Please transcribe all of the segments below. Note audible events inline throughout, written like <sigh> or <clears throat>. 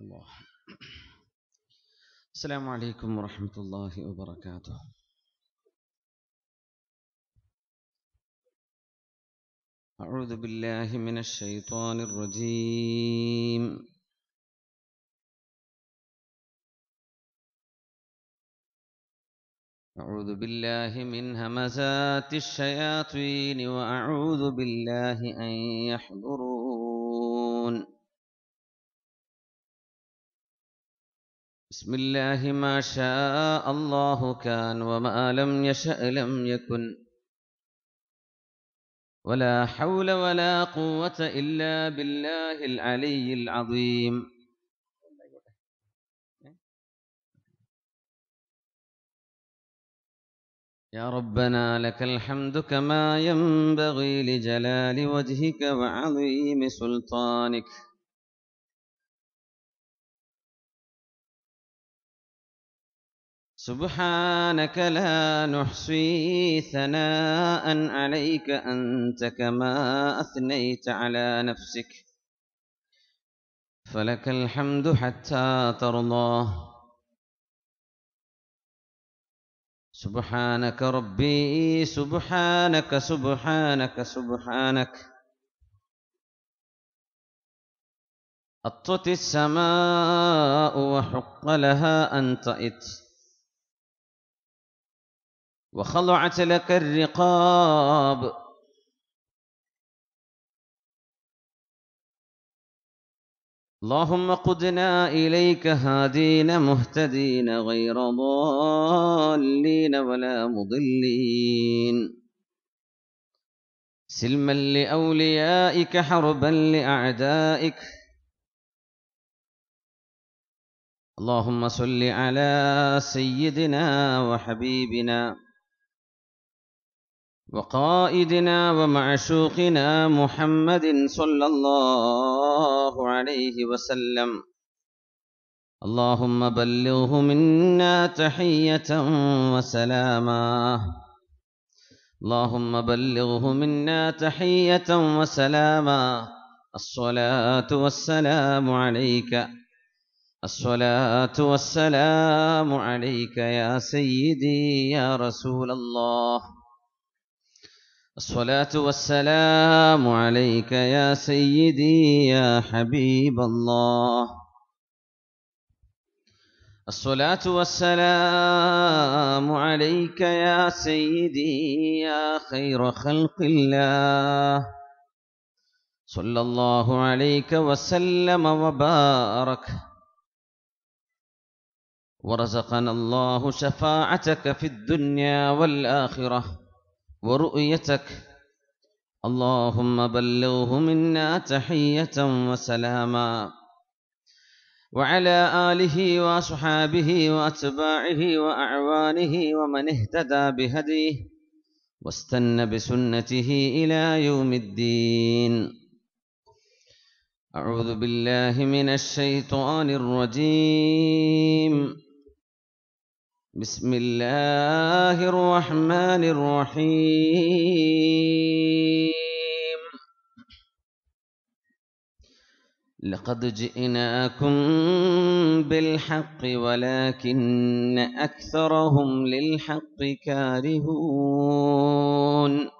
الله السلام عليكم ورحمة الله وبركاته أعوذ بالله من الشيطان الرجيم أعوذ بالله من همزات الشياطين وأعوذ بالله أن يحضرون بسم الله ما شاء الله كان وما لم يشأ لم يكن ولا حول ولا قوة إلا بالله العلي العظيم يا ربنا لك الحمد كما ينبغي لجلال وجهك وعظيم سلطانك سبحانك لا نحصي ثناء عليك أنت كما أثنيت على نفسك فلك الحمد حتى ترضى سبحانك ربي سبحانك سبحانك سبحانك أطت السماء وحق لها أن تئت وخلعت لك الرقاب اللهم قدنا إليك هادين مهتدين غير ضالين ولا مضلين سلما لأوليائك حربا لأعدائك اللهم صل على سيدنا وحبيبنا وقائدنا ومعشوقنا محمد صلى الله عليه وسلم اللهم بلغه منا تحية وسلاما اللهم بلغه منا تحية وسلاما الصلاة والسلام عليك الصلاة والسلام عليك يا سيدي يا رسول الله الصلاة والسلام عليك يا سيدي يا حبيب الله الصلاة والسلام عليك يا سيدي يا خير خلق الله صلى الله عليك وسلم وبارك ورزقنا الله شفاعتك في الدنيا والآخرة ورؤيتك اللهم بلغه منا تحية وسلاما وعلى آله وصحابه وأتباعه وأعوانه ومن اهتدى بهديه واستنى بسنته إلى يوم الدين أعوذ بالله من الشيطان الرجيم بسم الله الرحمن الرحيم لقد جئناكم بالحق ولكن أكثرهم للحق كارهون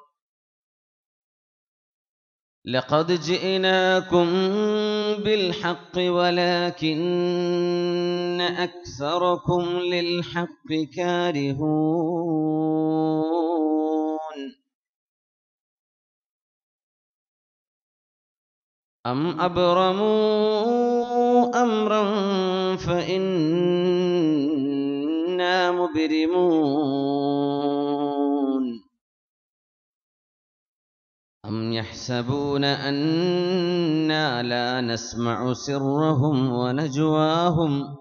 لقد جئناكم بالحق ولكن أكثركم للحق كارهون أم أبرموا أمرا فإنا مبرمون أم يحسبون أنا لا نسمع سرهم ونجواهم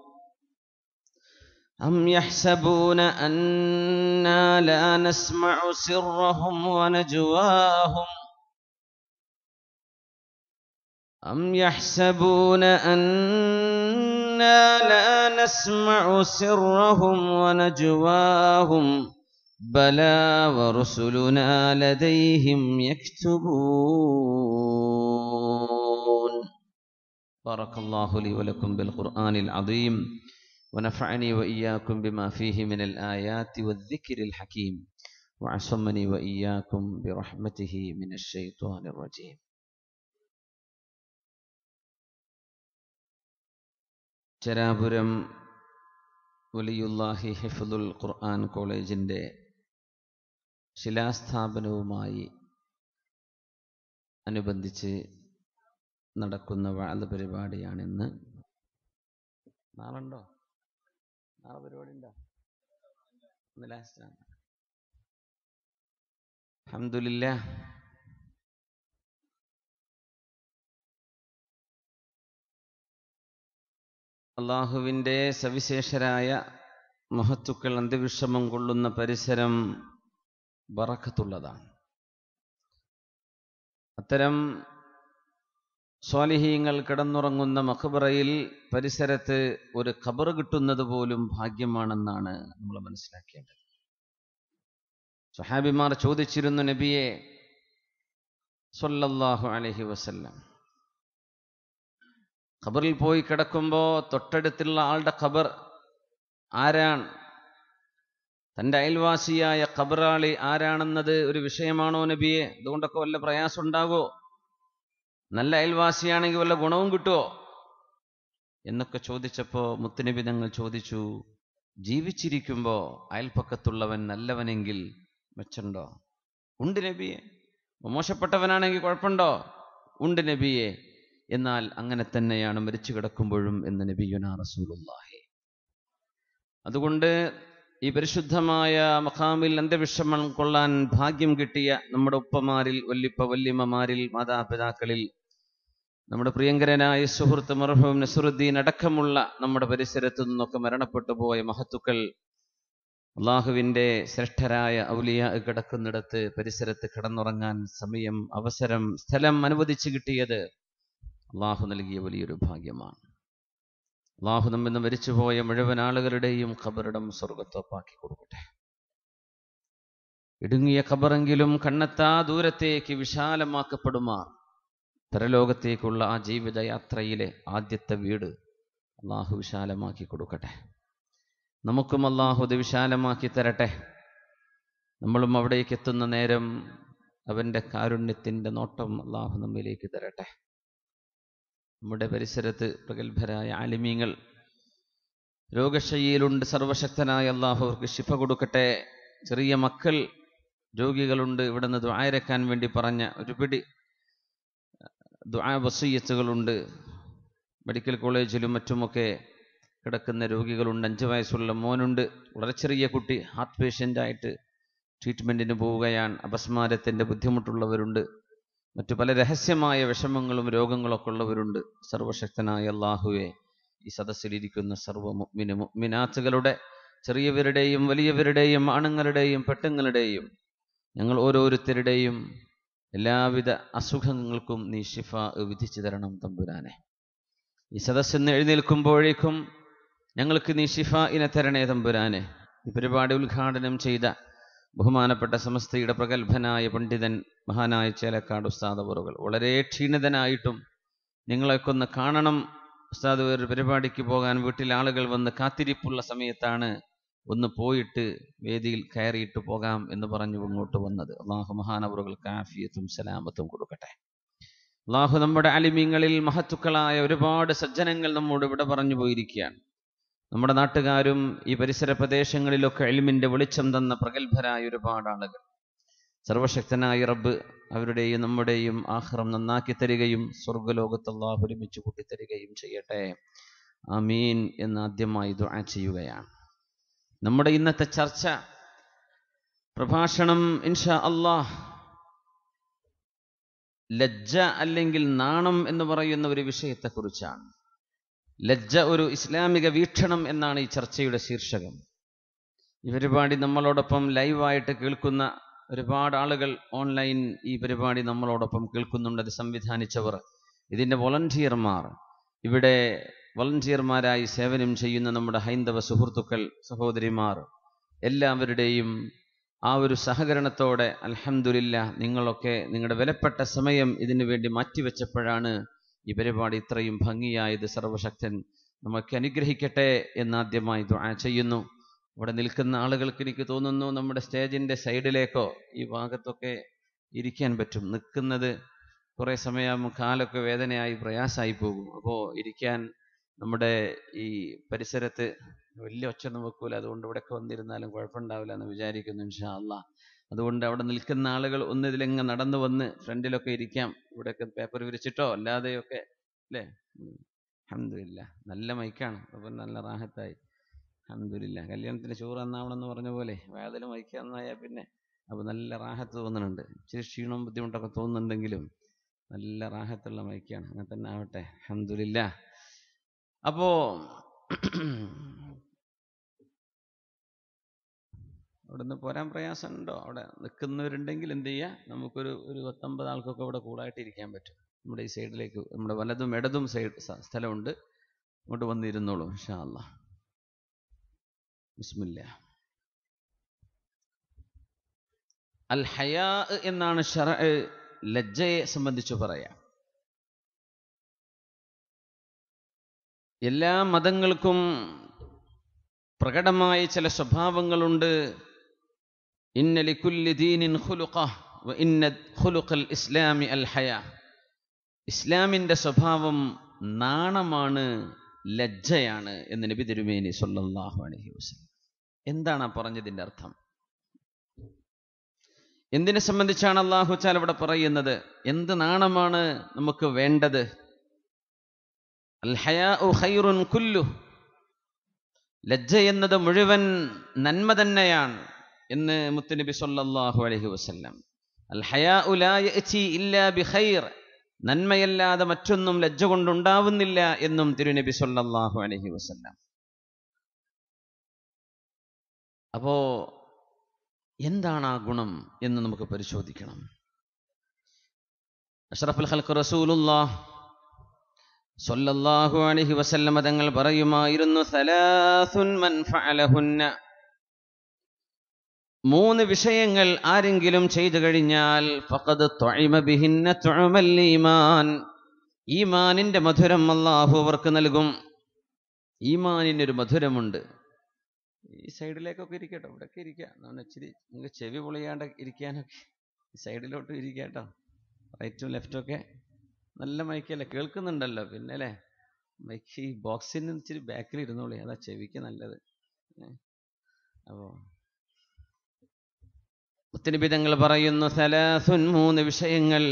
أم يحسبون أنا لا نسمع سرهم ونجواهم أم يحسبون أنا لا نسمع سرهم ونجواهم بلى ورسلنا لديهم يكتبون بارك الله لي ولكم بالقرآن العظيم ونفعني وإياكم بما فيه من الآيات والذكر الحكيم وعصمني وإياكم برحمته من الشيطان الرجيم ചെരാപുരം വലിയുല്ലാഹി ഹിഫുദുൽ ഖുർആൻ കോളേജിൻ്റെ ശിലാസ്ഥാപനവുമായി അനുബന്ധിച്ച് നടക്കുന്ന വാഴ പരിപാടിയാണിന്ന് നാളുണ്ടോ നാളെ പരിപാടി ഉണ്ടോ ഇന്ന് ലാസ്റ്റാണ് അഹമ്മദില്ല അള്ളാഹുവിൻ്റെ സവിശേഷരായ മഹത്തുക്കൾ അന്തിവിഷമം കൊള്ളുന്ന പരിസരം ബറക്കത്തുള്ളതാണ് അത്തരം സ്വാലിഹീങ്ങൾ കിടന്നുറങ്ങുന്ന മഖബറയിൽ പരിസരത്ത് ഒരു ഖബർ കിട്ടുന്നത് പോലും ഭാഗ്യമാണെന്നാണ് നമ്മൾ മനസ്സിലാക്കേണ്ടത് സുഹാബിമാർ ചോദിച്ചിരുന്നു നബിയെ സൊല്ലാഹു അലഹി വസല്ലം ഖബറിൽ പോയി കിടക്കുമ്പോൾ തൊട്ടടുത്തുള്ള ആളുടെ ഖബർ ആരാണ് തൻ്റെ അയൽവാസിയായ ഖബറാളി ആരാണെന്നത് ഒരു വിഷയമാണോ നബിയെ അതുകൊണ്ടൊക്കെ വല്ല പ്രയാസം ഉണ്ടാവോ നല്ല അയൽവാസിയാണെങ്കിൽ വല്ല ഗുണവും കിട്ടുമോ എന്നൊക്കെ ചോദിച്ചപ്പോൾ മുത്തുനബി തങ്ങൾ ചോദിച്ചു ജീവിച്ചിരിക്കുമ്പോൾ അയൽപ്പക്കത്തുള്ളവൻ നല്ലവനെങ്കിൽ മെച്ചുണ്ടോ ഉണ്ട് നബിയെ മോശപ്പെട്ടവനാണെങ്കിൽ കുഴപ്പമുണ്ടോ ഉണ്ട് നബിയെ എന്നാൽ അങ്ങനെ തന്നെയാണ് മരിച്ചു കിടക്കുമ്പോഴും എന്ന് നബിയുന റസൂലുള്ളാഹി അതുകൊണ്ട് ഈ പരിശുദ്ധമായ മഖാമിൽ അന്തവിഷമം കൊള്ളാൻ ഭാഗ്യം കിട്ടിയ നമ്മുടെ ഉപ്പമാരിൽ വല്ലിപ്പ വല്യമ്മമാരിൽ മാതാപിതാക്കളിൽ നമ്മുടെ പ്രിയങ്കരനായ സുഹൃത്ത് മർഹൂം നസുറുദ്ദീൻ അടക്കമുള്ള നമ്മുടെ പരിസരത്തു നിന്നൊക്കെ മരണപ്പെട്ടു പോയ മഹത്തുക്കൾ അള്ളാഹുവിൻ്റെ ശ്രേഷ്ഠരായ ഔലിയ കിടക്കുന്നിടത്ത് പരിസരത്ത് കിടന്നുറങ്ങാൻ സമയം അവസരം സ്ഥലം അനുവദിച്ചു കിട്ടിയത് അള്ളാഹു നൽകിയ വലിയൊരു ഭാഗ്യമാണ് അള്ളാഹു നമ്മെന്ന് മരിച്ചുപോയ മുഴുവൻ ആളുകളുടെയും ഖബറിടം സ്വർഗത്തോപ്പാക്കി കൊടുക്കട്ടെ ഇടുങ്ങിയ ഖബറെങ്കിലും കണ്ണെത്താ ദൂരത്തേക്ക് വിശാലമാക്കപ്പെടുമാർ പരലോകത്തേക്കുള്ള ആ ജീവിതയാത്രയിലെ ആദ്യത്തെ വീട് അള്ളാഹു വിശാലമാക്കി കൊടുക്കട്ടെ നമുക്കും അള്ളാഹു അത് വിശാലമാക്കി തരട്ടെ നമ്മളും അവിടേക്ക് എത്തുന്ന നേരം അവൻ്റെ കാരുണ്യത്തിൻ്റെ നോട്ടം അള്ളാഹു നമ്മിലേക്ക് തരട്ടെ നമ്മുടെ പരിസരത്ത് പ്രഗത്ഭരായ ആലിമീങ്ങൾ രോഗശയ്യയിലുണ്ട് സർവശക്തനായ അള്ളാഹു അവർക്ക് ശിഫ കൊടുക്കട്ടെ ചെറിയ മക്കൾ രോഗികളുണ്ട് നിന്ന് ദ്വായരക്കാൻ വേണ്ടി പറഞ്ഞ ഒരുപിടി പിടി ദ്വാ വസീയത്തുകളുണ്ട് മെഡിക്കൽ കോളേജിലും മറ്റുമൊക്കെ കിടക്കുന്ന രോഗികളുണ്ട് അഞ്ച് വയസ്സുള്ള മോനുണ്ട് വളരെ ചെറിയ കുട്ടി ഹാർട്ട് പേഷ്യൻ്റായിട്ട് ട്രീറ്റ്മെൻറ്റിന് പോവുകയാണ് അപസ്മാരത്തിൻ്റെ ബുദ്ധിമുട്ടുള്ളവരുണ്ട് മറ്റു പല രഹസ്യമായ വിഷമങ്ങളും രോഗങ്ങളൊക്കെ ഉള്ളവരുണ്ട് സർവശക്തനായ അള്ളാഹുവെ ഈ സദസ്സിലിരിക്കുന്ന സർവ മുഗ്മിന് മുഗ്മിനാത്തുകളുടെ ചെറിയവരുടെയും വലിയവരുടെയും ആണുങ്ങളുടെയും പെട്ടുങ്ങളുടെയും ഞങ്ങൾ ഓരോരുത്തരുടെയും എല്ലാവിധ അസുഖങ്ങൾക്കും നീ ഷിഫ വിധിച്ചു തരണം തമ്പുരാനെ ഈ നിന്ന് എഴുന്നേൽക്കുമ്പോഴേക്കും ഞങ്ങൾക്ക് നീ ഷിഫ ഇനെ തരണേ തമ്പുരാനെ ഈ പരിപാടി ഉദ്ഘാടനം ചെയ്ത ബഹുമാനപ്പെട്ട സമസ്തയുടെ പ്രഗത്ഭനായ പണ്ഡിതൻ മഹാനായ ചേലക്കാട് ഉസ്താദ് അവറുകൾ വളരെ ക്ഷീണിതനായിട്ടും നിങ്ങളെക്കൊന്ന് ഒന്ന് കാണണം ഉസ്താദ് ഒരു പരിപാടിക്ക് പോകാൻ വീട്ടിൽ ആളുകൾ വന്ന് കാത്തിരിപ്പുള്ള സമയത്താണ് ഒന്ന് പോയിട്ട് വേദിയിൽ കയറിയിട്ട് പോകാം എന്ന് പറഞ്ഞു ഇങ്ങോട്ട് വന്നത് അള്ളാഹു മഹാനവറുകൾ കാഫിയത്തും സലാമത്തും കൊടുക്കട്ടെ അള്ളാഹു നമ്മുടെ അലിമീങ്ങളിൽ മഹത്തുക്കളായ ഒരുപാട് സജ്ജനങ്ങൾ നമ്മോട് ഇവിടെ പറഞ്ഞു പോയിരിക്കുകയാണ് നമ്മുടെ നാട്ടുകാരും ഈ പരിസര പ്രദേശങ്ങളിലൊക്കെ എളിമിൻ്റെ വെളിച്ചം തന്ന പ്രഗത്ഭരായ ഒരുപാട് ആളുകൾ സർവശക്തനായ റബ്ബ് അവരുടെയും നമ്മുടെയും ആഹ്റം നന്നാക്കി തരികയും സ്വർഗലോകത്തുള്ള ഒരുമിച്ച് കൂട്ടിത്തരികയും ചെയ്യട്ടെ അമീൻ എന്ന് ആദ്യമായി ദുആ ചെയ്യുകയാണ് നമ്മുടെ ഇന്നത്തെ ചർച്ച പ്രഭാഷണം ഇൻഷാ അള്ളാഹ് ലജ്ജ അല്ലെങ്കിൽ നാണം എന്ന് പറയുന്ന ഒരു വിഷയത്തെക്കുറിച്ചാണ് ലജ്ജ ഒരു ഇസ്ലാമിക വീക്ഷണം എന്നാണ് ഈ ചർച്ചയുടെ ശീർഷകം ഈ പരിപാടി നമ്മളോടൊപ്പം ലൈവായിട്ട് കേൾക്കുന്ന ഒരുപാട് ആളുകൾ ഓൺലൈൻ ഈ പരിപാടി നമ്മളോടൊപ്പം കേൾക്കുന്നുണ്ട് അത് സംവിധാനിച്ചവർ ഇതിൻ്റെ വോളണ്ടിയർമാർ ഇവിടെ വോളണ്ടിയർമാരായി സേവനം ചെയ്യുന്ന നമ്മുടെ ഹൈന്ദവ സുഹൃത്തുക്കൾ സഹോദരിമാർ എല്ലാവരുടെയും ആ ഒരു സഹകരണത്തോടെ അലഹമുല്ല നിങ്ങളൊക്കെ നിങ്ങളുടെ വിലപ്പെട്ട സമയം ഇതിനു വേണ്ടി മാറ്റിവെച്ചപ്പോഴാണ് ഇപരിപാടി ഇത്രയും ഭംഗിയായത് സർവശക്തൻ നമുക്ക് അനുഗ്രഹിക്കട്ടെ എന്നാദ്യമായി ചെയ്യുന്നു ഇവിടെ നിൽക്കുന്ന ആളുകൾക്ക് എനിക്ക് തോന്നുന്നു നമ്മുടെ സ്റ്റേജിന്റെ സൈഡിലേക്കോ ഈ ഭാഗത്തൊക്കെ ഇരിക്കാൻ പറ്റും നിൽക്കുന്നത് കുറേ സമയം കാലൊക്കെ വേദനയായി പ്രയാസമായി പോകും അപ്പോൾ ഇരിക്കാൻ നമ്മുടെ ഈ പരിസരത്ത് വലിയ ഒച്ച നോക്കൂല അതുകൊണ്ട് ഇവിടെയൊക്കെ വന്നിരുന്നാലും കുഴപ്പമുണ്ടാവില്ല എന്ന് വിചാരിക്കുന്നു ഇൻഷാ അള്ളാഹ് അതുകൊണ്ട് അവിടെ നിൽക്കുന്ന ആളുകൾ ഒന്നിതിലെങ്ങ് നടന്നു വന്ന് ഫ്രണ്ടിലൊക്കെ ഇരിക്കാം ഇവിടെയൊക്കെ പേപ്പർ വിരിച്ചിട്ടോ അല്ലാതെയൊക്കെ അല്ലേ അഹമ്മദില്ല നല്ല മൈക്കാണ് അപ്പം നല്ല റാഹത്തായി അഹമ്മദില്ല കല്യാണത്തിന് ചോറ് എന്നാവണമെന്ന് പറഞ്ഞ പോലെ വേദന മൈക്ക് പിന്നെ അപ്പോൾ നല്ല റാഹത്ത് തോന്നുന്നുണ്ട് ഇച്ചിരി ക്ഷീണവും ബുദ്ധിമുട്ടൊക്കെ തോന്നുന്നുണ്ടെങ്കിലും നല്ല റാഹത്തുള്ള മൈക്കാണ് അങ്ങനെ തന്നെ ആവട്ടെ അഹമ്മദില്ല അപ്പോൾ അവിടുന്ന് പോരാൻ പ്രയാസമുണ്ടോ അവിടെ നിൽക്കുന്നവരുണ്ടെങ്കിൽ എന്ത് ചെയ്യുക നമുക്കൊരു ഒരു പത്തൊമ്പത് ആൾക്കൊക്കെ ഇവിടെ കൂടായിട്ട് ഇരിക്കാൻ പറ്റും നമ്മുടെ ഈ സൈഡിലേക്ക് നമ്മുടെ വലതും ഇടതും സൈഡ് സ്ഥലമുണ്ട് ഇങ്ങോട്ട് വന്നിരുന്നോളൂ ഇൻഷാ ബിസ്മില്ല അൽ ഹയാ എന്നാണ് ലജ്ജയെ സംബന്ധിച്ച് പറയാം എല്ലാ മതങ്ങൾക്കും പ്രകടമായ ചില സ്വഭാവങ്ങളുണ്ട് إن لكل دين خلقه وإن خلق الإسلام الحياة ഇസ്ലാമിൻ്റെ സ്വഭാവം നാണമാണ് ലജ്ജയാണ് എന്ന് നബി തിരുമേനി സൊല്ലാഹു അലൈഹി വസല്ലം എന്താണ് ആ പറഞ്ഞതിൻ്റെ അർത്ഥം എന്തിനെ സംബന്ധിച്ചാണ് അള്ളാഹു ചാൽ ഇവിടെ പറയുന്നത് എന്ത് നാണമാണ് നമുക്ക് വേണ്ടത് കുല്ലു ലജ്ജ എന്നത് മുഴുവൻ നന്മ തന്നെയാണ് എന്ന് മുത്തുനബി സൊല്ലാഹു അലഹി വസ്ലം അൽ ഇല്ലാ നന്മയല്ലാതെ മറ്റൊന്നും ലജ്ജ കൊണ്ടുണ്ടാവുന്നില്ല എന്നും തിരുനബി സൊല്ലാഹു അലഹി വസ്ലം അപ്പോ എന്താണ് ആ ഗുണം എന്ന് നമുക്ക് പരിശോധിക്കണം അഷ്റഫുൽ ഹൽക്ക് റസൂലുല്ലാ സൊല്ലാഹു അലഹി വസല്ലമ തങ്ങൾ പറയുമായിരുന്നു സലാസുൻ മൻ ഫഅലഹുന്ന മൂന്ന് വിഷയങ്ങൾ ആരെങ്കിലും ചെയ്തു കഴിഞ്ഞാൽ ഫഖദ് ബിഹിന്ന തൊഴമൽ ഈമാൻ ഈമാനിന്റെ മധുരം അള്ളാഹു അവർക്ക് നൽകും ഈമാനിന് ഒരു മധുരമുണ്ട് ഈ സൈഡിലേക്കൊക്കെ ഇരിക്കട്ടോ ഇവിടെയൊക്കെ ഇരിക്കാം നമ്മൾ ഇച്ചിരി നിങ്ങൾക്ക് ചെവി പൊളിയാണ്ട് ഇരിക്കാനൊക്കെ സൈഡിലോട്ട് ഇരിക്കാട്ടോ റൈറ്റും ലെഫ്റ്റും ഒക്കെ നല്ല മൈക്കല്ലേ കേൾക്കുന്നുണ്ടല്ലോ പിന്നെ അല്ലേ മൈക്ക് ഈ ബോക്സിന് ഇച്ചിരി ബാക്കിൽ ഇരുന്നോളി അതാ ചെവിക്ക് നല്ലത് അപ്പോൾ മുത്തനിബിതങ്ങൾ പറയുന്നു സലാസുൻ മൂന്ന് വിഷയങ്ങൾ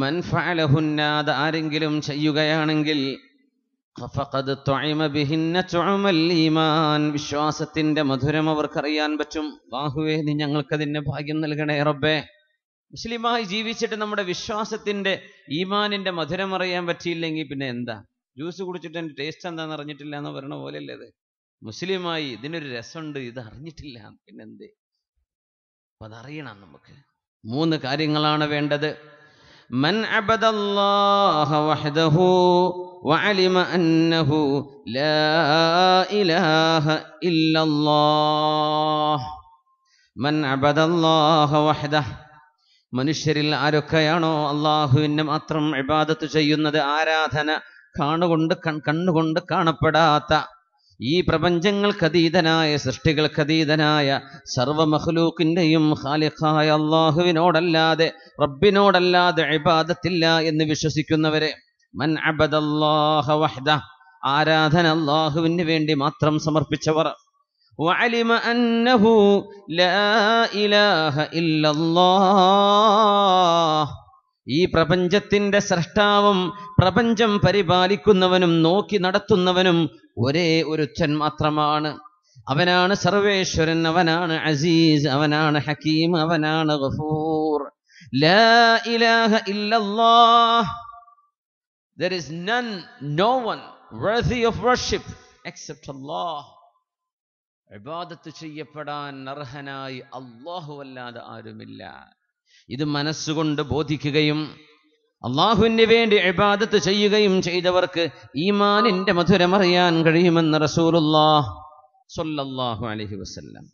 മൻഫാലഹുന്നാദ് ആരെങ്കിലും ചെയ്യുകയാണെങ്കിൽ വിശ്വാസത്തിന്റെ മധുരം അവർക്കറിയാൻ പറ്റും ബാഹുവേ നീ ഞങ്ങൾക്കതിന്റെ ഭാഗ്യം നൽകണേ റബ്ബേ മുസ്ലിമായി ജീവിച്ചിട്ട് നമ്മുടെ വിശ്വാസത്തിന്റെ ഈമാനിന്റെ മധുരം അറിയാൻ പറ്റിയില്ലെങ്കിൽ പിന്നെ എന്താ ജ്യൂസ് കുടിച്ചിട്ട് എൻ്റെ ടേസ്റ്റ് എന്താണെന്ന് അറിഞ്ഞിട്ടില്ല എന്ന് പറയണ പോലെയല്ലേ അത് മുസ്ലിമായി ഇതിനൊരു രസമുണ്ട് ഇത് അറിഞ്ഞിട്ടില്ല പിന്നെന്തേ അപ്പൊ അതറിയണം നമുക്ക് മൂന്ന് കാര്യങ്ങളാണ് വേണ്ടത് മൻ وعلم أنه لا إله إلا الله من عبد الله وحده മനുഷ്യരിൽ ആരൊക്കെയാണോ അള്ളാഹുവിന് മാത്രം ഇബാദത്ത് ചെയ്യുന്നത് ആരാധന കാണുകൊണ്ട് കണ്ണുകൊണ്ട് കാണപ്പെടാത്ത ഈ പ്രപഞ്ചങ്ങൾക്കതീതനായ സൃഷ്ടികൾക്കതീതനായ സർവമഹ്ലൂക്കിൻ്റെയും ഖാലിഖായ അള്ളാഹുവിനോടല്ലാതെ റബ്ബിനോടല്ലാതെ ഇബാദത്തില്ല എന്ന് വിശ്വസിക്കുന്നവരെ മൻ അബദല്ലാഹ വഹ്ദ ആരാധന അള്ളാഹുവിന് വേണ്ടി മാത്രം സമർപ്പിച്ചവർ وعلم أنه لا إله إلا الله ഈ പ്രപഞ്ചത്തിൻ്റെ സൃഷ്ടാവും പ്രപഞ്ചം പരിപാലിക്കുന്നവനും നോക്കി നടത്തുന്നവനും ഒരേ ഒരുച്ചൻ മാത്രമാണ് അവനാണ് സർവേശ്വരൻ അവനാണ് അസീസ് അവനാണ് ഹക്കീം അവനാണ് Gafoor There is none, no one worthy of worship except Allah. ഇബാദത്ത് ചെയ്യപ്പെടാൻ അർഹനായി അള്ളാഹു അല്ലാതെ ആരുമില്ല ഇത് മനസ്സുകൊണ്ട് ബോധിക്കുകയും അള്ളാഹുവിന് വേണ്ടി ഇബാദത്ത് ചെയ്യുകയും ചെയ്തവർക്ക് ഈമാനിന്റെ മധുരമറിയാൻ കഴിയുമെന്ന് റസൂലുല്ലാഹു അലഹി വസ്ല്ലാം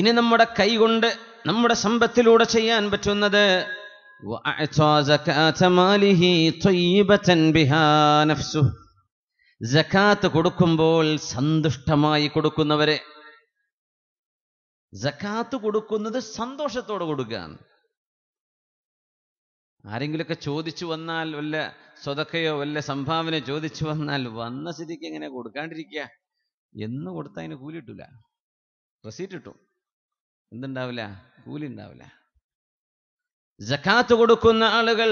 ഇനി നമ്മുടെ കൈകൊണ്ട് നമ്മുടെ സമ്പത്തിലൂടെ ചെയ്യാൻ പറ്റുന്നത് കൊടുക്കുമ്പോൾ സന്തുഷ്ടമായി കൊടുക്കുന്നവരെ ജക്കാത്ത് കൊടുക്കുന്നത് സന്തോഷത്തോടെ കൊടുക്കുകയാണ് ആരെങ്കിലുമൊക്കെ ചോദിച്ചു വന്നാൽ വല്ല സ്വതക്കയോ വല്ല സംഭാവന ചോദിച്ചു വന്നാൽ വന്ന സ്ഥിതിക്ക് എങ്ങനെ കൊടുക്കാണ്ടിരിക്കുക എന്ന് കൊടുത്താൽ അതിന് കൂലി ഇട്ടില്ല റെസീറ്റ് ഇട്ടു എന്തുണ്ടാവില്ല കൂലി ഉണ്ടാവില്ല ജക്കാത്ത് കൊടുക്കുന്ന ആളുകൾ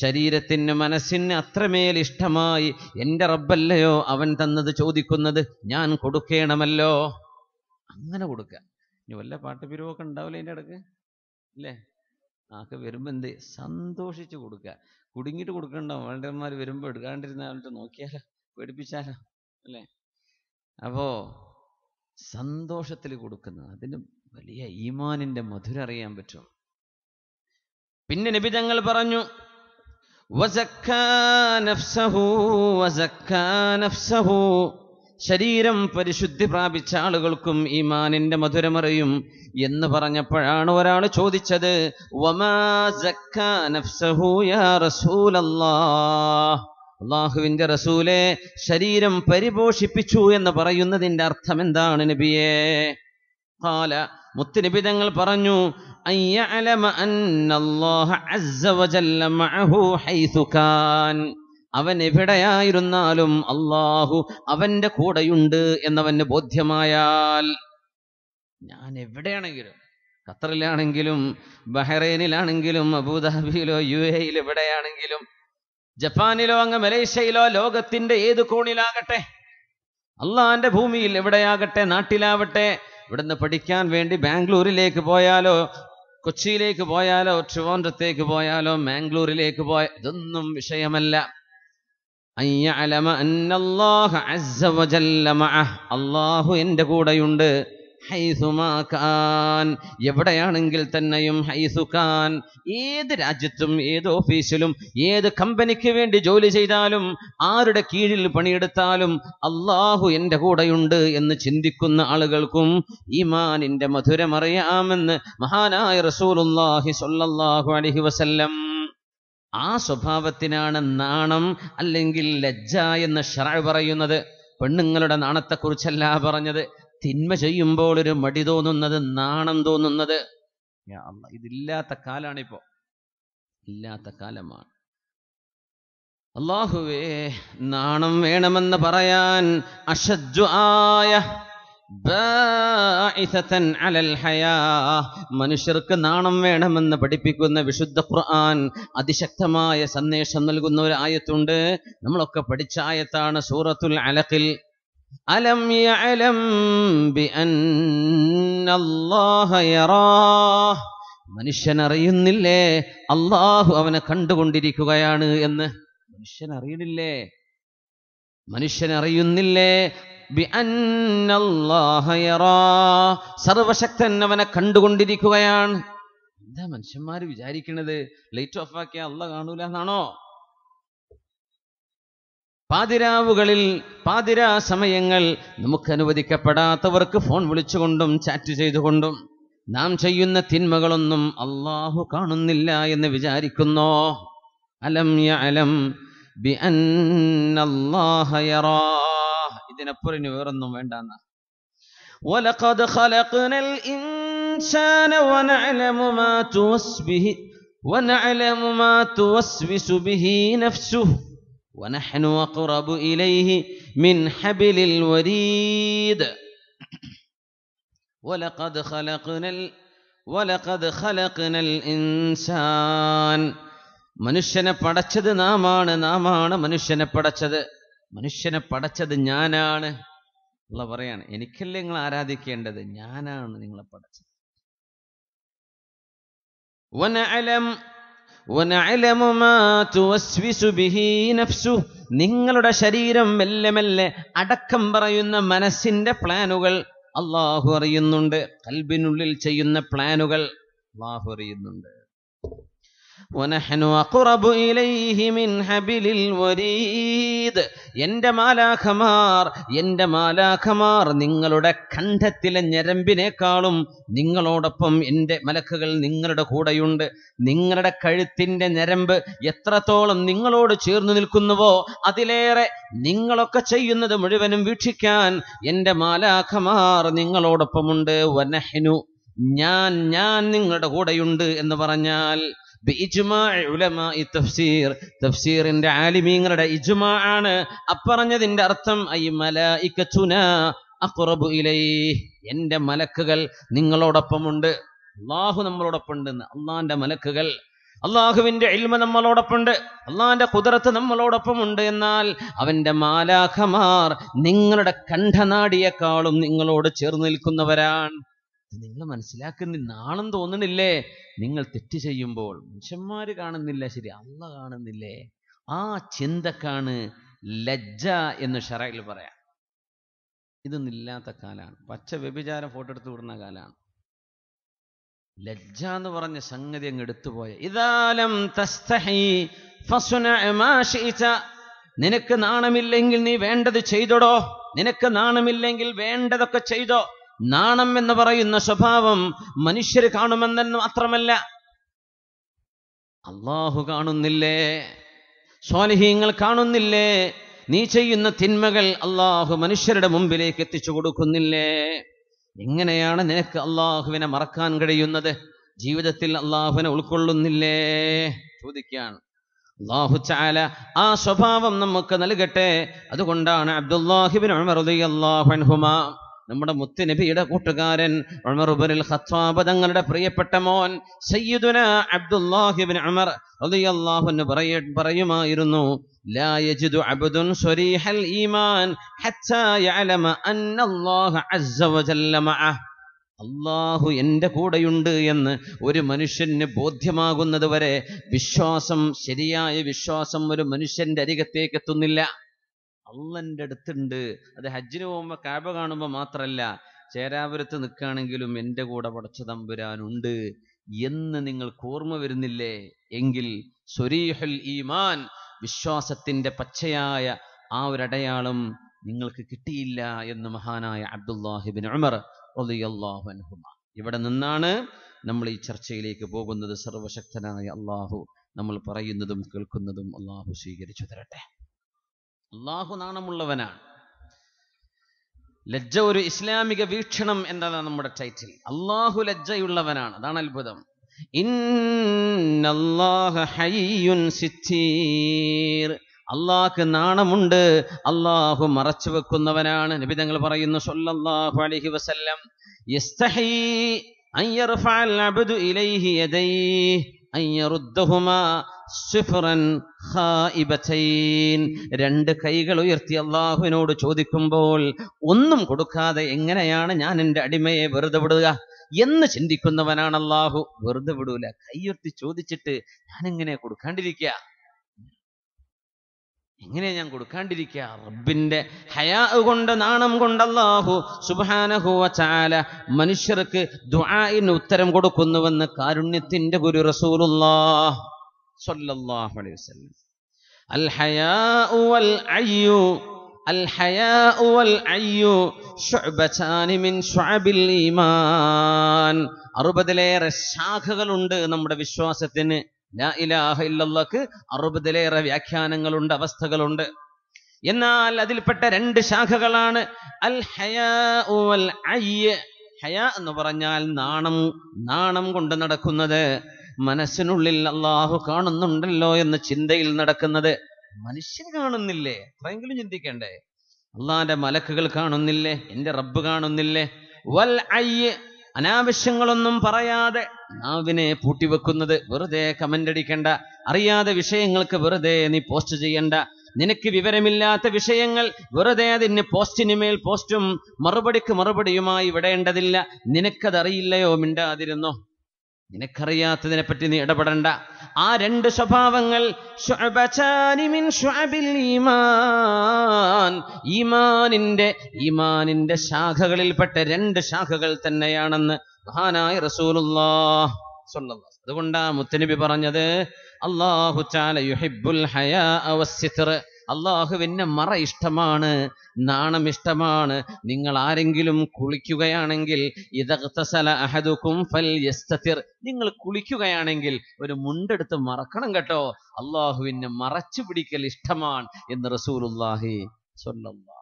ശരീരത്തിന് മനസ്സിന് അത്രമേൽ ഇഷ്ടമായി എൻ്റെ റബ്ബല്ലയോ അവൻ തന്നത് ചോദിക്കുന്നത് ഞാൻ കൊടുക്കണമല്ലോ അങ്ങനെ കൊടുക്ക ഇനി വല്ല പിരിവൊക്കെ ഉണ്ടാവില്ല അതിൻ്റെ ഇടക്ക് അല്ലേ ആക്ക് വരുമ്പോ എന്ത് സന്തോഷിച്ച് കൊടുക്കുക കുടുങ്ങിട്ട് കൊടുക്കണ്ടോ വരുമ്പോ എടുക്കാണ്ടിരുന്ന എടുക്കാണ്ടിരുന്നിട്ട് നോക്കിയാലോ പേടിപ്പിച്ചാലോ അല്ലേ അപ്പോൾ സന്തോഷത്തിൽ കൊടുക്കുന്നത് അതിന് വലിയ ഈമാനിൻ്റെ മധുരറിയാൻ അറിയാൻ പറ്റും പിന്നെ നിബിതങ്ങൾ പറഞ്ഞു ശരീരം പരിശുദ്ധി പ്രാപിച്ച ആളുകൾക്കും ഈമാനിന്റെ മധുരമറിയും എന്ന് പറഞ്ഞപ്പോഴാണ് ഒരാൾ ചോദിച്ചത് അള്ളാഹുവിന്റെ റസൂലെ ശരീരം പരിപോഷിപ്പിച്ചു എന്ന് പറയുന്നതിന്റെ അർത്ഥം എന്താണ് നബിയേ കാല മുത്തുനിബിതങ്ങൾ പറഞ്ഞു അവൻ എവിടെയായിരുന്നാലും അള്ളാഹു അവന്റെ കൂടെയുണ്ട് എന്നവന് ബോധ്യമായാൽ ഞാൻ എവിടെയാണെങ്കിലും ഖത്തറിലാണെങ്കിലും ബഹ്റൈനിലാണെങ്കിലും അബുദാബിയിലോ യു എയിൽ എവിടെയാണെങ്കിലും ജപ്പാനിലോ അങ്ങ് മലേഷ്യയിലോ ലോകത്തിന്റെ ഏത് കോണിലാകട്ടെ അള്ളാന്റെ ഭൂമിയിൽ എവിടെയാകട്ടെ നാട്ടിലാവട്ടെ ഇവിടുന്ന് പഠിക്കാൻ വേണ്ടി ബാംഗ്ലൂരിലേക്ക് പോയാലോ കൊച്ചിയിലേക്ക് പോയാലോ ട്രിവാൻഡ്രത്തേക്ക് പോയാലോ മാംഗ്ലൂരിലേക്ക് പോയ ഇതൊന്നും വിഷയമല്ല അയ്യലമ അന്നല്ലാഹ അസ്സ അല്ലാഹു എൻ്റെ കൂടെയുണ്ട് എവിടെയാണെങ്കിൽ തന്നെയും ഹൈസുഖാൻ ഏത് രാജ്യത്തും ഏത് ഓഫീസിലും ഏത് കമ്പനിക്ക് വേണ്ടി ജോലി ചെയ്താലും ആരുടെ കീഴിൽ പണിയെടുത്താലും അള്ളാഹു എൻ്റെ കൂടെയുണ്ട് എന്ന് ചിന്തിക്കുന്ന ആളുകൾക്കും ഈമാനിൻ്റെ മധുരമറിയാമെന്ന് മഹാനായ റസൂലുല്ലാഹി സൊല്ലാഹു അലഹി വസല്ലം ആ സ്വഭാവത്തിനാണ് നാണം അല്ലെങ്കിൽ ലജ്ജ എന്ന് ഷറ പറയുന്നത് പെണ്ണുങ്ങളുടെ നാണത്തെക്കുറിച്ചല്ല പറഞ്ഞത് തിന്മ ചെയ്യുമ്പോൾ ഒരു മടി തോന്നുന്നത് നാണം തോന്നുന്നത് ഇതില്ലാത്ത കാലാണിപ്പോ ഇല്ലാത്ത കാലമാണ് അള്ളാഹുവേ നാണം വേണമെന്ന് പറയാൻ അഷജ്വായ മനുഷ്യർക്ക് നാണം വേണമെന്ന് പഠിപ്പിക്കുന്ന വിശുദ്ധ ഖുർആൻ അതിശക്തമായ സന്ദേശം നൽകുന്ന ഒരു ആയത്തുണ്ട് നമ്മളൊക്കെ പഠിച്ച ആയത്താണ് സൂറത്തുൽ അലഖിൽ അലം യഅലം ബിഅന്നല്ലാഹ യറാ മനുഷ്യൻ അറിയുന്നില്ലേ അള്ളാഹു അവനെ കണ്ടുകൊണ്ടിരിക്കുകയാണ് എന്ന് മനുഷ്യൻ അറിയണില്ലേ മനുഷ്യൻ അറിയുന്നില്ലേ സർവശക്തൻ അവനെ കണ്ടുകൊണ്ടിരിക്കുകയാണ് എന്താ മനുഷ്യന്മാർ വിചാരിക്കണത് ലൈറ്റ് ഓഫ് ആക്കിയ അള്ള കാണൂല എന്നാണോ പാതിരാവുകളിൽ പാതിരാ സമയങ്ങൾ നമുക്ക് അനുവദിക്കപ്പെടാത്തവർക്ക് ഫോൺ വിളിച്ചുകൊണ്ടും ചാറ്റ് ചെയ്തുകൊണ്ടും നാം ചെയ്യുന്ന തിന്മകളൊന്നും അള്ളാഹു കാണുന്നില്ല എന്ന് വിചാരിക്കുന്നോ അലം അലം ഇതിനപ്പുറം വേറൊന്നും വേണ്ട ولقد ونعلم ما توسوس به نفسه ونحن أقرب إليه من حبل الوريد ولقد خلقنا ال... ولقد خلقنا الإنسان മനുഷ്യനെ പടച്ചത് നാമാണ് നാമാണ് മനുഷ്യനെ പടച്ചത് മനുഷ്യനെ പടച്ചത് ഞാനാണ് ഉള്ള പറയാണ് എനിക്കല്ലേ നിങ്ങൾ ആരാധിക്കേണ്ടത് ഞാനാണ് നിങ്ങളെ പടച്ചത് വനഅലം നിങ്ങളുടെ ശരീരം മെല്ലെ മെല്ലെ അടക്കം പറയുന്ന മനസ്സിന്റെ പ്ലാനുകൾ അള്ളാഹു അറിയുന്നുണ്ട് കൽബിനുള്ളിൽ ചെയ്യുന്ന പ്ലാനുകൾ അള്ളാഹു അറിയുന്നുണ്ട് ونحن أقرب إليه من حبل الوريد എൻ്റെ മാലാഖമാർ എൻ്റെ മാലാഖമാർ നിങ്ങളുടെ കണ്ഠത്തിലെ ഞരമ്പിനേക്കാളും നിങ്ങളോടൊപ്പം എൻ്റെ മലക്കുകൾ നിങ്ങളുടെ കൂടെയുണ്ട് നിങ്ങളുടെ കഴുത്തിന്റെ ഞരമ്പ് എത്രത്തോളം നിങ്ങളോട് ചേർന്നു നിൽക്കുന്നുവോ അതിലേറെ നിങ്ങളൊക്കെ ചെയ്യുന്നത് മുഴുവനും വീക്ഷിക്കാൻ എൻ്റെ മാലാഖമാർ നിങ്ങളോടൊപ്പമുണ്ട് വനഹനു ഞാൻ ഞാൻ നിങ്ങളുടെ കൂടെയുണ്ട് എന്ന് പറഞ്ഞാൽ തഫ്സീർ തഫ്സീറിന്റെ ആലിമീങ്ങളുടെ ഇജുമാ ആണ് അപ്പറഞ്ഞതിന്റെ അർത്ഥം ഐ മലഇക്കുന അക്കുറബു ഇലൈ എന്റെ മലക്കുകൾ നിങ്ങളോടൊപ്പമുണ്ട് അള്ളാഹു നമ്മളോടൊപ്പമുണ്ടെന്ന് അള്ളാന്റെ മലക്കുകൾ അള്ളാഹുവിന്റെ എൽമ നമ്മളോടൊപ്പമുണ്ട് അള്ളാഹിന്റെ കുതിരത്ത് നമ്മളോടൊപ്പമുണ്ട് എന്നാൽ അവന്റെ മാലാഖമാർ നിങ്ങളുടെ കണ്ഠനാടിയേക്കാളും നിങ്ങളോട് ചേർന്ന് നിൽക്കുന്നവരാണ് നിങ്ങൾ നാളും തോന്നണില്ലേ നിങ്ങൾ തെറ്റ് ചെയ്യുമ്പോൾ മനുഷ്യന്മാർ കാണുന്നില്ല ശരി അല്ല കാണുന്നില്ലേ ആ ചിന്തക്കാണ് ലജ്ജ എന്ന് ഷറയിൽ പറയാം ഇതൊന്നില്ലാത്ത കാലാണ് പച്ച വ്യഭിചാരം ഫോട്ടോ എടുത്ത് വിടുന്ന കാലാണ് ലജ്ജ എന്ന് പറഞ്ഞ സംഗതി അങ്ങ് എടുത്തുപോയ ഇതാലം നിനക്ക് നാണമില്ലെങ്കിൽ നീ വേണ്ടത് ചെയ്തോടോ നിനക്ക് നാണമില്ലെങ്കിൽ വേണ്ടതൊക്കെ ചെയ്തോ നാണം എന്ന് പറയുന്ന സ്വഭാവം മനുഷ്യർ കാണുമെന്നെന്ന് മാത്രമല്ല അള്ളാഹു കാണുന്നില്ലേ സ്വാലിഹീങ്ങൾ കാണുന്നില്ലേ നീ ചെയ്യുന്ന തിന്മകൾ അള്ളാഹു മനുഷ്യരുടെ മുമ്പിലേക്ക് എത്തിച്ചു കൊടുക്കുന്നില്ലേ എങ്ങനെയാണ് നിനക്ക് അള്ളാഹുവിനെ മറക്കാൻ കഴിയുന്നത് ജീവിതത്തിൽ അള്ളാഹുവിനെ ഉൾക്കൊള്ളുന്നില്ലേ ചോദിക്കുകയാണ് അള്ളാഹു ചാല ആ സ്വഭാവം നമുക്ക് നൽകട്ടെ അതുകൊണ്ടാണ് അബ്ദുല്ലാഹിബിൻ അള്ളാഹുഹുമാ നമ്മുടെ മുത്ത് നബിയുടെ കൂട്ടുകാരൻ ഉമർബുൽ തങ്ങളുടെ പ്രിയപ്പെട്ട മോൻ സയ്യിദുന അബ്ദുല്ലാഹിബിൻ ഉമർ റളിയല്ലാഹു അൻഹു പറയ പറയുമായിരുന്നു ലാ യജിദു അബ്ദുൻ സ്വരീഹൽ ഈമാൻ ഹത്താ യഅലമ അന്നല്ലാഹ അസ്സ വജല്ല മഅഹ് അള്ളാഹു എൻ്റെ കൂടെയുണ്ട് എന്ന് ഒരു മനുഷ്യന് ബോധ്യമാകുന്നത് വരെ വിശ്വാസം ശരിയായ വിശ്വാസം ഒരു മനുഷ്യൻ്റെ അരികത്തേക്ക് എത്തുന്നില്ല അള്ളന്റെ അടുത്തുണ്ട് അത് ഹജ്ജിന് പോകുമ്പോ കാബ കാണുമ്പോൾ മാത്രമല്ല ചേരാപുരത്ത് നിൽക്കുകയാണെങ്കിലും എൻ്റെ കൂടെ പടച്ച തമ്പുരാനുണ്ട് എന്ന് നിങ്ങൾക്ക് ഓർമ്മ വരുന്നില്ലേ എങ്കിൽ സൊരീഹുൽ ഈമാൻ വിശ്വാസത്തിന്റെ പച്ചയായ ആ ഒരു അടയാളം നിങ്ങൾക്ക് കിട്ടിയില്ല എന്ന് മഹാനായ അബ്ദുല്ലാഹിബിൻ ഉമർ റളിയല്ലാഹു ഇവിടെ നിന്നാണ് നമ്മൾ ഈ ചർച്ചയിലേക്ക് പോകുന്നത് സർവശക്തനായ അള്ളാഹു നമ്മൾ പറയുന്നതും കേൾക്കുന്നതും അള്ളാഹു സ്വീകരിച്ചു തരട്ടെ അള്ളാഹു നാണമുള്ളവനാണ് ലജ്ജ ഒരു ഇസ്ലാമിക വീക്ഷണം എന്നതാണ് നമ്മുടെ ടൈറ്റിൽ അള്ളാഹു ലജ്ജയുള്ളവനാണ് അതാണ് അത്ഭുതം അള്ളാഹ് നാണമുണ്ട് അള്ളാഹു മറച്ചു വെക്കുന്നവനാണ് നബി തങ്ങൾ പറയുന്നു സല്ലല്ലാഹു അലൈഹി വസല്ലം അബ്ദു ഇലൈഹി രണ്ട് കൈകൾ ഉയർത്തി അള്ളാഹുവിനോട് ചോദിക്കുമ്പോൾ ഒന്നും കൊടുക്കാതെ എങ്ങനെയാണ് ഞാൻ എൻ്റെ അടിമയെ വെറുതെ വിടുക എന്ന് ചിന്തിക്കുന്നവനാണ് അള്ളാഹു വെറുതെ വിടൂല കൈയുർത്തി ചോദിച്ചിട്ട് ഞാൻ എങ്ങനെ കൊടുക്കാണ്ടിരിക്കുക എങ്ങനെ ഞാൻ കൊടുക്കാണ്ടിരിക്കുക റബ്ബിന്റെ ഹയാ കൊണ്ട് നാണം കൊണ്ടല്ലാഹു അല്ലാഹു ചാല മനുഷ്യർക്ക് ദ്വായിന് ഉത്തരം കൊടുക്കുന്നുവെന്ന് കാരുണ്യത്തിന്റെ ഗുരു റസൂലുല്ലാഹ് അലൈഹി വസല്ലം അൽ വൽ അറുപതിലേറെ ശാഖകളുണ്ട് നമ്മുടെ വിശ്വാസത്തിന് ഇലാഹ അറുപതിലേറെ വ്യാഖ്യാനങ്ങളുണ്ട് അവസ്ഥകളുണ്ട് എന്നാൽ അതിൽപ്പെട്ട രണ്ട് ശാഖകളാണ് അൽ ഹയാൽ ഹയാ എന്ന് പറഞ്ഞാൽ നാണം നാണം കൊണ്ട് നടക്കുന്നത് മനസ്സിനുള്ളിൽ അള്ളാഹു കാണുന്നുണ്ടല്ലോ എന്ന ചിന്തയിൽ നടക്കുന്നത് മനുഷ്യൻ കാണുന്നില്ലേ അത്രയെങ്കിലും ചിന്തിക്കണ്ടേ അള്ളാന്റെ മലക്കുകൾ കാണുന്നില്ലേ എന്റെ റബ്ബ് കാണുന്നില്ലേ വൽ അയ്യ അനാവശ്യങ്ങളൊന്നും പറയാതെ നാവിനെ പൂട്ടിവെക്കുന്നത് വെറുതെ കമന്റ് അടിക്കണ്ട അറിയാതെ വിഷയങ്ങൾക്ക് വെറുതെ നീ പോസ്റ്റ് ചെയ്യണ്ട നിനക്ക് വിവരമില്ലാത്ത വിഷയങ്ങൾ വെറുതെ അതിന് പോസ്റ്റിന് മേൽ പോസ്റ്റും മറുപടിക്ക് മറുപടിയുമായി വിടേണ്ടതില്ല നിനക്കതറിയില്ലയോ മിണ്ടാതിരുന്നോ നിനക്കറിയാത്തതിനെപ്പറ്റി നീ ഇടപെടണ്ട ആ രണ്ട് സ്വഭാവങ്ങൾ ഈമാനിന്റെ ഈമാനിന്റെ ശാഖകളിൽപ്പെട്ട രണ്ട് ശാഖകൾ തന്നെയാണെന്ന് മഹാനായ റസൂലുള്ള അതുകൊണ്ടാ മുത്തനബി പറഞ്ഞത് അള്ളാഹു ചാല യുഹിബുൽ ഹയാ അവസിത്ര അള്ളാഹുവിന് മറ ഇഷ്ടമാണ് നാണം ഇഷ്ടമാണ് നിങ്ങൾ ആരെങ്കിലും കുളിക്കുകയാണെങ്കിൽ ഫൽ യസ്തതിർ നിങ്ങൾ കുളിക്കുകയാണെങ്കിൽ ഒരു മുണ്ടെടുത്ത് മറക്കണം കേട്ടോ അള്ളാഹുവിന് മറച്ചു പിടിക്കൽ ഇഷ്ടമാണ് എന്ന് റസൂലുല്ലാഹി സ്വല്ലല്ലാഹി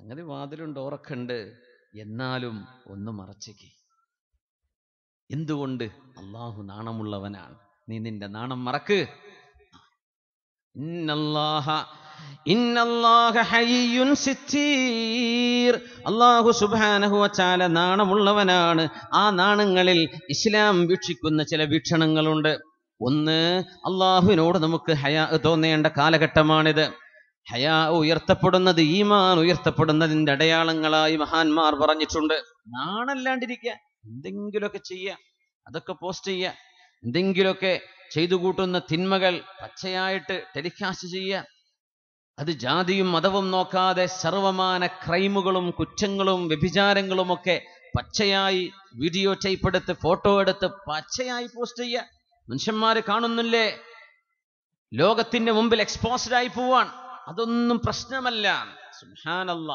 അങ്ങനെ വാതിലുണ്ട് ഓർക്കുണ്ട് എന്നാലും ഒന്ന് മറച്ചേക്ക് എന്തുകൊണ്ട് അള്ളാഹു നാണമുള്ളവനാണ് നീ നിന്റെ നാണം മറക്ക് അള്ളാഹു സുബാനഹുവച്ചാല നാണമുള്ളവനാണ് ആ നാണങ്ങളിൽ ഇസ്ലാം വീക്ഷിക്കുന്ന ചില വീക്ഷണങ്ങളുണ്ട് ഒന്ന് അള്ളാഹുവിനോട് നമുക്ക് ഹയാ തോന്നേണ്ട കാലഘട്ടമാണിത് ഹയാ ഉയർത്തപ്പെടുന്നത് ഈമാൻ ഉയർത്തപ്പെടുന്നതിന്റെ അടയാളങ്ങളായി മഹാന്മാർ പറഞ്ഞിട്ടുണ്ട് നാണല്ലാണ്ടിരിക്കുക എന്തെങ്കിലുമൊക്കെ ചെയ്യുക അതൊക്കെ പോസ്റ്റ് ചെയ്യുക എന്തെങ്കിലുമൊക്കെ ചെയ്തു കൂട്ടുന്ന തിന്മകൾ പച്ചയായിട്ട് ടെലികാസ്റ്റ് ചെയ്യുക അത് ജാതിയും മതവും നോക്കാതെ സർവമാന ക്രൈമുകളും കുറ്റങ്ങളും വ്യഭിചാരങ്ങളുമൊക്കെ പച്ചയായി വീഡിയോ ടൈപ്പ് എടുത്ത് ഫോട്ടോ എടുത്ത് പച്ചയായി പോസ്റ്റ് ചെയ്യുക മനുഷ്യന്മാർ കാണുന്നില്ലേ ലോകത്തിന്റെ മുമ്പിൽ എക്സ്പോസ്ഡ് ആയി പോവാൻ അതൊന്നും പ്രശ്നമല്ല സുഹാനല്ല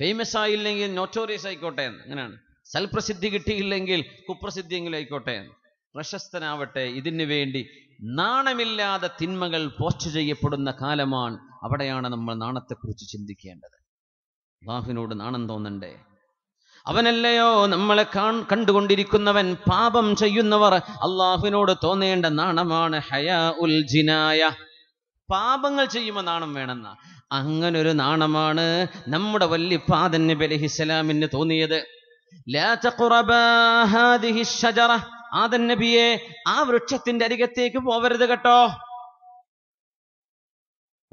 ഫേമസ് ആയില്ലെങ്കിൽ നോട്ടോറിയസ് ആയിക്കോട്ടെ എന്ന് അങ്ങനെയാണ് സൽപ്രസിദ്ധി കിട്ടിയില്ലെങ്കിൽ കുപ്രസിദ്ധിയെങ്കിലും ആയിക്കോട്ടെ എന്ന് പ്രശസ്തനാവട്ടെ ഇതിനു വേണ്ടി നാണമില്ലാതെ തിന്മകൾ പോസ്റ്റ് ചെയ്യപ്പെടുന്ന കാലമാണ് അവിടെയാണ് നമ്മൾ നാണത്തെക്കുറിച്ച് ചിന്തിക്കേണ്ടത് അള്ളാഹുവിനോട് നാണം തോന്നണ്ടേ അവനല്ലയോ നമ്മളെ കാൺ കണ്ടുകൊണ്ടിരിക്കുന്നവൻ പാപം ചെയ്യുന്നവർ അള്ളാഹുവിനോട് തോന്നേണ്ട നാണമാണ് ഹയാ ഉൽ ജിനായ പാപങ്ങൾ ചെയ്യുമ്പോൾ നാണം വേണമെന്ന അങ്ങനൊരു നാണമാണ് നമ്മുടെ വല്യപ്പാദന് ബലഹിസലാമിന് തോന്നിയത് ലാ ആദൻ നബിയെ ആ വൃക്ഷത്തിന്റെ അരികത്തേക്ക് പോവരുത് കേട്ടോ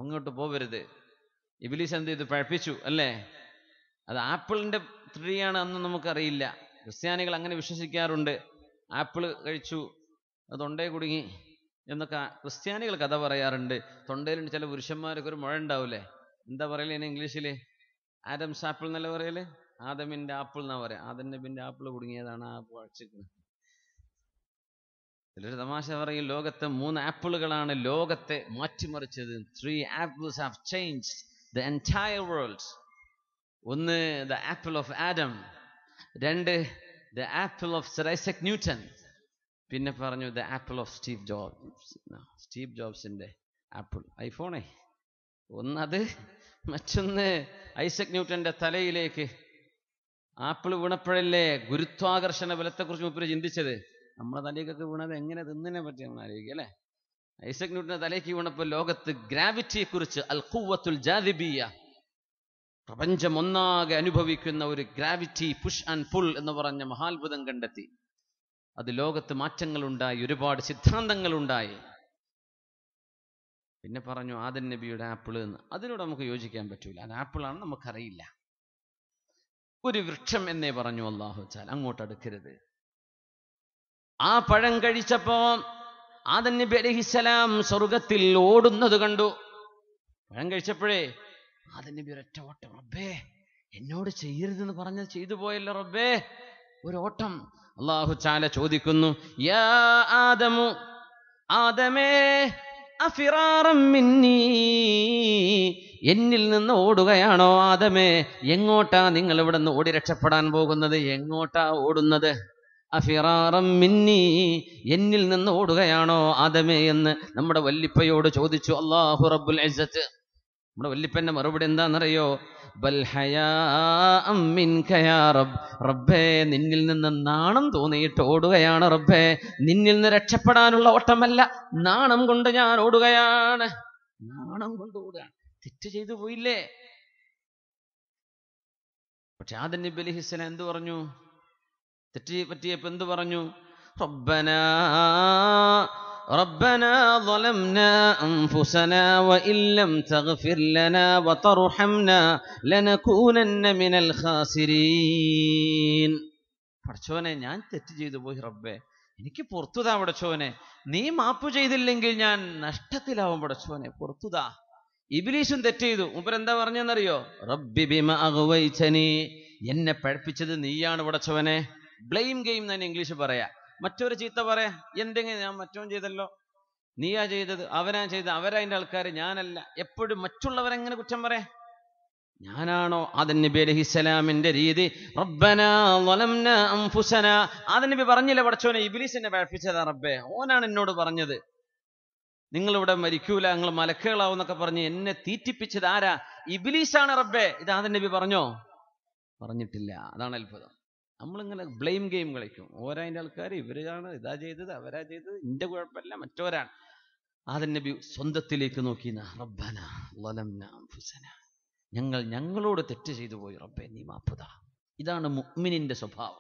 അങ്ങോട്ട് പോവരുത് ഇബിലിസ് എന്ത് ചെയ്ത് പഴപ്പിച്ചു അല്ലേ അത് ആപ്പിളിന്റെ ത്രീയാണ് അന്ന് നമുക്കറിയില്ല ക്രിസ്ത്യാനികൾ അങ്ങനെ വിശ്വസിക്കാറുണ്ട് ആപ്പിൾ കഴിച്ചു തൊണ്ടയെ കുടുങ്ങി എന്നൊക്കെ ക്രിസ്ത്യാനികൾ കഥ പറയാറുണ്ട് തൊണ്ടയിൽ ചില പുരുഷന്മാരൊക്കെ ഒരു മുഴ ഉണ്ടാവില്ലേ എന്താ പറയലേ ഇനി ഇംഗ്ലീഷിൽ ആദംസ് ആപ്പിൾ എന്നല്ല പറയല് ആദമിന്റെ ആപ്പിൾ എന്നാ പറയാം ആദം ആപ്പിൾ കുടുങ്ങിയതാണ് ആ പഴച്ചിക്കുന്നത് ഇതിലൊരു തമാശ പറയും ലോകത്തെ മൂന്ന് ആപ്പിളുകളാണ് ലോകത്തെ മാറ്റിമറിച്ചത് three apples have change the entire world ഒന്ന് ദ ആപ്പിൾ ഓഫ് ആഡം രണ്ട് the apple of sir Isaac Newton പിന്നെ പറഞ്ഞു the apple of Steve Jobs Steve ജോബ്സിന്റെ ആപ്പിൾ ഐഫോണേ ഒന്നത് മറ്റൊന്ന് ഐസക് ന്യൂട്ടന്റെ തലയിലേക്ക് ആപ്പിൾ വീണപ്പോഴല്ലേ ഗുരുത്വാകർഷണ ബലത്തെക്കുറിച്ച് മുപ്പിൽ ചിന്തിച്ചത് നമ്മളെ തലയ്ക്കൊക്കെ വീണത് എങ്ങനെ തിന്നിനെ പറ്റി നമ്മൾ ആലോചിക്കുക അല്ലെ ഐസക് ന്യൂട്ടന്റെ തലയ്ക്ക് വീണപ്പോൾ ലോകത്ത് ഗ്രാവിറ്റിയെ കുറിച്ച് അൽ ഖുവത്തുൽ ജാദിബിയ പ്രപഞ്ചം ഒന്നാകെ അനുഭവിക്കുന്ന ഒരു ഗ്രാവിറ്റി പുഷ് ആൻഡ് പുൾ എന്ന് പറഞ്ഞ മഹാത്ഭുതം കണ്ടെത്തി അത് ലോകത്ത് മാറ്റങ്ങളുണ്ടായി ഒരുപാട് സിദ്ധാന്തങ്ങൾ ഉണ്ടായി പിന്നെ പറഞ്ഞു ആദൻ നബിയുടെ ആപ്പിൾ എന്ന് അതിനോട് നമുക്ക് യോജിക്കാൻ പറ്റൂല അത് ആപ്പിളാണ് നമുക്കറിയില്ല ഒരു വൃക്ഷം എന്നേ പറഞ്ഞു അള്ളാഹു വെച്ചാൽ അങ്ങോട്ട് അടുക്കരുത് ആ പഴം കഴിച്ചപ്പോ ആദൻ നബി സ്വർഗത്തിൽ ഓടുന്നത് കണ്ടു പഴം കഴിച്ചപ്പോഴേ ആദൻ നബി ഒരൊറ്റ ഓട്ടം റബ്ബേ എന്നോട് ചെയ്യരുതെന്ന് പറഞ്ഞ ചെയ്തു പോയല്ലോ റബ്ബേ ഒരു ഓട്ടം അള്ളാഹു ചാല ചോദിക്കുന്നു യാ ആദമു ആദമേ എന്നിൽ നിന്ന് ഓടുകയാണോ ആദമേ എങ്ങോട്ടാ നിങ്ങൾ ഇവിടെ നിന്ന് ഓടി രക്ഷപ്പെടാൻ പോകുന്നത് എങ്ങോട്ടാ ഓടുന്നത് അഫിറാറം മിന്നി എന്നിൽ നിന്ന് ഓടുകയാണോ ആദമേ എന്ന് നമ്മുടെ വല്ലിപ്പയോട് ചോദിച്ചു അള്ളാഹു റബ്ബുൽ അസത്ത് നമ്മുടെ വല്ലിപ്പന്റെ മറുപടി എന്താണെന്നറിയോ റബ്ബേ നിന്നിൽ നിന്ന് നാണം തോന്നിയിട്ട് ഓടുകയാണ് റബ്ബേ നിന്നിൽ നിന്ന് രക്ഷപ്പെടാനുള്ള ഓട്ടമല്ല നാണം കൊണ്ട് ഞാൻ ഓടുകയാണ് നാണം കൊണ്ട് ഓടുകയാണ് തെറ്റ് ചെയ്തു പോയില്ലേ പക്ഷെ ആദൻ നബി എന്തു പറഞ്ഞു തെറ്റ് പറ്റിയപ്പോ എന്ത് പറഞ്ഞു റബ്ബനാ ربنا ظلمنا أنفسنا وإن لم تغفر لنا وترحمنا لنكونن من الخاسرين പഠിച്ചോനെ ഞാൻ തെറ്റ് ചെയ്തു പോയി റബ്ബേ എനിക്ക് പുറത്തുതാ പഠിച്ചോനെ നീ മാപ്പ് ചെയ്തില്ലെങ്കിൽ ഞാൻ നഷ്ടത്തിലാവും പഠിച്ചോനെ പുറത്തുതാ ഇബിലീഷും തെറ്റ് ചെയ്തു മുപ്പരെന്താ പറഞ്ഞെന്നറിയോ റബ്ബി ബിമ അഗുവൈച്ചനി എന്നെ പഴപ്പിച്ചത് നീയാണ് പഠിച്ചവനെ ബ്ലെയിം ഗെയിം തന്നെ ഇംഗ്ലീഷ് പറയാ മറ്റൊരു ചീത്ത പറയാ എന്തെങ്കിലും ഞാൻ മറ്റോ ചെയ്തല്ലോ നീയാ ചെയ്തത് അവനാ ചെയ്തത് അവരാ എൻ്റെ ആൾക്കാർ ഞാനല്ല എപ്പോഴും മറ്റുള്ളവരെങ്ങനെ കുറ്റം പറയാ ഞാനാണോ ആദൻ നബി അലഹിസ്സലാമിന്റെ രീതി റബ്ബന അംഫുസന ആദൻ നബി പറഞ്ഞില്ല പടച്ചോനെ ഇബിലീസിനെ പഴപ്പിച്ചതാ റബ്ബേ ഓനാണ് എന്നോട് പറഞ്ഞത് നിങ്ങളിവിടെ മരിക്കൂല നിങ്ങൾ മലക്കുകളാവും എന്നൊക്കെ പറഞ്ഞ് എന്നെ തീറ്റിപ്പിച്ചത് ആരാ ഇബിലീസാണ് റബ്ബേ ഇത് ആദൻ നബി പറഞ്ഞോ പറഞ്ഞിട്ടില്ല അതാണ് അത്ഭുതം നമ്മളിങ്ങനെ ബ്ലെയിം ഗെയിം കളിക്കും ഓരതിൻ്റെ ആൾക്കാർ ഇവരാണ് ഇതാ ചെയ്തത് അവരാ ചെയ്തത് എൻ്റെ കുഴപ്പമല്ല മറ്റോരാണ് ആദൻ നബി സ്വന്തത്തിലേക്ക് നോക്കി ഞങ്ങൾ ഞങ്ങളോട് തെറ്റ് ചെയ്തു പോയി റബ്ബെ നീ മാപ്പുത ഇതാണ് മുഅ്മിനിന്റെ സ്വഭാവം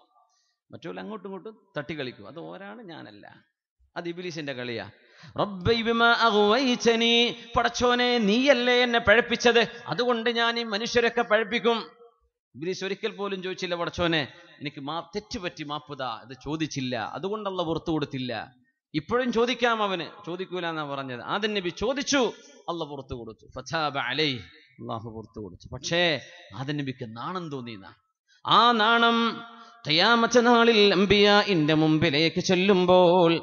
മറ്റുള്ള അങ്ങോട്ടും ഇങ്ങോട്ടും തട്ടി കളിക്കും അത് ഓരാണ് ഞാനല്ല അത് ഇബിലിസിന്റെ കളിയാ റബ്ബൈബിമാ പടച്ചോനെ നീയല്ലേ എന്നെ പഴപ്പിച്ചത് അതുകൊണ്ട് ഞാൻ ഈ മനുഷ്യരൊക്കെ പഴപ്പിക്കും ഇബ്ലീസ് ഒരിക്കൽ പോലും ചോദിച്ചില്ല പടച്ചോനെ എനിക്ക് മാ പറ്റി മാപ്പുതാ ഇത് ചോദിച്ചില്ല അതുകൊണ്ടല്ല പുറത്തു കൊടുത്തില്ല ഇപ്പോഴും ചോദിക്കാം അവന് ചോദിക്കൂല എന്നാ പറഞ്ഞത് ആദ്യം നബി ചോദിച്ചു അല്ല പുറത്തു കൊടുത്തു അള്ളാഹു പുറത്തു കൊടുത്തു പക്ഷേ ആദ്യം നബിക്ക് നാണം തോന്നിയതാ ആ നാണം നാളിൽ അമ്പിയ ഇന്റെ മുമ്പിലേക്ക് ചെല്ലുമ്പോൾ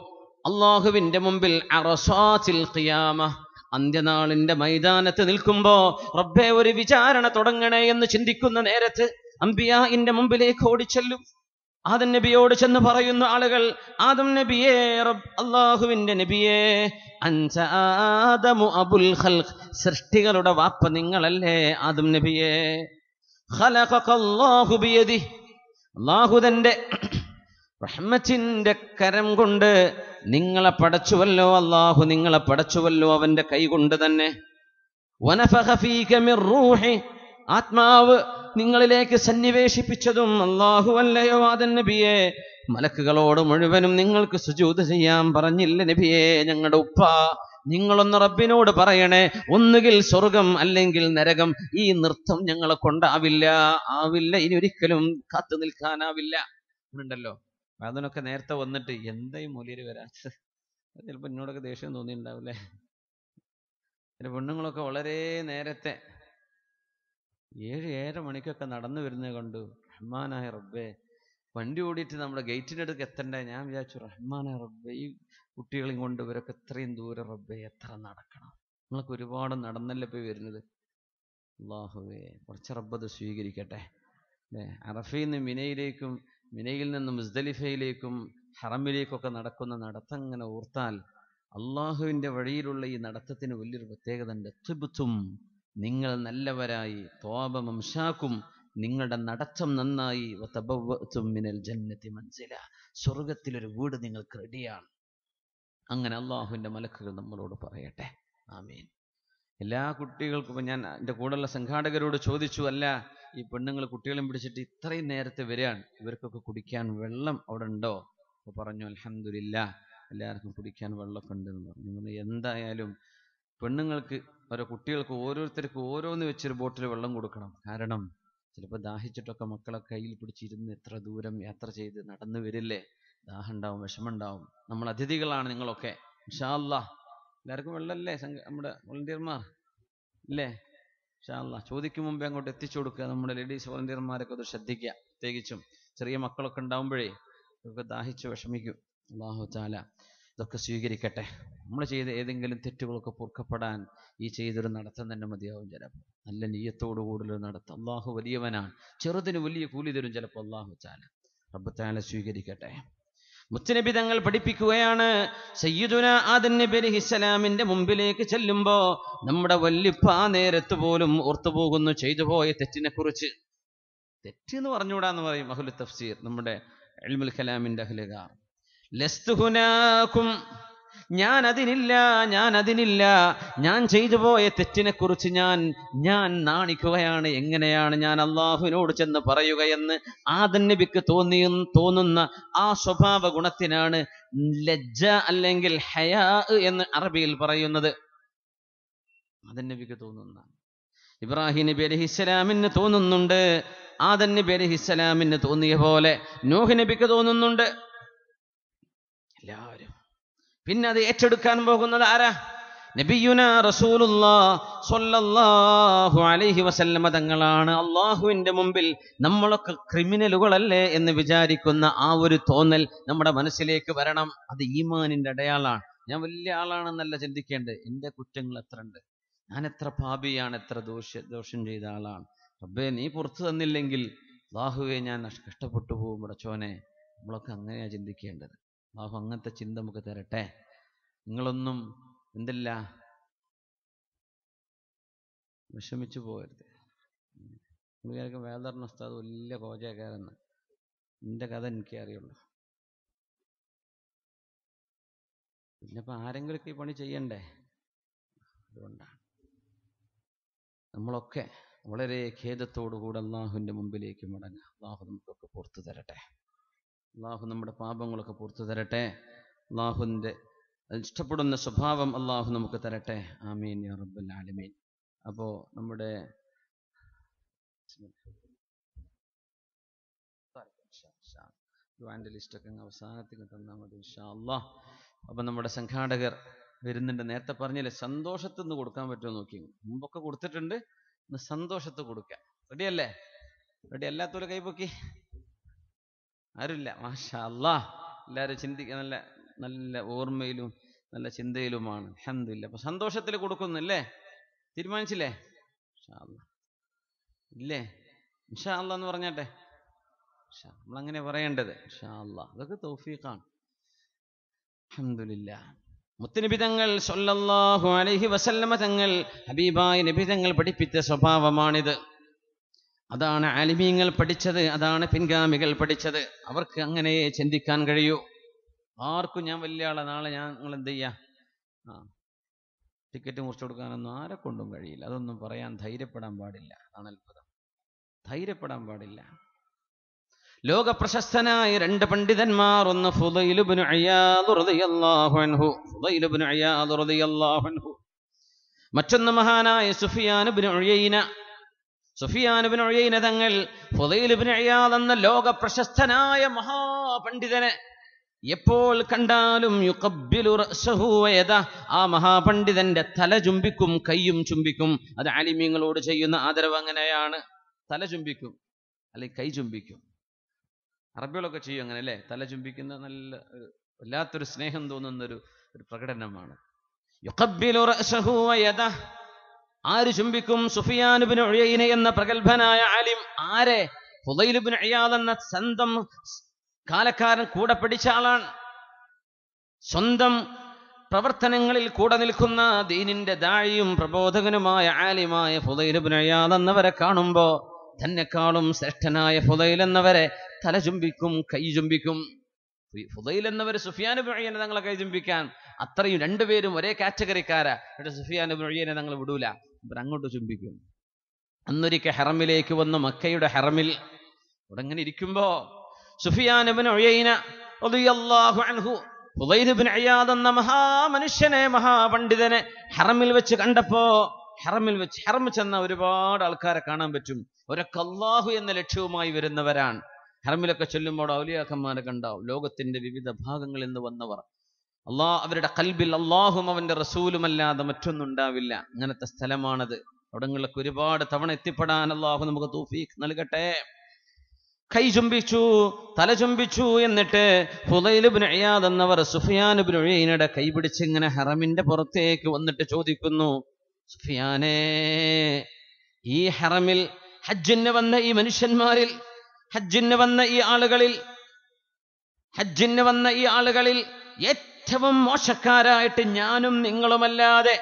അള്ളാഹുവിന്റെ മുമ്പിൽ അറസാത്തിൽ ഖിയാമ അന്ത്യനാളിന്റെ മൈതാനത്ത് നിൽക്കുമ്പോ റബ്ബെ ഒരു വിചാരണ തുടങ്ങണേ എന്ന് ചിന്തിക്കുന്ന നേരത്ത് അംബിയ ഇന്റെ മുമ്പിലേക്ക് ഓടിച്ചെല്ലും ആദം നബിയോട് ചെന്ന് പറയുന്ന ആളുകൾ ആദം നബിയേ റബ് അള്ളാഹുവിന്റെ നബിയേ ആദമു അബുൽ സൃഷ്ടികളുടെ വാപ്പ നിങ്ങളല്ലേ ആദം നബിയേ ഖലഖഖല്ലാഹു ബിയദി അള്ളാഹു തന്റെ <clears throat> റഹ്മത്തിന്റെ കരം കൊണ്ട് നിങ്ങളെ പടച്ചുവല്ലോ അള്ളാഹു നിങ്ങളെ പടച്ചുവല്ലോ അവന്റെ കൈകൊണ്ട് തന്നെ ആത്മാവ് നിങ്ങളിലേക്ക് സന്നിവേശിപ്പിച്ചതും അള്ളാഹു അല്ലയോ ആദൻ നബിയെ മലക്കുകളോട് മുഴുവനും നിങ്ങൾക്ക് സുജൂത ചെയ്യാൻ പറഞ്ഞില്ല നബിയെ ഞങ്ങളുടെ ഉപ്പ നിങ്ങളൊന്ന് റബ്ബിനോട് പറയണേ ഒന്നുകിൽ സ്വർഗം അല്ലെങ്കിൽ നരകം ഈ നൃത്തം ഞങ്ങളെ കൊണ്ടാവില്ല ആവില്ല ഇനി ഒരിക്കലും കാത്തു നിൽക്കാനാവില്ല ഉണ്ടല്ലോ അതിനൊക്കെ നേരത്തെ വന്നിട്ട് എന്തായി മൊലിയിൽ വരാൻ ചിലപ്പോൾ എന്നോടൊക്കെ ദേഷ്യം തോന്നിയിട്ടുണ്ടാവില്ലേ എൻ്റെ പെണ്ണുങ്ങളൊക്കെ വളരെ നേരത്തെ ഏഴ് ഏഴര മണിക്കൊക്കെ നടന്നു വരുന്നത് കണ്ടു റഹ്മാനായ റബ്ബേ വണ്ടി ഓടിയിട്ട് നമ്മുടെ ഗേറ്റിൻ്റെ അടുത്ത് എത്തണ്ടേ ഞാൻ വിചാരിച്ചു റഹ്മാനായ റബ്ബേ ഈ കുട്ടികളെയും കൊണ്ട് ഇവരൊക്കെ ഇത്രയും ദൂരം റബ്ബേ എത്ര നടക്കണം നിങ്ങൾക്ക് ഒരുപാട് നടന്നല്ലേ പോയി വരുന്നത് അള്ളാഹുവേ കുറച്ച് റബ്ബത് സ്വീകരിക്കട്ടെ അല്ലേ അറഫയിൽ നിന്ന് മിനയിലേക്കും മിനയിൽ നിന്നും മുസ്ദലിഫയിലേക്കും ഹറമിലേക്കൊക്കെ നടക്കുന്ന നടത്തങ്ങനെ ഓർത്താൽ അള്ളാഹുവിൻ്റെ വഴിയിലുള്ള ഈ നടത്തത്തിന് വലിയൊരു പ്രത്യേകത ഉണ്ട് നിങ്ങൾ നല്ലവരായി തോപമംശാക്കും നിങ്ങളുടെ നടത്തം നന്നായി മിനൽ ജന്നത്തി മനസ്സില സ്വർഗത്തിലൊരു വീട് നിങ്ങൾക്ക് റെഡിയാണ് അങ്ങനെ അള്ളാഹുവിൻ്റെ മലക്കുകൾ നമ്മളോട് പറയട്ടെ ആമീൻ എല്ലാ കുട്ടികൾക്കും ഞാൻ എൻ്റെ കൂടെയുള്ള സംഘാടകരോട് ചോദിച്ചു അല്ല ഈ പെണ്ണുങ്ങൾ കുട്ടികളും പിടിച്ചിട്ട് ഇത്രയും നേരത്തെ വരികയാണ് ഇവർക്കൊക്കെ കുടിക്കാൻ വെള്ളം അവിടെ ഉണ്ടോ അപ്പോൾ പറഞ്ഞു അലഹമില്ല എല്ലാവർക്കും കുടിക്കാൻ വെള്ളമൊക്കെ ഉണ്ടെന്ന് പറഞ്ഞു നിങ്ങൾ എന്തായാലും പെണ്ണുങ്ങൾക്ക് ഓരോ കുട്ടികൾക്ക് ഓരോരുത്തർക്ക് ഓരോന്ന് വെച്ചൊരു ബോട്ടിൽ വെള്ളം കൊടുക്കണം കാരണം ചിലപ്പോൾ ദാഹിച്ചിട്ടൊക്കെ മക്കളെ കയ്യിൽ പിടിച്ചിരുന്ന് എത്ര ദൂരം യാത്ര ചെയ്ത് നടന്നു വരില്ലേ ദാഹമുണ്ടാവും വിഷമുണ്ടാവും നമ്മൾ അതിഥികളാണ് നിങ്ങളൊക്കെ ഇൻഷാല്ലാ എല്ലാവർക്കും വെള്ളമല്ലേ നമ്മുടെ വളണ്ടിയർമാർ അല്ലേ ഷാല്ല ചോദിക്കും മുമ്പേ അങ്ങോട്ട് എത്തിച്ചു കൊടുക്കുക നമ്മുടെ ലേഡീസ് വളണ്ടിയർമാരൊക്കെ അത് ശ്രദ്ധിക്കുക പ്രത്യേകിച്ചും ചെറിയ മക്കളൊക്കെ ഉണ്ടാവുമ്പോഴേ ഇതൊക്കെ ദാഹിച്ച് വിഷമിക്കും അള്ളാഹു ചാല ഇതൊക്കെ സ്വീകരിക്കട്ടെ നമ്മൾ ചെയ്ത ഏതെങ്കിലും തെറ്റുകളൊക്കെ പൊറുക്കപ്പെടാൻ ഈ ചെയ്തൊരു നടത്തം തന്നെ മതിയാവും ചിലപ്പോൾ നല്ല നീയത്തോടു കൂടുതൽ നടത്തം അള്ളാഹു വലിയവനാണ് ചെറുതിന് വലിയ കൂലി തരും ചിലപ്പോൾ അള്ളാഹു ചാല റബ്ബത്താല സ്വീകരിക്കട്ടെ മുത്തനബി തങ്ങൾ പഠിപ്പിക്കുകയാണ് സയ്യിദുന ആദൻ നബി അലിഹിസ്സലാമിന്റെ മുമ്പിലേക്ക് ചെല്ലുമ്പോ നമ്മുടെ വല്ലിപ്പ ആ നേരത്ത് പോലും ഓർത്തുപോകുന്നു ചെയ്തു പോയ തെറ്റ് തെറ്റെന്ന് പറഞ്ഞുകൂടാന്ന് പറയും അഹുൽ തഫ്സീർ നമ്മുടെ അൽമുൽ കലാമിന്റെ അഹ്ലുകാർ ലസ്തുഹുനാക്കും ഞാൻ അതിനില്ല ഞാൻ അതിനില്ല ഞാൻ ചെയ്തു പോയ തെറ്റിനെക്കുറിച്ച് ഞാൻ ഞാൻ നാണിക്കുകയാണ് എങ്ങനെയാണ് ഞാൻ അള്ളാഹുവിനോട് ചെന്ന് പറയുകയെന്ന് ആദൻ നബിക്ക് തോന്നിയ തോന്നുന്ന ആ സ്വഭാവ ഗുണത്തിനാണ് ലജ്ജ അല്ലെങ്കിൽ ഹയാ എന്ന് അറബിയിൽ പറയുന്നത് ആദൻ തോന്നുന്ന ഇബ്രാഹിം നബി അലഹിസ്സലാമിന് തോന്നുന്നുണ്ട് ആദൻ നബി അലഹിസ്സലാമിന് തോന്നിയ പോലെ നോഹ് നബിക്ക് തോന്നുന്നുണ്ട് എല്ലാവരും പിന്നെ അത് ഏറ്റെടുക്കാൻ പോകുന്നത് ആരാ നബിയുന റസൂലുല്ലാഹു അലൈഹി വസല്ലമ തങ്ങളാണ് അള്ളാഹുവിൻ്റെ മുമ്പിൽ നമ്മളൊക്കെ ക്രിമിനലുകളല്ലേ എന്ന് വിചാരിക്കുന്ന ആ ഒരു തോന്നൽ നമ്മുടെ മനസ്സിലേക്ക് വരണം അത് ഈമാനിന്റെ അടയാളാണ് ഞാൻ വലിയ ആളാണെന്നല്ല ചിന്തിക്കേണ്ടത് എന്റെ കുറ്റങ്ങൾ എത്ര ഉണ്ട് ഞാൻ എത്ര പാപിയാണ് എത്ര ദോഷ ദോഷം ചെയ്ത ആളാണ് റബ്ബേ നീ പുറത്തു തന്നില്ലെങ്കിൽ അള്ളാഹുവെ ഞാൻ കഷ്ടപ്പെട്ടു പോകും മുടച്ചോനെ നമ്മളൊക്കെ അങ്ങനെയാണ് ചിന്തിക്കേണ്ടത് അള്ളാഹു അങ്ങനത്തെ ചിന്ത നമുക്ക് തരട്ടെ നിങ്ങളൊന്നും എന്തല്ല വിഷമിച്ചു പോകരുത് നിങ്ങൾക്ക് വേദറിന് ഉസ്താദ് വലിയ കോചക്കാരെന്ന് എൻ്റെ കഥ എനിക്കേ അറിയുള്ളൂ പിന്നെപ്പോൾ ആരെങ്കിലും ഈ പണി ചെയ്യണ്ടേ അതുകൊണ്ടാണ് നമ്മളൊക്കെ വളരെ ഖേദത്തോടുകൂടെ അള്ളാഹുവിൻ്റെ മുമ്പിലേക്ക് മടങ്ങുക അള്ളാഹു നമുക്കൊക്കെ പുറത്തു തരട്ടെ അള്ളാഹു നമ്മുടെ പാപങ്ങളൊക്കെ പുറത്തു തരട്ടെ അള്ളാഹുവിൻ്റെ ഇഷ്ടപ്പെടുന്ന സ്വഭാവം അള്ളാഹു നമുക്ക് തരട്ടെ ആമീൻ യാ റബ്ബൽ ആലമീൻ അപ്പോൾ നമ്മുടെ ഖുർആൻ്റെ ലിസ്റ്റൊക്കെ അങ്ങ് അവസാനത്തേക്ക് തന്നാൽ മതി ഇൻഷാ അപ്പം നമ്മുടെ സംഘാടകർ വരുന്നുണ്ട് നേരത്തെ പറഞ്ഞില്ലേ സന്തോഷത്തിൽ നിന്ന് കൊടുക്കാൻ പറ്റുമോ നോക്കി മുമ്പൊക്കെ കൊടുത്തിട്ടുണ്ട് ഇന്ന് സന്തോഷത്ത് കൊടുക്കാം റെഡിയല്ലേ റെഡി അല്ലാത്തവരെ കൈപൊക്കി ആരുമില്ല മാഷാ അള്ളാഹ് എല്ലാവരും ചിന്തിക്കുക നല്ല നല്ല ഓർമ്മയിലും നല്ല ചിന്തയിലുമാണ് അഹമ്മദില്ല അപ്പൊ സന്തോഷത്തിൽ കൊടുക്കുന്നില്ലേ തീരുമാനിച്ചില്ലേ ഇല്ലേ ഇൻഷാ അല്ല എന്ന് പറഞ്ഞാട്ടെ നമ്മളങ്ങനെ പറയേണ്ടത് ഇൻഷാ അതൊക്കെ തൗഫീഖാണ് അഹമ്മദില്ല സൊല്ലാഹു അലഹി വസല്ലമ തങ്ങൾ ഹബീബായ നിബിതങ്ങൾ പഠിപ്പിച്ച സ്വഭാവമാണിത് അതാണ് ആലിമീങ്ങൾ പഠിച്ചത് അതാണ് പിൻഗാമികൾ പഠിച്ചത് അവർക്ക് അങ്ങനെ ചിന്തിക്കാൻ കഴിയൂ ആർക്കും ഞാൻ വലിയ ആളെ നാളെ ഞാൻ നിങ്ങൾ എന്ത് ചെയ്യാ ആ ടിക്കറ്റ് മുറിച്ചു കൊടുക്കാനൊന്നും ആരെ കൊണ്ടും കഴിയില്ല അതൊന്നും പറയാൻ ധൈര്യപ്പെടാൻ പാടില്ല അതാണ് അത്ഭുതം ധൈര്യപ്പെടാൻ പാടില്ല ലോക പ്രശസ്തനായ രണ്ട് പണ്ഡിതന്മാർ ഒന്ന് മറ്റൊന്ന് മഹാനായ സുഫിയാൻ സുഫിയാനുബിൻ ഒഴയിന തങ്ങൾ അയ്യാദ് എന്ന ലോക പ്രശസ്തനായ മഹാപണ്ഡിതനെ എപ്പോൾ കണ്ടാലും ആ മഹാപണ്ഡിതന്റെ തല ചുംബിക്കും കൈയും ചുംബിക്കും അത് ആലിമ്യങ്ങളോട് ചെയ്യുന്ന ആദരവ് അങ്ങനെയാണ് തല ചുംബിക്കും അല്ലെങ്കിൽ കൈ ചുംബിക്കും അറബികളൊക്കെ ചെയ്യും അങ്ങനെ അല്ലേ തല ചുംബിക്കുന്ന നല്ല വല്ലാത്തൊരു സ്നേഹം തോന്നുന്ന ഒരു പ്രകടനമാണ് യുക്കബിലുറ ആര് ചുംബിക്കും സുഫിയാനുബിൻ ഒഴയിനെ എന്ന പ്രഗത്ഭനായ ആലിം ആരെ ഹുദൈലുബിൻ അയാദ് എന്ന സ്വന്തം കാലക്കാരൻ കൂടെ പിടിച്ച ആളാണ് സ്വന്തം പ്രവർത്തനങ്ങളിൽ കൂടെ നിൽക്കുന്ന ദീനിന്റെ ദാഴിയും പ്രബോധകനുമായ ആലിമായ ഫുദൈലുബിൻ അയാദ് എന്നവരെ കാണുമ്പോൾ തന്നെക്കാളും ശ്രേഷ്ഠനായ ഫുദൈൽ എന്നവരെ തല ചുംബിക്കും കൈ ചുംബിക്കും ഫുദൈൽ എന്നവർ സുഫിയാനുബിൻ അയ്യാൻ തങ്ങളെ കൈ ചുംബിക്കാൻ അത്രയും രണ്ടുപേരും ഒരേ കാറ്റഗറിക്കാരാ എന്നിട്ട് സുഫിയാൻ ഒഴിയനെ ഞങ്ങൾ വിടൂല ഇവർ അങ്ങോട്ട് ചുംബിക്കും അന്നൊരിക്കൽ ഹെറമിലേക്ക് വന്ന് മക്കയുടെ ഹെറമിൽ ഇവിടെ ഇങ്ങനെ ഇരിക്കുമ്പോ സുഫിയാൻ എന്ന മഹാമനുഷ്യനെ മഹാപണ്ഡിതനെ ഹറമിൽ വെച്ച് കണ്ടപ്പോ ഹറമിൽ വെച്ച് ഹറം ചെന്ന ഒരുപാട് ആൾക്കാരെ കാണാൻ പറ്റും ഒരൊക്കെ അള്ളാഹു എന്ന ലക്ഷ്യവുമായി വരുന്നവരാണ് ഹെറമിലൊക്കെ ചൊല്ലുമ്പോൾ ഔലിയാക്കന്മാരൊക്കെ ഉണ്ടാവും ലോകത്തിന്റെ വിവിധ ഭാഗങ്ങളിൽ നിന്ന് വന്നവർ അള്ളാ അവരുടെ കൽബിൽ അള്ളാഹും അവന്റെ റസൂലുമല്ലാതെ മറ്റൊന്നുണ്ടാവില്ല അങ്ങനത്തെ സ്ഥലമാണത് അവിടങ്ങളിലൊക്കെ ഒരുപാട് തവണ എത്തിപ്പെടാൻ അള്ളാഹു നമുക്ക് തൂഫീഖ് നൽകട്ടെ കൈ ചുംബിച്ചു തല ചുംബിച്ചു എന്നിട്ട് ഹുദൈലുബിൻ അയ്യാദ് എന്നവർ പിടിച്ച് ഇങ്ങനെ ഹറമിന്റെ പുറത്തേക്ക് വന്നിട്ട് ചോദിക്കുന്നു സുഫിയാനേ ഈ ഹറമിൽ ഹജ്ജിന് വന്ന ഈ മനുഷ്യന്മാരിൽ ഹജ്ജിന് വന്ന ഈ ആളുകളിൽ ഹജ്ജിന് വന്ന ഈ ആളുകളിൽ ഏറ്റവും മോശക്കാരായിട്ട് ഞാനും നിങ്ങളുമല്ലാതെ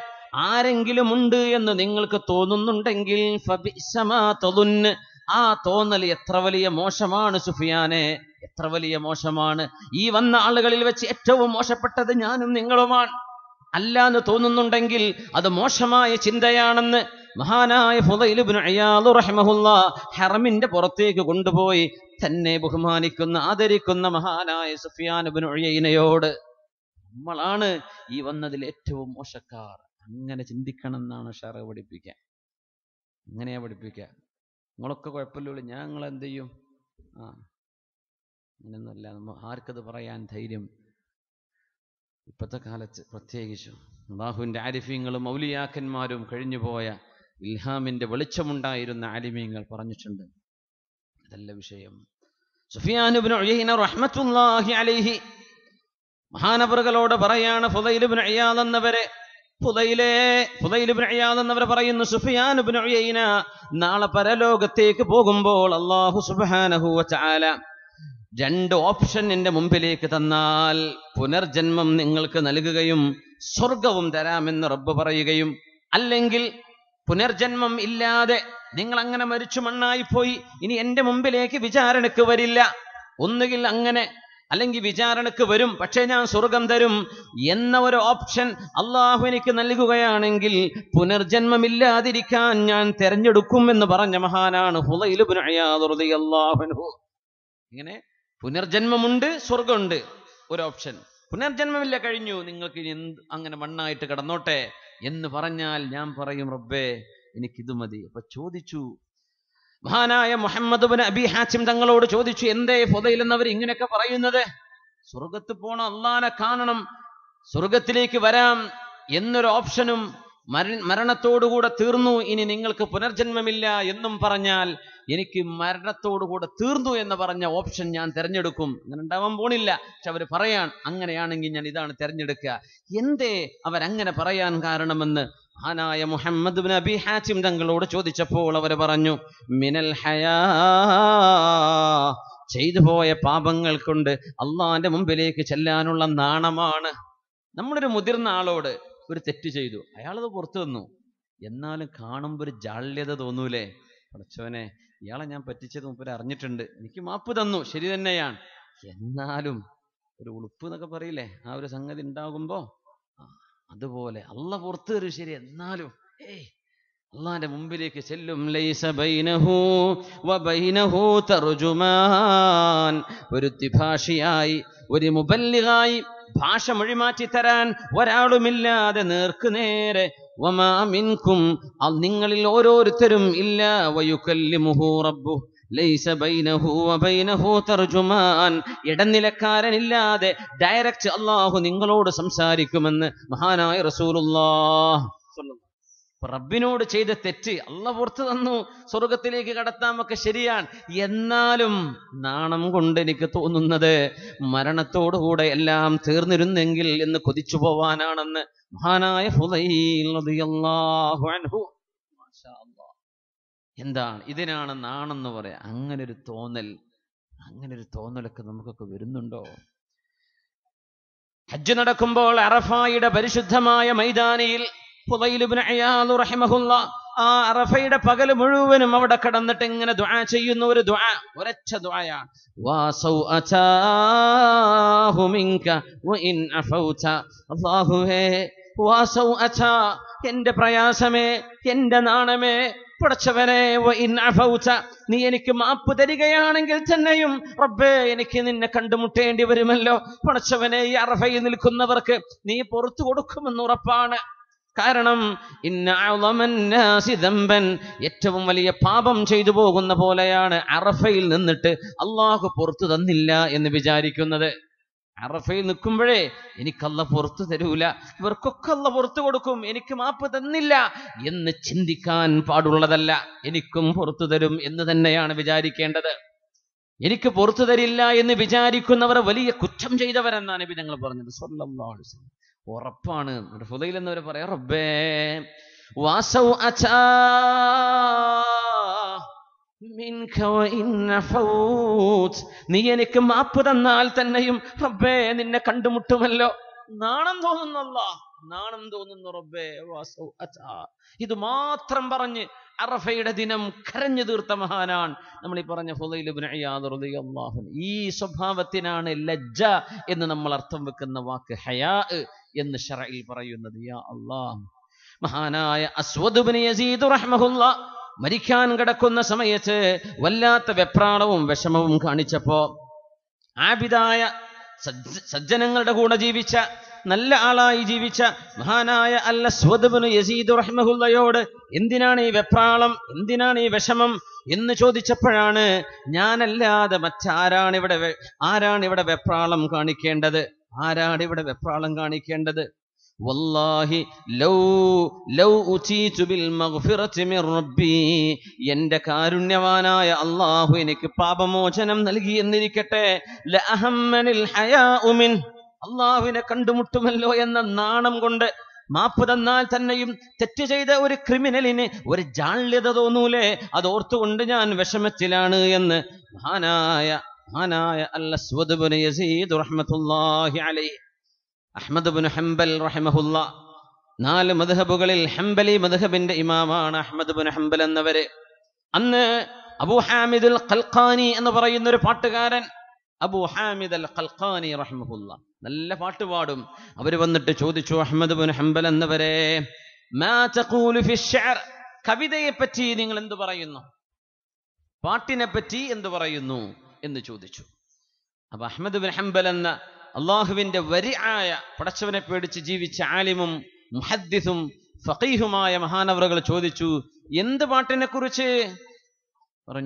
ആരെങ്കിലും ഉണ്ട് എന്ന് നിങ്ങൾക്ക് തോന്നുന്നുണ്ടെങ്കിൽ ആ തോന്നൽ എത്ര വലിയ മോശമാണ് സുഫിയാനെ എത്ര വലിയ മോശമാണ് ഈ വന്ന ആളുകളിൽ വെച്ച് ഏറ്റവും മോശപ്പെട്ടത് ഞാനും നിങ്ങളുമാണ് അല്ല എന്ന് തോന്നുന്നുണ്ടെങ്കിൽ അത് മോശമായ ചിന്തയാണെന്ന് മഹാനായ ഫുദൈലുബിൻഹുല്ല ഹെറമിന്റെ പുറത്തേക്ക് കൊണ്ടുപോയി തന്നെ ബഹുമാനിക്കുന്ന ആദരിക്കുന്ന മഹാനായ സുഫിയാനുബിൻ ഒഴിയനയോട് നമ്മളാണ് ഈ വന്നതിൽ ഏറ്റവും മോശക്കാർ അങ്ങനെ ചിന്തിക്കണം എന്നാണ് ഷറ പഠിപ്പിക്കുക അങ്ങനെയാ പഠിപ്പിക്കുക നിങ്ങളൊക്കെ കുഴപ്പമില്ലല്ലോ ഞാൻ നിങ്ങൾ എന്ത് ചെയ്യും ആ അങ്ങനെയൊന്നുമല്ല നമ്മൾ ആർക്കത് പറയാൻ ധൈര്യം ഇപ്പോഴത്തെ കാലത്ത് പ്രത്യേകിച്ചു അള്ളാഹുവിൻ്റെ ആരിഫീങ്ങളും മൗലിയാക്കന്മാരും കഴിഞ്ഞുപോയ ഇൽഹാമിൻ്റെ വെളിച്ചമുണ്ടായിരുന്ന ആലിമീങ്ങൾ പറഞ്ഞിട്ടുണ്ട് അതല്ല വിഷയം സുഫിയാനുബിൻ അലൈഹി മഹാനവറുകളോട് പറയാണ് ഫുദൈലുബിൻ അയ്യാദ് എന്നവരെ ഫുദൈലേ എന്നവർ പറയുന്നു സുഫിയാനുബിൻ നാളെ പരലോകത്തേക്ക് പോകുമ്പോൾ അള്ളാഹു സുബാനഹുവ രണ്ട് ഓപ്ഷൻ എന്റെ മുമ്പിലേക്ക് തന്നാൽ പുനർജന്മം നിങ്ങൾക്ക് നൽകുകയും സ്വർഗവും തരാമെന്ന് റബ്ബ് പറയുകയും അല്ലെങ്കിൽ പുനർജന്മം ഇല്ലാതെ നിങ്ങൾ അങ്ങനെ മരിച്ചു മണ്ണായിപ്പോയി ഇനി എൻ്റെ മുമ്പിലേക്ക് വിചാരണക്ക് വരില്ല ഒന്നുകിൽ അങ്ങനെ അല്ലെങ്കിൽ വിചാരണക്ക് വരും പക്ഷേ ഞാൻ സ്വർഗം തരും എന്ന ഒരു ഓപ്ഷൻ അള്ളാഹു എനിക്ക് നൽകുകയാണെങ്കിൽ പുനർജന്മമില്ലാതിരിക്കാൻ ഞാൻ തെരഞ്ഞെടുക്കും എന്ന് പറഞ്ഞ മഹാനാണ് ഇങ്ങനെ പുനർജന്മമുണ്ട് സ്വർഗമുണ്ട് ഒരു ഓപ്ഷൻ പുനർജന്മമില്ല കഴിഞ്ഞു നിങ്ങൾക്ക് എന്ത് അങ്ങനെ മണ്ണായിട്ട് കടന്നോട്ടെ എന്ന് പറഞ്ഞാൽ ഞാൻ പറയും റബ്ബേ എനിക്കിത് മതി അപ്പൊ ചോദിച്ചു മഹാനായ മുഹമ്മദ് അബി ഹാച്ചിം തങ്ങളോട് ചോദിച്ചു എന്തേ ഫുതയിൽ എന്നവർ ഇങ്ങനെയൊക്കെ പറയുന്നത് സ്വർഗത്ത് പോണ അള്ളാനെ കാണണം സ്വർഗത്തിലേക്ക് വരാം എന്നൊരു ഓപ്ഷനും മരണത്തോടുകൂടെ തീർന്നു ഇനി നിങ്ങൾക്ക് പുനർജന്മമില്ല എന്നും പറഞ്ഞാൽ എനിക്ക് മരണത്തോടുകൂടെ തീർന്നു എന്ന് പറഞ്ഞ ഓപ്ഷൻ ഞാൻ തിരഞ്ഞെടുക്കും അങ്ങനെ ഉണ്ടാവാൻ പോണില്ല പക്ഷെ അവർ പറയാൻ അങ്ങനെയാണെങ്കിൽ ഞാൻ ഇതാണ് തിരഞ്ഞെടുക്കുക എന്തേ അവരങ്ങനെ പറയാൻ കാരണമെന്ന് മഹാനായ മുഹമ്മദ് ബിൻ അബി തങ്ങളോട് ചോദിച്ചപ്പോൾ അവർ പറഞ്ഞു മിനൽ ഹയാ ചെയ്തു പോയ പാപങ്ങൾ കൊണ്ട് അള്ളാന്റെ മുമ്പിലേക്ക് ചെല്ലാനുള്ള നാണമാണ് നമ്മളൊരു മുതിർന്ന ആളോട് ഒരു തെറ്റ് ചെയ്തു അയാളത് പുറത്തു വന്നു എന്നാലും കാണുമ്പോൾ ഒരു ജാള്യത തോന്നൂലേ പഠിച്ചവനെ ഇയാളെ ഞാൻ പറ്റിച്ചത് മുമ്പ് അറിഞ്ഞിട്ടുണ്ട് എനിക്ക് മാപ്പ് തന്നു ശരി തന്നെയാണ് എന്നാലും ഒരു ഉളുപ്പ് എന്നൊക്കെ പറയില്ലേ ആ ഒരു സംഗതി ഉണ്ടാകുമ്പോൾ അതുപോലെ അല്ല പുറത്തു തരും ശരി എന്നാലും ഏയ് അള്ളാന്റെ മുമ്പിലേക്ക് ചെല്ലും ഒരു ത്രിഭാഷിയായി ഒരു മുബല്ലിഹായി ഭാഷ മൊഴിമാറ്റി തരാൻ ഒരാളുമില്ലാതെ നേർക്കുനേരെ വമാ മിൻകും നിങ്ങളിൽ ഓരോരുത്തരും ഇല്ല വയുക്കല്ലി റബ്ബു ഇടനിലക്കാരനില്ലാതെ ഡയറക്റ്റ് അള്ളാഹു നിങ്ങളോട് സംസാരിക്കുമെന്ന് മഹാനായ റസൂലുല്ലാ റബ്ബിനോട് ചെയ്ത തെറ്റ് അല്ല പുറത്തു തന്നു സ്വർഗത്തിലേക്ക് കടത്താമൊക്കെ ശരിയാണ് എന്നാലും നാണം കൊണ്ട് എനിക്ക് തോന്നുന്നത് മരണത്തോടുകൂടെ എല്ലാം തീർന്നിരുന്നെങ്കിൽ എന്ന് കൊതിച്ചു പോവാനാണെന്ന് മഹാനായ ഹുദൈ എന്താണ് ഇതിനാണ് നാണെന്ന് പറയാം അങ്ങനെ ഒരു തോന്നൽ അങ്ങനെ ഒരു തോന്നലൊക്കെ നമുക്കൊക്കെ വരുന്നുണ്ടോ ഹജ്ജ് നടക്കുമ്പോൾ അറഫായുടെ പരിശുദ്ധമായ മൈതാനിയിൽ ആ അറഫയുടെ പകൽ മുഴുവനും അവിടെ കടന്നിട്ട് ഇങ്ങനെ ദ്വാ ചെയ്യുന്ന ഒരു ദ്വാ ഒരച്ച ദ്വായാണ് വാസൗ അച്ഛ എന്റെ പ്രയാസമേ എന്റെ നാണമേ പടച്ചവനെ നീ എനിക്ക് മാപ്പ് തരികയാണെങ്കിൽ തന്നെയും റബ്ബേ എനിക്ക് നിന്നെ കണ്ടുമുട്ടേണ്ടി വരുമല്ലോ പടച്ചവനെ ഈ അർഹയിൽ നിൽക്കുന്നവർക്ക് നീ പുറത്തു കൊടുക്കുമെന്ന് ഉറപ്പാണ് കാരണം ഏറ്റവും വലിയ പാപം ചെയ്തു പോകുന്ന പോലെയാണ് അറഫയിൽ നിന്നിട്ട് അള്ളാഹു പുറത്തു തന്നില്ല എന്ന് വിചാരിക്കുന്നത് അറഫയിൽ നിൽക്കുമ്പോഴേ എനിക്കല്ല പുറത്തു തരൂല ഇവർക്കൊക്കെ അല്ല പുറത്തു കൊടുക്കും എനിക്ക് മാപ്പ് തന്നില്ല എന്ന് ചിന്തിക്കാൻ പാടുള്ളതല്ല എനിക്കും പുറത്തു തരും എന്ന് തന്നെയാണ് വിചാരിക്കേണ്ടത് എനിക്ക് പുറത്തു തരില്ല എന്ന് വിചാരിക്കുന്നവർ വലിയ കുറ്റം ചെയ്തവരെന്നാണ് ഇപ്പൊ ഞങ്ങൾ പറഞ്ഞത് സ്വല്ലം ഉറപ്പാണ് ഹുദയിൽ എന്നവരെ പറയാ റബ്ബേ വാസൗ അച്ഛാ നീ എനിക്ക് മാപ്പ് തന്നാൽ തന്നെയും റബ്ബേ നിന്നെ കണ്ടുമുട്ടുമല്ലോ നാണം തോന്നുന്നല്ല നാണം തോന്നുന്നു റബ്ബേ ഇത് മാത്രം പറഞ്ഞ് അറഫയുടെ ദിനം കരഞ്ഞു തീർത്ത മഹാനാണ് നമ്മൾ ഈ പറഞ്ഞ ഫുദൈലുബിനാഹു ഈ സ്വഭാവത്തിനാണ് ലജ്ജ എന്ന് നമ്മൾ അർത്ഥം വെക്കുന്ന വാക്ക് ഹയാ എന്ന് ഷറയിൽ പറയുന്നത് യാ അള്ളാഹ് മഹാനായ അസ്വദ് യസീദ് റഹ്മഹുല്ലാ മരിക്കാൻ കിടക്കുന്ന സമയത്ത് വല്ലാത്ത വെപ്രാളവും വിഷമവും കാണിച്ചപ്പോ ആബിദായ സജ്ജനങ്ങളുടെ കൂടെ ജീവിച്ച നല്ല ആളായി ജീവിച്ച മഹാനായ അല്ല സ്വദബുനു യസീദ് റഹ്മഹുല്ലയോട് എന്തിനാണ് ഈ വെപ്രാളം എന്തിനാണ് ഈ വിഷമം എന്ന് ചോദിച്ചപ്പോഴാണ് ഞാനല്ലാതെ മറ്റാരാണിവിടെ ആരാണിവിടെ വെപ്രാളം കാണിക്കേണ്ടത് ആരാണിവിടെ വെപ്രാളം കാണിക്കേണ്ടത് വല്ലാഹി ലൗ ലൗ ഉതീതു ബിൽ മഗ്ഫിറതി മിർ റബ്ബി എൻ്റെ കാരുണ്യവാനായ അല്ലാഹു എനിക്ക് പാപമോചനം നൽകി എന്നിരിക്കട്ടെ ലഅഹമ്മനിൽ ഹയാഉ മിൻ അല്ലാഹുവിനെ കണ്ടുമുട്ടുമല്ലോ എന്ന നാണം കൊണ്ട് മാപ്പ് തന്നാൽ തന്നെയും തെറ്റ് ചെയ്ത ഒരു ക്രിമിനലിന് ഒരു ജാള്യത തോന്നൂലേ അതോർത്തുകൊണ്ട് ഞാൻ വിഷമത്തിലാണ് എന്ന് മഹാനായ മഹാനായ അല്ല സ്വദ് ബിൻ യസീദ് റഹ്മത്തുള്ളാഹി അലൈഹി അഹമ്മദ് ബുൻ ഹംബൽ റഹമഹുല്ല നാല് മധുഹബുകളിൽ ഹംബലി മധുഹബിന്റെ ഇമാമാണ് അഹമ്മദ് ബുൻ ഹംബൽ എന്നവര് അന്ന് അബു ഹാമിദുൽ ഖൽഖാനി എന്ന് പറയുന്ന ഒരു പാട്ടുകാരൻ അബു ഹാമിദ് അൽ ഖൽഖാനി റഹ്മുല്ല നല്ല പാട്ട് പാടും അവർ വന്നിട്ട് ചോദിച്ചു അഹമ്മദ് ബുൻ ഹംബൽ എന്നവരെ കവിതയെ പറ്റി നിങ്ങൾ എന്തു പറയുന്നു പാട്ടിനെ പറ്റി എന്തു പറയുന്നു എന്ന് ചോദിച്ചു അപ്പൊ അഹമ്മദ് ബിൻ ഹംബൽ എന്ന അള്ളാഹുവിന്റെ വരിയായ പടച്ചവനെ പേടിച്ച് ജീവിച്ച ആലിമും മുഹദ്ദിസും ഫഖീഹുമായ മഹാനവറുകൾ ചോദിച്ചു എന്ത് പാട്ടിനെ കുറിച്ച്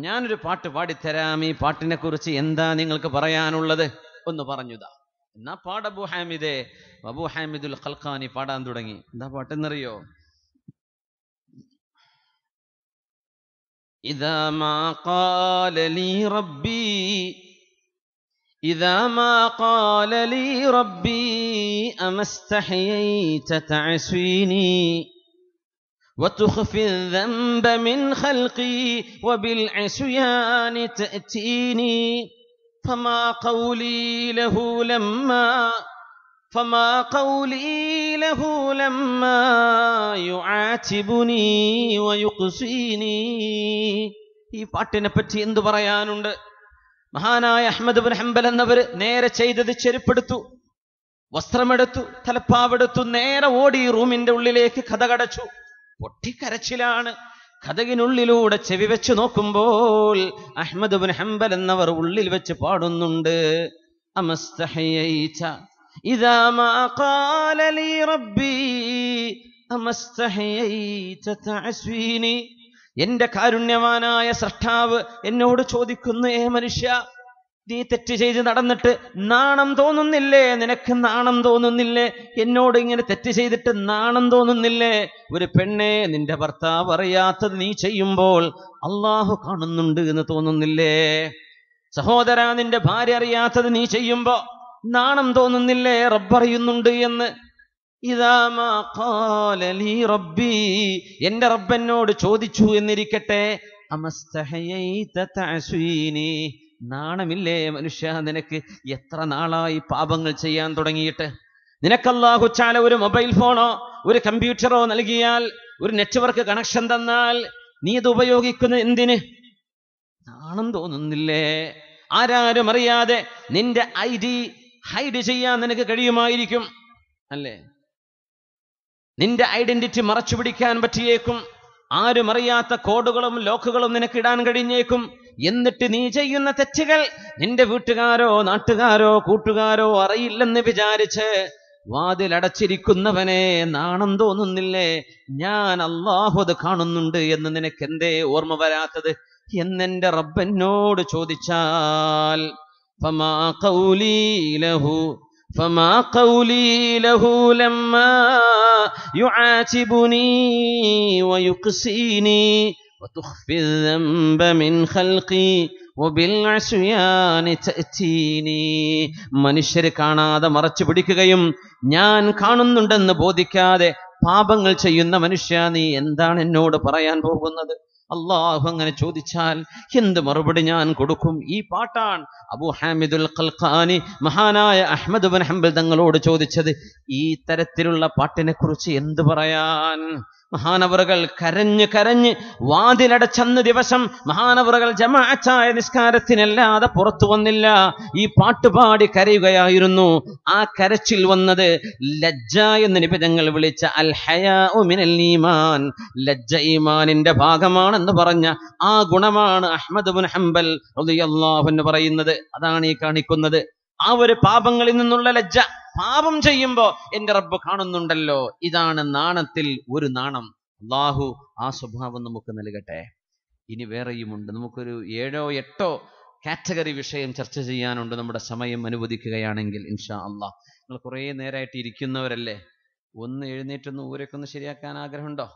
ഞാനൊരു പാട്ട് പാടിത്തരാം ഈ പാട്ടിനെ കുറിച്ച് എന്താ നിങ്ങൾക്ക് പറയാനുള്ളത് ഒന്ന് പറഞ്ഞുതാ എന്നാ പാടബു ഹാമിദേ അബു ഹാമിദുൽ ഖൽഖാനി പാടാൻ തുടങ്ങി എന്താ പാട്ടെന്നറിയോ ഇതാ മാ ഖാല ലീ റബ്ബീ إذا ما قال لي ربي أما استحييت تعسيني وتخفي الذنب من خلقي وبالعصيان تأتيني فما قولي له لما فما قولي له لما يعاتبني ويقصيني ഈ പാട്ടിനെ പറ്റി എന്തു പറയാനുണ്ട് മഹാനായ അഹമ്മദ് ബുൻ ഹംബൽ എന്നവർ നേരെ ചെയ്തത് ചെരുപ്പെടുത്തു വസ്ത്രമെടുത്തു തലപ്പാവെടുത്തു നേരെ ഓടി റൂമിന്റെ ഉള്ളിലേക്ക് കടച്ചു പൊട്ടിക്കരച്ചിലാണ് കഥകിനുള്ളിലൂടെ ചെവി വെച്ച് നോക്കുമ്പോൾ അഹമ്മദ് ബുൻ ഹംബൽ എന്നവർ ഉള്ളിൽ വെച്ച് പാടുന്നുണ്ട് അമസ്തഹയ്യ എന്റെ കാരുണ്യവാനായ സൃഷ്ടാവ് എന്നോട് ചോദിക്കുന്നു ഏ മനുഷ്യ നീ തെറ്റ് ചെയ്ത് നടന്നിട്ട് നാണം തോന്നുന്നില്ലേ നിനക്ക് നാണം തോന്നുന്നില്ലേ എന്നോട് ഇങ്ങനെ തെറ്റ് ചെയ്തിട്ട് നാണം തോന്നുന്നില്ലേ ഒരു പെണ്ണെ നിന്റെ ഭർത്താവ് അറിയാത്തത് നീ ചെയ്യുമ്പോൾ അള്ളാഹു കാണുന്നുണ്ട് എന്ന് തോന്നുന്നില്ലേ സഹോദര നിന്റെ ഭാര്യ അറിയാത്തത് നീ ചെയ്യുമ്പോ നാണം തോന്നുന്നില്ലേ റബ്ബറിയുന്നുണ്ട് എന്ന് എന്റെ റബ്ബനോട് ചോദിച്ചു എന്നിരിക്കട്ടെ നാണമില്ലേ മനുഷ്യ നിനക്ക് എത്ര നാളായി പാപങ്ങൾ ചെയ്യാൻ തുടങ്ങിയിട്ട് നിനക്കല്ലാഹു ചാല ഒരു മൊബൈൽ ഫോണോ ഒരു കമ്പ്യൂട്ടറോ നൽകിയാൽ ഒരു നെറ്റ്വർക്ക് കണക്ഷൻ തന്നാൽ നീ ഇത് ഉപയോഗിക്കുന്ന എന്തിന് നാണം തോന്നുന്നില്ലേ ആരാരും അറിയാതെ നിന്റെ ഐ ഡി ഹൈഡ് ചെയ്യാൻ നിനക്ക് കഴിയുമായിരിക്കും അല്ലേ നിന്റെ ഐഡന്റിറ്റി മറച്ചു പിടിക്കാൻ പറ്റിയേക്കും ആരും അറിയാത്ത കോഡുകളും ലോക്കുകളും നിനക്ക് ഇടാൻ കഴിഞ്ഞേക്കും എന്നിട്ട് നീ ചെയ്യുന്ന തെറ്റുകൾ നിന്റെ വീട്ടുകാരോ നാട്ടുകാരോ കൂട്ടുകാരോ അറിയില്ലെന്ന് വിചാരിച്ച് വാതിലടച്ചിരിക്കുന്നവനെ നാണം തോന്നുന്നില്ലേ ഞാൻ അള്ളാഹുത് കാണുന്നുണ്ട് എന്ന് നിനക്ക് എന്തേ ഓർമ്മ വരാത്തത് എന്നെന്റെ റബ്ബനോട് ചോദിച്ചാൽ فما قولي له لما يعاتبني ويقسيني وتخفي الذنب من خلقي മനുഷ്യരെ കാണാതെ മറച്ചു പിടിക്കുകയും ഞാൻ കാണുന്നുണ്ടെന്ന് ബോധിക്കാതെ പാപങ്ങൾ ചെയ്യുന്ന മനുഷ്യ നീ എന്താണ് എന്നോട് പറയാൻ പോകുന്നത് അള്ളാഹു അങ്ങനെ ചോദിച്ചാൽ എന്ത് മറുപടി ഞാൻ കൊടുക്കും ഈ പാട്ടാണ് അബു ഹാമിദുൽ ഖൽഖാനി മഹാനായ അഹമ്മദ് ബൻ ഹംബൽ തങ്ങളോട് ചോദിച്ചത് ഈ തരത്തിലുള്ള പാട്ടിനെ കുറിച്ച് എന്ത് പറയാൻ മഹാനവറുകൾ കരഞ്ഞ് കരഞ്ഞ് വാതിലടച്ചന്ന് ദിവസം മഹാനവറുകൾ ജമാഅച്ചായ നിസ്കാരത്തിനല്ലാതെ പുറത്തു വന്നില്ല ഈ പാട്ടുപാടി കരയുകയായിരുന്നു ആ കരച്ചിൽ വന്നത് ലജ്ജ എന്ന് നിബിതങ്ങൾ വിളിച്ച അൽ ഹയാൻ ഈമാൻ ലജ്ജ ഈമാനിന്റെ ഭാഗമാണെന്ന് പറഞ്ഞ ആ ഗുണമാണ് അഹമ്മദ് ഹംബൽ ഹംബൽ എന്ന് പറയുന്നത് അതാണ് ഈ കാണിക്കുന്നത് ആ ഒരു പാപങ്ങളിൽ നിന്നുള്ള ലജ്ജ പാപം ചെയ്യുമ്പോൾ എൻ്റെ റബ്ബ് കാണുന്നുണ്ടല്ലോ ഇതാണ് നാണത്തിൽ ഒരു നാണം അള്ളാഹു ആ സ്വഭാവം നമുക്ക് നൽകട്ടെ ഇനി വേറെയുമുണ്ട് നമുക്കൊരു ഏഴോ എട്ടോ കാറ്റഗറി വിഷയം ചർച്ച ചെയ്യാനുണ്ട് നമ്മുടെ സമയം അനുവദിക്കുകയാണെങ്കിൽ ഇൻഷാ അള്ളാഹ് നിങ്ങൾ കുറേ നേരമായിട്ട് ഇരിക്കുന്നവരല്ലേ ഒന്ന് എഴുന്നേറ്റൊന്ന് ഊരൊക്കെ ഒന്ന് ശരിയാക്കാൻ ആഗ്രഹമുണ്ടോ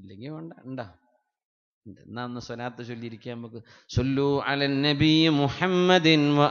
ഇല്ലെങ്കിൽ വേണ്ട ഉണ്ടോ എന്നാ ഒന്ന് സ്വലാത്ത് ചൊല്ലിയിരിക്കാൻ നമുക്ക് സൊല്ലു അലൻ നബി മുഹമ്മദിൻ വ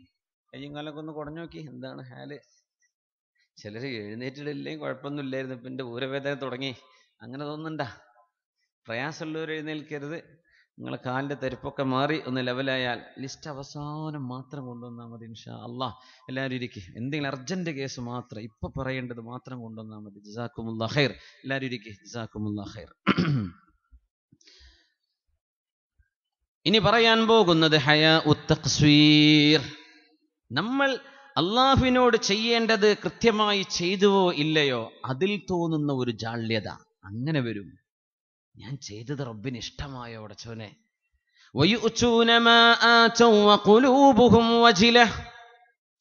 കയ്യും കാലൊക്കെ ഒന്ന് കുടഞ്ഞു നോക്കി എന്താണ് ഹാല് ചിലർ എഴുന്നേറ്റിട്ടില്ലെങ്കിൽ കുഴപ്പമൊന്നും ഇല്ലായിരുന്നു ഇപ്പം എൻ്റെ ഊരവേദന തുടങ്ങി അങ്ങനെ തോന്നണ്ട പ്രയാസമുള്ളവർ എഴുന്നേൽക്കരുത് നിങ്ങളെ കാലിൻ്റെ തെരുപ്പൊക്കെ മാറി ഒന്ന് ലെവലായാൽ ലിസ്റ്റ് അവസാനം മാത്രം കൊണ്ടുവന്നാൽ മതി ഇൻഷാ അള്ളാ എല്ലാവരും ഇരിക്കും എന്തെങ്കിലും അർജന്റ് കേസ് മാത്രം ഇപ്പൊ പറയേണ്ടത് മാത്രം കൊണ്ടുവന്നാൽ മതി ജസാക്കുമുല്ലാ എല്ലാവരും ഇരിക്കും ജസാക്കുമുല്ലാ ഖൈർ ഇനി പറയാൻ പോകുന്നത് ഹയാ ഉത്തക്സ്വീർ നമ്മൾ അള്ളാഹുവിനോട് ചെയ്യേണ്ടത് കൃത്യമായി ചെയ്തുവോ ഇല്ലയോ അതിൽ തോന്നുന്ന ഒരു ജാള്യത അങ്ങനെ വരും ഞാൻ ചെയ്തത് റബ്ബിന് ഇഷ്ടമായോ അടച്ചോനെ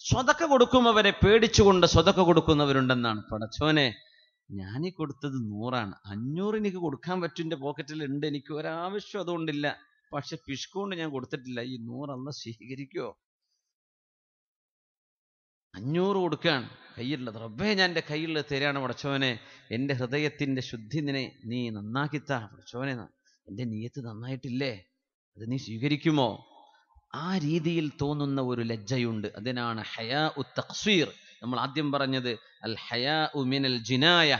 സ്വതക്ക കൊടുക്കുമവരെ പേടിച്ചുകൊണ്ട് സ്വതക്ക കൊടുക്കുന്നവരുണ്ടെന്നാണ് പടച്ചോനെ ഞാൻ ഈ കൊടുത്തത് നൂറാണ് അഞ്ഞൂറ് എനിക്ക് കൊടുക്കാൻ പറ്റും എൻ്റെ ഉണ്ട് എനിക്ക് ഒരാവശ്യം അതുകൊണ്ടില്ല പക്ഷെ പിഷ്കൊണ്ട് ഞാൻ കൊടുത്തിട്ടില്ല ഈ നൂറല്ല സ്വീകരിക്കുമോ അഞ്ഞൂറ് കൊടുക്കുകയാണ് കയ്യിലുള്ളത് റബ്ബേ ഞാൻ എൻ്റെ കയ്യിലുള്ള തരികയാണ് പഠിച്ചവനെ എൻ്റെ ഹൃദയത്തിൻ്റെ ശുദ്ധിനെ നീ നന്നാക്കിത്താ പഠിച്ചവനെ എൻ്റെ നീയത്ത് നന്നായിട്ടില്ലേ അത് നീ സ്വീകരിക്കുമോ ആ രീതിയിൽ തോന്നുന്ന ഒരു ലജ്ജയുണ്ട് അതിനാണ് ഹയാ ഉ തക്സീർ നമ്മൾ ആദ്യം പറഞ്ഞത് അൽ ഹയാ മിനൽ ജിനായ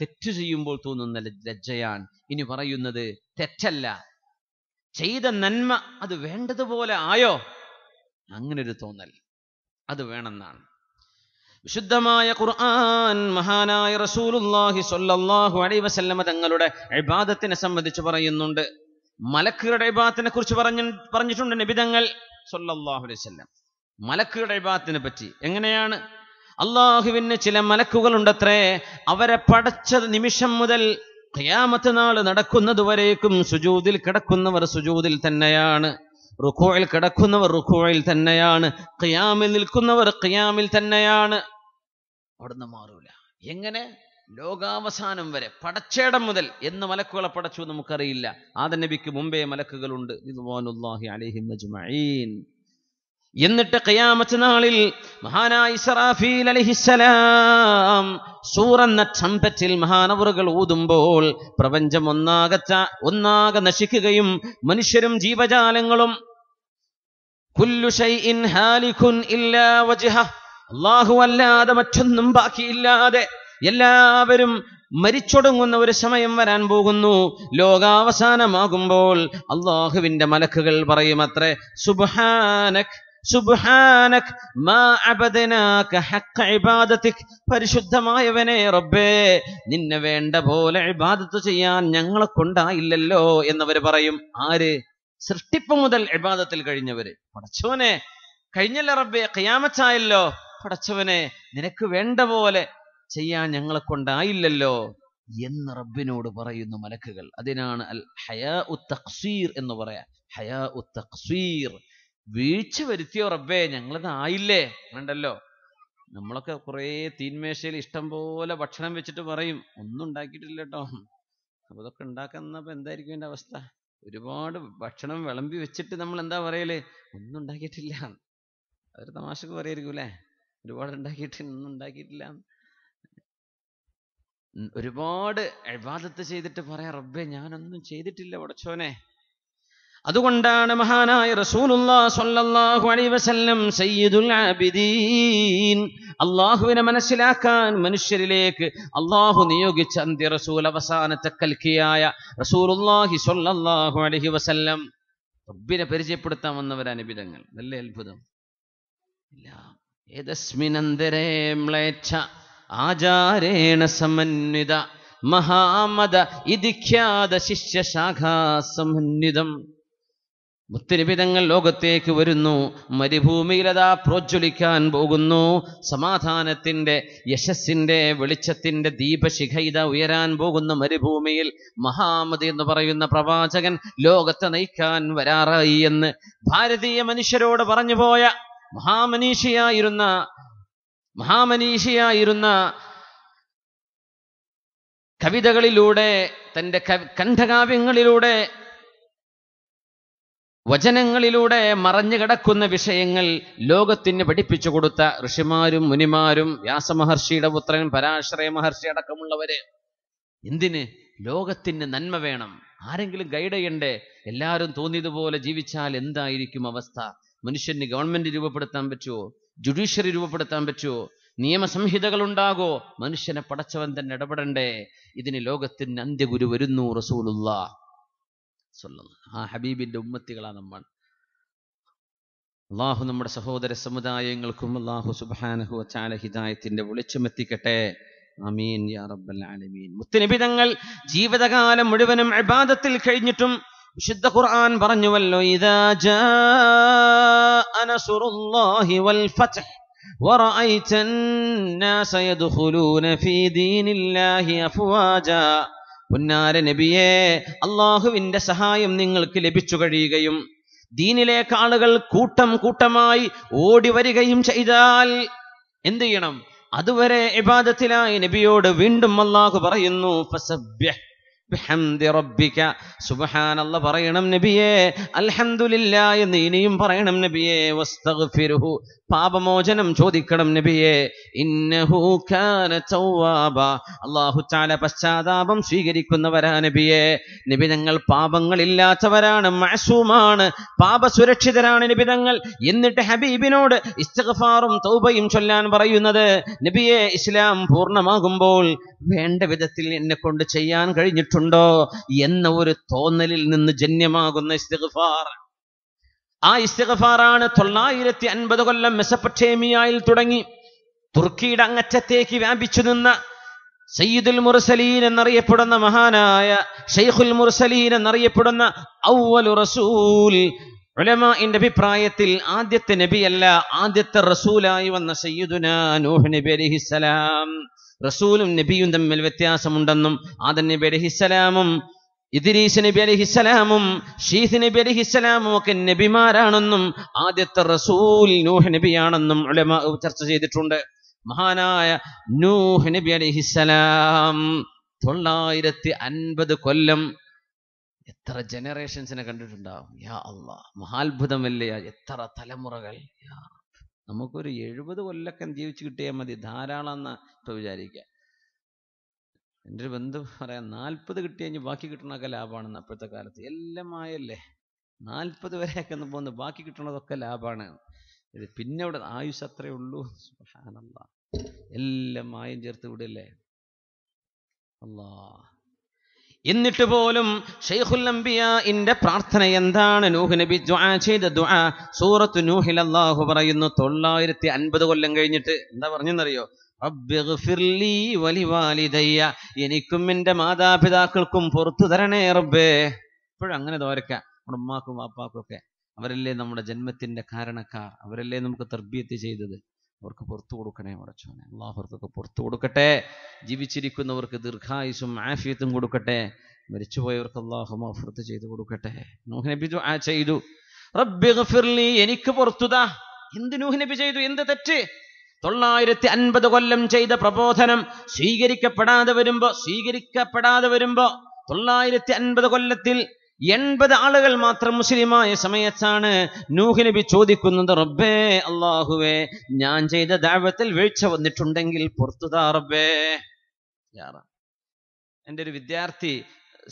തെറ്റ് ചെയ്യുമ്പോൾ തോന്നുന്ന ലജ്ജയാണ് ഇനി പറയുന്നത് തെറ്റല്ല ചെയ്ത നന്മ അത് വേണ്ടതുപോലെ ആയോ അങ്ങനെ ഒരു തോന്നൽ അത് വേണമെന്നാണ് വിശുദ്ധമായ ഖുർആൻ മഹാനായ റസൂലുല്ലാഹി സ്വല്ലല്ലാഹു അലൈഹി വസല്ലമ തങ്ങളുടെ ഇബാദത്തിനെ സംബന്ധിച്ച് പറയുന്നുണ്ട് മലക്കുകളുടെ ഇബാദത്തിനെ കുറിച്ച് പറഞ്ഞു പറഞ്ഞിട്ടുണ്ട് നിബിതങ്ങൾ സ്വല്ലല്ലാഹു അലൈഹി വസല്ലം മലക്കുകളുടെ ഇബാദത്തിനെ പറ്റി എങ്ങനെയാണ് അള്ളാഹുവിന് ചില മലക്കുകളുണ്ടത്രേ അവരെ പടച്ച നിമിഷം മുതൽ ഖിയാമത്ത് നാൾ നടക്കുന്നതുവരേക്കും സുജൂതിൽ കിടക്കുന്നവർ സുജൂതിൽ തന്നെയാണ് റുഖോയിൽ കിടക്കുന്നവർ റുഖോയിൽ തന്നെയാണ് ഖിയാമിൽ നിൽക്കുന്നവർ ഖിയാമിൽ തന്നെയാണ് അവിടുന്ന് മാറൂല എങ്ങനെ ലോകാവസാനം വരെ പടച്ചേടം മുതൽ എന്ന് മലക്കുകളെ പടച്ചു നമുക്കറിയില്ല ആദ നബിക്ക് മുമ്പേ മലക്കുകളുണ്ട് എന്നിട്ട് നാളിൽ മഹാനായ ഇസറാഫീൽ അലഹിസലാം സൂറന്ന ചമ്പറ്റിൽ മഹാനവറുകൾ ഊതുമ്പോൾ പ്രപഞ്ചം ഒന്നാകച്ച ഒന്നാകെ നശിക്കുകയും മനുഷ്യരും ജീവജാലങ്ങളും അല്ലാതെ മറ്റൊന്നും ബാക്കിയില്ലാതെ എല്ലാവരും മരിച്ചൊടുങ്ങുന്ന ഒരു സമയം വരാൻ പോകുന്നു ലോകാവസാനമാകുമ്പോൾ അള്ളാഹുവിന്റെ മലക്കുകൾ പറയും അത്രേ സുബാനക് സുബാനക് പരിശുദ്ധമായവനെ റബ്ബേ നിന്നെ വേണ്ട പോലെ ഇബാദത്ത് ചെയ്യാൻ ഞങ്ങളെ കൊണ്ടായില്ലല്ലോ എന്നവർ പറയും ആര് സൃഷ്ടിപ്പ് മുതൽ ഇബാദത്തിൽ കഴിഞ്ഞവര് പടച്ചോനെ കഴിഞ്ഞല്ല റബ്ബേ കയ്യാമച്ചായല്ലോ പടച്ചവനെ നിനക്ക് വേണ്ട പോലെ ചെയ്യാൻ ഞങ്ങളെ കൊണ്ടായില്ലല്ലോ എന്ന് റബ്ബിനോട് പറയുന്നു മലക്കുകൾ അതിനാണ് അൽ ഹയാ ഉ തക്സീർ എന്ന് പറയാ ഹയാ ഉ തക്സീർ വീഴ്ച വരുത്തിയോ റബ്ബേ ഞങ്ങളത് ആയില്ലേ വേണ്ടല്ലോ നമ്മളൊക്കെ കുറേ തീന്മേശയിൽ ഇഷ്ടം പോലെ ഭക്ഷണം വെച്ചിട്ട് പറയും ഒന്നും ഉണ്ടാക്കിയിട്ടില്ല കേട്ടോ അപ്പൊ ഇതൊക്കെ ഉണ്ടാക്കുന്നപ്പോ എന്തായിരിക്കും എന്റെ അവസ്ഥ ഒരുപാട് ഭക്ഷണം വിളമ്പി വെച്ചിട്ട് നമ്മൾ എന്താ പറയല് ഒന്നും ഉണ്ടാക്കിയിട്ടില്ല അതൊരു തമാശക്ക് പറയായിരിക്കും അല്ലേ ഒരുപാട് ഉണ്ടാക്കിയിട്ട് ഇന്നും ഉണ്ടാക്കിയിട്ടില്ല ഒരുപാട് അഴിബാദത്ത് ചെയ്തിട്ട് പറയാ റബ്ബെ ഞാനൊന്നും ചെയ്തിട്ടില്ല ഉടച്ചോനെ അതുകൊണ്ടാണ് മഹാനായ വസല്ലം സയ്യിദുൽ അള്ളാഹുവിനെ മനസ്സിലാക്കാൻ മനുഷ്യരിലേക്ക് അള്ളാഹു നിയോഗിച്ച അന്ത്യ റസൂൽ അവസാനത്തെ കൽക്കിയായ റസൂലുല്ലാഹി സൊല്ലാഹു അലഹി വസല്ലം റബ്ബിനെ പരിചയപ്പെടുത്താൻ വന്നവരാണ് ബിതങ്ങൾ നല്ല അത്ഭുതം ഇല്ല യതസ്മിനന്തരേ മ്ലേച്ഛ ആചാരേണ സമന്വിത മഹാമത ഇതിഖ്യാത സമന്വിതം മുത്തിരിപിതങ്ങൾ ലോകത്തേക്ക് വരുന്നു മരുഭൂമിയിലതാ പ്രോജ്വലിക്കാൻ പോകുന്നു സമാധാനത്തിന്റെ യശസ്സിന്റെ വെളിച്ചത്തിന്റെ ഇത ഉയരാൻ പോകുന്ന മരുഭൂമിയിൽ മഹാമതി എന്ന് പറയുന്ന പ്രവാചകൻ ലോകത്തെ നയിക്കാൻ വരാറായി എന്ന് ഭാരതീയ മനുഷ്യരോട് പറഞ്ഞുപോയ മഹാമനീഷിയായിരുന്ന മഹാമനീഷിയായിരുന്ന കവിതകളിലൂടെ തൻ്റെ കണ്ഠകാവ്യങ്ങളിലൂടെ വചനങ്ങളിലൂടെ മറഞ്ഞു കിടക്കുന്ന വിഷയങ്ങൾ ലോകത്തിന് പഠിപ്പിച്ചു കൊടുത്ത ഋഷിമാരും മുനിമാരും വ്യാസമഹർഷിയുടെ പുത്രൻ പരാശ്രയ മഹർഷി അടക്കമുള്ളവര് എന്തിന് ലോകത്തിന് നന്മ വേണം ആരെങ്കിലും ഗൈഡ് ചെയ്യണ്ടേ എല്ലാവരും തോന്നിയതുപോലെ ജീവിച്ചാൽ എന്തായിരിക്കും അവസ്ഥ മനുഷ്യന് ഗവൺമെന്റ് രൂപപ്പെടുത്താൻ പറ്റുമോ ജുഡീഷ്യറി രൂപപ്പെടുത്താൻ പറ്റുമോ നിയമസംഹിതകൾ ഉണ്ടാകോ മനുഷ്യനെ പടച്ചവൻ തന്നെ ഇടപെടണ്ടേ ഇതിന് ലോകത്തിന് അന്ത്യഗുരു വരുന്നു റസൂലുള്ള ആ ഹബീബിന്റെ ഉമ്മത്തികളാണ് നമ്മൾ അള്ളാഹു നമ്മുടെ സഹോദര സമുദായങ്ങൾക്കും അള്ളാഹു സുബാനഹു ചാല ഹിദായത്തിന്റെ വെളിച്ചമെത്തിക്കട്ടെ അമീൻ യാ റബ്ബൽ ആലമീൻ ജീവിതകാലം മുഴുവനും അബാധത്തിൽ കഴിഞ്ഞിട്ടും വിശുദ്ധ ഖുർആൻ പറഞ്ഞുവല്ലോ ഇതാ ജാ വൽ ഫത്ഹ് ورأيت الناس يدخلون في دين الله أفواجا പുന്നാര നബിയെ അള്ളാഹുവിന്റെ സഹായം നിങ്ങൾക്ക് ലഭിച്ചു കഴിയുകയും ദീനിലേക്ക് ആളുകൾ കൂട്ടം കൂട്ടമായി ഓടി വരികയും ചെയ്താൽ എന്ത് ചെയ്യണം അതുവരെ ഇബാദത്തിലായി നബിയോട് വീണ്ടും അള്ളാഹു പറയുന്നു ഫസബ്യഹ് റബ്ബിക സുബഹാനല്ല പറയണം നബിയേ അൽഹംദുലില്ല എന്ന് ഇനിയും പറയണം നബിയേ വസ്തഗ്ഫിറുഹു പാപമോചനം ചോദിക്കണം നബിയേ ഇന്നഹു കാന തവ്വാബ അല്ലാഹു തആല പശ്ചാത്താപം സ്വീകരിക്കുന്നവരാ നബിയേ നബി ഞങ്ങൾ പാപങ്ങളില്ലാത്തവരാണ് മഅസൂമാണ് പാപസുരക്ഷിതരാണ് നബി തങ്ങൾ എന്നിട്ട് ഹബീബിനോട് ഇസ്തിഗ്ഫാറും തൗബയും ചൊല്ലാൻ പറയുന്നത് നബിയേ ഇസ്ലാം പൂർണ്ണമാകുമ്പോൾ വേണ്ട വിധത്തിൽ എന്നെ കൊണ്ട് ചെയ്യാൻ കഴിഞ്ഞിട്ടുണ്ട് ചെയ്തിട്ടുണ്ടോ എന്ന ഒരു തോന്നലിൽ നിന്ന് ജന്യമാകുന്ന ഇസ്തിഗ്ഫാർ ആ ഇസ്തിഗ്ഫാറാണ് തൊള്ളായിരത്തി അൻപത് കൊല്ലം മെസപ്പട്ടേമിയായിൽ തുടങ്ങി തുർക്കിയുടെ അങ്ങറ്റത്തേക്ക് വ്യാപിച്ചു നിന്ന സയ്യിദുൽ മുർസലീൻ എന്നറിയപ്പെടുന്ന മഹാനായ ഷെയ്ഖുൽ മുർസലീൻ എന്നറിയപ്പെടുന്ന ഔവലു റസൂൽ ഉലമാന്റെ അഭിപ്രായത്തിൽ ആദ്യത്തെ നബിയല്ല ആദ്യത്തെ റസൂലായി വന്ന സയ്യിദുന നൂഹ് നബി അലഹിസലാം റസൂലും നബിയും തമ്മിൽ വ്യത്യാസമുണ്ടെന്നും ആദൻ നബി അലഹിസ്സലാമും ഇദിരീസ് നബി അലിഹിസ്സലാമും ഷീസ് നബി അലിഹിസ്സലാമും ഒക്കെ നബിമാരാണെന്നും ആദ്യത്തെ റസൂൽ നൂഹ് നബിയാണെന്നും ഉലമ ചർച്ച ചെയ്തിട്ടുണ്ട് മഹാനായ നൂഹ് നബി അലിഹിസ്സലാം തൊള്ളായിരത്തി അൻപത് കൊല്ലം എത്ര ജനറേഷൻസിനെ കണ്ടിട്ടുണ്ടാവും യാ അള്ളാഹ് മഹാത്ഭുതമല്ലേ എത്ര തലമുറകൾ യാ നമുക്കൊരു എഴുപത് കൊല്ലൊക്കെ ജീവിച്ചു കിട്ടിയാൽ മതി ധാരാളം എന്ന് ഇപ്പൊ വിചാരിക്കുക എൻ്റെ ഒരു ബന്ധു പറയാം നാൽപ്പത് കിട്ടി ബാക്കി കിട്ടണമൊക്കെ ലാഭമാണെന്ന് അപ്പോഴത്തെ കാലത്ത് എല്ലാം ആയല്ലേ നാൽപ്പത് വരെയൊക്കെ ഒന്ന് പോകുന്നു ബാക്കി കിട്ടണതൊക്കെ ലാഭമാണ് ഇത് പിന്നെ ഇവിടെ ആയുസ് അത്രേ ഉള്ളൂ എല്ലാം മായം ചേർത്ത് വിടില്ലേ അല്ലാ എന്നിട്ട് പോലും ഷെയ്ഖുല്ലംബിയ ഇന്റെ പ്രാർത്ഥന എന്താണ് നൂഹ് നബി ചെയ്ത ദുആ സൂറത്ത് നൂഹിൽ അള്ളാഹു പറയുന്നു തൊള്ളായിരത്തി അൻപത് കൊല്ലം കഴിഞ്ഞിട്ട് എന്താ പറഞ്ഞെന്നറിയോ എനിക്കും എന്റെ മാതാപിതാക്കൾക്കും പുറത്തു തരണേ റബ്ബേ ഇപ്പോഴും അങ്ങനെ തോരക്കാം നമ്മുടെ ഉമ്മാക്കും വാപ്പാക്കും ഒക്കെ അവരല്ലേ നമ്മുടെ ജന്മത്തിന്റെ കാരണക്കാർ അവരല്ലേ നമുക്ക് തർബീയത്ത് ചെയ്തത് അവർക്ക് പുറത്തു കൊടുക്കണേ മടച്ചോനെ അള്ളാഹു അവർക്കൊക്കെ പുറത്തു കൊടുക്കട്ടെ ജീവിച്ചിരിക്കുന്നവർക്ക് ദീർഘായുസും ആഫിയത്തും കൊടുക്കട്ടെ മരിച്ചുപോയവർക്ക് അള്ളാഹു മഫുറത്ത് ചെയ്തു കൊടുക്കട്ടെ നൂഹ് നബി ആ ചെയ്തു റബ്ബിർലി എനിക്ക് പുറത്തുതാ എന്ത് നൂഹ് നബി ചെയ്തു എന്ത് തെറ്റ് തൊള്ളായിരത്തി അൻപത് കൊല്ലം ചെയ്ത പ്രബോധനം സ്വീകരിക്കപ്പെടാതെ വരുമ്പോ സ്വീകരിക്കപ്പെടാതെ വരുമ്പോ തൊള്ളായിരത്തി അൻപത് കൊല്ലത്തിൽ എൺപത് ആളുകൾ മാത്രം മുസ്ലിമായ സമയത്താണ് നൂഹ് നബി ചോദിക്കുന്നത് റബ്ബേ അള്ളാഹുവേ ഞാൻ ചെയ്ത ദാവത്തിൽ വീഴ്ച വന്നിട്ടുണ്ടെങ്കിൽ പുറത്തുതാ റബ്ബേ എൻ്റെ ഒരു വിദ്യാർത്ഥി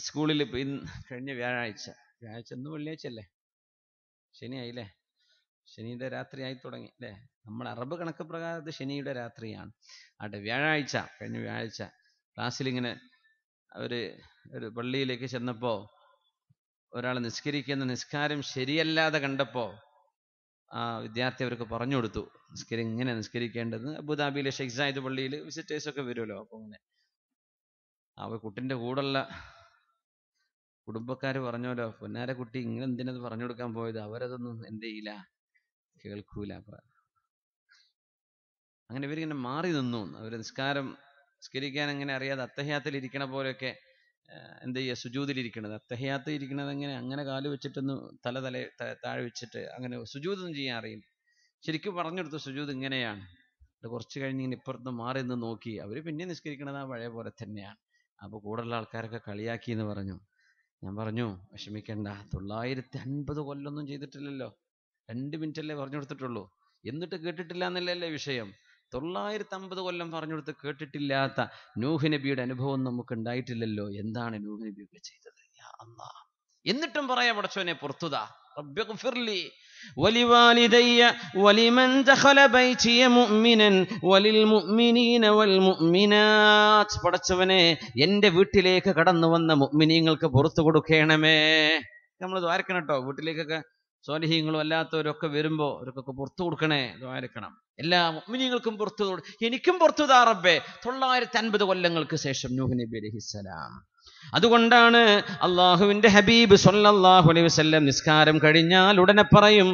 സ്കൂളിൽ കഴിഞ്ഞ വ്യാഴാഴ്ച വ്യാഴാഴ്ച ഇന്ന് വെള്ളിയാഴ്ച അല്ലേ ശനിയായില്ലേ ശനിയുടെ രാത്രിയായി തുടങ്ങി അല്ലേ നമ്മൾ അറബ് കണക്ക് പ്രകാരം അത് ശനിയുടെ രാത്രിയാണ് ആട്ടെ വ്യാഴാഴ്ച കഴിഞ്ഞ വ്യാഴാഴ്ച ക്ലാസ്സിൽ ഇങ്ങനെ അവര് ഒരു പള്ളിയിലേക്ക് ചെന്നപ്പോ ഒരാൾ നിസ്കരിക്കുന്ന നിസ്കാരം ശരിയല്ലാതെ കണ്ടപ്പോൾ ആ വിദ്യാർത്ഥി അവർക്ക് പറഞ്ഞു കൊടുത്തു നിസ്കരി ഇങ്ങനെ നിസ്കരിക്കേണ്ടത് അബുദാബിയിലെ സായിദ് പള്ളിയിൽ വിസിറ്റേഴ്സൊക്കെ വരുമല്ലോ അപ്പോൾ അങ്ങനെ ആ കുട്ടിൻ്റെ കൂടെയുള്ള കുടുംബക്കാർ പറഞ്ഞല്ലോ പൊന്നാര കുട്ടി ഇങ്ങനെ എന്തിനത് പറഞ്ഞു കൊടുക്കാൻ പോയത് അവരതൊന്നും എന്ത് ചെയ്യില്ല കേൾക്കൂല അങ്ങനെ ഇവരിങ്ങനെ മാറി നിന്നു അവർ നിസ്കാരം നിസ്കരിക്കാൻ എങ്ങനെ അറിയാതെ അത്തഹ്യാത്തിൽ ഇരിക്കണ പോലെയൊക്കെ എന്ത് ചെയ്യുക സുജൂതിലിരിക്കണത് അത്തഹയാത്ത് ഇരിക്കണത് എങ്ങനെ അങ്ങനെ കാല് വെച്ചിട്ടൊന്ന് തല തല താഴെ വെച്ചിട്ട് അങ്ങനെ സുജൂതൊന്നും ചെയ്യാൻ അറിയില്ല ശരിക്കും പറഞ്ഞെടുത്തു സുജൂത് ഇങ്ങനെയാണ് കുറച്ച് കഴിഞ്ഞ് ഇങ്ങനെ ഇപ്പുറത്ത് മാറി നിന്ന് നോക്കി അവർ പിന്നെ നിസ്കരിക്കണത് ആ പഴയ പോലെ തന്നെയാണ് അപ്പോൾ കൂടുതലുള്ള ആൾക്കാരൊക്കെ കളിയാക്കി എന്ന് പറഞ്ഞു ഞാൻ പറഞ്ഞു വിഷമിക്കണ്ട തൊള്ളായിരത്തി അൻപത് കൊല്ലൊന്നും ചെയ്തിട്ടില്ലല്ലോ രണ്ട് മിനിറ്റല്ലേ പറഞ്ഞു കൊടുത്തിട്ടുള്ളൂ എന്നിട്ട് കേട്ടിട്ടില്ല എന്നല്ലേ വിഷയം തൊള്ളായിരത്തി അമ്പത് കൊല്ലം പറഞ്ഞു കൊടുത്ത് കേട്ടിട്ടില്ലാത്ത നൂഹ് നബിയുടെ അനുഭവം നമുക്ക് ഉണ്ടായിട്ടില്ലല്ലോ എന്താണ് നൂഹ് നബിയൊക്കെ ചെയ്തത് എന്നിട്ടും പറയാ പടച്ചോനെ പുറത്തുതാ പടച്ചവനെ എൻ്റെ വീട്ടിലേക്ക് കടന്നു വന്ന മുഅ്മിനീങ്ങൾക്ക് പുറത്തു കൊടുക്കണമേ നമ്മൾ ദ്വാരക്കണം വീട്ടിലേക്കൊക്കെ സ്വാലിഹീങ്ങളും അല്ലാത്തവരൊക്കെ വരുമ്പോൾ അവർക്കൊക്കെ പുറത്തു കൊടുക്കണേ ദ്വാരക്കണം എല്ലാ മുഅ്മിനീങ്ങൾക്കും പുറത്തു എനിക്കും പുറത്തു താറബേ തൊള്ളായിരത്തി അൻപത് കൊല്ലങ്ങൾക്ക് ശേഷം നൂഹ് നബി അലൈഹിസ്സലാം അതുകൊണ്ടാണ് അള്ളാഹുവിന്റെ ഹബീബ് സൊല്ലാഹു അലൈഹി വസല്ലം നിസ്കാരം കഴിഞ്ഞാൽ ഉടനെ പറയും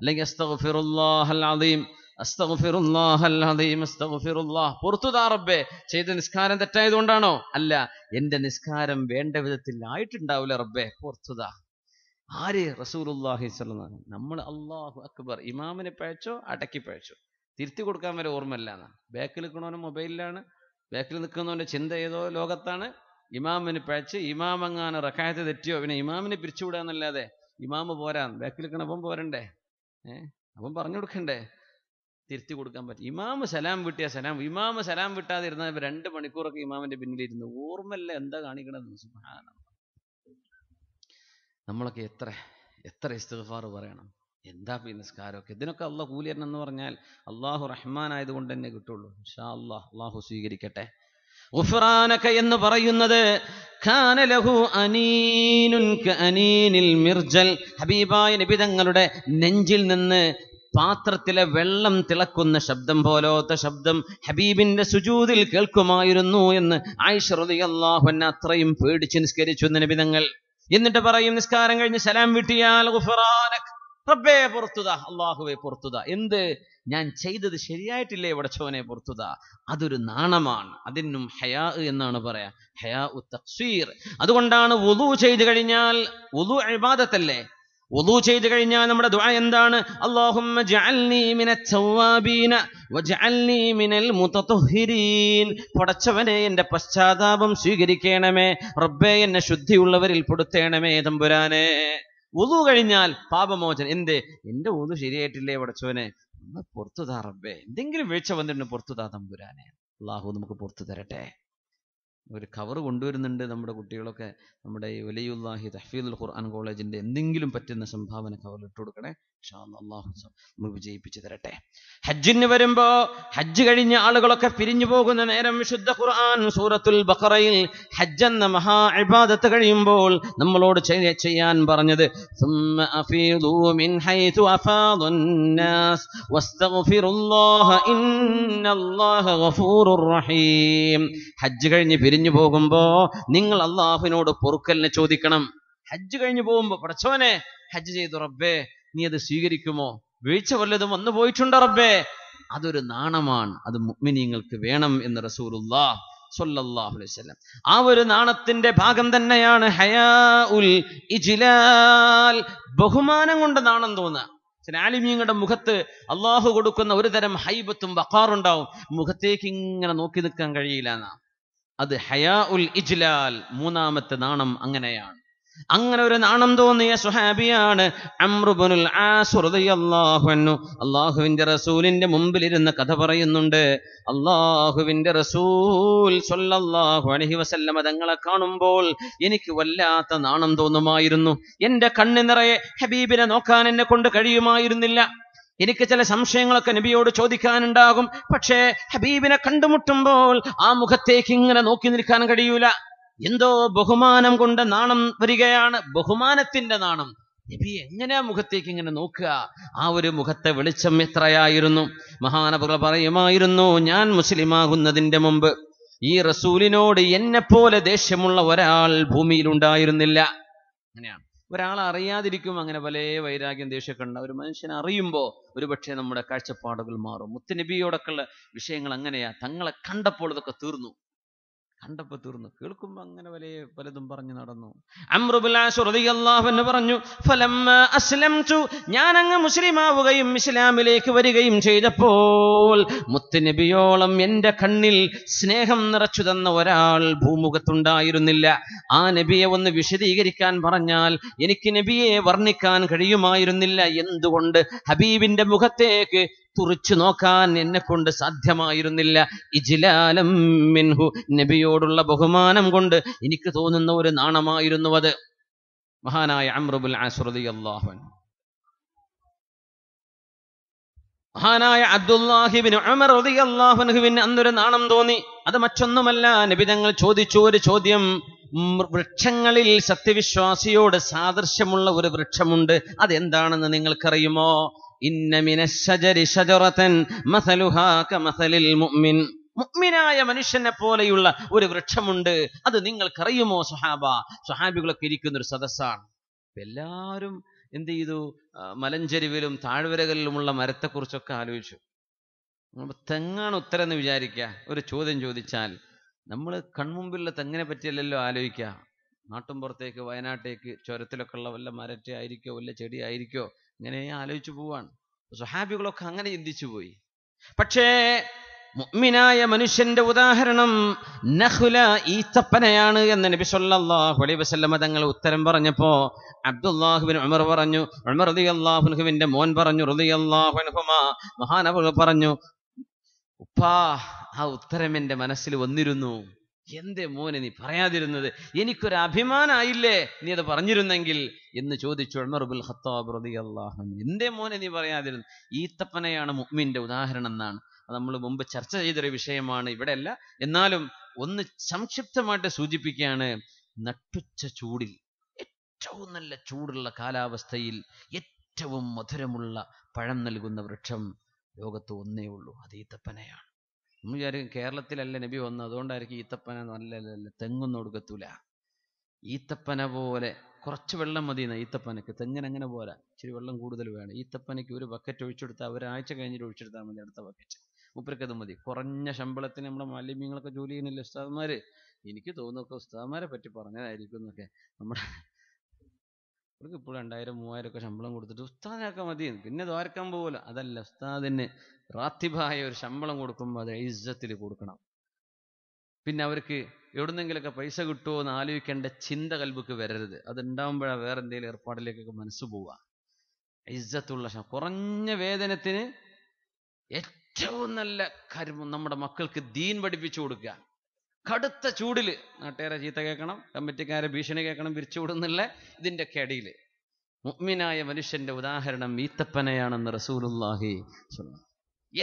അല്ലെങ്കിൽ പുറത്തുതാറബ്ബേ ചെയ്ത നിസ്കാരം തെറ്റായതുകൊണ്ടാണോ അല്ല എന്റെ നിസ്കാരം വേണ്ട വിധത്തിൽ ആയിട്ടുണ്ടാവില്ല റബ്ബേ പുറത്തുതാ ആര് റസൂലുല്ലാഹി നമ്മൾ അള്ളാഹു അക്ബർ ഇമാമിനെ പഴച്ചോ അടക്കി പഴച്ചോ തിരുത്തി കൊടുക്കാൻ വരെ ഓർമ്മയില്ല എന്നാണ് ബാക്കിൽ നിൽക്കണവന് മൊബൈലിലാണ് ബാക്കിൽ നിൽക്കുന്നവൻ്റെ ചിന്ത ഏതോ ലോകത്താണ് ഇമാമിന് പഴച്ച് ഇമാമങ്ങാനോ റക്കായത്ത് തെറ്റിയോ പിന്നെ ഇമാമിനെ പിരിച്ചുവിടാന്നല്ലാതെ ഇമാമ് പോരാൻ ബാക്കിൽ നിൽക്കണപ്പം പോരണ്ടേ ഏഹ് അപ്പം പറഞ്ഞു കൊടുക്കണ്ടേ തിരുത്തി കൊടുക്കാൻ പറ്റും ഇമാമ് സലാം വിട്ടിയ സലാം ഇമാമ് സലാം ഇരുന്ന രണ്ട് മണിക്കൂറൊക്കെ ഇമാമിന്റെ പിന്നിലിരുന്ന് ഓർമ്മല്ല എന്താ കാണിക്കണത് സുഹാന നമ്മളൊക്കെ എത്ര എത്ര ഇസ്തഫാർ പറയണം എന്താ പി നിസ്കാരമൊക്കെ ഇതിനൊക്കെ അള്ളാഹ് കൂലിയരണം എന്ന് പറഞ്ഞാൽ അള്ളാഹു റഹ്മാൻ ആയതുകൊണ്ട് തന്നെ കിട്ടുള്ളൂ ഷാ അള്ളാഹ് അള്ളാഹു സ്വീകരിക്കട്ടെ ഉഫ്രാനക എന്ന് പറയുന്നത് ഹബീബായ നിബിതങ്ങളുടെ നെഞ്ചിൽ നിന്ന് പാത്രത്തിലെ വെള്ളം തിളക്കുന്ന ശബ്ദം പോലോത്ത ശബ്ദം ഹബീബിന്റെ സുജൂതിൽ കേൾക്കുമായിരുന്നു എന്ന് ആയിഷറുദി അള്ളാഹുന്ന അത്രയും പേടിച്ച് നിസ്കരിച്ചു നിനബിതങ്ങൾ എന്നിട്ട് പറയും നിസ്കാരം കഴിഞ്ഞ് സലാം വിട്ടിയാൽ റബ്ബേ പുറത്തുത അള്ളാഹുവെ പുറത്തുക എന്ത് ഞാൻ ചെയ്തത് ശരിയായിട്ടില്ലേ ചോനെ പുറത്തുത അതൊരു നാണമാണ് അതിനും ഹയാ എന്നാണ് പറയാ ഹയാ ഉ തക്സീർ അതുകൊണ്ടാണ് വുതു ചെയ്തു കഴിഞ്ഞാൽ വുതു അഴിബാദത്തല്ലേ വുളു ചെയ്തു കഴിഞ്ഞാൽ നമ്മുടെ ദുആ എന്താണ് അല്ലാഹുമ്മ ജഅൽനി മിനൽ തവ്വാബീന വജഅൽനി മിനൽ മുതത്വഹിരീൻ പടച്ചവനെ എൻ്റെ പശ്ചാത്താപം സ്വീകരിക്കണമേ റബ്ബേ എന്നെ ശുദ്ധിയുള്ളവരിൽ പെടുത്തേണമേ തമ്പുരാനെ വുളു കഴിഞ്ഞാൽ പാപമോചനം എന്തേ എൻ്റെ വുളു ശരിയായിട്ടില്ലേ പടച്ചവനെ ഒന്ന് പുറത്തുതാ റബ്ബേ എന്തെങ്കിലും വീഴ്ച വന്നിട്ടുണ്ട് പുറത്തുതാ തമ്പുരാനെ അള്ളാഹു നമുക്ക് പുറത്തു തരട്ടെ ഒരു കവർ കൊണ്ടുവരുന്നുണ്ട് നമ്മുടെ കുട്ടികളൊക്കെ നമ്മുടെ ഈ വലിയുല്ലാഹി തഹഫീദുൽ ഖുർആൻ കോളേജിൻ്റെ എന്തെങ്കിലും പറ്റുന്ന സംഭാവന കവറിൽ ഇട്ടു കൊടുക്കണേ അള്ളാഹു വിജയിപ്പിച്ചു തരട്ടെ ഹജ്ജിന് വരുമ്പോ ഹജ്ജ് കഴിഞ്ഞ ആളുകളൊക്കെ പിരിഞ്ഞു പോകുന്ന നേരം വിശുദ്ധ ഖുർആൻ സൂറത്തുൽ ബഖറയിൽ ഹജ്ജ് എന്ന മഹാ ഇബാദത്ത് കഴിയുമ്പോൾ നമ്മളോട് ചെയ്യാൻ പറഞ്ഞത് ഹജ്ജ് കഴിഞ്ഞ് പിരിഞ്ഞു പോകുമ്പോ നിങ്ങൾ അള്ളാഹുവിനോട് പൊറുക്കലിനെ ചോദിക്കണം ഹജ്ജ് കഴിഞ്ഞു പോകുമ്പോ പഠിച്ചവനെ ഹജ്ജ് ചെയ്തു റബ്ബേ നീ അത് സ്വീകരിക്കുമോ വീഴ്ച വല്ലതും വന്നു പോയിട്ടുണ്ട് റബ്ബേ അതൊരു നാണമാണ് അത് മുഗ്മിനിങ്ങൾക്ക് വേണം എന്ന് റസൂറുല്ലാ സൊല്ലാഹു ആ ഒരു നാണത്തിന്റെ ഭാഗം തന്നെയാണ് ഹയാ ഉൽ ഇജിലാൽ ബഹുമാനം കൊണ്ട് നാണം തോന്നുക ചില ആലിമീങ്ങളുടെ മുഖത്ത് അള്ളാഹു കൊടുക്കുന്ന ഒരു തരം ഹൈബത്തും വക്കാറുണ്ടാവും മുഖത്തേക്ക് ഇങ്ങനെ നോക്കി നിൽക്കാൻ കഴിയില്ല എന്നാ അത് ഹയാ ഉൽ ഇജ്ലാൽ മൂന്നാമത്തെ നാണം അങ്ങനെയാണ് അങ്ങനെ ഒരു നാണം തോന്നിയ സുഹാബിയാണ് അമ്രുബനുൽ അള്ളാഹുവിന്റെ റസൂലിന്റെ മുമ്പിലിരുന്ന് കഥ പറയുന്നുണ്ട് അള്ളാഹുവിന്റെ റസൂൽ അലഹി വസല്ലമ തങ്ങളെ കാണുമ്പോൾ എനിക്ക് വല്ലാത്ത നാണം തോന്നുമായിരുന്നു എന്റെ കണ്ണു നിറയെ ഹബീബിനെ നോക്കാൻ എന്നെ കൊണ്ട് കഴിയുമായിരുന്നില്ല എനിക്ക് ചില സംശയങ്ങളൊക്കെ നബിയോട് ചോദിക്കാനുണ്ടാകും പക്ഷേ ഹബീബിനെ കണ്ടുമുട്ടുമ്പോൾ ആ മുഖത്തേക്ക് ഇങ്ങനെ നോക്കി നിൽക്കാൻ കഴിയൂല എന്തോ ബഹുമാനം കൊണ്ട് നാണം വരികയാണ് ബഹുമാനത്തിന്റെ നാണം നബി എങ്ങനെ മുഖത്തേക്ക് ഇങ്ങനെ നോക്കുക ആ ഒരു മുഖത്തെ വെളിച്ചം എത്രയായിരുന്നു മഹാനപുകൾ പറയുമായിരുന്നു ഞാൻ മുസ്ലിമാകുന്നതിന്റെ മുമ്പ് ഈ റസൂലിനോട് എന്നെപ്പോലെ ദേഷ്യമുള്ള ഒരാൾ ഭൂമിയിൽ ഉണ്ടായിരുന്നില്ല അങ്ങനെയാണ് ഒരാൾ അറിയാതിരിക്കും അങ്ങനെ പല വൈരാഗ്യം ദേഷ്യമൊക്കെ ഒരു മനുഷ്യൻ അറിയുമ്പോൾ ഒരുപക്ഷെ നമ്മുടെ കാഴ്ചപ്പാടുകൾ മാറും മുത്തുനബിയോടൊക്കെയുള്ള വിഷയങ്ങൾ അങ്ങനെയാ തങ്ങളെ കണ്ടപ്പോൾ ഇതൊക്കെ തീർന്നു കണ്ടപ്പോ തീർന്നു കേൾക്കുമ്പോ അങ്ങനെ വലിയ പലതും പറഞ്ഞു നടന്നു അമ്രുബുലാഹുന്ന് പറഞ്ഞു ഫലം ഞാൻ അങ്ങ് മുസ്ലിമാവുകയും ഇസ്ലാമിലേക്ക് വരികയും ചെയ്തപ്പോൾ മുത്തുനബിയോളം എന്റെ കണ്ണിൽ സ്നേഹം നിറച്ചു തന്ന ഒരാൾ ഭൂമുഖത്തുണ്ടായിരുന്നില്ല ആ നബിയെ ഒന്ന് വിശദീകരിക്കാൻ പറഞ്ഞാൽ എനിക്ക് നബിയെ വർണ്ണിക്കാൻ കഴിയുമായിരുന്നില്ല എന്തുകൊണ്ട് ഹബീബിന്റെ മുഖത്തേക്ക് തുറച്ചു നോക്കാൻ എന്നെ കൊണ്ട് സാധ്യമായിരുന്നില്ല ഇജിലാലം മിൻഹു നബിയോടുള്ള ബഹുമാനം കൊണ്ട് എനിക്ക് തോന്നുന്ന ഒരു നാണമായിരുന്നു അത് മഹാനായ അമ്രബുൽ ആസ്രതി അള്ളാഹുൻ മഹാനായ അബ്ദുല്ലാഹിബിന് അമർ റതി അള്ളാഹുനഹുവിന് അന്നൊരു നാണം തോന്നി അത് മറ്റൊന്നുമല്ല നിബിതങ്ങൾ ചോദിച്ചു ഒരു ചോദ്യം വൃക്ഷങ്ങളിൽ സത്യവിശ്വാസിയോട് സാദൃശ്യമുള്ള ഒരു വൃക്ഷമുണ്ട് അതെന്താണെന്ന് നിങ്ങൾക്കറിയുമോ ഇന്ന മിനശ്ശജരി ശജറതൻ മസലുഹാ മസലിൽ മുഅ്മിൻ മുഅ്മിനായ മനുഷ്യനെ പോലെയുള്ള ഒരു വൃക്ഷമുണ്ട് അത് നിങ്ങൾക്കറിയുമോ സുഹാബ സുഹാബികളൊക്കെ ഇരിക്കുന്ന ഒരു സദസ്സാണ് എല്ലാവരും എന്ത് ചെയ്തു മലഞ്ചെരിവിലും താഴ്വരകളിലുമുള്ള മരത്തെക്കുറിച്ചൊക്കെ ആലോചിച്ചു തെങ്ങാണ് ഉത്തരം എന്ന് വിചാരിക്കുക ഒരു ചോദ്യം ചോദിച്ചാൽ നമ്മൾ കൺമുമ്പിലുള്ള തെങ്ങിനെ പറ്റിയല്ലല്ലോ ആലോചിക്കുക നാട്ടും പുറത്തേക്ക് വയനാട്ടേക്ക് ചുരത്തിലൊക്കെ ഉള്ള വല്ല മരറ്റ ആയിരിക്കോ വല്ല ചെടിയായിരിക്കോ ഇങ്ങനെ ആലോചിച്ചു പോവാണ് സുഹാബികളൊക്കെ അങ്ങനെ ചിന്തിച്ചു പോയി പക്ഷേ മുഅ്മിനായ മനുഷ്യന്റെ ഉദാഹരണം നഹുല ഈത്തപ്പനയാണ് എന്ന് നബി സല്ലല്ലാഹു അലൈഹി വസല്ലമ തങ്ങൾ ഉത്തരം പറഞ്ഞപ്പോ അബ്ദുല്ലാഹുബിൻ ഉമർ പറഞ്ഞു ഉമർ അൻഹുവിന്റെ മോൻ പറഞ്ഞു റളിയല്ലാഹു അൻഹുമാ മഹാനവർ പറഞ്ഞു ഉപ്പാ ആ ഉത്തരം എന്റെ മനസ്സിൽ വന്നിരുന്നു എന്റെ മോനെ നീ പറയാതിരുന്നത് എനിക്കൊരു അഭിമാനായില്ലേ നീ അത് പറഞ്ഞിരുന്നെങ്കിൽ എന്ന് ചോദിച്ചു ഉമർബുൽ ഖത്താബ് റതി അള്ളാഹു മോനെ നീ പറയാതിരുന്നു ഈത്തപ്പനയാണ് മുഹ്മിന്റെ ഉദാഹരണം എന്നാണ് അത് നമ്മൾ മുമ്പ് ചർച്ച ചെയ്തൊരു വിഷയമാണ് ഇവിടെയല്ല എന്നാലും ഒന്ന് സംക്ഷിപ്തമായിട്ട് സൂചിപ്പിക്കുകയാണ് നട്ടുച്ച ചൂടിൽ ഏറ്റവും നല്ല ചൂടുള്ള കാലാവസ്ഥയിൽ ഏറ്റവും മധുരമുള്ള പഴം നൽകുന്ന വൃക്ഷം ലോകത്ത് ഒന്നേ ഉള്ളൂ അത് നമ്മൾ വിചാരിക്കും കേരളത്തിലല്ല നബി വന്ന് അതുകൊണ്ടായിരിക്കും ഈത്തപ്പന നല്ല തെങ്ങൊന്നും കൊടുക്കത്തൂല ഈത്തപ്പന പോലെ കുറച്ച് വെള്ളം മതി ഈത്തപ്പനക്ക് തെങ്ങിനങ്ങനെ പോരാ ഇച്ചിരി വെള്ളം കൂടുതൽ വേണം ഈത്തപ്പനയ്ക്ക് ഒരു ബക്കറ്റ് ഒഴിച്ചെടുത്താൽ ഒരാഴ്ച കഴിഞ്ഞിട്ട് ഒഴിച്ചെടുത്താൽ മതി അടുത്ത ബക്കറ്റ് മുപ്പരക്കത് മതി കുറഞ്ഞ ശമ്പളത്തിന് നമ്മുടെ മാലിന്യങ്ങളൊക്കെ ജോലി ചെയ്യുന്നില്ല ഉസ്താദ്മാര് എനിക്ക് തോന്നുന്നൊക്കെ ഉസ്താദ്മാരെ പറ്റി പറഞ്ഞതായിരിക്കും എന്നൊക്കെ നമ്മുടെ ഇവർക്ക് ഇപ്പോൾ രണ്ടായിരം മൂവായിരം ഒക്കെ ശമ്പളം കൊടുത്തിട്ട് ഉസ്താദിനൊക്കെ മതി പിന്നെ ദ്വാരക്കാൻ പോകില്ല അതല്ല ഉസ്താദിന് റാത്തിബായ ഒരു ശമ്പളം കൊടുക്കുമ്പോൾ അത് ഐസത്തിൽ കൊടുക്കണം പിന്നെ അവർക്ക് എവിടുന്നെങ്കിലൊക്കെ പൈസ കിട്ടുമോ എന്ന് ആലോചിക്കേണ്ട ചിന്ത കൽബുക്ക് വരരുത് അത് ഉണ്ടാകുമ്പോഴാണ് വേറെ എന്തെങ്കിലും ഏർപ്പാടിലേക്കൊക്കെ മനസ്സ് പോവുക ഐസത്തുള്ള കുറഞ്ഞ വേതനത്തിന് ഏറ്റവും നല്ല കരുമം നമ്മുടെ മക്കൾക്ക് ദീൻ പഠിപ്പിച്ചു കൊടുക്കുക കടുത്ത ചൂടിൽ നാട്ടുകാരെ ചീത്ത കേൾക്കണം കമ്മിറ്റിക്കാരെ ഭീഷണി കേൾക്കണം വിരിച്ചുവിടുന്നില്ല ഇതിൻ്റെ ഒക്കെ അടിയിൽ മുഗ്മിനായ മനുഷ്യന്റെ ഉദാഹരണം ഈത്തപ്പനയാണെന്ന് റസൂലുല്ലാഹി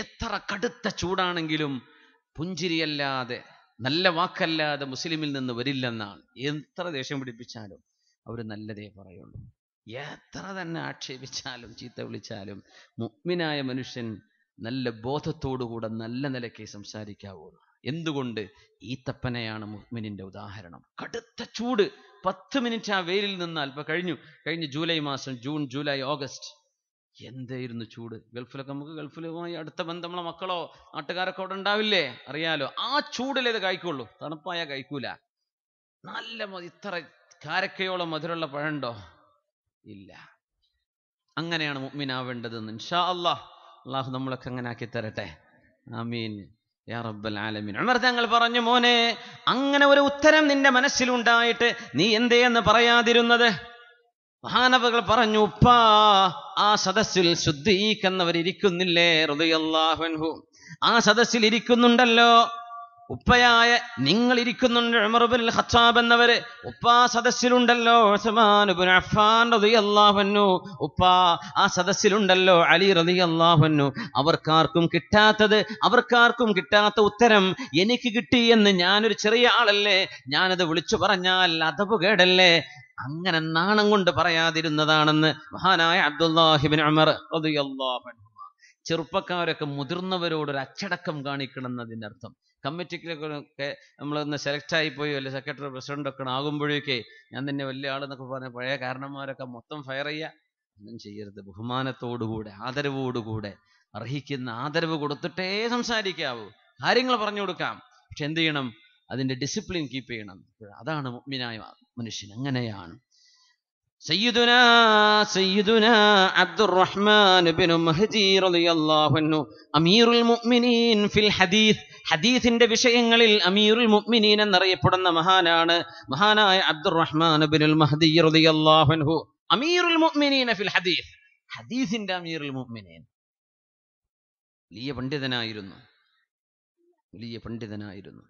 എത്ര കടുത്ത ചൂടാണെങ്കിലും പുഞ്ചിരിയല്ലാതെ നല്ല വാക്കല്ലാതെ മുസ്ലിമിൽ നിന്ന് വരില്ലെന്നാണ് എത്ര ദേഷ്യം പിടിപ്പിച്ചാലും അവർ നല്ലതേ പറയുള്ളൂ എത്ര തന്നെ ആക്ഷേപിച്ചാലും ചീത്ത വിളിച്ചാലും മുഗ്മിനായ മനുഷ്യൻ നല്ല ബോധത്തോടുകൂടെ നല്ല നിലയ്ക്ക് സംസാരിക്കാവുള്ളൂ എന്തുകൊണ്ട് ഈത്തപ്പനയാണ് മുഹ്മിനിന്റെ ഉദാഹരണം കടുത്ത ചൂട് പത്ത് മിനിറ്റ് ആ വെയിലിൽ നിന്നാൽ ഇപ്പൊ കഴിഞ്ഞു കഴിഞ്ഞ ജൂലൈ മാസം ജൂൺ ജൂലൈ ഓഗസ്റ്റ് എന്തായിരുന്നു ചൂട് ഗൾഫിലൊക്കെ നമുക്ക് ഗൾഫിലുമായി അടുത്ത ബന്ധമുള്ള മക്കളോ നാട്ടുകാരൊക്കെ അവിടെ ഉണ്ടാവില്ലേ അറിയാലോ ആ ചൂടിലേത് കഴിക്കുള്ളൂ തണുപ്പായ കഴിക്കൂല നല്ല ഇത്ര കാരക്കയോളം മധുരമുള്ള പഴമുണ്ടോ ഇല്ല അങ്ങനെയാണ് മുമ്മിനാവേണ്ടതെന്ന് ഇൻഷാ അള്ളാഹ് അള്ളാഹു നമ്മളൊക്കെ അങ്ങനെ ആക്കി തരട്ടെ ആമീൻ യാ റബ്ബൽ ആലമീൻ ഉമർ തങ്ങൾ പറഞ്ഞു മോനെ അങ്ങനെ ഒരു ഉത്തരം നിന്റെ മനസ്സിലുണ്ടായിട്ട് നീ എന്തേ എന്ന് പറയാതിരുന്നത് മഹാനവകൾ പറഞ്ഞു ഉപ്പാ ആ സദസ്സിൽ ശുദ്ധീക്കുന്നവരിക്കുന്നില്ലേ എന്നവരിരിക്കുന്നില്ലേ ഹൃദയല്ലാഹു ആ സദസ്സിൽ ഇരിക്കുന്നുണ്ടല്ലോ ഉപ്പയായ നിങ്ങൾ ഇരിക്കുന്നുണ്ട് ഉമർബുൽ ഖത്താബ് എന്നവര് ഉപ്പാ സദസ്സിലുണ്ടല്ലോ അഫ്ഫാൻ റളിയല്ലാഹു ഉപ്പാ ആ സദസ്സിലുണ്ടല്ലോ അലി റളിയല്ലാഹു അവർക്കാർക്കും കിട്ടാത്തത് അവർക്കാർക്കും കിട്ടാത്ത ഉത്തരം എനിക്ക് കിട്ടി എന്ന് ഞാനൊരു ചെറിയ ആളല്ലേ ഞാനത് വിളിച്ചു പറഞ്ഞാൽ അതപു കേടല്ലേ അങ്ങനെ നാണം കൊണ്ട് പറയാതിരുന്നതാണെന്ന് മഹാനായ അബ്ദുല്ലാഹിബിൻ അമർ റളിയല്ലാഹു ചെറുപ്പക്കാരൊക്കെ മുതിർന്നവരോട് ഒരു അച്ചടക്കം കാണിക്കണം അർത്ഥം കമ്മിറ്റിക്കൊക്കെ നമ്മളൊന്ന് സെലക്ട് ആയിപ്പോയി അല്ലെ സെക്രട്ടറി പ്രസിഡന്റ് ഒക്കെ ആകുമ്പോഴേക്കേ ഞാൻ തന്നെ വലിയ ആളെന്നൊക്കെ പറഞ്ഞ പഴയ കാരണന്മാരൊക്കെ മൊത്തം ഫയർ ചെയ്യുക ഒന്നും ചെയ്യരുത് ബഹുമാനത്തോടുകൂടെ ആദരവോടുകൂടെ അർഹിക്കുന്ന ആദരവ് കൊടുത്തിട്ടേ സംസാരിക്കാവൂ കാര്യങ്ങൾ പറഞ്ഞു കൊടുക്കാം പക്ഷെ എന്ത് ചെയ്യണം അതിന്റെ ഡിസിപ്ലിൻ കീപ്പ് ചെയ്യണം അതാണ് മുഗ്മിനായ മനുഷ്യൻ അങ്ങനെയാണ് സയ്യിദുന സയ്യിദുന അബ്ദുറഹ്മാൻ ബിൻ മഹ്ദി റളിയല്ലാഹു അൻഹു അമീറുൽ മുഅ്മിനീൻ ഫിൽ ഹദീസ് ഹദീസിന്റെ വിഷയങ്ങളിൽ അമീറുൽ മുഅ്മിനീൻ എന്നറിയപ്പെടുന്ന മഹാനാണ് മഹാനായ അബ്ദുറഹ്മാൻ ബിൻ മഹ്ദി റളിയല്ലാഹു അൻഹു അമീറുൽ മുഅ്മിനീൻ ഫിൽ ഹദീസ് ഹദീസിന്റെ അമീറുൽ മുഅ്മിനീൻ വലിയ പണ്ഡിതനായിരുന്നു വലിയ പണ്ഡിതനായിരുന്നു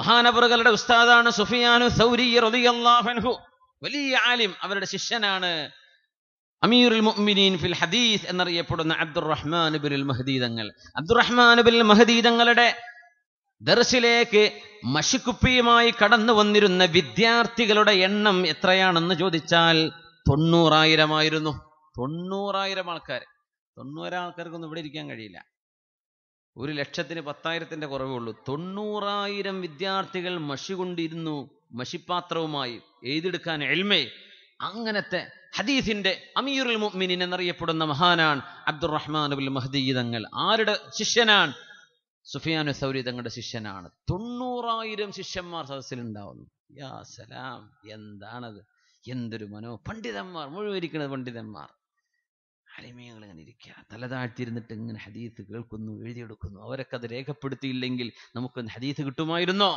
മഹാനവറുകളുടെ ഉസ്താദാണ് സുഫിയാനു സൗരി റളിയല്ലാഹു അൻഹു വലിയ ആലിം അവരുടെ ശിഷ്യനാണ് അമീറുൽ മുഅ്മിനീൻ ഫിൽ ഹദീസ് എന്നറിയപ്പെടുന്ന അബ്ദുറഹ്മാൻ ബിൻ മഹദീ തങ്ങൾ അബ്ദുറഹ്മാൻ ബിൻ മഹദീ തങ്ങളുടെ ദർശിലേക്ക് മഷിക്കുപ്പിയുമായി കടന്നു വന്നിരുന്ന വിദ്യാർത്ഥികളുടെ എണ്ണം എത്രയാണെന്ന് ചോദിച്ചാൽ തൊണ്ണൂറായിരമായിരുന്നു തൊണ്ണൂറായിരം ആൾക്കാർ തൊണ്ണൂറായിരം ആൾക്കാർക്കൊന്നും ഇവിടെ ഇരിക്കാൻ കഴിയില്ല ഒരു ലക്ഷത്തിന് പത്തായിരത്തിന്റെ കുറവേ ഉള്ളൂ തൊണ്ണൂറായിരം വിദ്യാർത്ഥികൾ മഷി കൊണ്ടിരുന്നു മഷിപ്പാത്രവുമായി എഴുതിയെടുക്കാൻ എൽമേ അങ്ങനത്തെ ഹദീസിന്റെ അമീറുൽ മുഅ്മിനിൻ എന്നറിയപ്പെടുന്ന മഹാനാണ് അബ്ദുറഹ്മാൻ അബുൽ മഹദീ തങ്ങൾ ആരുടെ ശിഷ്യനാണ് സുഫിയാനു സൗരി തങ്ങളുടെ ശിഷ്യനാണ് തൊണ്ണൂറായിരം ശിഷ്യന്മാർ സദസ്സിലുണ്ടാവുന്നു യാ സലാം എന്താണത് എന്തൊരു മനോ പണ്ഡിതന്മാർ മുഴുവരിക്കുന്നത് പണ്ഡിതന്മാർ അലിമയങ്ങൾ ഇങ്ങനെ ഇരിക്കുക തല താഴ്ത്തിരുന്നിട്ട് ഇങ്ങനെ ഹദീസ് കേൾക്കുന്നു എഴുതിയെടുക്കുന്നു അവരൊക്കെ അത് രേഖപ്പെടുത്തിയില്ലെങ്കിൽ നമുക്ക് ഹദീസ് കിട്ടുമായിരുന്നോ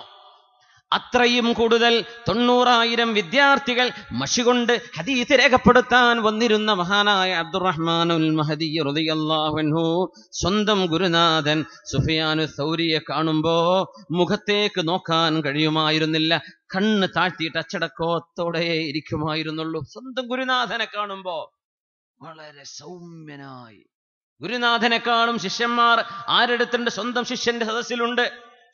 അത്രയും കൂടുതൽ തൊണ്ണൂറായിരം വിദ്യാർത്ഥികൾ മഷി കൊണ്ട് ഹദീത്ത് രേഖപ്പെടുത്താൻ വന്നിരുന്ന മഹാനായ അബ്ദുറഹ്മാനുൽ മഹദി റുദിയല്ലാഹു സ്വന്തം ഗുരുനാഥൻ സുഫിയാനു സൗരിയെ കാണുമ്പോ മുഖത്തേക്ക് നോക്കാൻ കഴിയുമായിരുന്നില്ല കണ്ണ് താഴ്ത്തിയിട്ട് അച്ചടക്കോത്തോടെ ഇരിക്കുമായിരുന്നുള്ളൂ സ്വന്തം ഗുരുനാഥനെ കാണുമ്പോ വളരെ സൗമ്യനായി ഗുരുനാഥനെക്കാളും ശിഷ്യന്മാർ ആരെടുത്തിന്റെ സ്വന്തം ശിഷ്യന്റെ സദസ്സിലുണ്ട്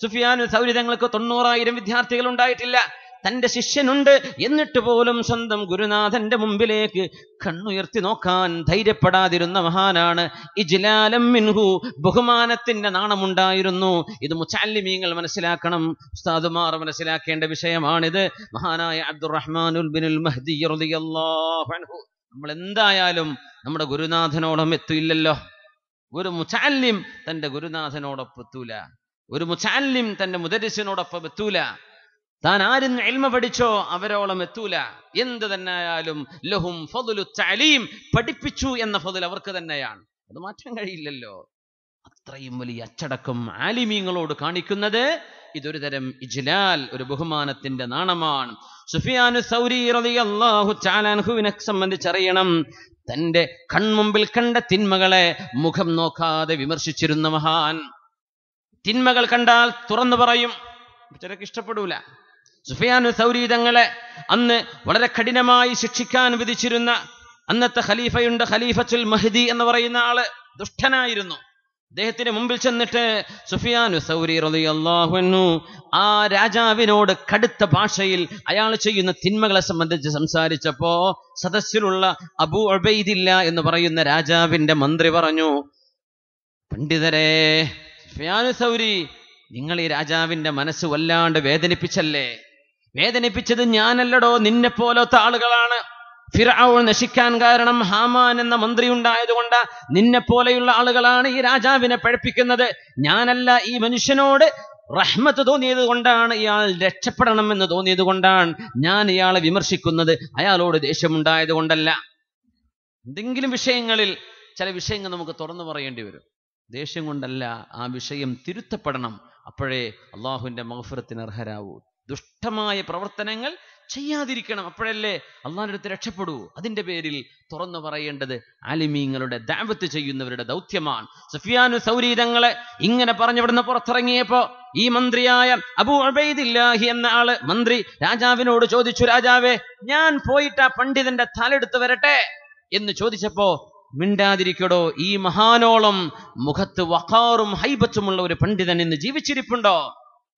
സുഫിയാനു സൗരി തങ്ങൾക്ക് തൊണ്ണൂറായിരം വിദ്യാർത്ഥികൾ ഉണ്ടായിട്ടില്ല തന്റെ ശിഷ്യനുണ്ട് എന്നിട്ട് പോലും സ്വന്തം ഗുരുനാഥന്റെ മുമ്പിലേക്ക് കണ്ണുയർത്തി നോക്കാൻ ധൈര്യപ്പെടാതിരുന്ന മഹാനാണ് ഇജ്ലാലം മിൻഹു ബഹുമാനത്തിന്റെ നാണമുണ്ടായിരുന്നു ഇത് മുച്ചാലിമീങ്ങൾ മനസ്സിലാക്കണം ഉസ്താദുമാർ മനസ്സിലാക്കേണ്ട വിഷയമാണിത് മഹാനായ അബ്ദുറഹ്മാനുൽ ബിനുൽ അൻഹു നമ്മൾ എന്തായാലും നമ്മുടെ ഗുരുനാഥനോടൊപ്പം എത്തില്ലല്ലോ ഒരു മുച്ചാലിം തന്റെ ഗുരുനാഥനോടൊപ്പം എത്തൂല ഒരു മുസാലിം തന്റെ മുദരിസിനോടൊപ്പം എത്തൂല താൻ ആരും എൽമ പഠിച്ചോ അവരോളം എത്തൂല എന്ത് തന്നെ ആയാലും ലഹും ഫതുലു തലീം പഠിപ്പിച്ചു എന്ന ഫതുൽ അവർക്ക് തന്നെയാണ് അത് മാറ്റാൻ കഴിയില്ലല്ലോ അത്രയും വലിയ അച്ചടക്കം ആലിമീങ്ങളോട് കാണിക്കുന്നത് ഇതൊരു തരം ഇജ്ലാൽ ഒരു ബഹുമാനത്തിന്റെ നാണമാണ് സുഫിയാനു സൗരി റളിയല്ലാഹു ചാലാൻഹുവിനെ സംബന്ധിച്ചറിയണം തന്റെ കൺമുമ്പിൽ കണ്ട തിന്മകളെ മുഖം നോക്കാതെ വിമർശിച്ചിരുന്ന മഹാൻ തിന്മകൾ കണ്ടാൽ തുറന്നു പറയും ചിലക്ക് ഇഷ്ടപ്പെടൂല സുഫിയാനു സൗരി തങ്ങളെ അന്ന് വളരെ കഠിനമായി ശിക്ഷിക്കാൻ വിധിച്ചിരുന്ന അന്നത്തെ ഖലീഫയുണ്ട് ഖലീഫത്തുൽ മഹദി എന്ന് പറയുന്ന ആള് ദുഷ്ടനായിരുന്നു അദ്ദേഹത്തിന് മുമ്പിൽ ചെന്നിട്ട് സുഫിയാനു സൗരി റലിയല്ലാഹുന്നു ആ രാജാവിനോട് കടുത്ത ഭാഷയിൽ അയാൾ ചെയ്യുന്ന തിന്മകളെ സംബന്ധിച്ച് സംസാരിച്ചപ്പോ സദസ്സിലുള്ള അബു അബൈദില്ല എന്ന് പറയുന്ന രാജാവിന്റെ മന്ത്രി പറഞ്ഞു പണ്ഡിതരെ സുഫിയാനു സൗരി നിങ്ങൾ ഈ രാജാവിന്റെ മനസ്സ് വല്ലാണ്ട് വേദനിപ്പിച്ചല്ലേ വേദനിപ്പിച്ചത് ഞാനല്ലടോ നിന്നെ പോലത്തെ ആളുകളാണ് ഫിറാവ് നശിക്കാൻ കാരണം ഹാമാൻ എന്ന മന്ത്രി ഉണ്ടായതുകൊണ്ട് നിന്നെ പോലെയുള്ള ആളുകളാണ് ഈ രാജാവിനെ പഴപ്പിക്കുന്നത് ഞാനല്ല ഈ മനുഷ്യനോട് റഹ്മത്ത് തോന്നിയത് കൊണ്ടാണ് ഇയാൾ രക്ഷപ്പെടണം എന്ന് തോന്നിയത് കൊണ്ടാണ് ഞാൻ ഇയാളെ വിമർശിക്കുന്നത് അയാളോട് ദേഷ്യമുണ്ടായത് കൊണ്ടല്ല എന്തെങ്കിലും വിഷയങ്ങളിൽ ചില വിഷയങ്ങൾ നമുക്ക് തുറന്നു പറയേണ്ടി വരും ദേഷ്യം കൊണ്ടല്ല ആ വിഷയം തിരുത്തപ്പെടണം അപ്പോഴേ അള്ളാഹുവിൻ്റെ മഹഫുറത്തിന് അർഹരാവൂ ദുഷ്ടമായ പ്രവർത്തനങ്ങൾ ചെയ്യാതിരിക്കണം അപ്പോഴല്ലേ അള്ളാഹിൻ്റെ അടുത്ത് രക്ഷപ്പെടൂ അതിന്റെ പേരിൽ തുറന്നു പറയേണ്ടത് ആലിമീങ്ങളുടെ ദാവത്ത് ചെയ്യുന്നവരുടെ ദൗത്യമാണ് സഫിയാനു സൗരീതങ്ങളെ ഇങ്ങനെ പറഞ്ഞവിടുന്ന് പുറത്തിറങ്ങിയപ്പോ ഈ മന്ത്രിയായ അബു അബൈദില്ലാഹി എന്ന ആള് മന്ത്രി രാജാവിനോട് ചോദിച്ചു രാജാവേ ഞാൻ പോയിട്ട് ആ പണ്ഡിതന്റെ തലെടുത്ത് വരട്ടെ എന്ന് ചോദിച്ചപ്പോ മിണ്ടാതിരിക്കടോ ഈ മഹാനോളം മുഖത്ത് വഖാറും ഹൈബത്തുമുള്ള ഒരു പണ്ഡിതൻ ഇന്ന് ജീവിച്ചിരിപ്പുണ്ടോ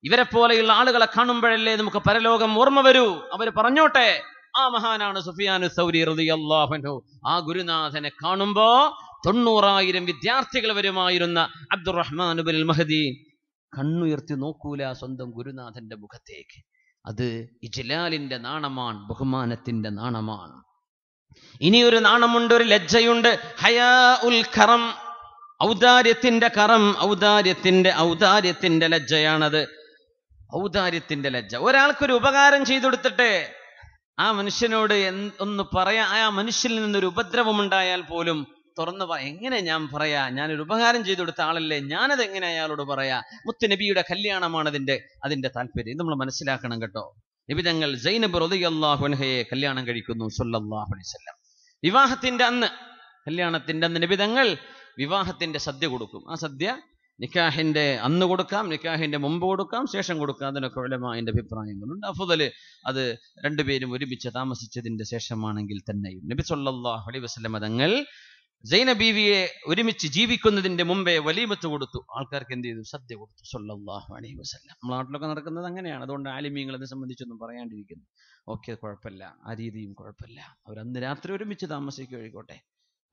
ഇവരെ പോലെയുള്ള ആളുകളെ കാണുമ്പോഴല്ലേ നമുക്ക് പരലോകം ഓർമ്മ വരൂ അവർ പറഞ്ഞോട്ടെ ആ മഹാനാണ് സുഫിയാനു സൗരി റളിയല്ലാഹു ആ ഗുരുനാഥനെ കാണുമ്പോ തൊണ്ണൂറായിരം വിദ്യാർത്ഥികൾ വരുമായിരുന്ന അബ്ദുറഹ്മാൻ ബിൽ മഹദി കണ്ണുയർത്തി നോക്കൂല സ്വന്തം ഗുരുനാഥന്റെ മുഖത്തേക്ക് അത് ഇജ്ലാലിന്റെ നാണമാണ് ബഹുമാനത്തിന്റെ നാണമാണ് ഇനിയൊരു നാണമുണ്ട് ഒരു ലജ്ജയുണ്ട് ഹയാ ഉൽ കറം ഔദാര്യത്തിന്റെ കറം ഔദാര്യത്തിന്റെ ഔദാര്യത്തിന്റെ ലജ്ജയാണത് ഔദാര്യത്തിന്റെ ലജ്ജ ഒരാൾക്കൊരു ഉപകാരം കൊടുത്തിട്ട് ആ മനുഷ്യനോട് ഒന്ന് പറയാ ആ മനുഷ്യനിൽ നിന്നൊരു ഉണ്ടായാൽ പോലും തുറന്നു പറ എങ്ങനെ ഞാൻ പറയാ ഞാനൊരു ഉപകാരം ചെയ്തു കൊടുത്ത ആളല്ലേ ഞാനത് എങ്ങനെ അയാളോട് പറയാ മുത്തുനബിയുടെ കല്യാണമാണ് അതിന്റെ അതിന്റെ താല്പര്യം നമ്മൾ മനസ്സിലാക്കണം കേട്ടോ നിബിതങ്ങൾ ജൈനബ് റൊദിയല്ലാഹുൻഹയെ കല്യാണം കഴിക്കുന്നു സൊല്ലാഹു വിവാഹത്തിന്റെ അന്ന് കല്യാണത്തിന്റെ അന്ന് നിബിതങ്ങൾ വിവാഹത്തിന്റെ സദ്യ കൊടുക്കും ആ സദ്യ നിക്കാഹിന്റെ അന്ന് കൊടുക്കാം നിക്കാഹിന്റെ മുമ്പ് കൊടുക്കാം ശേഷം കൊടുക്കാം അതിനൊക്കെ ഉലമാന്റെ അഭിപ്രായങ്ങളുണ്ട് അഫുതൽ അത് രണ്ടുപേരും ഒരുമിച്ച് താമസിച്ചതിന്റെ ശേഷമാണെങ്കിൽ തന്നെയും നബി സല്ലാഹു അലൈ വസ്ലം തങ്ങൾ ജൈന ബീവിയെ ഒരുമിച്ച് ജീവിക്കുന്നതിന്റെ മുമ്പേ വലീമത്ത് കൊടുത്തു ആൾക്കാർക്ക് എന്ത് ചെയ്തു സദ്യ കൊടുത്തു സല്ലാഹു അലൈഹി വസ്ലം നമ്മൾ നാട്ടിലൊക്കെ നടക്കുന്നത് അങ്ങനെയാണ് അതുകൊണ്ട് ആലിമീങ്ങൾ അത് സംബന്ധിച്ചൊന്നും പറയാണ്ടിരിക്കുന്നു ഓക്കെ കുഴപ്പമില്ല ആ രീതിയും കുഴപ്പമില്ല അവർ അന്ന് രാത്രി ഒരുമിച്ച് താമസിക്കുകഴിക്കോട്ടെ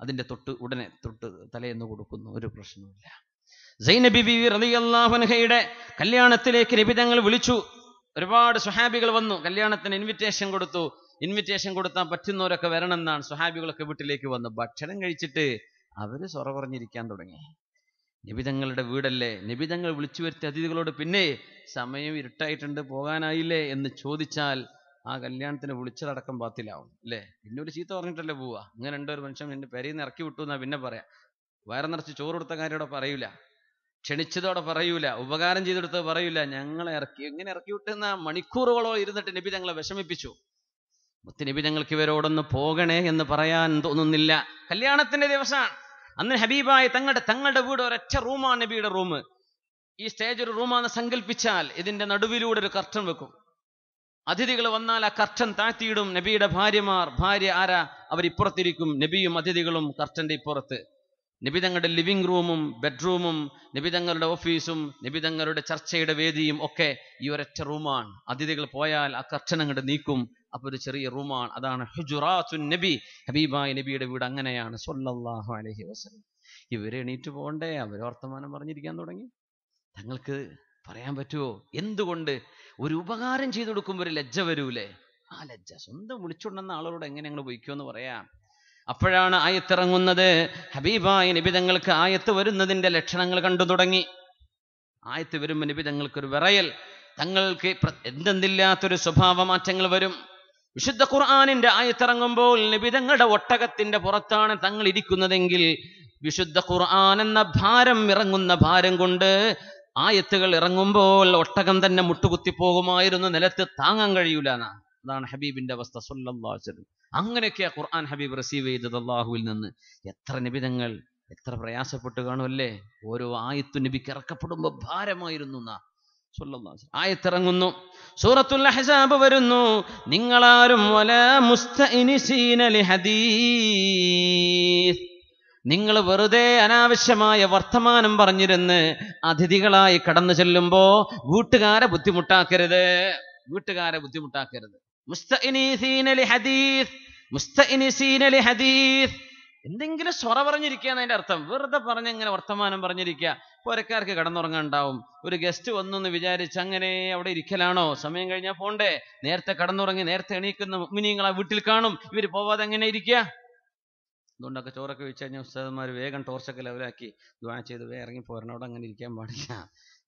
അതിന്റെ തൊട്ട് ഉടനെ തൊട്ട് തലേന്ന് കൊടുക്കുന്നു ഒരു പ്രശ്നവുമില്ല ജൈന ബിബി കല്യാണത്തിലേക്ക് രബിതങ്ങൾ വിളിച്ചു ഒരുപാട് സുഹാബികൾ വന്നു കല്യാണത്തിന് ഇൻവിറ്റേഷൻ കൊടുത്തു ഇൻവിറ്റേഷൻ കൊടുത്താൽ പറ്റുന്നവരൊക്കെ വരണമെന്നാണ് സ്വഹാബികളൊക്കെ വീട്ടിലേക്ക് വന്ന് ഭക്ഷണം കഴിച്ചിട്ട് അവർ സൊറ പറഞ്ഞിരിക്കാൻ തുടങ്ങി നിബിതങ്ങളുടെ വീടല്ലേ നിബിതങ്ങൾ വിളിച്ചു വരുത്തിയ അതിഥികളോട് പിന്നെ സമയം ഇരുട്ടായിട്ടുണ്ട് പോകാനായില്ലേ എന്ന് ചോദിച്ചാൽ ആ കല്യാണത്തിന് വിളിച്ചതടക്കം പാത്തിലാവും അല്ലേ പിന്നെ ഒരു ചീത്ത പറഞ്ഞിട്ടല്ലേ പോവാ അങ്ങനെ രണ്ടോ ഒരു മനുഷ്യൻ എന്റെ പെരയിൽ നിന്ന് ഇറക്കി വിട്ടു എന്നാ പിന്നെ പറയാം വയറു നിറച്ച് ചോറ് കൊടുത്ത കാര്യമോടെ പറയൂല ക്ഷണിച്ചതോടെ പറയൂല ഉപകാരം ചെയ്തെടുത്തത് പറയൂല ഞങ്ങളെ ഇറക്കി എങ്ങനെ ഇറക്കി വിട്ടെന്ന മണിക്കൂറുകളോ ഇരുന്നിട്ട് നബി തങ്ങളെ വിഷമിപ്പിച്ചു മുത്തനബി ഞങ്ങൾക്ക് ഇവരോടൊന്ന് പോകണേ എന്ന് പറയാൻ തോന്നുന്നില്ല കല്യാണത്തിന്റെ ദിവസമാണ് അന്ന് ഹബീബായി തങ്ങളുടെ തങ്ങളുടെ വീട് ഒരൊറ്റ റൂമാണ് നബിയുടെ റൂം ഈ സ്റ്റേജ് ഒരു റൂമാണെന്ന് സങ്കല്പിച്ചാൽ ഇതിന്റെ നടുവിലൂടെ ഒരു കർട്ടൻ വെക്കും അതിഥികൾ വന്നാൽ ആ കർട്ടൻ താഴ്ത്തിയിടും നബിയുടെ ഭാര്യമാർ ഭാര്യ ആരാ അവർ ഇപ്പുറത്തിരിക്കും നബിയും അതിഥികളും കർട്ടന്റെ ഇപ്പുറത്ത് നബി തങ്ങളുടെ ലിവിംഗ് റൂമും ബെഡ്റൂമും നബി തങ്ങളുടെ ഓഫീസും നബി തങ്ങളുടെ ചർച്ചയുടെ വേദിയും ഒക്കെ ഈ ഒരൊറ്റ റൂമാണ് അതിഥികൾ പോയാൽ ആ കർട്ടൻ അങ്ങോട്ട് നീക്കും അപ്പോൾ ഒരു ചെറിയ റൂമാണ് അതാണ് ഹുജുറാത്തു നബി ഹബീബായ നബിയുടെ വീട് അങ്ങനെയാണ് സൊല്ലാഹു അലഹി വസ്ലം ഇവരെ എണീറ്റ് പോകണ്ടേ അവർ വർത്തമാനം പറഞ്ഞിരിക്കാൻ തുടങ്ങി തങ്ങൾക്ക് പറയാൻ പറ്റുമോ എന്തുകൊണ്ട് ഒരു ഉപകാരം ചെയ്തു കൊടുക്കുമ്പോൾ ഒരു ലജ്ജ വരൂലേ ആ ലജ്ജ സ്വന്തം വിളിച്ചുണ്ടെന്ന ആളോട് എങ്ങനെ അങ്ങോട്ട് പോയിക്കോ എന്ന് പറയാം അപ്പോഴാണ് ആയത്തിറങ്ങുന്നത് ഹബീബായ നിബിതങ്ങൾക്ക് ആയത്ത് വരുന്നതിന്റെ ലക്ഷണങ്ങൾ കണ്ടു തുടങ്ങി ആയത്ത് വരുമ്പോൾ ഒരു വിറയൽ തങ്ങൾക്ക് എന്തെന്തില്ലാത്തൊരു സ്വഭാവ മാറ്റങ്ങൾ വരും വിശുദ്ധ ഖുർആാനിന്റെ ആയത്തിറങ്ങുമ്പോൾ നിബിതങ്ങളുടെ ഒട്ടകത്തിന്റെ പുറത്താണ് തങ്ങൾ ഇരിക്കുന്നതെങ്കിൽ വിശുദ്ധ ഖുർആൻ എന്ന ഭാരം ഇറങ്ങുന്ന ഭാരം കൊണ്ട് ആയത്തുകൾ ഇറങ്ങുമ്പോൾ ഒട്ടകം തന്നെ മുട്ടുകുത്തി പോകുമായിരുന്നു നിലത്ത് താങ്ങാൻ കഴിയൂല അതാണ് ഹബീബിന്റെ അവസ്ഥ സൊല്ലാസ്വലം അങ്ങനെയൊക്കെയാ ഖുർആൻ ഹബീബ് റിസീവ് ചെയ്തത് അള്ളാഹുവിൽ നിന്ന് എത്ര നിബിതങ്ങൾ എത്ര പ്രയാസപ്പെട്ട് കാണുമല്ലേ ഓരോ ആയത്തു നബിക്ക് ഇറക്കപ്പെടുമ്പോൾ ഭാരമായിരുന്നു എന്നാ ആയത്തിറങ്ങുന്നു സൂറത്തുൽ അഹ്സാബ് വരുന്നു നിങ്ങളാരും വല ഹദീസ് നിങ്ങൾ വെറുതെ അനാവശ്യമായ വർത്തമാനം പറഞ്ഞിരുന്ന് അതിഥികളായി കടന്നു ചെല്ലുമ്പോ വീട്ടുകാരെ ബുദ്ധിമുട്ടാക്കരുത് വീട്ടുകാരെ ബുദ്ധിമുട്ടാക്കരുത് മുസ്തഇനിസീനലി ഹദീസ് മുസ്തഇനിസീനലി ഹദീസ് എന്തെങ്കിലും സ്വറ പറഞ്ഞിരിക്കുകയാണ് അതിൻ്റെ അർത്ഥം വെറുതെ പറഞ്ഞ് ഇങ്ങനെ വർത്തമാനം പറഞ്ഞിരിക്കുക പോരക്കാർക്ക് കടന്നുറങ്ങാണ്ടാവും ഒരു ഗസ്റ്റ് വന്നെന്ന് വിചാരിച്ച് അങ്ങനെ അവിടെ ഇരിക്കലാണോ സമയം കഴിഞ്ഞാൽ പോണ്ടേ നേരത്തെ കടന്നുറങ്ങി നേരത്തെ എണീക്കുന്ന മിനിങ്ങളെ വീട്ടിൽ കാണും ഇവർ പോവാതെ എങ്ങനെ ഇരിക്കുക അതുകൊണ്ടൊക്കെ ചോറൊക്കെ വെച്ച് കഴിഞ്ഞാൽ ഉസ്താദന്മാർ വേഗം ടോർച്ചൊക്കെ ലെവലാക്കി ദ്വാ ചെയ്ത് വേഗം ഇറങ്ങി പോരണം അവിടെ അങ്ങനെ ഇരിക്കാൻ പാടില്ല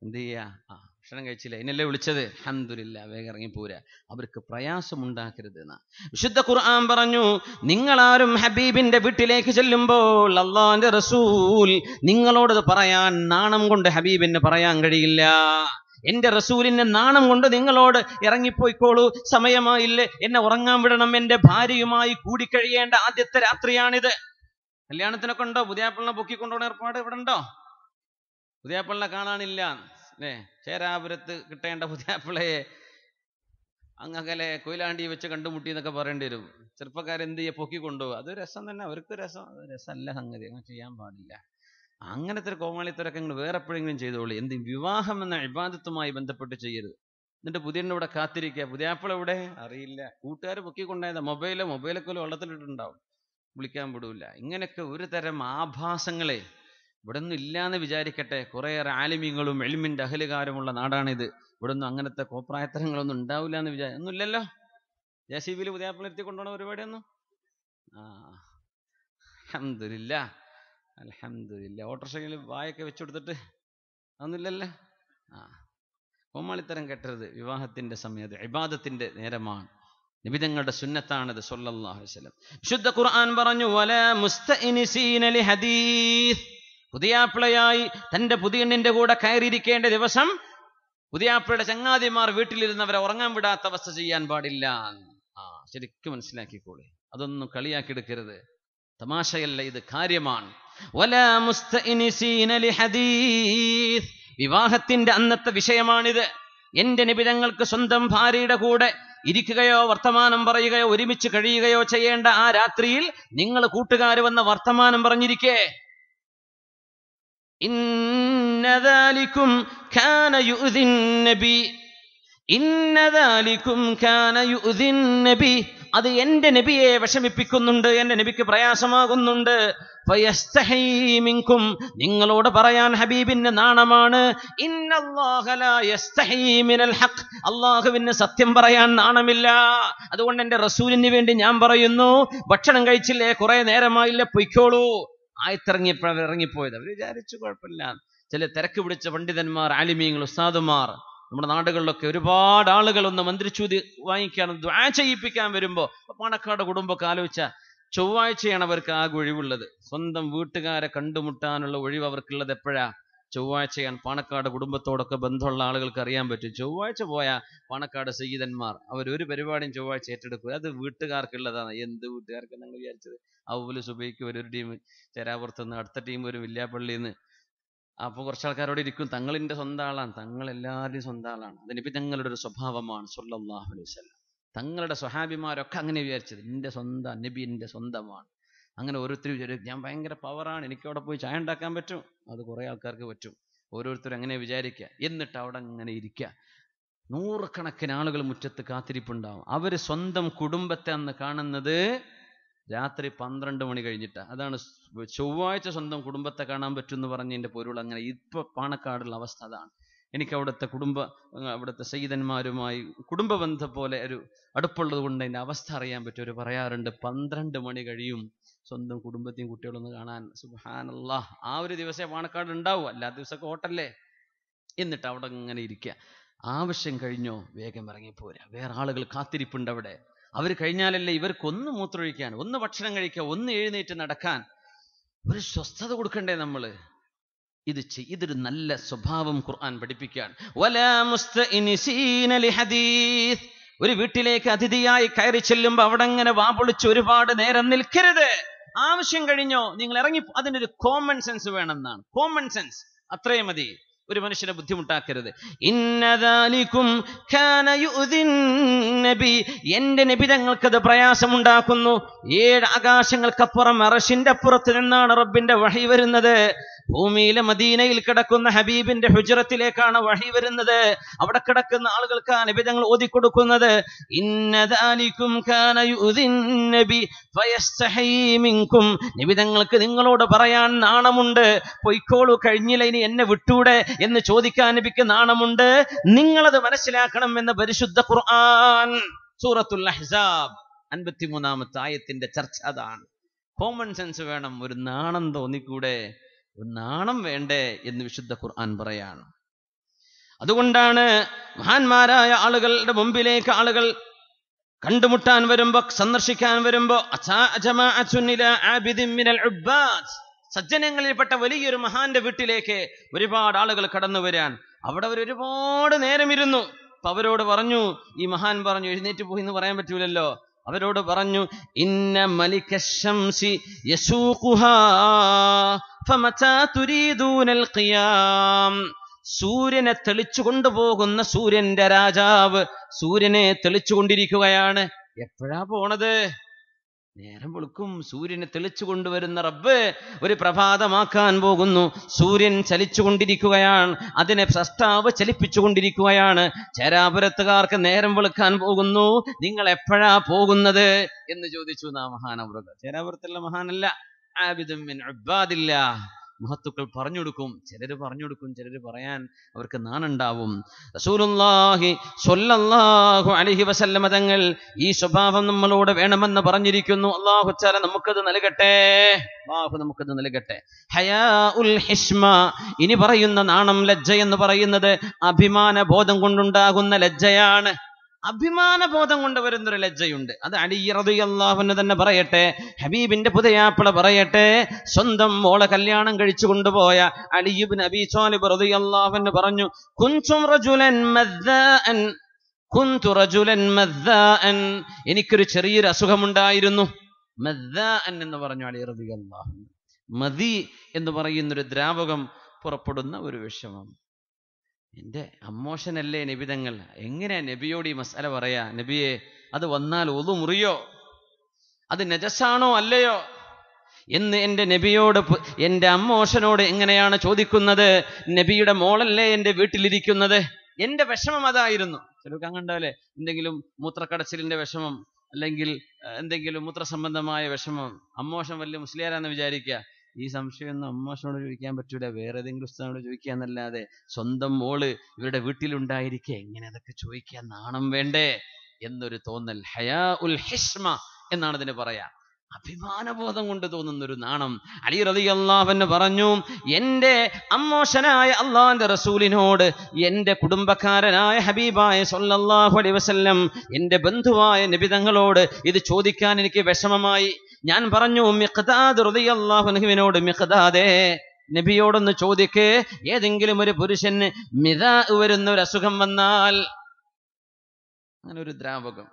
എന്ത് ചെയ്യാ ആ ഭക്ഷണം കഴിച്ചില്ല എന്നല്ലേ വിളിച്ചത് അഹമ്മദില്ല വേഗം ഇറങ്ങി പോരാ അവർക്ക് പ്രയാസമുണ്ടാക്കരുത് എന്നാ വിശുദ്ധ ഖുർആൻ പറഞ്ഞു നിങ്ങളാരും ഹബീബിന്റെ വീട്ടിലേക്ക് ചെല്ലുമ്പോൾ അള്ളാന്റെ റസൂൽ നിങ്ങളോട് പറയാൻ നാണം കൊണ്ട് ഹബീബിന് പറയാൻ കഴിയില്ല എന്റെ റസൂലിനെ നാണം കൊണ്ട് നിങ്ങളോട് ഇറങ്ങിപ്പോയിക്കോളൂ സമയമായില്ലേ എന്നെ ഉറങ്ങാൻ വിടണം എന്റെ ഭാര്യയുമായി കൂടിക്കഴിയേണ്ട ആദ്യത്തെ രാത്രിയാണിത് കല്യാണത്തിനൊക്കെ ഉണ്ടോ പുതിയാപ്പിളിനെ പൊക്കിക്കൊണ്ടുപോകുന്ന ഏർപ്പാട് ഇവിടെ ഉണ്ടോ പുതിയാപ്പിളിനെ കാണാനില്ല അല്ലേ ചേരാപുരത്ത് കിട്ടേണ്ട പുതിയാപ്പിളയെ അങ്ങകലെ കൊയിലാണ്ടി വെച്ച് കണ്ടുമുട്ടി എന്നൊക്കെ പറയേണ്ടി വരും ചെറുപ്പക്കാരെന്ത് പൊക്കി കൊണ്ടുപോകും അത് രസം തന്നെ അവർക്ക് രസം രസമല്ല സംഗതി അങ്ങനെ ചെയ്യാൻ പാടില്ല അങ്ങനത്തെ ഒരു കോമാളിത്തരൊക്കെ നിങ്ങൾ വേറെ എപ്പോഴെങ്കിലും ചെയ്തോളൂ എന്ത് വിവാഹം എന്ന അഭിബാധത്വമായി ബന്ധപ്പെട്ട് ചെയ്യരുത് എന്നിട്ട് പുതിയ ഇവിടെ കാത്തിരിക്കുക പുതിയാപ്പിള എവിടെ അറിയില്ല കൂട്ടുകാർ പൊക്കിക്കൊണ്ടായത് മൊബൈല് മൊബൈലൊക്കെ വെള്ളത്തിലിട്ടുണ്ടാവും വിളിക്കാൻ വിടൂല ഇങ്ങനെയൊക്കെ ഒരു തരം ആഭാസങ്ങളെ ഇവിടൊന്നും ഇല്ലാന്ന് വിചാരിക്കട്ടെ കുറേയേറെ ആലിമ്യങ്ങളും എളിമിൻ്റെ അഹലുകാരുമുള്ള നാടാണിത് നിന്നും അങ്ങനത്തെ കോപ്രായത്തരങ്ങളൊന്നും ഉണ്ടാവില്ല എന്ന് വിചാരി ഒന്നുമില്ലല്ലോ ജെ സി ബിയിൽ പുതിയാപ്പിളിരുത്തി കൊണ്ടുപോകണ പരിപാടിയൊന്നും ആ അലഹമില്ല അലഹമില്ല ഓട്ടോറിക്ഷയിൽ വായൊക്കെ വെച്ചുകൊടുത്തിട്ട് അതൊന്നുമില്ലല്ലോ ആ കോമാളിത്തരം കെട്ടരുത് വിവാഹത്തിന്റെ സമയത്ത് ഇബാദത്തിന്റെ നേരമാണ് നിബിതങ്ങളുടെ സുന്നത്താണിത് സൊല്ലാഹു വസ്ലം വിശുദ്ധ ഖുർആൻ പറഞ്ഞു വല മുസ്തഇനിസീന ലി ഹദീസ് പുതിയാപ്പിളയായി തന്റെ പുതിയണ്ണിന്റെ കൂടെ കയറിയിരിക്കേണ്ട ദിവസം പുതിയാപ്പിളയുടെ ചങ്ങാതിമാർ വീട്ടിലിരുന്നവരെ ഉറങ്ങാൻ വിടാത്ത അവസ്ഥ ചെയ്യാൻ പാടില്ല ആ ശരിക്കും മനസ്സിലാക്കിക്കോളി അതൊന്നും കളിയാക്കിയെടുക്കരുത് തമാശയല്ല ഇത് കാര്യമാണ് വിവാഹത്തിന്റെ അന്നത്തെ വിഷയമാണിത് എന്റെ നിബിതങ്ങൾക്ക് സ്വന്തം ഭാര്യയുടെ കൂടെ ഇരിക്കുകയോ വർത്തമാനം പറയുകയോ ഒരുമിച്ച് കഴിയുകയോ ചെയ്യേണ്ട ആ രാത്രിയിൽ നിങ്ങൾ കൂട്ടുകാർ വന്ന വർത്തമാനം പറഞ്ഞിരിക്കേ كان يؤذي നബി അത് എന്റെ നബിയെ വിഷമിപ്പിക്കുന്നുണ്ട് എന്റെ നബിക്ക് പ്രയാസമാകുന്നുണ്ട് മിങ്കും നിങ്ങളോട് പറയാൻ ഹബീബിന്റെ നാണമാണ് അള്ളാഹുവിന് സത്യം പറയാൻ നാണമില്ല അതുകൊണ്ട് എന്റെ റസൂലിന് വേണ്ടി ഞാൻ പറയുന്നു ഭക്ഷണം കഴിച്ചില്ലേ കുറെ നേരമായില്ല പൊയ്ക്കോളൂ ആയത്തിറങ്ങിയപ്പോൾ ഇറങ്ങിപ്പോയത് അവർ വിചാരിച്ചു കുഴപ്പമില്ല ചില തിരക്ക് പിടിച്ച പണ്ഡിതന്മാർ ആലിമീങ്ങൾ ഉസ്താദുമാർ നമ്മുടെ നാടുകളിലൊക്കെ ഒരുപാട് ആളുകൾ ഒന്ന് മന്ത്രിച്ചൂതി വാങ്ങിക്കാൻ ദ്വാ ചെയ്യിപ്പിക്കാൻ വരുമ്പോൾ പണക്കാട് കുടുംബമൊക്കെ ആലോചിച്ച ചൊവ്വാഴ്ചയാണ് അവർക്ക് ആകെ ഒഴിവുള്ളത് സ്വന്തം വീട്ടുകാരെ കണ്ടുമുട്ടാനുള്ള ഒഴിവ് അവർക്കുള്ളത് എപ്പോഴാ ചൊവ്വാഴ്ചയാണ് പാണക്കാട് കുടുംബത്തോടൊക്കെ ബന്ധമുള്ള ആളുകൾക്ക് അറിയാൻ പറ്റും ചൊവ്വാഴ്ച പോയാൽ പാണക്കാട് സയ്യിദന്മാർ അവരൊരു പരിപാടിയും ചൊവ്വാഴ്ച ഏറ്റെടുക്കുക അത് വീട്ടുകാർക്കുള്ളതാണ് എന്ത് വീട്ടുകാർക്ക് ഞങ്ങൾ വിചാരിച്ചത് അവല് സുബൈക്ക് ഒരു ടീം ചേരാപുറത്ത് നിന്ന് അടുത്ത ടീം ഒരു വില്യാപ്പള്ളിയിൽ നിന്ന് അപ്പോൾ കുറച്ച് ആൾക്കാരോട് ഇരിക്കും തങ്ങളിൻ്റെ സ്വന്തം ആളാണ് തങ്ങൾ എല്ലാവരുടെയും സ്വന്തം ആളാണ് അതിനിപ്പോൾ ഞങ്ങളുടെ ഒരു സ്വഭാവമാണ് സൊല്ലാഹു അലൈഹി വല്ലം തങ്ങളുടെ സ്വഹാബിമാരൊക്കെ അങ്ങനെ വിചാരിച്ചത് എൻ്റെ സ്വന്തം നബി എൻ്റെ സ്വന്തമാണ് അങ്ങനെ ഓരോരുത്തർ വിചാരിക്കും ഞാൻ ഭയങ്കര പവറാണ് എനിക്ക് അവിടെ പോയി ചായ ഉണ്ടാക്കാൻ പറ്റും അത് കുറേ ആൾക്കാർക്ക് പറ്റും ഓരോരുത്തരും അങ്ങനെ വിചാരിക്കുക എന്നിട്ട് അവിടെ അങ്ങനെ ഇരിക്കുക നൂറുകണക്കിന് ആളുകൾ മുറ്റത്ത് കാത്തിരിപ്പുണ്ടാവും അവർ സ്വന്തം കുടുംബത്തെ അന്ന് കാണുന്നത് രാത്രി പന്ത്രണ്ട് മണി കഴിഞ്ഞിട്ട് അതാണ് ചൊവ്വാഴ്ച സ്വന്തം കുടുംബത്തെ കാണാൻ പറ്റും എന്ന് എൻ്റെ പൊരുൾ അങ്ങനെ ഇപ്പോൾ പാണക്കാടുള്ള അവസ്ഥ അതാണ് എനിക്ക് അവിടുത്തെ കുടുംബ അവിടുത്തെ സൈതന്മാരുമായി കുടുംബ ബന്ധം പോലെ ഒരു അടുപ്പുള്ളത് കൊണ്ട് അതിൻ്റെ അവസ്ഥ അറിയാൻ പറ്റും ഒരു പറയാറുണ്ട് പന്ത്രണ്ട് മണി കഴിയും സ്വന്തം കുടുംബത്തെയും കുട്ടികളൊന്ന് കാണാൻ സുഹാനല്ലാ ആ ഒരു ദിവസം പാണക്കാട് ഉണ്ടാവും അല്ലാത്ത ദിവസമൊക്കെ ഹോട്ടലല്ലേ എന്നിട്ട് അവിടെ ഇങ്ങനെ ഇരിക്കുക ആവശ്യം കഴിഞ്ഞോ വേഗം ഇറങ്ങിപ്പോരാ വേറെ ആളുകൾ കാത്തിരിപ്പുണ്ട് അവിടെ അവർ കഴിഞ്ഞാലല്ലേ ഇവർക്ക് ഒന്ന് മൂത്രമൊഴിക്കാൻ ഒന്ന് ഭക്ഷണം കഴിക്കുക ഒന്ന് എഴുന്നേറ്റ് നടക്കാൻ ഒരു സ്വസ്ഥത കൊടുക്കണ്ടേ നമ്മൾ ഇത് ഇതൊരു നല്ല സ്വഭാവം ഖുർആൻ പഠിപ്പിക്കാൻ ഒരു വീട്ടിലേക്ക് അതിഥിയായി കയറി ചെല്ലുമ്പോൾ അവിടെ അങ്ങനെ വാപൊളിച്ച് ഒരുപാട് നേരം നിൽക്കരുത് ആവശ്യം കഴിഞ്ഞോ നിങ്ങൾ ഇറങ്ങി അതിനൊരു കോമൺ സെൻസ് വേണമെന്നാണ് കോമൺ സെൻസ് അത്രയും മതി ഒരു മനുഷ്യനെ ബുദ്ധിമുട്ടാക്കരുത് ഇന്നതാലിക്കും നബി എന്റെ നബി തങ്ങൾക്കത് പ്രയാസമുണ്ടാക്കുന്നു ഏഴ് ആകാശങ്ങൾക്കപ്പുറം അറശിന്റെ അപ്പുറത്ത് നിന്നാണ് റബ്ബിന്റെ വഴി വരുന്നത് ഭൂമിയിലെ മദീനയിൽ കിടക്കുന്ന ഹബീബിന്റെ ഹുജറത്തിലേക്കാണ് വഴി വരുന്നത് അവിടെ കിടക്കുന്ന ആളുകൾക്ക് ആ നബി തങ്ങൾ ഓതിക്കൊടുക്കുന്നത് നബി നിങ്ങളോട് പറയാൻ നാണമുണ്ട് പൊയ്ക്കോളു കഴിഞ്ഞില്ല ഇനി എന്നെ വിട്ടൂടെ എന്ന് ചോദിക്കാൻ നബിക്ക് നാണമുണ്ട് നിങ്ങളത് മനസ്സിലാക്കണം എന്ന പരിശുദ്ധ ഖുർആൻ സൂറത്തുൽ അഹ്സാബ് അൻപത്തിമൂന്നാമത്തെ ആയത്തിന്റെ ചർച്ച അതാണ് കോമൺ സെൻസ് വേണം ഒരു നാണം തോന്നിക്കൂടെ നാണം വേണ്ടേ എന്ന് വിശുദ്ധ ഖുർആൻ പറയാണ് അതുകൊണ്ടാണ് മഹാന്മാരായ ആളുകളുടെ മുമ്പിലേക്ക് ആളുകൾ കണ്ടുമുട്ടാൻ വരുമ്പോ സന്ദർശിക്കാൻ വരുമ്പോ സജ്ജനങ്ങളിൽപ്പെട്ട വലിയൊരു മഹാന്റെ വീട്ടിലേക്ക് ഒരുപാട് ആളുകൾ കടന്നു വരാൻ അവിടെ അവർ ഒരുപാട് നേരം ഇരുന്നു അപ്പൊ അവരോട് പറഞ്ഞു ഈ മഹാൻ പറഞ്ഞു എഴുന്നേറ്റ് പോയി എന്ന് പറയാൻ പറ്റൂലല്ലോ അവരോട് പറഞ്ഞു ഇന്ന മലികശംസി യസൂഖുഹ സൂര്യനെ തെളിച്ചു കൊണ്ടുപോകുന്ന സൂര്യന്റെ രാജാവ് സൂര്യനെ തെളിച്ചു കൊണ്ടിരിക്കുകയാണ് എപ്പോഴാ പോണത് നേരം വെളുക്കും സൂര്യനെ തെളിച്ചു കൊണ്ടുവരുന്ന റബ്ബ് ഒരു പ്രഭാതമാക്കാൻ പോകുന്നു സൂര്യൻ ചലിച്ചുകൊണ്ടിരിക്കുകയാണ് അതിനെ ചലിപ്പിച്ചു ചലിപ്പിച്ചുകൊണ്ടിരിക്കുകയാണ് ചേരാപുരത്തുകാർക്ക് നേരം വെളുക്കാൻ പോകുന്നു നിങ്ങൾ എപ്പോഴാ പോകുന്നത് എന്ന് ചോദിച്ചു നാ മഹാനവൃത ചേരാപുരത്തുള്ള മഹാനല്ല ആബിദും മഹത്തുക്കൾ പറഞ്ഞു കൊടുക്കും ചിലർ പറഞ്ഞു കൊടുക്കും ചിലർ പറയാൻ അവർക്ക് നാണുണ്ടാവും റസൂലുള്ളാഹി സ്വല്ലല്ലാഹു അലൈഹി വസല്ലമ തങ്ങൾ ഈ സ്വഭാവം നമ്മളോട് വേണമെന്ന് പറഞ്ഞിരിക്കുന്നു അള്ളാഹു ചാല നമുക്കത് നൽകട്ടെ അള്ളാഹു നമുക്കത് നൽകട്ടെ ഹയാ ഉൽ ഹിസ്മ ഇനി പറയുന്ന നാണം ലജ്ജ എന്ന് പറയുന്നത് അഭിമാന ബോധം കൊണ്ടുണ്ടാകുന്ന ലജ്ജയാണ് അഭിമാനബോധം കൊണ്ട് വരുന്നൊരു ലജ്ജയുണ്ട് അത് അടിയറതുയല്ലാഹുവിന് തന്നെ പറയട്ടെ ഹബീബിന്റെ പുതയാപ്പിള പറയട്ടെ സ്വന്തം മോളെ കല്യാണം കഴിച്ചു കൊണ്ടുപോയ അലിയുബിൻ അബി ചോലിബ് റതുയല്ലാഹുവിന് പറഞ്ഞു റജുലൻ റജുലൻ എനിക്കൊരു ചെറിയൊരു അസുഖമുണ്ടായിരുന്നു എന്ന് പറഞ്ഞു അലി അള്ളാഹു മതി എന്ന് പറയുന്നൊരു ദ്രാവകം പുറപ്പെടുന്ന ഒരു വിഷമം എൻ്റെ അമ്മോഷനല്ലേ നിബിതങ്ങൾ എങ്ങനെ നബിയോട് ഈ മസാല പറയാ നബിയെ അത് വന്നാൽ ഒതു മുറിയോ അത് നജസാണോ അല്ലയോ എന്ന് എൻ്റെ നബിയോട് എൻ്റെ അമ്മോഷനോട് എങ്ങനെയാണ് ചോദിക്കുന്നത് നബിയുടെ മോളല്ലേ എൻ്റെ വീട്ടിലിരിക്കുന്നത് എൻ്റെ വിഷമം അതായിരുന്നു ചിലർക്ക് അങ്ങണ്ടാവില്ലേ എന്തെങ്കിലും മൂത്രക്കടച്ചിലിൻ്റെ വിഷമം അല്ലെങ്കിൽ എന്തെങ്കിലും മൂത്രസംബന്ധമായ വിഷമം അമ്മോഷം വലിയ മുസ്ലിയാരാന്ന് വിചാരിക്കുക ഈ ഒന്നും അമ്മാഷനോട് ചോദിക്കാൻ പറ്റൂല വേറെ ഏതെങ്കിലും ഉസ്താദിനോട് ചോദിക്കുക എന്നല്ലാതെ സ്വന്തം മോള് ഇവരുടെ വീട്ടിലുണ്ടായിരിക്കെ എങ്ങനെ അതൊക്കെ ചോദിക്കാൻ നാണം വേണ്ടേ എന്നൊരു തോന്നൽ ഹയാ ഉൽ ഹിസ്മ എന്നാണ് ഇതിന് പറയാ അഭിമാനബോധം കൊണ്ട് തോന്നുന്ന ഒരു നാണം അലി റതി അള്ളാഹെന്ന് പറഞ്ഞു എൻ്റെ അമ്മോശനായ അള്ളാന്റെ റസൂലിനോട് എൻ്റെ കുടുംബക്കാരനായ ഹബീബായ സൊല്ലാഹു അലൈ വസല്ലം എൻ്റെ ബന്ധുവായ നിബിതങ്ങളോട് ഇത് ചോദിക്കാൻ എനിക്ക് വിഷമമായി ഞാൻ പറഞ്ഞു മിഖ്താദ് നബിയോടൊന്ന് ചോദിക്ക് ഏതെങ്കിലും ഒരു പുരുഷന് മിത വരുന്ന ഒരു അസുഖം വന്നാൽ അങ്ങനെ ഒരു ദ്രാവകം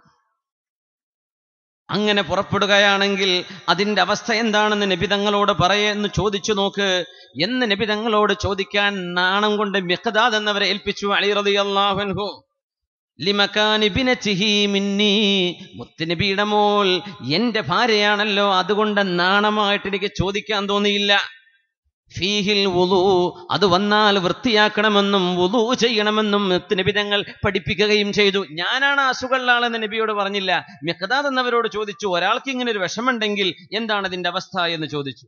അങ്ങനെ പുറപ്പെടുകയാണെങ്കിൽ അതിന്റെ അവസ്ഥ എന്താണെന്ന് നബി തങ്ങളോട് പറയെന്ന് ചോദിച്ചു നോക്ക് എന്ന് നബി തങ്ങളോട് ചോദിക്കാൻ നാണം കൊണ്ട് മിഖദാദ് എന്നവരെ ഏൽപ്പിച്ചു അലി റളിയല്ലാഹു അൻഹു മുത്തുനബിയുടെ മോൾ എന്റെ ഭാര്യയാണല്ലോ അതുകൊണ്ട് നാണമായിട്ട് എനിക്ക് ചോദിക്കാൻ തോന്നിയില്ല ഫീഹിൽ വുളു അത് വന്നാൽ വൃത്തിയാക്കണമെന്നും വുളു ചെയ്യണമെന്നും നബിതങ്ങൾ പഠിപ്പിക്കുകയും ചെയ്തു ഞാനാണ് അസുഖമുള്ളാളെന്ന് നബിയോട് പറഞ്ഞില്ല മെഹദാദ് എന്നവരോട് ചോദിച്ചു ഒരാൾക്ക് ഇങ്ങനെ ഒരു വിഷമുണ്ടെങ്കിൽ എന്താണ് അതിന്റെ അവസ്ഥ എന്ന് ചോദിച്ചു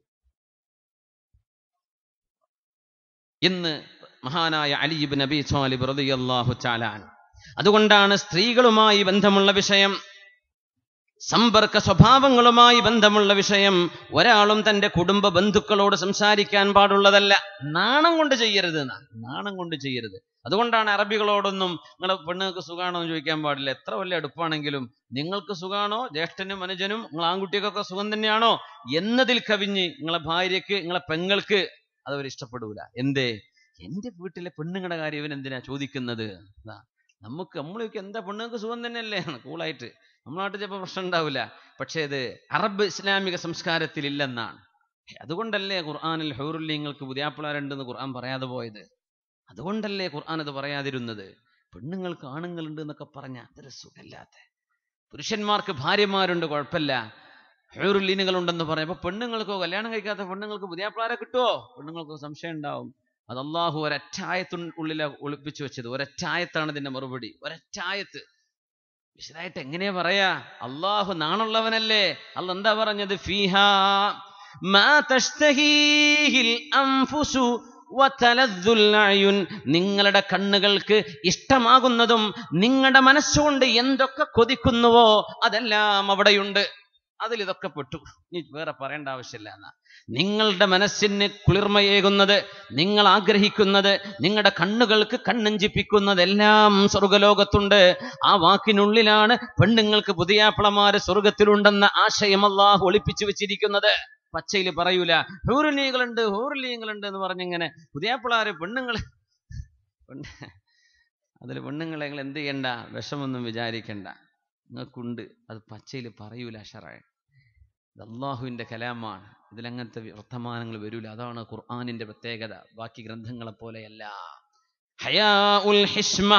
ഇന്ന് മഹാനായ അലിബ് നബി സാലിബ് റതിയല്ലാഹു ചാലാൻ അതുകൊണ്ടാണ് സ്ത്രീകളുമായി ബന്ധമുള്ള വിഷയം സമ്പർക്ക സ്വഭാവങ്ങളുമായി ബന്ധമുള്ള വിഷയം ഒരാളും തന്റെ കുടുംബ ബന്ധുക്കളോട് സംസാരിക്കാൻ പാടുള്ളതല്ല നാണം കൊണ്ട് ചെയ്യരുത് നാണം കൊണ്ട് ചെയ്യരുത് അതുകൊണ്ടാണ് അറബികളോടൊന്നും നിങ്ങളെ പെണ്ണുങ്ങൾക്ക് സുഖാണോ എന്ന് ചോദിക്കാൻ പാടില്ല എത്ര വലിയ അടുപ്പാണെങ്കിലും നിങ്ങൾക്ക് സുഖാണോ ജ്യേഷ്ഠനും അനുജനും നിങ്ങൾ ആൺകുട്ടികൾക്കൊക്കെ സുഖം തന്നെയാണോ എന്നതിൽ കവിഞ്ഞ് നിങ്ങളെ ഭാര്യയ്ക്ക് നിങ്ങളെ പെങ്ങൾക്ക് അതവരിഷ്ടപ്പെടൂല എന്തേ എന്റെ വീട്ടിലെ പെണ്ണുങ്ങളുടെ കാര്യം ഇവൻ എന്തിനാ ചോദിക്കുന്നത് നമുക്ക് നമ്മളൊക്കെ എന്താ പെണ്ണുങ്ങൾക്ക് സുഖം തന്നെയല്ലേ <laughs> കൂളായിട്ട് നമ്മളായിട്ട് ചിലപ്പോൾ പ്രശ്നം ഉണ്ടാവില്ല പക്ഷേ ഇത് അറബ് ഇസ്ലാമിക സംസ്കാരത്തിൽ ഇല്ലെന്നാണ് അതുകൊണ്ടല്ലേ ഖുർആാനിൽ ഹൗറുല്യങ്ങൾക്ക് പുതിയാപ്പിളാരുണ്ടെന്ന് ഖുർആൻ പറയാതെ പോയത് അതുകൊണ്ടല്ലേ ഖുർആൻ അത് പറയാതിരുന്നത് പെണ്ണുങ്ങൾക്ക് ആണുങ്ങളുണ്ട് എന്നൊക്കെ പറഞ്ഞ അതൊരു സുഖമല്ലാത്ത പുരുഷന്മാർക്ക് ഭാര്യമാരുണ്ട് കുഴപ്പമില്ല ഹെയറുല്ലീനുകൾ ഉണ്ടെന്ന് പറഞ്ഞപ്പോൾ പെണ്ണുങ്ങൾക്കോ കല്യാണം കഴിക്കാത്ത പെണ്ണുങ്ങൾക്ക് പുതിയാപ്പിളാരെ കിട്ടുമോ പെണ്ണുങ്ങൾക്കോ സംശയം ഉണ്ടാവും അത് അള്ളാഹു ഉള്ളിൽ ഒളിപ്പിച്ചു വെച്ചത് ഒരറ്റായത്താണ് ഇതിന്റെ മറുപടി ഒരറ്റായത്ത് വിശദമായിട്ട് എങ്ങനെയാ പറയാ അള്ളാഹു നാണുള്ളവനല്ലേ അല്ല എന്താ പറഞ്ഞത് ഫീഹാ നിങ്ങളുടെ കണ്ണുകൾക്ക് ഇഷ്ടമാകുന്നതും നിങ്ങളുടെ മനസ്സുകൊണ്ട് എന്തൊക്കെ കൊതിക്കുന്നുവോ അതെല്ലാം അവിടെയുണ്ട് അതിൽ ഇതൊക്കെ പെട്ടു ഇനി വേറെ പറയേണ്ട ആവശ്യമില്ല എന്നാ നിങ്ങളുടെ മനസ്സിന് കുളിർമയേകുന്നത് നിങ്ങൾ ആഗ്രഹിക്കുന്നത് നിങ്ങളുടെ കണ്ണുകൾക്ക് കണ്ണഞ്ചിപ്പിക്കുന്നതെല്ലാം സ്വർഗലോകത്തുണ്ട് ആ വാക്കിനുള്ളിലാണ് പെണ്ണുങ്ങൾക്ക് പുതിയാപ്പിളമാര് സ്വർഗത്തിലുണ്ടെന്ന ആശയം അള്ളാഹു ഒളിപ്പിച്ചു വെച്ചിരിക്കുന്നത് പച്ചയിൽ പറയൂല ഹൂറിലീകളുണ്ട് ഹൂറിലീങ്ങളുണ്ട് എന്ന് പറഞ്ഞിങ്ങനെ പുതിയാപ്പിളാര് പെണ്ണുങ്ങൾ അതിൽ പെണ്ണുങ്ങളെ നിങ്ങൾ എന്ത് ചെയ്യണ്ട വിഷമൊന്നും വിചാരിക്കണ്ട നിങ്ങൾക്കുണ്ട് അത് പച്ചയിൽ പറയൂല ഷറായ ഇത് അള്ളാഹുവിൻ്റെ കലാമാണ് ഇതിലങ്ങനത്തെ വർത്തമാനങ്ങൾ വരൂല അതാണ് ഖുർആാനിൻ്റെ പ്രത്യേകത ബാക്കി ഗ്രന്ഥങ്ങളെ പോലെയല്ല ഹയാ ഉൽ ഹിഷ്മ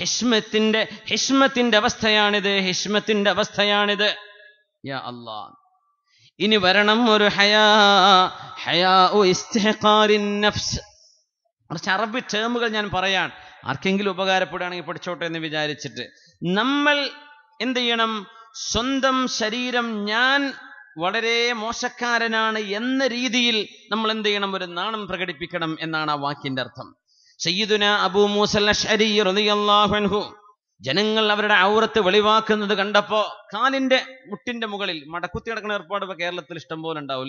ഹിസ്മത്തിൻ്റെ ഹിഷ്മത്തിന്റെ അവസ്ഥയാണിത് ഹിഷ്മത്തിന്റെ അവസ്ഥയാണിത് യാ അള്ളാ ഇനി വരണം ഒരു ഹയാ ഹയാ നഫ്സ് കുറച്ച് അറബി ടേമുകൾ ഞാൻ പറയാൻ ആർക്കെങ്കിലും ഉപകാരപ്പെടുകയാണെങ്കിൽ പഠിച്ചോട്ടെ എന്ന് വിചാരിച്ചിട്ട് നമ്മൾ എന്ത് ചെയ്യണം സ്വന്തം ശരീരം ഞാൻ വളരെ മോശക്കാരനാണ് എന്ന രീതിയിൽ നമ്മൾ എന്ത് ചെയ്യണം ഒരു നാണം പ്രകടിപ്പിക്കണം എന്നാണ് ആ വാക്കിന്റെ അർത്ഥം സയ്യിദുന അബൂ മൂസല്ലാഹു ജനങ്ങൾ അവരുടെ ഔറത്ത് വെളിവാക്കുന്നത് കണ്ടപ്പോ കാലിന്റെ മുട്ടിന്റെ മുകളിൽ മടക്കുത്തി കിടക്കുന്ന ഏർപ്പാട് ഇപ്പൊ കേരളത്തിൽ ഇഷ്ടം പോലെ ഉണ്ടാവും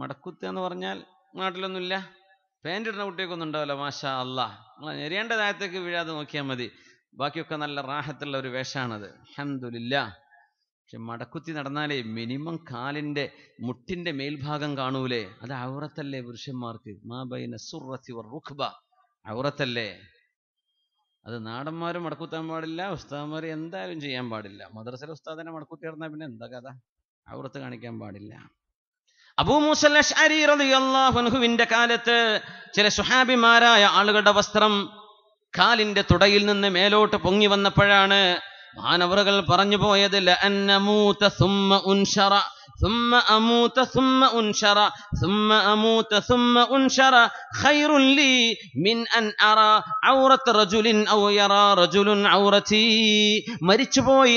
മടക്കുത്തി എന്ന് പറഞ്ഞാൽ നാട്ടിലൊന്നുമില്ല പാൻറ്റിടുന്ന ഇടുന്ന കുട്ടിയൊക്കെ ഒന്നും ഉണ്ടാവില്ല മാഷാ അള്ളാ നിങ്ങൾ ഞെരേണ്ട താഴത്തേക്ക് വീഴാതെ നോക്കിയാൽ മതി ബാക്കിയൊക്കെ നല്ല റാഹത്തുള്ള ഒരു വേഷമാണത് അഹമ്മദില്ല പക്ഷെ മടക്കുത്തി നടന്നാലേ മിനിമം കാലിന്റെ മുട്ടിന്റെ മേൽഭാഗം കാണൂലേ അത് ഔറത്തല്ലേ പുരുഷന്മാർക്ക് മാബൈന സുറത്തി റുഖ്ബ ഔറത്തല്ലേ അത് നാടന്മാരും മടക്കുത്താൻ പാടില്ല ഉസ്താദന്മാർ എന്തായാലും ചെയ്യാൻ പാടില്ല മദ്രസയിലെ ഉസ്താദിനെ മടക്കുത്തി നടന്നാൽ പിന്നെ എന്താ കഥ ഔറത്ത് കാണിക്കാൻ പാടില്ല അബൂമൂസല്ലാഹുവിന്റെ കാലത്ത് ചില സുഹാബിമാരായ ആളുകളുടെ വസ്ത്രം കാലിന്റെ തുടയിൽ നിന്ന് മേലോട്ട് പൊങ്ങി വന്നപ്പോഴാണ് മാനവറുകൾ പറഞ്ഞു പോയത് മരിച്ചുപോയി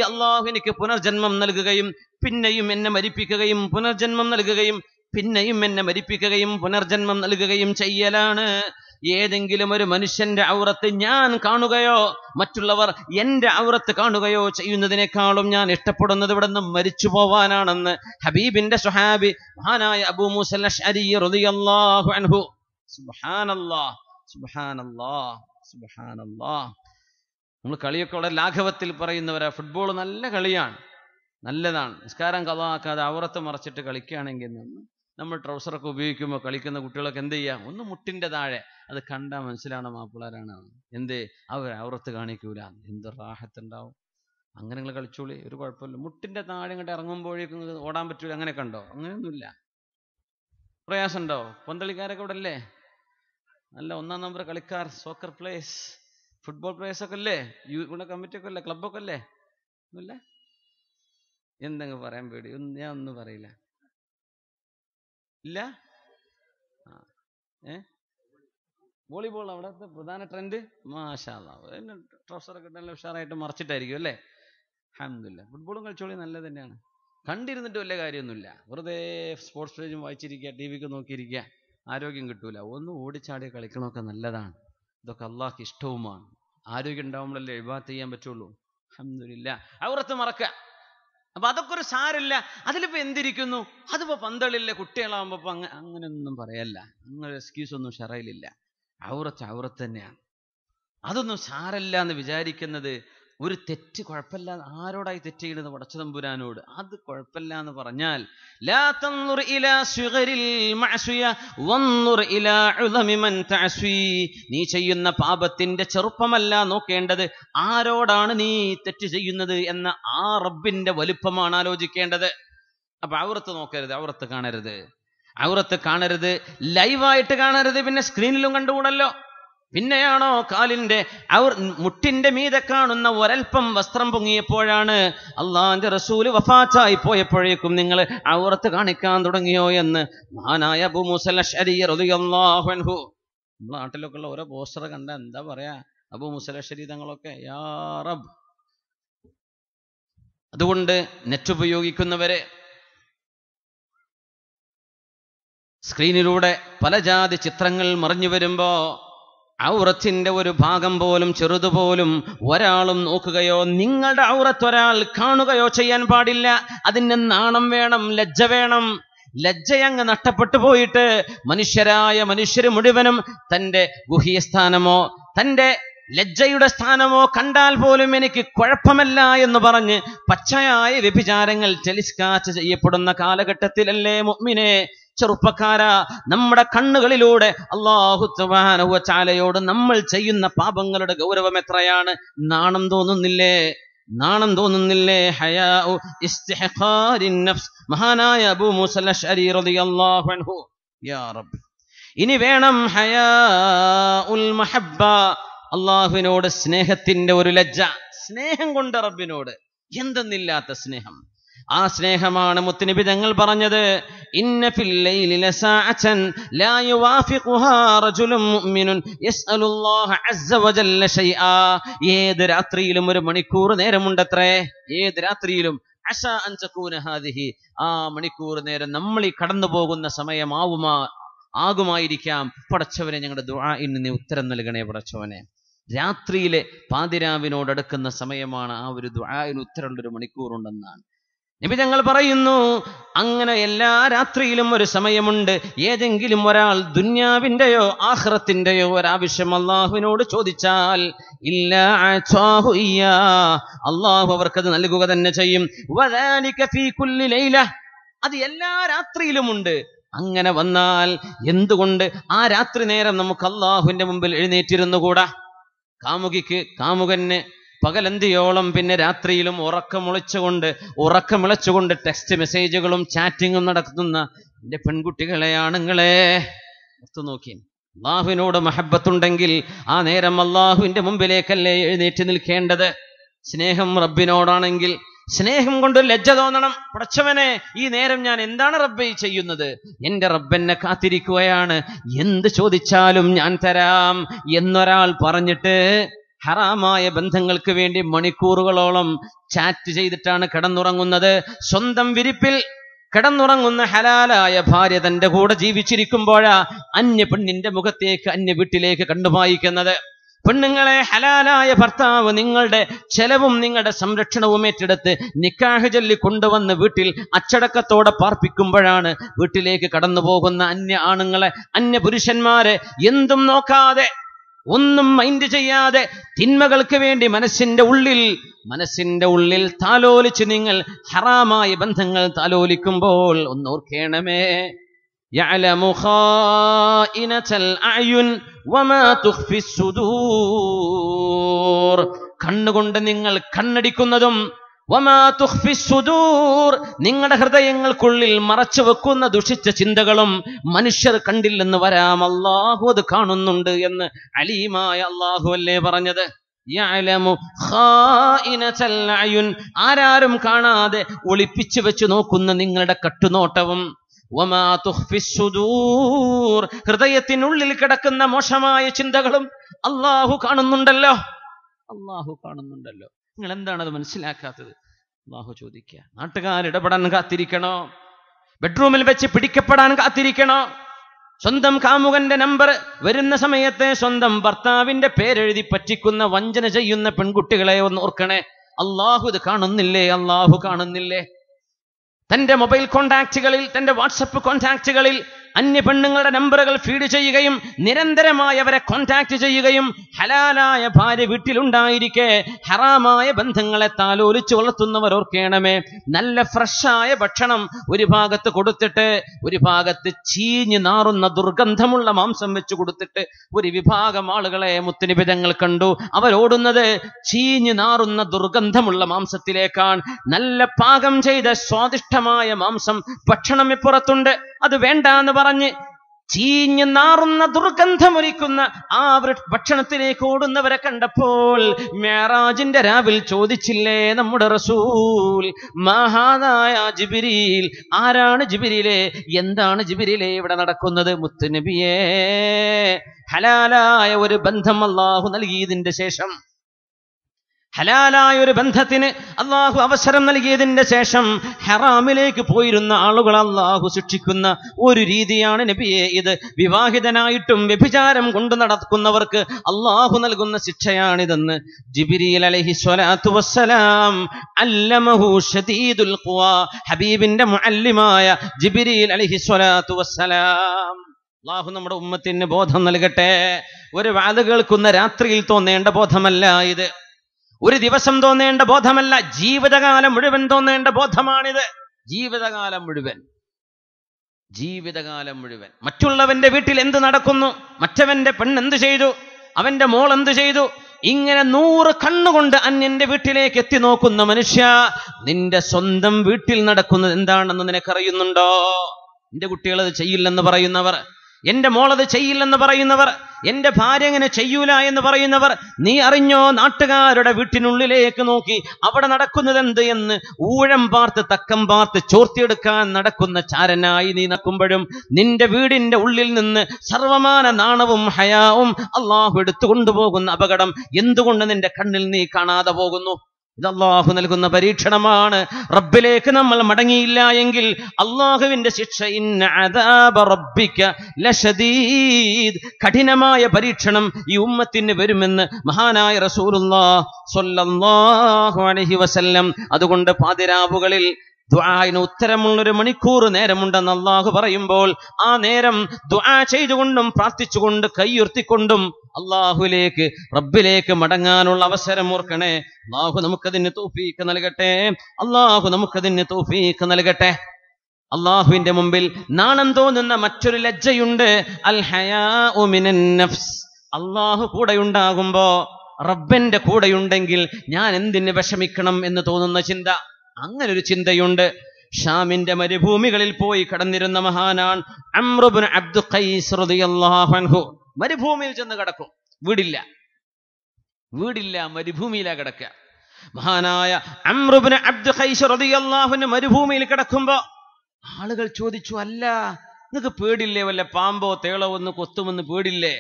അള്ളാഹുനിക്ക് എനിക്ക് പുനർജന്മം നൽകുകയും പിന്നെയും എന്നെ മരിപ്പിക്കുകയും പുനർജന്മം നൽകുകയും പിന്നെയും എന്നെ മരിപ്പിക്കുകയും പുനർജന്മം നൽകുകയും ചെയ്യലാണ് ഏതെങ്കിലും ഒരു മനുഷ്യന്റെ ഔറത്ത് ഞാൻ കാണുകയോ മറ്റുള്ളവർ എന്റെ ഔറത്ത് കാണുകയോ ചെയ്യുന്നതിനേക്കാളും ഞാൻ ഇഷ്ടപ്പെടുന്നത് ഇവിടെ നിന്ന് മരിച്ചു പോവാനാണെന്ന് ഹബീബിന്റെ സുഹാബി മഹാനായ നമ്മൾ കളിയൊക്കെ ഉള്ള ലാഘവത്തിൽ പറയുന്നവരാ ഫുട്ബോൾ നല്ല കളിയാണ് നല്ലതാണ് നിസ്കാരം ആക്കാതെ ഔറത്ത് മറച്ചിട്ട് കളിക്കുകയാണെങ്കിൽ നിന്ന് നമ്മൾ ട്രൗസറൊക്കെ ഉപയോഗിക്കുമ്പോൾ കളിക്കുന്ന കുട്ടികളൊക്കെ എന്ത് ചെയ്യുക ഒന്ന് മുട്ടിന്റെ താഴെ അത് കണ്ടാൽ മനസ്സിലാണ് മാപ്പിളാരാണ് എന്ത് അവർ അവരത്ത് കാണിക്കൂല എന്ത് റാഹത്തുണ്ടാവും അങ്ങനെ നിങ്ങൾ കളിച്ചോളി ഒരു കുഴപ്പമില്ല മുട്ടിന്റെ താഴെ ഇങ്ങോട്ട് ഇറങ്ങുമ്പോഴേക്കും ഓടാൻ പറ്റൂല അങ്ങനെയൊക്കെ ഉണ്ടോ അങ്ങനെയൊന്നുമില്ല പ്രയാസമുണ്ടോ പന്തളിക്കാരൊക്കെ ഇവിടെ അല്ലേ നല്ല ഒന്നാം നമ്പർ കളിക്കാർ സോക്കർ പ്ലേയേഴ്സ് ഫുട്ബോൾ പ്ലേസ് ഒക്കെ അല്ലേ യു ഇവിടെ കമ്മിറ്റിയൊക്കെ അല്ലേ ക്ലബ്ബൊക്കെ അല്ലേ ഒന്നുമില്ല എന്തെങ്കിലും പറയാൻ പേടി ഞാൻ ഒന്നും പറയില്ല ഇല്ല ഏ വോളിബോൾ അവിടുത്തെ പ്രധാന ട്രെൻഡ് മാഷാല്ലാവ് ട്രൗസറൊക്കെ നല്ല ഉഷാറായിട്ട് മറിച്ചിട്ടായിരിക്കും അല്ലേ അഹമ്മദില്ല ഫുട്ബോളും കളിച്ചോളി നല്ലത് തന്നെയാണ് കണ്ടിരുന്നിട്ട് വലിയ കാര്യമൊന്നുമില്ല വെറുതെ സ്പോർട്സ് പേജും വായിച്ചിരിക്കുക ടി വിക്ക് നോക്കിയിരിക്കുക ആരോഗ്യം കിട്ടൂല ഒന്ന് ഓടിച്ചാടി കളിക്കണമൊക്കെ നല്ലതാണ് ഇതൊക്കെ അള്ളാഹ്ക്ക് ഇഷ്ടവുമാണ് ആരോഗ്യം ഉണ്ടാവുമ്പോഴല്ലേ എഴുപാത്ത് ചെയ്യാൻ പറ്റുള്ളൂ അഹമ്മദില്ല അവർത്ത് മറക്കുക അപ്പൊ അതൊക്കെ ഒരു സാരല്ല അതിലിപ്പോ എന്തിരിക്കുന്നു അതിപ്പോ പന്തളില്ല കുട്ടികളാവുമ്പോ അങ്ങനെ അങ്ങനെയൊന്നും പറയല്ല അങ്ങനെ എക്സ്ക്യൂസ് ഒന്നും ഷറയിലില്ല ഔറത്ത് ഔറത്ത് തന്നെയാണ് അതൊന്നും സാരല്ല എന്ന് വിചാരിക്കുന്നത് ഒരു തെറ്റ് കുഴപ്പമില്ല ആരോടായി തെറ്റ് ചെയ്യുന്നത് തമ്പുരാനോട് അത് കുഴപ്പമില്ല എന്ന് പറഞ്ഞാൽ നീ ചെയ്യുന്ന പാപത്തിന്റെ ചെറുപ്പമല്ല നോക്കേണ്ടത് ആരോടാണ് നീ തെറ്റ് ചെയ്യുന്നത് എന്ന ആ റബ്ബിന്റെ വലുപ്പമാണ് ആലോചിക്കേണ്ടത് അപ്പൊ അവർത്ത് നോക്കരുത് അവർത്ത് കാണരുത് അവർത്ത് കാണരുത് ലൈവായിട്ട് കാണരുത് പിന്നെ സ്ക്രീനിലും കണ്ടുകൂടല്ലോ പിന്നെയാണോ കാലിന്റെ അവർ മുട്ടിന്റെ മീതെ കാണുന്ന ഒരൽപ്പം വസ്ത്രം പൊങ്ങിയപ്പോഴാണ് അള്ളാന്റെ റസൂല് വഫാച്ചായി പോയപ്പോഴേക്കും നിങ്ങൾ ഔറത്ത് കാണിക്കാൻ തുടങ്ങിയോ എന്ന് മഹാനായ അബു മുസലഹു നാട്ടിലൊക്കെ ഉള്ള ഓരോ പോസ്റ്റർ കണ്ട എന്താ പറയാ അബു മുസല തങ്ങളൊക്കെ യാ റബ് അതുകൊണ്ട് നെറ്റ് ഉപയോഗിക്കുന്നവരെ സ്ക്രീനിലൂടെ പല ജാതി ചിത്രങ്ങൾ മറിഞ്ഞു വരുമ്പോ ഔറത്തിന്റെ ഒരു ഭാഗം പോലും ചെറുതുപോലും ഒരാളും നോക്കുകയോ നിങ്ങളുടെ ഔറത്ത് ഒരാൾ കാണുകയോ ചെയ്യാൻ പാടില്ല അതിന് നാണം വേണം ലജ്ജ വേണം ലജ്ജയങ്ങ് നഷ്ടപ്പെട്ടു പോയിട്ട് മനുഷ്യരായ മനുഷ്യർ മുഴുവനും തൻ്റെ ഗുഹ്യസ്ഥാനമോ സ്ഥാനമോ തൻ്റെ ലജ്ജയുടെ സ്ഥാനമോ കണ്ടാൽ പോലും എനിക്ക് കുഴപ്പമല്ല എന്ന് പറഞ്ഞ് പച്ചയായ വ്യഭിചാരങ്ങൾ ടെലിസ്കാച്ച് ചെയ്യപ്പെടുന്ന കാലഘട്ടത്തിലല്ലേ മുഅ്മിനെ ചെറുപ്പക്കാര നമ്മുടെ കണ്ണുകളിലൂടെ അള്ളാഹുത്തവാനവ നമ്മൾ ചെയ്യുന്ന പാപങ്ങളുടെ ഗൗരവം എത്രയാണ് നാണം തോന്നുന്നില്ലേ നാണം തോന്നുന്നില്ലേ മഹാനായ അബൂ അൻഹു യാ ഇനി വേണം മഹബ്ബ അള്ളാഹുവിനോട് സ്നേഹത്തിന്റെ ഒരു ലജ്ജ സ്നേഹം കൊണ്ട് റബ്ബിനോട് എന്തെന്നില്ലാത്ത സ്നേഹം ആ സ്നേഹമാണ് മുത്തുനബി തങ്ങൾ പറഞ്ഞത് ഏത് രാത്രിയിലും ഒരു മണിക്കൂർ നേരമുണ്ടത്രേ ഏത് രാത്രിയിലും ഹാദിഹി ആ മണിക്കൂർ നേരം നമ്മൾ ഈ കടന്നു പോകുന്ന സമയമാവുമാ ആകുമായിരിക്കാം പടച്ചവനെ ഞങ്ങളുടെ ഇന്ന് നീ ഉത്തരം നൽകണേ പടച്ചവനെ രാത്രിയിലെ പാതിരാവിനോടടുക്കുന്ന സമയമാണ് ആ ഒരു ഉത്തരമുള്ള ഒരു മണിക്കൂറുണ്ടെന്നാണ് നബി ഞങ്ങൾ പറയുന്നു അങ്ങനെ എല്ലാ രാത്രിയിലും ഒരു സമയമുണ്ട് ഏതെങ്കിലും ഒരാൾ ദുന്യാവിൻ്റെയോ ആഹ്റത്തിൻ്റെയോ ഒരാവശ്യം അള്ളാഹുവിനോട് ചോദിച്ചാൽ ഇല്ല അള്ളാഹു അവർക്കത് നൽകുക തന്നെ ചെയ്യും അത് എല്ലാ രാത്രിയിലുമുണ്ട് അങ്ങനെ വന്നാൽ എന്തുകൊണ്ട് ആ രാത്രി നേരം നമുക്ക് അള്ളാഹുവിന്റെ മുമ്പിൽ എഴുന്നേറ്റിരുന്നുകൂടാ കാമുകിക്ക് കാമുകന് പകലന്തിയോളം പിന്നെ രാത്രിയിലും ഉറക്കമൊളിച്ചുകൊണ്ട് ഉറക്കമിളച്ചുകൊണ്ട് ടെക്സ്റ്റ് മെസ്സേജുകളും ചാറ്റിങ്ങും നടത്തുന്ന എൻ്റെ പെൺകുട്ടികളെ ആണുങ്ങളെ ഒത്തു നോക്കി അള്ളാഹുവിനോട് മഹബത്തുണ്ടെങ്കിൽ ആ നേരം അള്ളാഹുവിൻ്റെ മുമ്പിലേക്കല്ലേ എഴുന്നേറ്റ് നിൽക്കേണ്ടത് സ്നേഹം റബ്ബിനോടാണെങ്കിൽ സ്നേഹം കൊണ്ട് ലജ്ജ തോന്നണം പടച്ചവനെ ഈ നേരം ഞാൻ എന്താണ് റബ്ബെ ചെയ്യുന്നത് എൻ്റെ റബ്ബെന്നെ കാത്തിരിക്കുകയാണ് എന്ത് ചോദിച്ചാലും ഞാൻ തരാം എന്നൊരാൾ പറഞ്ഞിട്ട് ഹറാമായ ബന്ധങ്ങൾക്ക് വേണ്ടി മണിക്കൂറുകളോളം ചാറ്റ് ചെയ്തിട്ടാണ് കിടന്നുറങ്ങുന്നത് സ്വന്തം വിരിപ്പിൽ കിടന്നുറങ്ങുന്ന ഹലാലായ ഭാര്യ തന്റെ കൂടെ ജീവിച്ചിരിക്കുമ്പോഴാ അന്യ പെണ്ണിന്റെ മുഖത്തേക്ക് അന്യ വീട്ടിലേക്ക് കണ്ടുപായിക്കുന്നത് പെണ്ണുങ്ങളെ ഹലാലായ ഭർത്താവ് നിങ്ങളുടെ ചെലവും നിങ്ങളുടെ സംരക്ഷണവും ഏറ്റെടുത്ത് നിക്കാഹ് ചൊല്ലി കൊണ്ടുവന്ന് വീട്ടിൽ അച്ചടക്കത്തോടെ പാർപ്പിക്കുമ്പോഴാണ് വീട്ടിലേക്ക് കടന്നു പോകുന്ന അന്യ ആണുങ്ങളെ അന്യ പുരുഷന്മാരെ എന്തും നോക്കാതെ ഒന്നും മൈൻഡ് ചെയ്യാതെ തിന്മകൾക്ക് വേണ്ടി മനസ്സിന്റെ ഉള്ളിൽ മനസ്സിന്റെ ഉള്ളിൽ താലോലിച്ച് നിങ്ങൾ ഹറാമായ ബന്ധങ്ങൾ താലോലിക്കുമ്പോൾ ഒന്നോർക്കേണമേ കണ്ണുകൊണ്ട് നിങ്ങൾ കണ്ണടിക്കുന്നതും നിങ്ങളുടെ ഹൃദയങ്ങൾക്കുള്ളിൽ മറച്ചു വെക്കുന്ന ദുഷിച്ച ചിന്തകളും മനുഷ്യർ കണ്ടില്ലെന്ന് വരാം അള്ളാഹു അത് കാണുന്നുണ്ട് എന്ന് അലീമായ അള്ളാഹു അല്ലേ പറഞ്ഞത് ആരാരും കാണാതെ ഒളിപ്പിച്ചു വെച്ച് നോക്കുന്ന നിങ്ങളുടെ കട്ടുനോട്ടവും ഹൃദയത്തിനുള്ളിൽ കിടക്കുന്ന മോശമായ ചിന്തകളും അള്ളാഹു കാണുന്നുണ്ടല്ലോ അള്ളാഹു കാണുന്നുണ്ടല്ലോ നിങ്ങൾ എന്താണ് അത് മനസ്സിലാക്കാത്തത് അള്ളാഹു ചോദിക്കുക ഇടപെടാൻ കാത്തിരിക്കണോ ബെഡ്റൂമിൽ വെച്ച് പിടിക്കപ്പെടാൻ കാത്തിരിക്കണോ സ്വന്തം കാമുകന്റെ നമ്പർ വരുന്ന സമയത്ത് സ്വന്തം ഭർത്താവിന്റെ പേരെഴുതി പറ്റിക്കുന്ന വഞ്ചന ചെയ്യുന്ന പെൺകുട്ടികളെ ഒന്ന് ഓർക്കണേ അള്ളാഹു ഇത് കാണുന്നില്ലേ അള്ളാഹു കാണുന്നില്ലേ തന്റെ മൊബൈൽ കോൺടാക്റ്റുകളിൽ തന്റെ വാട്സപ്പ് കോൺടാക്റ്റുകളിൽ അന്യ പെണ്ണുങ്ങളുടെ നമ്പറുകൾ ഫീഡ് ചെയ്യുകയും നിരന്തരമായി അവരെ കോൺടാക്ട് ചെയ്യുകയും ഹലാലായ ഭാര്യ വീട്ടിലുണ്ടായിരിക്കെ ഹറാമായ ബന്ധങ്ങളെ താലോലിച്ച് വളർത്തുന്നവർ ഓർക്കേണമേ നല്ല ഫ്രഷായ ഭക്ഷണം ഒരു ഭാഗത്ത് കൊടുത്തിട്ട് ഒരു ഭാഗത്ത് ചീഞ്ഞു നാറുന്ന ദുർഗന്ധമുള്ള മാംസം വെച്ച് കൊടുത്തിട്ട് ഒരു വിഭാഗം ആളുകളെ മുത്തുനിബിതങ്ങൾ കണ്ടു അവരോടുന്നത് ചീഞ്ഞു നാറുന്ന ദുർഗന്ധമുള്ള മാംസത്തിലേക്കാണ് നല്ല പാകം ചെയ്ത സ്വാദിഷ്ടമായ മാംസം ഭക്ഷണം ഇപ്പുറത്തുണ്ട് അത് വേണ്ട എന്ന് പറഞ്ഞ് ചീഞ്ഞ് നാറുന്ന ദുർഗന്ധമൊരിക്കുന്ന ആ ഭക്ഷണത്തിലേക്ക് ഓടുന്നവരെ കണ്ടപ്പോൾ മേറാജിന്റെ രാവിൽ ചോദിച്ചില്ലേ നമ്മുടെ റസൂൽ മഹാനായ ജിബിരിയിൽ ആരാണ് ജിബിരിയിലെ എന്താണ് ജിബിരിയിലെ ഇവിടെ നടക്കുന്നത് മുത്തുനബിയേ ഹലാലായ ഒരു ബന്ധം അള്ളാഹു നൽകിയതിന്റെ ശേഷം ഹലാലായ ഒരു ബന്ധത്തിന് അള്ളാഹു അവസരം നൽകിയതിന്റെ ശേഷം ഹറാമിലേക്ക് പോയിരുന്ന ആളുകൾ അള്ളാഹു ശിക്ഷിക്കുന്ന ഒരു രീതിയാണ് നബിയെ ഇത് വിവാഹിതനായിട്ടും വ്യഭിചാരം കൊണ്ട് നടക്കുന്നവർക്ക് അള്ളാഹു നൽകുന്ന ശിക്ഷയാണിതെന്ന് ജിബിരി അല്ലമഹു ഷദീദുൽ ഹബീബിന്റെ മുഅല്ലിമായ ജിബിരി അലഹി സ്വലാത്തു വസ്സലാം അള്ളാഹു നമ്മുടെ ഉമ്മത്തിന് ബോധം നൽകട്ടെ ഒരു വാത് കേൾക്കുന്ന രാത്രിയിൽ തോന്നേണ്ട ബോധമല്ല ഇത് ഒരു ദിവസം തോന്നേണ്ട ബോധമല്ല ജീവിതകാലം മുഴുവൻ തോന്നേണ്ട ബോധമാണിത് ജീവിതകാലം മുഴുവൻ ജീവിതകാലം മുഴുവൻ മറ്റുള്ളവന്റെ വീട്ടിൽ എന്ത് നടക്കുന്നു മറ്റവന്റെ പെണ്ണെന്ത് ചെയ്തു അവന്റെ മോൾ എന്ത് ചെയ്തു ഇങ്ങനെ നൂറ് കണ്ണുകൊണ്ട് അന്യന്റെ വീട്ടിലേക്ക് എത്തി നോക്കുന്ന മനുഷ്യ നിന്റെ സ്വന്തം വീട്ടിൽ നടക്കുന്നത് എന്താണെന്ന് നിനക്കറിയുന്നുണ്ടോ എന്റെ കുട്ടികൾ അത് ചെയ്യില്ലെന്ന് പറയുന്നവർ എൻ്റെ മോളത് ചെയ്യില്ലെന്ന് പറയുന്നവർ എൻ്റെ ഭാര്യ അങ്ങനെ ചെയ്യൂല എന്ന് പറയുന്നവർ നീ അറിഞ്ഞോ നാട്ടുകാരുടെ വീട്ടിനുള്ളിലേക്ക് നോക്കി അവിടെ എന്ത് എന്ന് ഊഴം പാർത്ത് തക്കം പാർത്ത് ചോർത്തിയെടുക്കാൻ നടക്കുന്ന ചാരനായി നീ നടക്കുമ്പോഴും നിന്റെ വീടിന്റെ ഉള്ളിൽ നിന്ന് സർവമാന നാണവും ഹയാവും അള്ളാഹു എടുത്തു കൊണ്ടുപോകുന്ന അപകടം എന്തുകൊണ്ട് നിന്റെ കണ്ണിൽ നീ കാണാതെ പോകുന്നു ഇത് അള്ളാഹു നൽകുന്ന പരീക്ഷണമാണ് റബ്ബിലേക്ക് നമ്മൾ മടങ്ങിയില്ല എങ്കിൽ അള്ളാഹുവിന്റെ ശിക്ഷ കഠിനമായ പരീക്ഷണം ഈ ഉമ്മത്തിന് വരുമെന്ന് മഹാനായ റസൂലുല്ലാഹു അലഹി വസല്ലം അതുകൊണ്ട് പാതിരാവുകളിൽ ദുആന് ഉത്തരമുള്ളൊരു മണിക്കൂർ നേരമുണ്ടെന്ന് അള്ളാഹു പറയുമ്പോൾ ആ നേരം ദുആ ചെയ്തുകൊണ്ടും പ്രാർത്ഥിച്ചുകൊണ്ട് കൈയുർത്തിക്കൊണ്ടും അള്ളാഹുലേക്ക് റബ്ബിലേക്ക് മടങ്ങാനുള്ള അവസരം ഓർക്കണേ അള്ളാഹു നമുക്കതിന് തൗഫീഖ് നൽകട്ടെ അള്ളാഹു നമുക്കതിന് തൗഫീഖ് നൽകട്ടെ അള്ളാഹുവിന്റെ മുമ്പിൽ നാണം തോന്നുന്ന മറ്റൊരു ലജ്ജയുണ്ട് അൽ മിനൻ നഫ്സ് അള്ളാഹു കൂടെയുണ്ടാകുമ്പോ റബ്ബന്റെ കൂടെയുണ്ടെങ്കിൽ ഞാൻ എന്തിന് വിഷമിക്കണം എന്ന് തോന്നുന്ന ചിന്ത അങ്ങനെ ഒരു ചിന്തയുണ്ട് ഷാമിന്റെ മരുഭൂമികളിൽ പോയി കടന്നിരുന്ന മഹാനാണ് അമ്രുബിൻ അബ്ദു ഖൈസ് മരുഭൂമിയിൽ ചെന്ന് കിടക്കും വീടില്ല വീടില്ല മരുഭൂമിയിലാ കിടക്കുക മഹാനായ അമ്രുബിന് അബ്ദു ഖൈസ് റളിയല്ലാഹുവിന് മരുഭൂമിയിൽ കിടക്കുമ്പോ ആളുകൾ ചോദിച്ചു അല്ല നിങ്ങൾക്ക് പേടില്ലേ വല്ല പാമ്പോ തേളോ ഒന്ന് കൊത്തുമെന്ന് പേടില്ലേ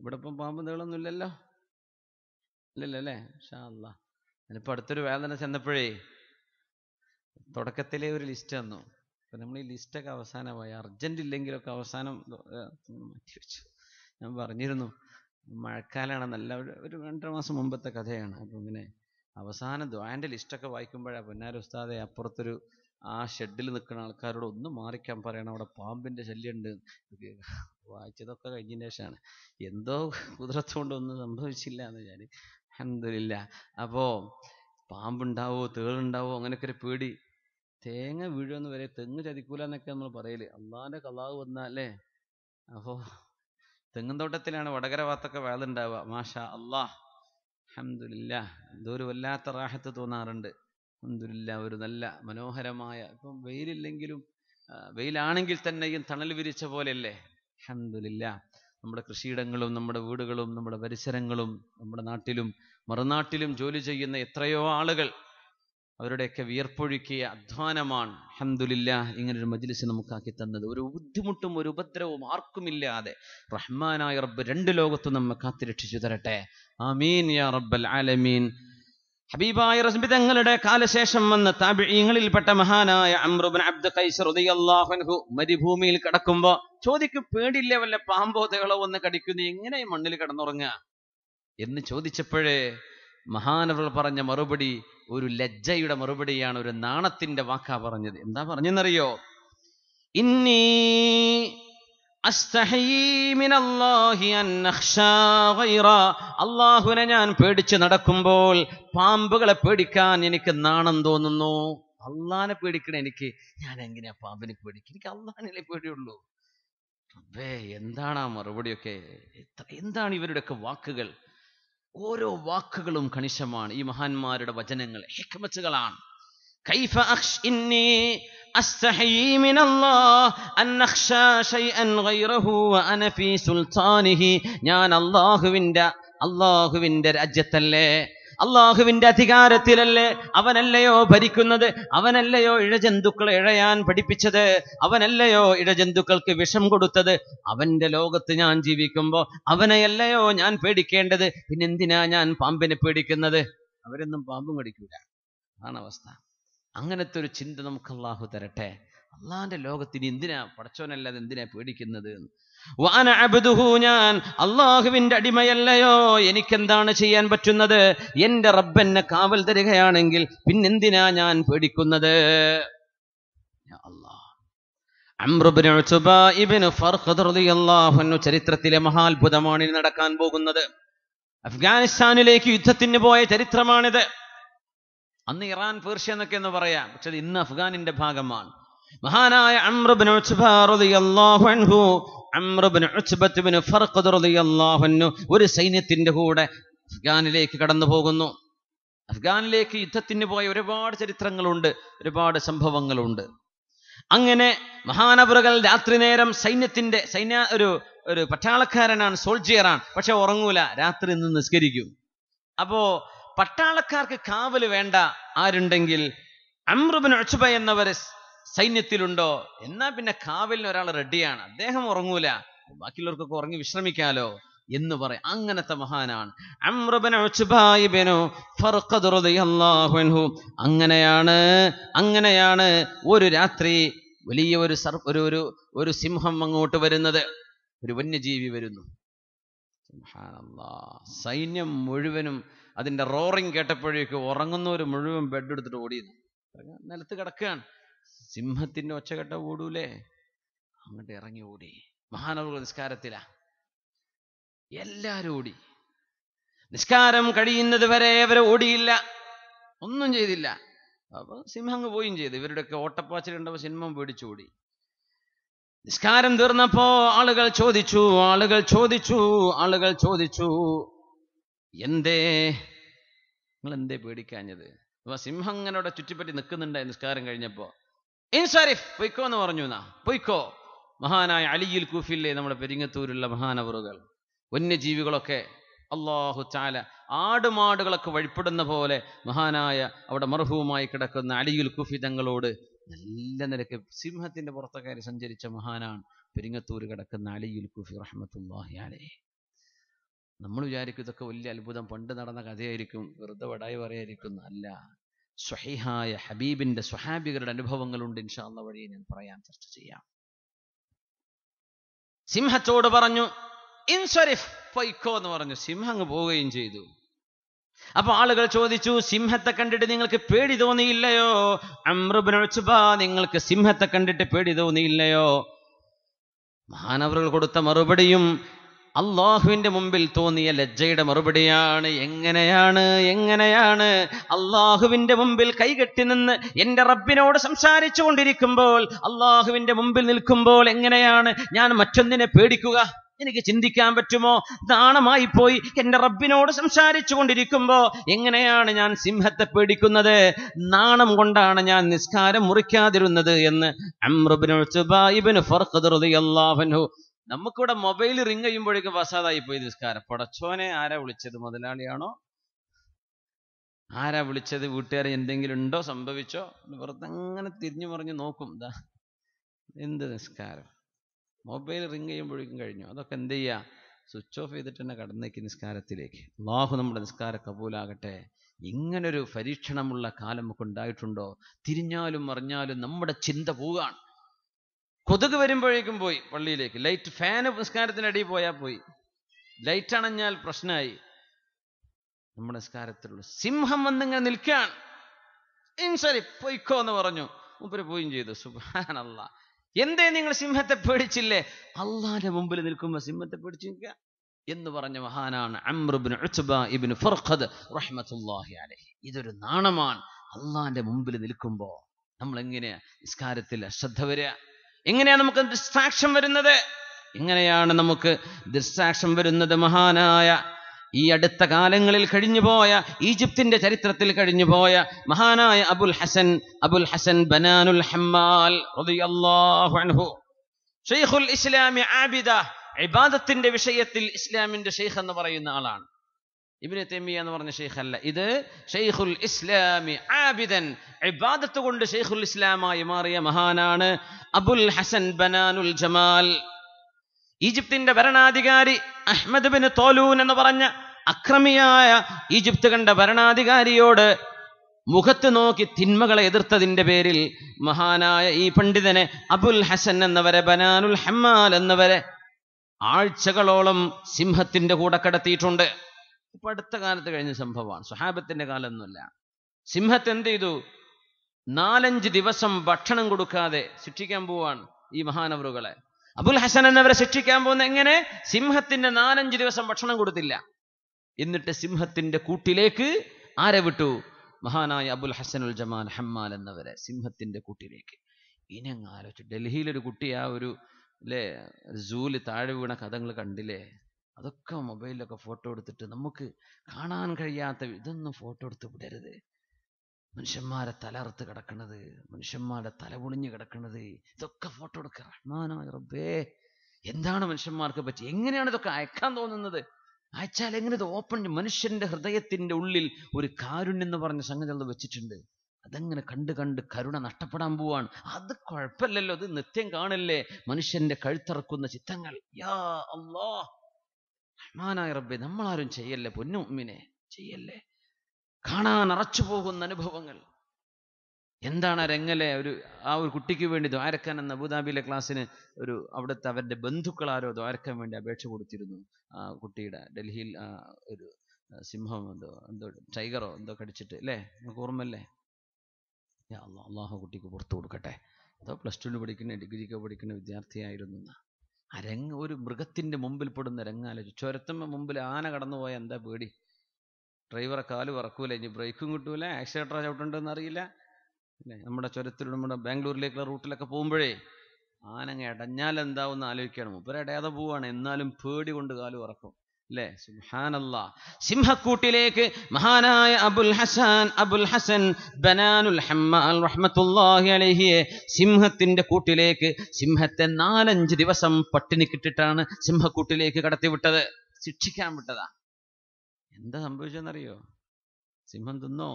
ഇവിടെ ഇപ്പം പാമ്പ് തേളൊന്നും ഇല്ലല്ലോ ഇല്ലല്ലോ അല്ലേ ഷാ അല്ലാ ഞാനിപ്പോൾ അടുത്തൊരു വേദന ചെന്നപ്പോഴേ തുടക്കത്തിലെ ഒരു ലിസ്റ്റ് തന്നു അപ്പം നമ്മൾ ഈ ലിസ്റ്റൊക്കെ അവസാനമായി അർജൻറ് ഇല്ലെങ്കിലൊക്കെ അവസാനം മാറ്റി വെച്ചു ഞാൻ പറഞ്ഞിരുന്നു മഴക്കാലമാണ് നല്ല ഒരു രണ്ടര മാസം മുമ്പത്തെ കഥയാണ് അപ്പം ഇങ്ങനെ അവസാനം ദ്വാൻ്റെ ലിസ്റ്റൊക്കെ വായിക്കുമ്പോഴാണ് പൊന്നാര ഉസ്താദെ അപ്പുറത്തൊരു ആ ഷെഡിൽ നിൽക്കുന്ന ആൾക്കാരോട് ഒന്ന് മാറിക്കാൻ പറയണം അവിടെ പാമ്പിൻ്റെ ശല്യമുണ്ട് വായിച്ചതൊക്കെ കഴിഞ്ഞതിന് ശേഷമാണ് എന്തോ കുതിരത്തുകൊണ്ടൊന്നും സംഭവിച്ചില്ല എന്ന് ഞാൻ അഹമ്മദില്ല അപ്പോൾ പാമ്പുണ്ടാവോ തേളുണ്ടാവോ അങ്ങനെയൊക്കെ ഒരു പേടി തേങ്ങ വീഴുമെന്ന് വരെ തെങ്ങ് ചതിക്കൂല എന്നൊക്കെ നമ്മൾ പറയല് അള്ളാന്റെ കലാവ് വന്നാലേ അപ്പോ തെങ്ങുന്തോട്ടത്തിലാണ് വടകര വാത്തൊക്കെ വേളുണ്ടാവുക മാഷാ അള്ളാഹ് അഹമ്മദില്ല ഇതൊരു വല്ലാത്ത റാഹത്ത് തോന്നാറുണ്ട് അഹമ്മദില്ല ഒരു നല്ല മനോഹരമായ ഇപ്പം വെയിലില്ലെങ്കിലും വെയിലാണെങ്കിൽ തന്നെയും തണൽ വിരിച്ച പോലെയല്ലേ അഹമ്മദില്ല നമ്മുടെ കൃഷിയിടങ്ങളും നമ്മുടെ വീടുകളും നമ്മുടെ പരിസരങ്ങളും നമ്മുടെ നാട്ടിലും മറുനാട്ടിലും ജോലി ചെയ്യുന്ന എത്രയോ ആളുകൾ അവരുടെയൊക്കെ വിയർപ്പൊഴുക്കിയ അധ്വാനമാണ് അഹമ്മദില്ല ഇങ്ങനൊരു മജിലിസ് നമുക്കാക്കി തന്നത് ഒരു ബുദ്ധിമുട്ടും ഒരു ഉപദ്രവവും ആർക്കുമില്ലാതെ റഹ്മാനായ റബ്ബ് രണ്ട് ലോകത്തും നമ്മെ കാത്തിരക്ഷിച്ചു തരട്ടെ ആമീൻ യാ റബ്ബൽ ആലമീൻ ഹബീബായ റസ്ബിതങ്ങളുടെ കാലശേഷം വന്ന താബിഴിയങ്ങളിൽപ്പെട്ട മഹാനായ അമ്രുബൻ അബ്ദു കൈസർ ഉദയല്ലാഹു മരുഭൂമിയിൽ കിടക്കുമ്പോൾ ചോദിക്കും പേടില്ലേ വല്ല പാമ്പോതകളോ ഒന്ന് കടിക്കുന്നു എങ്ങനെ മണ്ണിൽ കിടന്നുറങ്ങുക എന്ന് ചോദിച്ചപ്പോഴേ മഹാനവർ പറഞ്ഞ മറുപടി ഒരു ലജ്ജയുടെ മറുപടിയാണ് ഒരു നാണത്തിന്റെ വാക്കാ പറഞ്ഞത് എന്താ പറഞ്ഞെന്നറിയോ ഇന്നീ അള്ളാഹുവിനെ ഞാൻ പേടിച്ച് നടക്കുമ്പോൾ പാമ്പുകളെ പേടിക്കാൻ എനിക്ക് നാണം തോന്നുന്നു അള്ളാഹിനെ പേടിക്കണേ എനിക്ക് ഞാൻ എങ്ങനെയാ പാമ്പിനെ പേടിക്കുക എനിക്ക് അള്ളാഹിനെ പേടിയുള്ളൂ അബേ എന്താണ് ആ മറുപടിയൊക്കെ എത്ര എന്താണ് ഇവരുടെയൊക്കെ വാക്കുകൾ ഓരോ വാക്കുകളും കണിശമാണ് ഈ മഹാന്മാരുടെ വചനങ്ങൾ ഹെക്മച്ചുകളാണ് كيف أخش إني أستحيي من الله أن أخشى شيئا غيره وأنا في سلطانه ഞാൻ അള്ളാഹുവിൻ്റെ അള്ളാഹുവിൻ്റെ രാജ്യത്തല്ലേ അള്ളാഹുവിന്റെ അധികാരത്തിലല്ലേ അവനല്ലയോ ഭരിക്കുന്നത് അവനല്ലയോ ഇഴജന്തുക്കളെ ഇഴയാൻ പഠിപ്പിച്ചത് അവനല്ലയോ ഇഴജന്തുക്കൾക്ക് വിഷം കൊടുത്തത് അവന്റെ ലോകത്ത് ഞാൻ ജീവിക്കുമ്പോൾ അവനെയല്ലയോ ഞാൻ പേടിക്കേണ്ടത് പിന്നെന്തിനാ ഞാൻ പാമ്പിനെ പേടിക്കുന്നത് അവരൊന്നും പാമ്പും കടിക്കൂല അതാണ് അവസ്ഥ അങ്ങനത്തെ ഒരു ചിന്ത നമുക്ക് അള്ളാഹു തരട്ടെ അള്ളാഹിന്റെ ലോകത്തിന് എന്തിനാ പടച്ചോനല്ലാതെ എന്തിനാ പേടിക്കുന്നത് വാന ഞാൻ അള്ളാഹുവിന്റെ അടിമയല്ലയോ എനിക്കെന്താണ് ചെയ്യാൻ പറ്റുന്നത് എന്റെ റബ്ബെന്നെ കാവൽ തരികയാണെങ്കിൽ പിന്നെന്തിനാ ഞാൻ പേടിക്കുന്നത് ചരിത്രത്തിലെ മഹാത്ഭുതമാണ് നടക്കാൻ പോകുന്നത് അഫ്ഗാനിസ്ഥാനിലേക്ക് യുദ്ധത്തിന് പോയ ചരിത്രമാണിത് അന്ന് ഇറാൻ പേർഷ്യ എന്നൊക്കെ എന്ന് പറയാം പക്ഷെ ഇന്ന് അഫ്ഗാനിന്റെ ഭാഗമാണ് മഹാനായ അമ്രബിൻ ഒരു സൈന്യത്തിന്റെ കൂടെ അഫ്ഗാനിലേക്ക് കടന്നു പോകുന്നു അഫ്ഗാനിലേക്ക് യുദ്ധത്തിന് പോയ ഒരുപാട് ചരിത്രങ്ങളുണ്ട് ഒരുപാട് സംഭവങ്ങളുണ്ട് അങ്ങനെ മഹാനപുറകൾ രാത്രി നേരം സൈന്യത്തിന്റെ സൈന്യ ഒരു ഒരു പട്ടാളക്കാരനാണ് സോൾജിയറാണ് പക്ഷെ ഉറങ്ങൂല രാത്രി നിന്ന് നിസ്കരിക്കും അപ്പോ പട്ടാളക്കാർക്ക് കാവല് വേണ്ട ആരുണ്ടെങ്കിൽ അമ്രുബിൻ അച്ഛബ എന്നവർ സൈന്യത്തിലുണ്ടോ എന്നാ പിന്നെ കാവലിന് ഒരാൾ റെഡിയാണ് അദ്ദേഹം ഉറങ്ങൂല ബാക്കിയുള്ളവർക്കൊക്കെ ഉറങ്ങി വിശ്രമിക്കാലോ എന്ന് പറയും അങ്ങനത്തെ മഹാനാണ് അങ്ങനെയാണ് അങ്ങനെയാണ് ഒരു രാത്രി വലിയ ഒരു സർ ഒരു ഒരു ഒരു സിംഹം അങ്ങോട്ട് വരുന്നത് ഒരു വന്യജീവി വരുന്നു സൈന്യം മുഴുവനും അതിൻ്റെ റോറിങ് കേട്ടപ്പോഴേക്ക് ഉറങ്ങുന്നവർ മുഴുവൻ ബെഡ് എടുത്തിട്ട് ഓടിയത് നിലത്ത് കിടക്കുകയാണ് സിംഹത്തിൻ്റെ ഒച്ചകെട്ട ഓടൂലേ അങ്ങോട്ട് ഇറങ്ങി ഓടി മഹാനവർ നിസ്കാരത്തിലാ എല്ലാവരും ഓടി നിസ്കാരം കഴിയുന്നത് വരെ അവർ ഓടിയില്ല ഒന്നും ചെയ്തില്ല അപ്പോൾ സിംഹം അങ്ങ് പോയും ചെയ്തു ഇവരുടെയൊക്കെ ഓട്ടപ്പാച്ചിലുണ്ടപ്പോൾ സിംഹം പേടിച്ചോടി നിസ്കാരം തീർന്നപ്പോ ആളുകൾ ചോദിച്ചു ആളുകൾ ചോദിച്ചു ആളുകൾ ചോദിച്ചു എന്തേ നിങ്ങൾ എന്തേ പേടിക്കാഞ്ഞത് അപ്പൊ സിംഹം ഇങ്ങനെ ചുറ്റിപ്പറ്റി നിൽക്കുന്നുണ്ടായി നിസ്കാരം കഴിഞ്ഞപ്പോ ഇൻസാരിഫ് പൊയ്ക്കോ എന്ന് പറഞ്ഞു എന്നാ പൊയ്ക്കോ മഹാനായ അലിയിൽ കൂഫില്ലേ നമ്മുടെ പെരിങ്ങത്തൂരുള്ള മഹാനവറുകൾ വന്യജീവികളൊക്കെ അള്ളാഹു ചാല ആടുമാടുകളൊക്കെ വഴിപ്പെടുന്ന പോലെ മഹാനായ അവിടെ മർഹവുമായി കിടക്കുന്ന അലിയുൽ കുഫി തങ്ങളോട് നല്ല നിരക്ക് സിംഹത്തിന്റെ കയറി സഞ്ചരിച്ച മഹാനാണ് പെരിങ്ങത്തൂര് കിടക്കുന്ന അലിയുൽ കുഫി റഹ്മത്തുല്ലാഹി അലേ നമ്മൾ വിചാരിക്കും ഇതൊക്കെ വലിയ അത്ഭുതം പണ്ട് നടന്ന കഥയായിരിക്കും വെറുതെ വടായി പറയായിരിക്കും അല്ല സ്വഹിഹായ ഹബീബിന്റെ സ്വഹാബികളുടെ അനുഭവങ്ങളുണ്ട് ഇൻഷാള്ള വഴി ഞാൻ പറയാൻ ചർച്ച ചെയ്യാം സിംഹത്തോട് പറഞ്ഞു ഇൻസ്വരിഫ് പൊയ്ക്കോ എന്ന് പറഞ്ഞു സിംഹം അങ്ങ് പോവുകയും ചെയ്തു അപ്പൊ ആളുകൾ ചോദിച്ചു സിംഹത്തെ കണ്ടിട്ട് നിങ്ങൾക്ക് പേടി തോന്നിയില്ലയോ അമ്രുബിനുബ നിങ്ങൾക്ക് സിംഹത്തെ കണ്ടിട്ട് പേടി തോന്നിയില്ലയോ മഹാനവറുകൾ കൊടുത്ത മറുപടിയും അള്ളാഹുവിൻ്റെ മുമ്പിൽ തോന്നിയ ലജ്ജയുടെ മറുപടിയാണ് എങ്ങനെയാണ് എങ്ങനെയാണ് അള്ളാഹുവിൻ്റെ മുമ്പിൽ കൈകെട്ടി നിന്ന് എൻ്റെ റബ്ബിനോട് സംസാരിച്ചു കൊണ്ടിരിക്കുമ്പോൾ അള്ളാഹുവിൻ്റെ മുമ്പിൽ നിൽക്കുമ്പോൾ എങ്ങനെയാണ് ഞാൻ മറ്റൊന്നിനെ പേടിക്കുക എനിക്ക് ചിന്തിക്കാൻ പറ്റുമോ നാണമായി പോയി എൻ്റെ റബ്ബിനോട് സംസാരിച്ചു കൊണ്ടിരിക്കുമ്പോൾ എങ്ങനെയാണ് ഞാൻ സിംഹത്തെ പേടിക്കുന്നത് നാണം കൊണ്ടാണ് ഞാൻ നിസ്കാരം മുറിക്കാതിരുന്നത് എന്ന് അമ്രുബിനു നമുക്കിവിടെ മൊബൈൽ റിങ് ചെയ്യുമ്പോഴേക്കും വസാദായി പോയി നിസ്കാരം പൊടച്ചോനെ ആരാ വിളിച്ചത് മുതലാളിയാണോ ആരാ വിളിച്ചത് വീട്ടുകാരെ എന്തെങ്കിലും ഉണ്ടോ സംഭവിച്ചോ വെറുതെ അങ്ങനെ തിരിഞ്ഞു മറിഞ്ഞു നോക്കും ദാ എന്ത് നിസ്കാരം മൊബൈൽ റിങ് ചെയ്യുമ്പോഴേക്കും കഴിഞ്ഞു അതൊക്കെ എന്ത് ചെയ്യുക സ്വിച്ച് ഓഫ് ചെയ്തിട്ട് തന്നെ കടന്നേക്ക് നിസ്കാരത്തിലേക്ക് ലാഹു നമ്മുടെ നിസ്കാര കബൂലാകട്ടെ ഇങ്ങനൊരു പരീക്ഷണമുള്ള കാലം നമുക്ക് ഉണ്ടായിട്ടുണ്ടോ തിരിഞ്ഞാലും മറിഞ്ഞാലും നമ്മുടെ ചിന്ത പോവുകയാണ് കൊതുക് വരുമ്പോഴേക്കും പോയി പള്ളിയിലേക്ക് ലൈറ്റ് ഫാന് നിസ്കാരത്തിനടിയിൽ പോയാൽ പോയി ലൈറ്റ് അണഞ്ഞാൽ പ്രശ്നമായി നമ്മുടെ നിസ്കാരത്തിലുള്ള സിംഹം വന്നിങ്ങനെ നിൽക്കുകയാണ് ഇൻസരി പൊയ്ക്കോ എന്ന് പറഞ്ഞു മുമ്പര് പോയും ചെയ്തു സുബാനല്ല എന്തേ നിങ്ങൾ സിംഹത്തെ പേടിച്ചില്ലേ അള്ളാന്റെ മുമ്പിൽ നിൽക്കുമ്പോൾ സിംഹത്തെ പേടിച്ചു നിൽക്കുക എന്ന് പറഞ്ഞ മഹാനാണ് ഇബിൻ ഫർഖദ് ഇതൊരു നാണമാണ് അള്ളാന്റെ മുമ്പിൽ നിൽക്കുമ്പോൾ നമ്മൾ എങ്ങനെയാ നിസ്കാരത്തിൽ അശ്രദ്ധ വരിക എങ്ങനെയാണ് നമുക്ക് ഡിസ്ട്രാക്ഷൻ വരുന്നത് എങ്ങനെയാണ് നമുക്ക് ഡിസ്ട്രാക്ഷൻ വരുന്നത് മഹാനായ ഈ അടുത്ത കാലങ്ങളിൽ കഴിഞ്ഞുപോയ ഈജിപ്തിന്റെ ചരിത്രത്തിൽ കഴിഞ്ഞുപോയ മഹാനായ അബുൽ ഹസൻ അബുൽ ഹസൻ ബനാനുൽ ഹമ്മാൽ അൻഹു ഇസ്ലാമി ആബിദ ഇബാദത്തിന്റെ വിഷയത്തിൽ ഇസ്ലാമിന്റെ ഷെയ്ഖ് എന്ന് പറയുന്ന ആളാണ് ഇബിന് തെമിയ എന്ന് പറഞ്ഞ ഷെയ്ഖല്ല ഇത് ഷെയ്ഖുൽ ഇസ്ലാമി ആബിദൻ ഇബാദത്ത് കൊണ്ട് ഷെയ്ഖുൽ ഇസ്ലാമായി മാറിയ മഹാനാണ് അബുൽ ഹസൻ ബനാനുൽ ജമാൽ ഈജിപ്തിന്റെ ഭരണാധികാരി അഹ്മദ് ബിൻ തോലൂൻ എന്ന് പറഞ്ഞ അക്രമിയായ ഈജിപ്ത് കണ്ട ഭരണാധികാരിയോട് മുഖത്ത് നോക്കി തിന്മകളെ എതിർത്തതിൻ്റെ പേരിൽ മഹാനായ ഈ പണ്ഡിതനെ അബുൽ ഹസൻ എന്നവരെ ബനാനുൽ ഹമ്മാൽ എന്നവരെ ആഴ്ചകളോളം സിംഹത്തിൻ്റെ കൂടെ കടത്തിയിട്ടുണ്ട് ഇപ്പൊ അടുത്ത കാലത്ത് കഴിഞ്ഞ സംഭവമാണ് സുഹാബത്തിന്റെ കാലമൊന്നുമല്ല സിംഹത്ത് എന്ത് ചെയ്തു നാലഞ്ച് ദിവസം ഭക്ഷണം കൊടുക്കാതെ ശിക്ഷിക്കാൻ പോവാണ് ഈ മഹാനവറുകളെ അബുൽ ഹസൻ എന്നവരെ ശിക്ഷിക്കാൻ പോകുന്ന എങ്ങനെ സിംഹത്തിന്റെ നാലഞ്ച് ദിവസം ഭക്ഷണം കൊടുത്തില്ല എന്നിട്ട് സിംഹത്തിന്റെ കൂട്ടിലേക്ക് ആരെ വിട്ടു മഹാനായ അബുൽ ഉൽ ജമാൽ ഹമ്മാൽ എന്നവരെ സിംഹത്തിന്റെ കൂട്ടിലേക്ക് ഇനങ്ങാലോചിച്ചു ഡൽഹിയിലൊരു കുട്ടി ആ ഒരു അല്ലേ ജൂല് താഴെ വീണ കഥങ്ങൾ കണ്ടില്ലേ അതൊക്കെ മൊബൈലിലൊക്കെ ഫോട്ടോ എടുത്തിട്ട് നമുക്ക് കാണാൻ കഴിയാത്ത ഇതൊന്നും ഫോട്ടോ എടുത്ത് വിടരുത് മനുഷ്യന്മാരെ തലർത്ത് കിടക്കണത് മനുഷ്യന്മാരുടെ തല പൊളിഞ്ഞു കിടക്കണത് ഇതൊക്കെ ഫോട്ടോ എടുക്കുക റഹ്മാനായ റബ്ബേ എന്താണ് മനുഷ്യന്മാർക്ക് പറ്റി എങ്ങനെയാണ് ഇതൊക്കെ അയക്കാൻ തോന്നുന്നത് അയച്ചാൽ എങ്ങനെ ഇത് ഓപ്പൺ മനുഷ്യന്റെ ഹൃദയത്തിന്റെ ഉള്ളിൽ ഒരു കാരുണ്യം എന്ന് പറഞ്ഞ സംഗതി അത് വെച്ചിട്ടുണ്ട് അതങ്ങനെ കണ്ട് കണ്ട് കരുണ നഷ്ടപ്പെടാൻ പോവാണ് അത് കുഴപ്പമില്ലല്ലോ അത് നിത്യം കാണല്ലേ മനുഷ്യന്റെ കഴുത്തിറക്കുന്ന ചിത്രങ്ങൾ യാ അള്ളാഹ് റഹ്മാനായ റബ്ബെ നമ്മളാരും ചെയ്യല്ലേ ഉമ്മിനെ ചെയ്യല്ലേ കാണാൻ അറച്ചു പോകുന്ന അനുഭവങ്ങൾ എന്താണ് രംഗലെ ഒരു ആ ഒരു കുട്ടിക്ക് വേണ്ടി ദ്വാരക്കാൻ എന്ന അബുദാബിയിലെ ക്ലാസ്സിന് ഒരു അവിടുത്തെ അവരുടെ ബന്ധുക്കളാരോ ആരോ ദ്വാരക്കാൻ വേണ്ടി അപേക്ഷ കൊടുത്തിരുന്നു ആ കുട്ടിയുടെ ഡൽഹിയിൽ ഒരു സിംഹം എന്തോ എന്തോ ടൈഗറോ എന്തോ കടിച്ചിട്ട് അല്ലേ നമുക്ക് ഓർമ്മല്ലേ അള്ളാഹു കുട്ടിക്ക് പുറത്തു കൊടുക്കട്ടെ അതോ പ്ലസ് ടുവിന് പഠിക്കുന്ന ഡിഗ്രിക്ക് പഠിക്കുന്ന വിദ്യാർത്ഥിയായിരുന്നു അരങ്ങ് ഒരു മൃഗത്തിൻ്റെ മുമ്പിൽ പെടുന്ന രങ്ങാലോചി ചുരത്തുമ്പോൾ മുമ്പിൽ ആന കടന്നു പോയാൽ എന്താ പേടി ഡ്രൈവറെ കാല് വറക്കൂല ഇനി ബ്രേക്കും കിട്ടൂല ആക്സിലേറ്റർ ചവിട്ടുണ്ടെന്ന് അറിയില്ല അല്ലേ നമ്മുടെ ചുരത്തിലൂടെ നമ്മുടെ ബാംഗ്ലൂരിലേക്കുള്ള റൂട്ടിലൊക്കെ പോകുമ്പോഴേ ആനങ്ങ ഇടഞ്ഞാൽ എന്താവും എന്ന് ആലോചിക്കുകയാണ് മുപ്പര ഇടയാതെ പോവാണ് എന്നാലും പേടി കൊണ്ട് കാല് വറക്കും അല്ലേ സുബ്ഹാനല്ലാ സിംഹക്കൂട്ടിലേക്ക് മഹാനായ അബുൽ ഹസാൻ അബുൽ ഹസൻ ബനാനുൽ ഹമ്മാൽ റഹ്മത്തുല്ലാഹി സിംഹത്തിന്റെ കൂട്ടിലേക്ക് സിംഹത്തെ നാലഞ്ച് ദിവസം പട്ടിണി കിട്ടിട്ടാണ് സിംഹക്കൂട്ടിലേക്ക് കടത്തിവിട്ടത് ശിക്ഷിക്കാൻ വിട്ടതാ എന്താ സംഭവിച്ചെന്നറിയോ സിംഹം തിന്നോ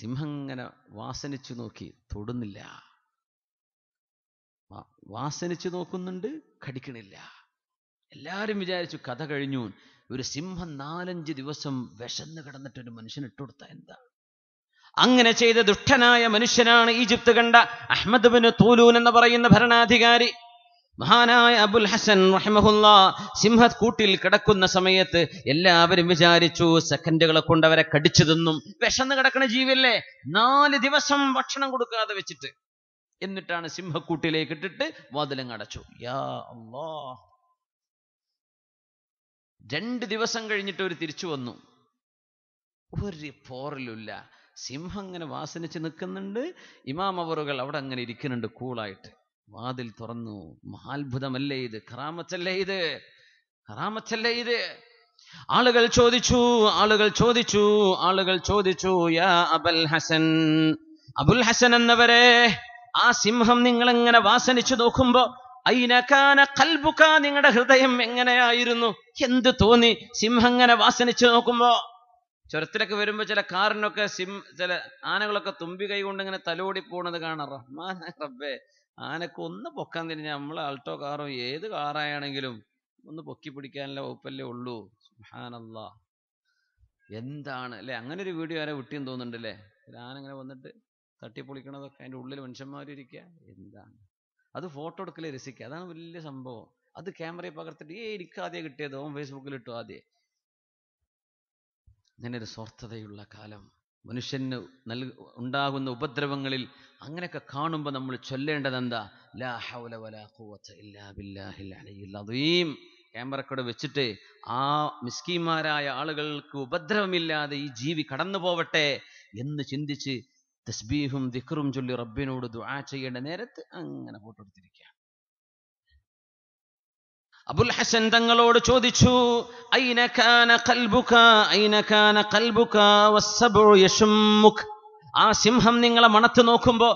സിംഹം ഇങ്ങനെ വാസനിച്ചു നോക്കി തൊടുന്നില്ല വാസനിച്ചു നോക്കുന്നുണ്ട് കടിക്കണില്ല എല്ലാവരും വിചാരിച്ചു കഥ കഴിഞ്ഞു ഒരു സിംഹം നാലഞ്ച് ദിവസം വിശന്ന് കിടന്നിട്ട് ഒരു മനുഷ്യൻ ഇട്ടുകൊടുത്ത എന്താ അങ്ങനെ ചെയ്ത ദുഷ്ടനായ മനുഷ്യനാണ് ഈജിപ്ത് കണ്ട അഹമ്മദ് ബിൻ തൂലൂൻ എന്ന് പറയുന്ന ഭരണാധികാരി മഹാനായ അബുൽ ഹസൻ റഹ്മഹുല്ല സിംഹക്കൂട്ടിൽ കിടക്കുന്ന സമയത്ത് എല്ലാവരും വിചാരിച്ചു സെക്കൻഡുകളെ കൊണ്ട് അവരെ കടിച്ചു തിന്നും വിശന്ന് കിടക്കുന്ന ജീവല്ലേ നാല് ദിവസം ഭക്ഷണം കൊടുക്കാതെ വെച്ചിട്ട് എന്നിട്ടാണ് സിംഹക്കൂട്ടിലേക്ക് ഇട്ടിട്ട് വാതിലങ്ങടച്ചു യാ അള്ളാഹ് രണ്ട് ദിവസം കഴിഞ്ഞിട്ട് ഒരു തിരിച്ചു വന്നു ഒരു പോറലില്ല സിംഹം ഇങ്ങനെ വാസനിച്ച് നിൽക്കുന്നുണ്ട് ഇമാമവറുകൾ അവിടെ അങ്ങനെ ഇരിക്കുന്നുണ്ട് കൂളായിട്ട് വാതിൽ തുറന്നു മഹാത്ഭുതമല്ലേ ഇത് കറാമച്ചല്ലേ ഇത് കറാമച്ചല്ലേ ഇത് ആളുകൾ ചോദിച്ചു ആളുകൾ ചോദിച്ചു ആളുകൾ ചോദിച്ചു യാ അബൽ ഹസൻ അബുൽ ഹസൻ എന്നവരെ ആ സിംഹം നിങ്ങളെങ്ങനെ വാസനിച്ചു നോക്കുമ്പോ ഐനക്കാന കൽബുക്ക നിങ്ങളുടെ ഹൃദയം എങ്ങനെയായിരുന്നു എന്ത് തോന്നി സിംഹം ഇങ്ങനെ വാസനിച്ചു നോക്കുമ്പോ ചുരത്തിലൊക്കെ വരുമ്പോ ചില കാറിനൊക്കെ സിം ചില ആനകളൊക്കെ തുമ്പി കൈ കൊണ്ട് ഇങ്ങനെ തലോടി പോണത് കാണാം റഹ്മാൻ റബ്ബേ ആനക്ക് ഒന്ന് പൊക്കാൻ തിരിഞ്ഞ നമ്മൾ ആൾട്ടോ കാറോ ഏത് കാറായാണെങ്കിലും ഒന്ന് പൊക്കി പിടിക്കാനുള്ള വകുപ്പല്ലേ ഉള്ളൂ സുഹാനല്ല എന്താണ് അല്ലെ അങ്ങനെ ഒരു വീഡിയോ ആരെ വിട്ടിയെന്ന് തോന്നുന്നുണ്ട് അല്ലേ ആന വന്നിട്ട് തട്ടിപ്പൊളിക്കണതൊക്കെ അതിൻ്റെ ഉള്ളിൽ മനുഷ്യന്മാരിരിക്കുക എന്താണ് അത് ഫോട്ടോ എടുക്കലേ രസിക്കുക അതാണ് വലിയ സംഭവം അത് ക്യാമറയിൽ പകർത്തിട്ട് ഏ എനിക്ക് ആദ്യം കിട്ടിയത് ഓൻ ഫേസ്ബുക്കിൽ ഇട്ടു ആദ്യം ഇങ്ങനെ ഒരു സ്വാർത്ഥതയുള്ള കാലം മനുഷ്യന് നൽ ഉണ്ടാകുന്ന ഉപദ്രവങ്ങളിൽ അങ്ങനെയൊക്കെ കാണുമ്പോൾ നമ്മൾ ചൊല്ലേണ്ടത് എന്താ ലാ ഹൗല വലാ ഖുവത ഇല്ലാ ബില്ലാഹിൽ അലിയിൽ അദീം ക്യാമറക്കൂടെ വെച്ചിട്ട് ആ മിസ്കിമാരായ ആളുകൾക്ക് ഉപദ്രവമില്ലാതെ ഈ ജീവി കടന്നു പോവട്ടെ എന്ന് ചിന്തിച്ച് തസ്ബീഹും ദിക്റും ചൊല്ലി റബ്ബിനോട് ദുആ ചെയ്യേണ്ട നേരത്ത് അങ്ങനെ ഫോട്ടോ എടുത്തിരിക്കുക അബുൽ ഹസൻ തങ്ങളോട് ചോദിച്ചു ഐനകാന ഖൽബുക ഐനകാന ഖൽബുക വസ്സബ്ഉ യശമ്മുക് ആ സിംഹം നിങ്ങളെ മണത്ത് നോക്കുമ്പോ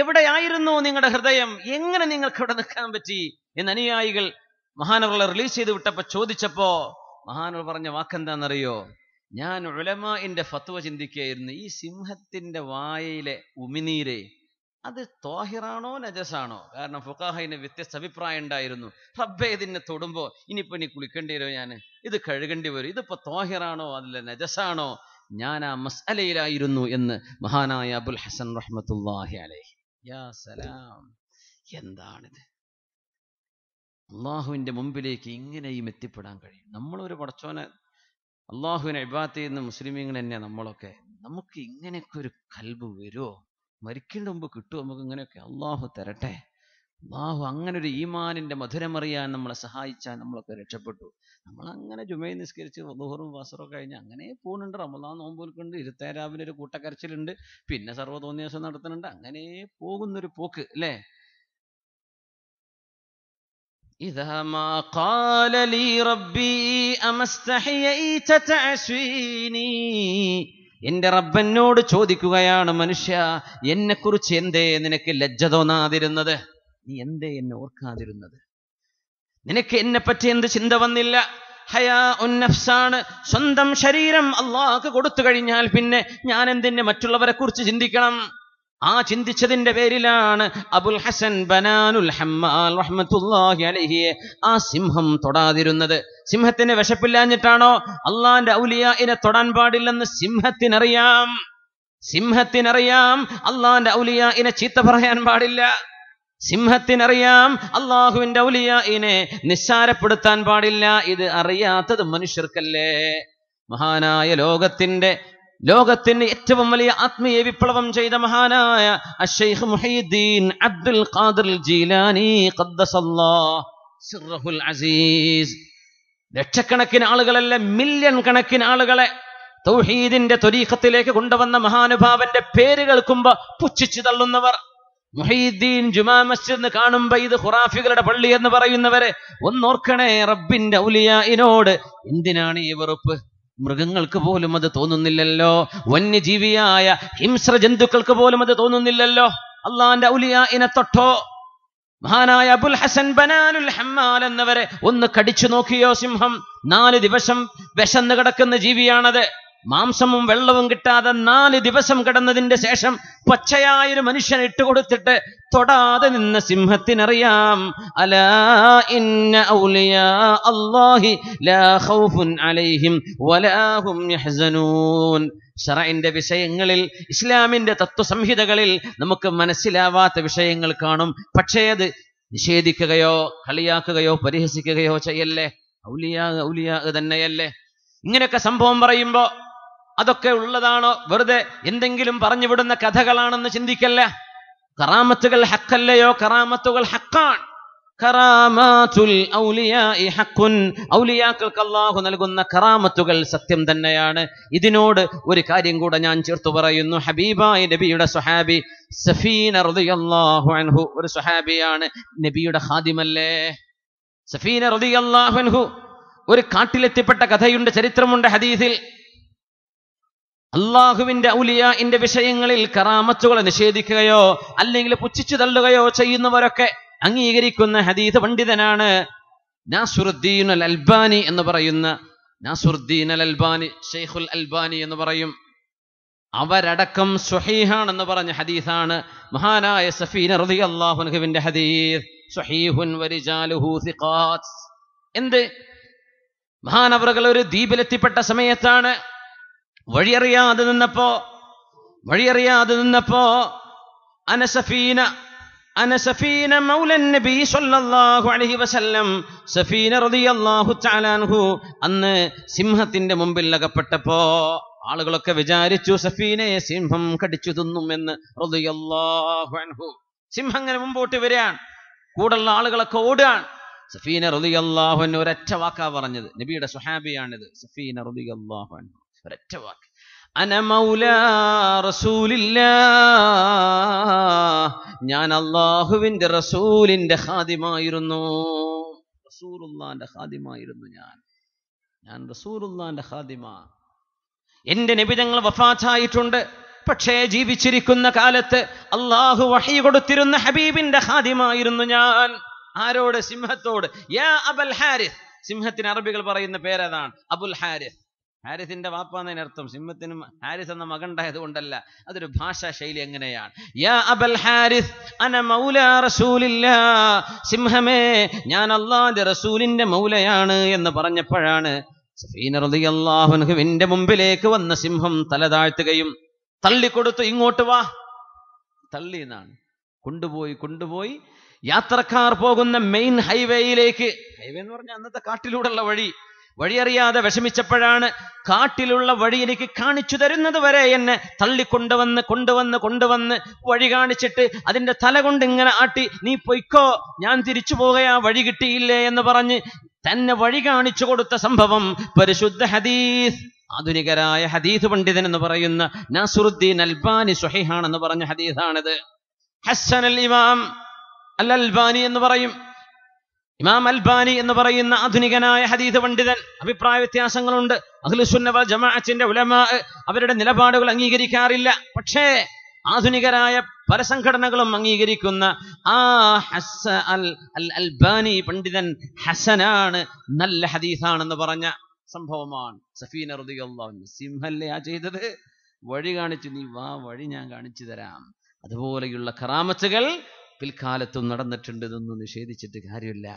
എവിടെയായിരുന്നു നിങ്ങളുടെ ഹൃദയം എങ്ങനെ നിങ്ങൾക്ക് ഇവിടെ നിൽക്കാൻ പറ്റി എന്ന് അനുയായികൾ മഹാനവർ റിലീസ് ചെയ്ത് വിട്ടപ്പോ ചോദിച്ചപ്പോ മഹാനവർ പറഞ്ഞ വാക്കെന്താണെന്നറിയോ ഞാൻ ഉലമാന്റെ ഫത്വ ചിന്തിക്കുകയായിരുന്നു ഈ സിംഹത്തിന്റെ വായയിലെ ഉമിനീരെ അത് തോഹിറാണോ നജസാണോ കാരണം ഫുഖാഹിന് വ്യത്യസ്ത അഭിപ്രായം ഉണ്ടായിരുന്നു റബ്ബെ ഇതിനെ തൊടുമ്പോൾ ഇനിയിപ്പോ ഇനി കുളിക്കേണ്ടി വരുമോ ഞാൻ ഇത് കഴുകേണ്ടി വരും ഇതിപ്പോ തോഹിറാണോ അതിലെ നജസാണോ ഞാൻ ആ മസലയിലായിരുന്നു എന്ന് മഹാനായ അബുൽ ഹസൻ റഹ്മത്തുല്ലാഹി അലൈഹി യാ സലാം എന്താണിത് അള്ളാഹുവിന്റെ മുമ്പിലേക്ക് ഇങ്ങനെയും എത്തിപ്പെടാൻ കഴിയും നമ്മളൊരു പടച്ചോനെ അള്ളാഹുവിനെ ഇബാത്ത് ചെയ്യുന്ന മുസ്ലിമീങ്ങൾ തന്നെ നമ്മളൊക്കെ നമുക്ക് ഇങ്ങനെയൊക്കെ ഒരു കൽബ് വരുമോ മരിക്കേണ്ട മുമ്പ് കിട്ടുമോ നമുക്ക് ഇങ്ങനെയൊക്കെ അള്ളാഹു തരട്ടെ അള്ളാഹു അങ്ങനെ ഒരു ഈമാനിന്റെ മധുരമറിയാൻ നമ്മളെ സഹായിച്ചാൽ നമ്മളൊക്കെ രക്ഷപ്പെട്ടു നമ്മൾ അങ്ങനെ ജുമയെ നിസ്കരിച്ച് ദുഹറും വാസറും കഴിഞ്ഞ് അങ്ങനെ പോകുന്നുണ്ട് റമദാൻ നോമ്പോൽക്കുണ്ട് ഇരുത്തേ രാവിലെ ഒരു കൂട്ടക്കരച്ചിലുണ്ട് പിന്നെ സർവ്വതോന്നിയാസം നടത്തുന്നുണ്ട് അങ്ങനെ പോകുന്നൊരു പോക്ക് അല്ലേ إذا ما قال لي ربي أما استحييت تعشيني എന്റെ റബ്ബനോട് ചോദിക്കുകയാണ് മനുഷ്യ എന്നെക്കുറിച്ച് എന്തേ നിനക്ക് ലജ്ജ തോന്നാതിരുന്നത് നീ എന്തേ എന്നെ ഓർക്കാതിരുന്നത് നിനക്ക് പറ്റി എന്ത് ചിന്ത വന്നില്ല ഹയാ ഉന്നഫ്സാണ് സ്വന്തം ശരീരം അള്ളാഹ് കൊടുത്തു കഴിഞ്ഞാൽ പിന്നെ ഞാൻ എന്തിനെ മറ്റുള്ളവരെ കുറിച്ച് ചിന്തിക്കണം ആ ചിന്തിച്ചതിന്റെ പേരിലാണ് അബുൽ ഹസൻ ബനാനുൽ ഹമ്മാൽ ആ സിംഹം തൊടാതിരുന്നത് സിംഹത്തിന് വിശപ്പില്ലാഞ്ഞിട്ടാണോ അള്ളാന്റെ ഔലിയായിനെ തൊടാൻ പാടില്ലെന്ന് സിംഹത്തിനറിയാം സിംഹത്തിനറിയാം അള്ളാന്റെ ഔലിയാഇനെ ചീത്ത പറയാൻ പാടില്ല സിംഹത്തിനറിയാം അള്ളാഹുവിന്റെ ഔലിയാഇനെ നിസ്സാരപ്പെടുത്താൻ പാടില്ല ഇത് അറിയാത്തത് മനുഷ്യർക്കല്ലേ മഹാനായ ലോകത്തിന്റെ ലോകത്തിന് ഏറ്റവും വലിയ ആത്മീയ വിപ്ലവം ചെയ്ത മഹാനായ അഷൈഖ് മുഹീദ്ദീൻ അബ്ദുൽ ഖാദിർ ജീലാനി സിർഹുൽ അസീസ് ലക്ഷക്കണക്കിന് ആളുകളല്ല മില്യൺ കണക്കിന് ആളുകളെ തൗഹീദിന്റെ തൊരീഖത്തിലേക്ക് കൊണ്ടുവന്ന മഹാനുഭാവന്റെ പേര് കേൾക്കുമ്പോ പുച്ഛിച്ചു തള്ളുന്നവർ മുഹീദ്ദീൻ ജുമാ മസ്ജിദ് കാണുമ്പോ ഇത് ഖുറാഫികളുടെ പള്ളി എന്ന് പറയുന്നവരെ ഒന്നോർക്കണേ റബ്ബിന്റെ ഔലിയാഇനോട് എന്തിനാണ് ഈ വെറുപ്പ് മൃഗങ്ങൾക്ക് പോലും അത് തോന്നുന്നില്ലല്ലോ വന്യജീവിയായ ഹിംസ്ര ജന്തുക്കൾക്ക് പോലും അത് തോന്നുന്നില്ലല്ലോ അള്ളാന്റെ ഔലിയ ഇനെ തൊട്ടോ മഹാനായ അബുൽ ഹസൻ ബനാനുൽ ഹമ്മാൽ എന്നവരെ ഒന്ന് കടിച്ചു നോക്കിയോ സിംഹം നാല് ദിവസം വിശന്ന് കിടക്കുന്ന ജീവിയാണത് മാംസമും വെള്ളവും കിട്ടാതെ നാല് ദിവസം കിടന്നതിന്റെ ശേഷം പച്ചയായൊരു മനുഷ്യൻ ഇട്ടുകൊടുത്തിട്ട് തൊടാതെ നിന്ന സിംഹത്തിനറിയാം അലാ ഇന്ന ഔലിയാ അല്ലാഹി ലാ ഖൗഫുൻ അലൈഹിം വലാഹും ഹും യഹ്സനൂൻ വിഷയങ്ങളിൽ ഇസ്ലാമിന്റെ തത്വസംഹിതകളിൽ നമുക്ക് മനസ്സിലാവാത്ത വിഷയങ്ങൾ കാണും പക്ഷേ അത് നിഷേധിക്കുകയോ കളിയാക്കുകയോ പരിഹസിക്കുകയോ ചെയ്യല്ലേ ഔലിയാ ഔലിയാ തന്നെയല്ലേ ഇങ്ങനെയൊക്കെ സംഭവം പറയുമ്പോൾ അതൊക്കെ ഉള്ളതാണോ വെറുതെ എന്തെങ്കിലും പറഞ്ഞു വിടുന്ന കഥകളാണെന്ന് ചിന്തിക്കല്ല കറാമത്തുകൾ ഹക്കല്ലയോ കറാമത്തുകൾ ഹക്കാണ് കറാമാതുൽ ഔലിയാക്കൾക്ക് അള്ളാഹു നൽകുന്ന കറാമത്തുകൾ സത്യം തന്നെയാണ് ഇതിനോട് ഒരു കാര്യം കൂടെ ഞാൻ ചേർത്തു പറയുന്നു ഹബീബായ നബിയുടെ സുഹാബി സഫീന റളിയല്ലാഹു അൻഹു ഒരു സുഹാബിയാണ് നബിയുടെ ഹാദിമല്ലേ സഫീന റളിയല്ലാഹു അൻഹു ഒരു കാട്ടിലെത്തിപ്പെട്ട കഥയുണ്ട് ചരിത്രമുണ്ട് ഹദീസിൽ അള്ളാഹുവിന്റെ ഔലിയ വിഷയങ്ങളിൽ കറാമത്തുകളെ നിഷേധിക്കുകയോ അല്ലെങ്കിൽ പുച്ഛിച്ചു തള്ളുകയോ ചെയ്യുന്നവരൊക്കെ അംഗീകരിക്കുന്ന ഹദീദ് പണ്ഡിതനാണ് നാസുറുദ്ദീൻ അൽ അൽബാനി എന്ന് പറയുന്ന നാസുറുദ്ദീൻ അൽ അൽബാനി ഷെയ്ഖുൽ അൽബാനി എന്ന് പറയും അവരടക്കം സുഹീഹാണെന്ന് പറഞ്ഞ ഹദീസാണ് മഹാനായ സഫീൻ റതി അള്ളാഹുൻഹുവിന്റെ ഹദീസ് സുഹീഹുൻ എന്ത് മഹാനവറുകൾ ഒരു ദ്വീപിലെത്തിപ്പെട്ട സമയത്താണ് വഴിയറിയാതെ നിന്നപ്പോ വഴിയറിയാതെ നിന്നപ്പോ അനസഫീന അനസഫീന മൗലൻ നബി സല്ലല്ലാഹു അലൈഹി വസല്ലം സഫീന റളിയല്ലാഹു തആല അൻഹു അന്ന് സിംഹത്തിന്റെ മുമ്പിൽ അകപ്പെട്ടപ്പോ ആളുകളൊക്കെ വിചാരിച്ചു സഫീനയെ സിംഹം കടിച്ചു തിന്നും എന്ന് റളിയല്ലാഹു അൻഹു സിംഹം അങ്ങനെ മുമ്പോട്ട് വരികയാണ് കൂടുള്ള ആളുകളൊക്കെ ഓടുകയാണ് സഫീന റളിയല്ലാഹു അൻഹു ഒരൊറ്റ വാക്കാ പറഞ്ഞത് നബിയുടെ സുഹാബിയാണിത് സഫീന റളിയല്ലാഹു അൻഹു ഒരൊറ്റ വാക്ക് അന മൗല റസൂലില്ല ഞാൻ അള്ളാഹുവിന്റെ റസൂലിന്റെ ഹാദിമായിരുന്നു റസൂലുള്ളാന്റെ ഹാദിമായിരുന്നു ഞാൻ ഞാൻ റസൂലുള്ളാന്റെ ഹാദിമ എന്റെ നിബിതങ്ങൾ വഫാത്തായിട്ടുണ്ട് പക്ഷേ ജീവിച്ചിരിക്കുന്ന കാലത്ത് അള്ളാഹു വഹി കൊടുത്തിരുന്ന ഹബീബിന്റെ ഹാദിമായിരുന്നു ഞാൻ ആരോട് സിംഹത്തോട് യാ അബൽ ഹാരിസ് സിംഹത്തിന് അറബികൾ പറയുന്ന പേരതാണ് അബുൽ ഹാരിസ് ഹാരിസിന്റെ വാപ്പ എന്നതിനർത്ഥം സിംഹത്തിനും ഹാരിസ് എന്ന മകണ്ടായത് കൊണ്ടല്ല അതൊരു ഭാഷാ ശൈലി എങ്ങനെയാണ് യാ അബൽ ഹാരിസ് അന സിംഹമേ ഞാൻ അള്ളാന്റെ റസൂലിന്റെ മൗലയാണ് എന്ന് പറഞ്ഞപ്പോഴാണ് സഫീനറിയാഹുനുവിന്റെ മുമ്പിലേക്ക് വന്ന സിംഹം തല താഴ്ത്തുകയും തള്ളിക്കൊടുത്തു ഇങ്ങോട്ട് വാ തള്ളി എന്നാണ് കൊണ്ടുപോയി കൊണ്ടുപോയി യാത്രക്കാർ പോകുന്ന മെയിൻ ഹൈവേയിലേക്ക് ഹൈവേ എന്ന് പറഞ്ഞാൽ അന്നത്തെ കാട്ടിലൂടെയുള്ള വഴി വഴിയറിയാതെ വിഷമിച്ചപ്പോഴാണ് കാട്ടിലുള്ള വഴി എനിക്ക് കാണിച്ചു തരുന്നത് വരെ എന്നെ തള്ളിക്കൊണ്ടുവന്ന് കൊണ്ടുവന്ന് കൊണ്ടുവന്ന് വഴി കാണിച്ചിട്ട് അതിൻ്റെ തല കൊണ്ട് ഇങ്ങനെ ആട്ടി നീ പൊയ്ക്കോ ഞാൻ തിരിച്ചു പോകയാ വഴി കിട്ടിയില്ലേ എന്ന് പറഞ്ഞ് തന്നെ വഴി കാണിച്ചു കൊടുത്ത സംഭവം പരിശുദ്ധ ഹദീസ് ആധുനികരായ ഹദീസ് പണ്ഡിതൻ എന്ന് പറയുന്ന നസുറുദ്ദീൻ അൽബാനി എന്ന് പറഞ്ഞ ഹദീസാണിത് ഹസ്സൻ അൽ ഇമാം അൽ അൽബാനി എന്ന് പറയും ഇമാം അൽബാനി എന്ന് പറയുന്ന ആധുനികനായ ഹദീദ് പണ്ഡിതൻ അഭിപ്രായ വ്യത്യാസങ്ങളുണ്ട് അഖിലുസുന്നവ ജമാഅത്തിന്റെ ഉലമാ അവരുടെ നിലപാടുകൾ അംഗീകരിക്കാറില്ല പക്ഷേ ആധുനികരായ പല സംഘടനകളും അംഗീകരിക്കുന്ന ആ ഹസ അൽ അൽ അൽബാനി പണ്ഡിതൻ ഹസനാണ് നല്ല ഹദീസാണെന്ന് പറഞ്ഞ സംഭവമാണ് സഫീൻ റുദിയുള്ള സിംഹല്ലേ ആ ചെയ്തത് വഴി കാണിച്ചു നീ വാ വഴി ഞാൻ കാണിച്ചു തരാം അതുപോലെയുള്ള കറാമത്തുകൾ പിൽക്കാലത്തും നടന്നിട്ടുണ്ട് ഇതൊന്നും നിഷേധിച്ചിട്ട് കാര്യമില്ല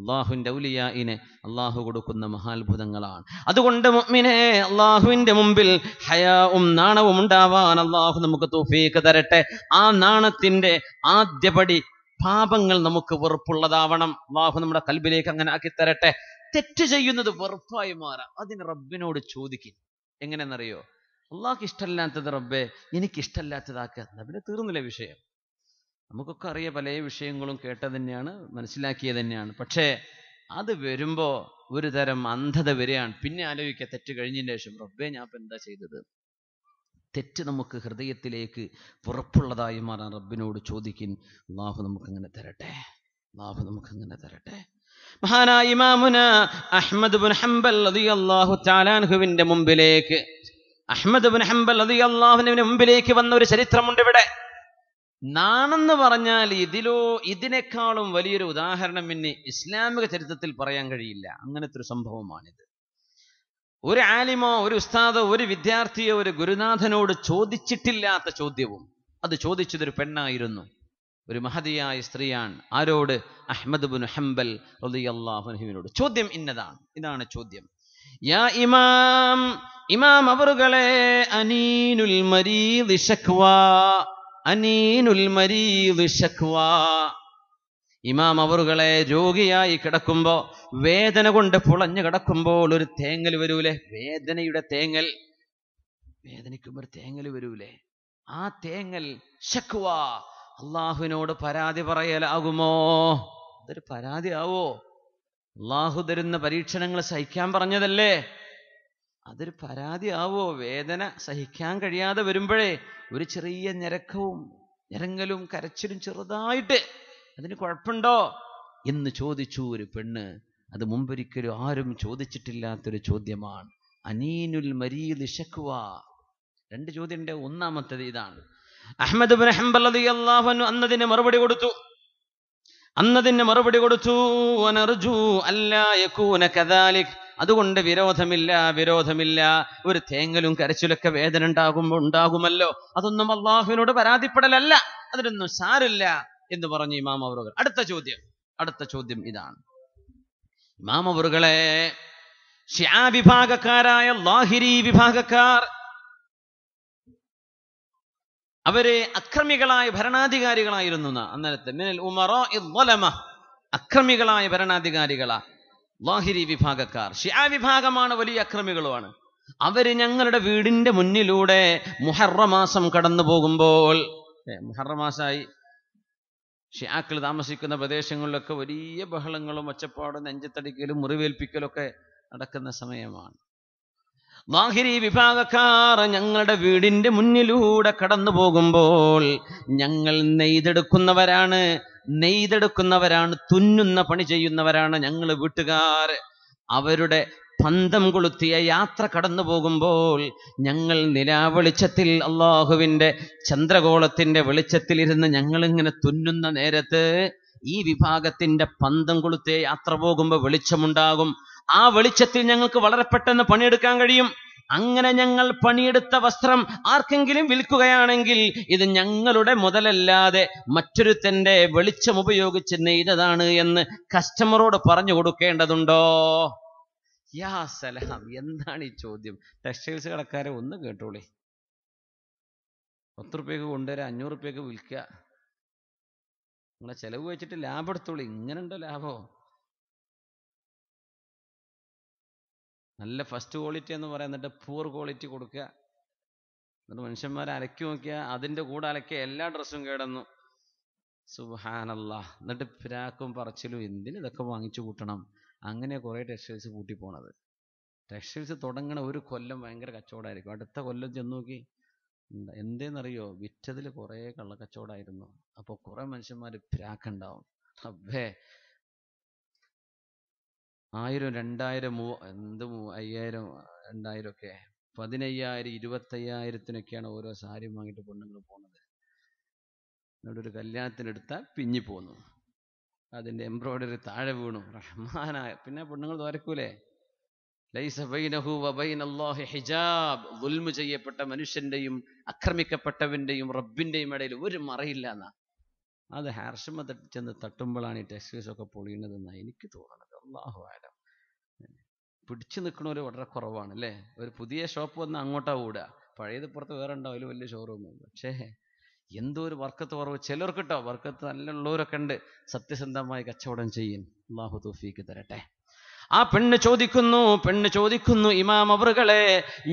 അള്ളാഹുവിൻ്റെ ഔലിയായിനെ അള്ളാഹു കൊടുക്കുന്ന മഹാത്ഭുതങ്ങളാണ് അതുകൊണ്ട് മുഅ്മിനെ അള്ളാഹുവിന്റെ മുമ്പിൽ ഹയാവും നാണവും ഉണ്ടാവാൻ അള്ളാഹു നമുക്ക് തോഫീക്ക് തരട്ടെ ആ നാണത്തിന്റെ ആദ്യപടി പാപങ്ങൾ നമുക്ക് വെറുപ്പുള്ളതാവണം അള്ളാഹു നമ്മുടെ കൽബിലേക്ക് അങ്ങനെ ആക്കി തരട്ടെ തെറ്റ് ചെയ്യുന്നത് വെറുപ്പായി മാറാം അതിന് റബ്ബിനോട് ചോദിക്കും എങ്ങനെയെന്നറിയോ അള്ളാഹ്ക്ക് ഇഷ്ടമല്ലാത്തത് റബ്ബെ എനിക്കിഷ്ടമല്ലാത്തതാക്കുക പിന്നെ തീർന്നില്ല വിഷയം നമുക്കൊക്കെ അറിയ പല വിഷയങ്ങളും കേട്ടത് തന്നെയാണ് മനസ്സിലാക്കിയത് തന്നെയാണ് പക്ഷേ അത് വരുമ്പോൾ ഒരു തരം അന്ധത വരികയാണ് പിന്നെ ആലോചിക്കുക തെറ്റ് കഴിഞ്ഞതിന് ശേഷം റബ്ബേ ഞാൻ ഇപ്പം എന്താ ചെയ്തത് തെറ്റ് നമുക്ക് ഹൃദയത്തിലേക്ക് പുറപ്പുള്ളതായി മാറാൻ റബ്ബിനോട് ചോദിക്കും നമുക്ക് നമുക്കങ്ങനെ തരട്ടെ നമുക്ക് നമുക്കങ്ങനെ തരട്ടെ മഹാനായ ഇമാമുന അഹ്മദ് ബുൻ ഹംബൽ റളിയല്ലാഹു തആലാൻഹുവിന്റെ മുമ്പിലേക്ക് അഹ്മദ് ബുൻ ഹംബൽ റളിയല്ലാഹുവിന്റെ മുമ്പിലേക്ക് വന്ന ഒരു ചരിത്രമുണ്ട് ഇവിടെ നാണെന്ന് പറഞ്ഞാൽ ഇതിലോ ഇതിനേക്കാളും വലിയൊരു ഉദാഹരണം പിന്നെ ഇസ്ലാമിക ചരിത്രത്തിൽ പറയാൻ കഴിയില്ല അങ്ങനത്തെ ഒരു സംഭവമാണിത് ഒരു ആലിമോ ഒരു ഉസ്താദോ ഒരു വിദ്യാർത്ഥിയോ ഒരു ഗുരുനാഥനോട് ചോദിച്ചിട്ടില്ലാത്ത ചോദ്യവും അത് ചോദിച്ചതൊരു പെണ്ണായിരുന്നു ഒരു മഹതിയായ സ്ത്രീയാണ് ആരോട് അഹമ്മദ് ബുൻ ഹംബൽ അള്ളാഹുനോട് ചോദ്യം ഇന്നതാണ് ഇതാണ് ചോദ്യം യാ ഇമാം ഇമാം അവറുകളെ അനീനുൽ മരീദ് ശക്വാ അനീനുൽ ഇമാം അവറുകളെ രോഗിയായി കിടക്കുമ്പോ വേദന കൊണ്ട് പുളഞ്ഞു കിടക്കുമ്പോൾ ഒരു തേങ്ങൽ വരൂലേ വേദനയുടെ തേങ്ങൽ വേദനിക്കുമ്പോൾ ഒരു തേങ്ങൽ വരൂലേ ആ തേങ്ങൽ ശക്വ അള്ളാഹുവിനോട് പരാതി പറയലാകുമോ അതൊരു പരാതി ആവോ അള്ളാഹു തരുന്ന പരീക്ഷണങ്ങൾ സഹിക്കാൻ പറഞ്ഞതല്ലേ അതൊരു പരാതിയാവോ വേദന സഹിക്കാൻ കഴിയാതെ വരുമ്പോഴേ ഒരു ചെറിയ ഞരക്കവും ഞരങ്ങലും കരച്ചിലും ചെറുതായിട്ട് അതിന് കുഴപ്പമുണ്ടോ എന്ന് ചോദിച്ചു ഒരു പെണ്ണ് അത് മുമ്പൊരിക്കലും ആരും ചോദിച്ചിട്ടില്ലാത്തൊരു ചോദ്യമാണ് അനീനുൽ മരീദ് ഷക്വ രണ്ട് ചോദ്യമുണ്ട് ഒന്നാമത്തത് ഇതാണ് അഹമ്മദ് ഹംബൽ അന്നതിന് മറുപടി കൊടുത്തു അന്നതിന് മറുപടി കൊടുത്തു അനർജു അല്ലാ യകൂന കദാലിക് അതുകൊണ്ട് വിരോധമില്ല വിരോധമില്ല ഒരു തേങ്ങലും കരച്ചിലൊക്കെ വേദന ഉണ്ടാകുമ്പോൾ ഉണ്ടാകുമല്ലോ അതൊന്നും അള്ളാഹുവിനോട് പരാതിപ്പെടലല്ല അതിനൊന്നും സാരില്ല എന്ന് പറഞ്ഞു ഇമാം അവറുകൾ അടുത്ത ചോദ്യം അടുത്ത ചോദ്യം ഇതാണ് ഇമാം അവറുകളെ ഷ്യാ വിഭാഗക്കാരായ ലാഹിരി വിഭാഗക്കാർ അവരെ അക്രമികളായ ഭരണാധികാരികളായിരുന്നു അന്നേരത്തെ മിനൽ ഉമറോ അക്രമികളായ ഭരണാധികാരികളാ ലാഹിരി വിഭാഗക്കാർ ഷിയാ വിഭാഗമാണ് വലിയ അക്രമികളുമാണ് അവര് ഞങ്ങളുടെ വീടിന്റെ മുന്നിലൂടെ മുഹറമാസം കടന്നു പോകുമ്പോൾ മുഹറമാസായി ഷിയാക്കൾ താമസിക്കുന്ന പ്രദേശങ്ങളിലൊക്കെ വലിയ ബഹളങ്ങളും ഒച്ചപ്പാടും നെഞ്ചത്തടിക്കലും മുറിവേൽപ്പിക്കലൊക്കെ നടക്കുന്ന സമയമാണ് ലാഹിരി വിഭാഗക്കാർ ഞങ്ങളുടെ വീടിന്റെ മുന്നിലൂടെ കടന്നു പോകുമ്പോൾ ഞങ്ങൾ നെയ്തെടുക്കുന്നവരാണ് നെയ്തെടുക്കുന്നവരാണ് തുന്നുന്ന പണി ചെയ്യുന്നവരാണ് ഞങ്ങൾ വീട്ടുകാർ അവരുടെ പന്തം കൊളുത്തിയ യാത്ര കടന്നു പോകുമ്പോൾ ഞങ്ങൾ നിലാവെളിച്ചത്തിൽ അള്ളാഹുവിൻ്റെ ചന്ദ്രകോളത്തിൻ്റെ വെളിച്ചത്തിലിരുന്ന് ഞങ്ങളിങ്ങനെ തുന്നുന്ന നേരത്ത് ഈ വിഭാഗത്തിൻ്റെ പന്തം കൊളുത്തിയ യാത്ര പോകുമ്പോൾ വെളിച്ചമുണ്ടാകും ആ വെളിച്ചത്തിൽ ഞങ്ങൾക്ക് വളരെ പെട്ടെന്ന് പണിയെടുക്കാൻ കഴിയും അങ്ങനെ ഞങ്ങൾ പണിയെടുത്ത വസ്ത്രം ആർക്കെങ്കിലും വിൽക്കുകയാണെങ്കിൽ ഇത് ഞങ്ങളുടെ മുതലല്ലാതെ മറ്റൊരുത്തന്റെ വെളിച്ചം ഉപയോഗിച്ച് നെയ്തതാണ് എന്ന് കസ്റ്റമറോട് പറഞ്ഞു കൊടുക്കേണ്ടതുണ്ടോ യാ സലാം എന്താണ് ഈ ചോദ്യം ടെക്സ്റ്റൈൽസ് കടക്കാരെ ഒന്ന് കേട്ടോളി പത്ത് റുപ്യക്ക് കൊണ്ടുവരാം അഞ്ഞൂറ് റുപ്യക്ക് വിൽക്കുക നിങ്ങളെ ചെലവ് വെച്ചിട്ട് ലാഭം എടുത്തോളി ഇങ്ങനെയുണ്ടോ ലാഭോ നല്ല ഫസ്റ്റ് ക്വാളിറ്റി എന്ന് പറയുന്നിട്ട് പൂർ ക്വാളിറ്റി കൊടുക്കുക എന്നിട്ട് മനുഷ്യന്മാരെ അലക്കി നോക്കിയാൽ അതിൻ്റെ കൂടെ അലക്കിയ എല്ലാ ഡ്രസ്സും കേടന്നു സുബാനല്ല എന്നിട്ട് പിരാക്കും പറച്ചിലും എന്തിന് ഇതൊക്കെ വാങ്ങിച്ചു കൂട്ടണം അങ്ങനെ കുറേ ടെക്സ്റ്റൈൽസ് കൂട്ടി പോണത് ടെക്സ്റ്റൈൽസ് തുടങ്ങണ ഒരു കൊല്ലം ഭയങ്കര കച്ചവടമായിരിക്കും അടുത്ത കൊല്ലം ചെന്ന് നോക്കി എന്തേന്നറിയോ വിറ്റതിൽ കുറേ കള്ളക്കച്ചവടമായിരുന്നു അപ്പോൾ കുറേ മനുഷ്യന്മാർ പിരാക്കുണ്ടാവും അബ്ബേ ആയിരം രണ്ടായിരം മൂ എന്ത് അയ്യായിരം രണ്ടായിരം ഒക്കെ പതിനയ്യായിരം ഇരുപത്തയ്യായിരത്തിനൊക്കെയാണ് ഓരോ സാരി വാങ്ങിയിട്ട് പെണ്ണുങ്ങൾ പോകുന്നത് എന്നോട് ഒരു കല്യാണത്തിനെടുത്താൽ പിഞ്ഞി പോന്നു അതിൻ്റെ എംബ്രോയ്ഡറി താഴെ വീണു റഹ്മാനായ പിന്നെ പെണ്ണുങ്ങൾ ദ്വാരക്കൂലേ ഹിജാബ് ചെയ്യപ്പെട്ട മനുഷ്യന്റെയും അക്രമിക്കപ്പെട്ടവന്റെയും റബ്ബിന്റെയും ഇടയിൽ ഒരു മറയില്ല എന്നാ അത് ഹാർഷമ്മ ചെന്ന് തട്ടുമ്പോഴാണ് ഈ ടെക്സ്റ്റൈൽസ് ഒക്കെ പൊളിയണതെന്നാണ് എനിക്ക് തോന്നുന്നത് അള്ളാഹു ആലം പിടിച്ചു നിൽക്കുന്നവർ വളരെ കുറവാണ് അല്ലേ ഒരു പുതിയ ഷോപ്പ് വന്ന് അങ്ങോട്ടാ കൂടാ പഴയത് പുറത്ത് വേറെ ഉണ്ടാവും വലിയ ഷോറൂമും പക്ഷേ എന്തോ ഒരു വർക്കത്ത് കുറവ് ചിലർക്കിട്ടോ വർക്കത്ത് നല്ലുള്ളവരൊക്കെ ഉണ്ട് സത്യസന്ധമായി കച്ചവടം ചെയ്യും അള്ളാഹു തോഫീക്ക് തരട്ടെ ആ പെണ്ണ് ചോദിക്കുന്നു പെണ്ണ് ചോദിക്കുന്നു ഇമാം അവറുകളെ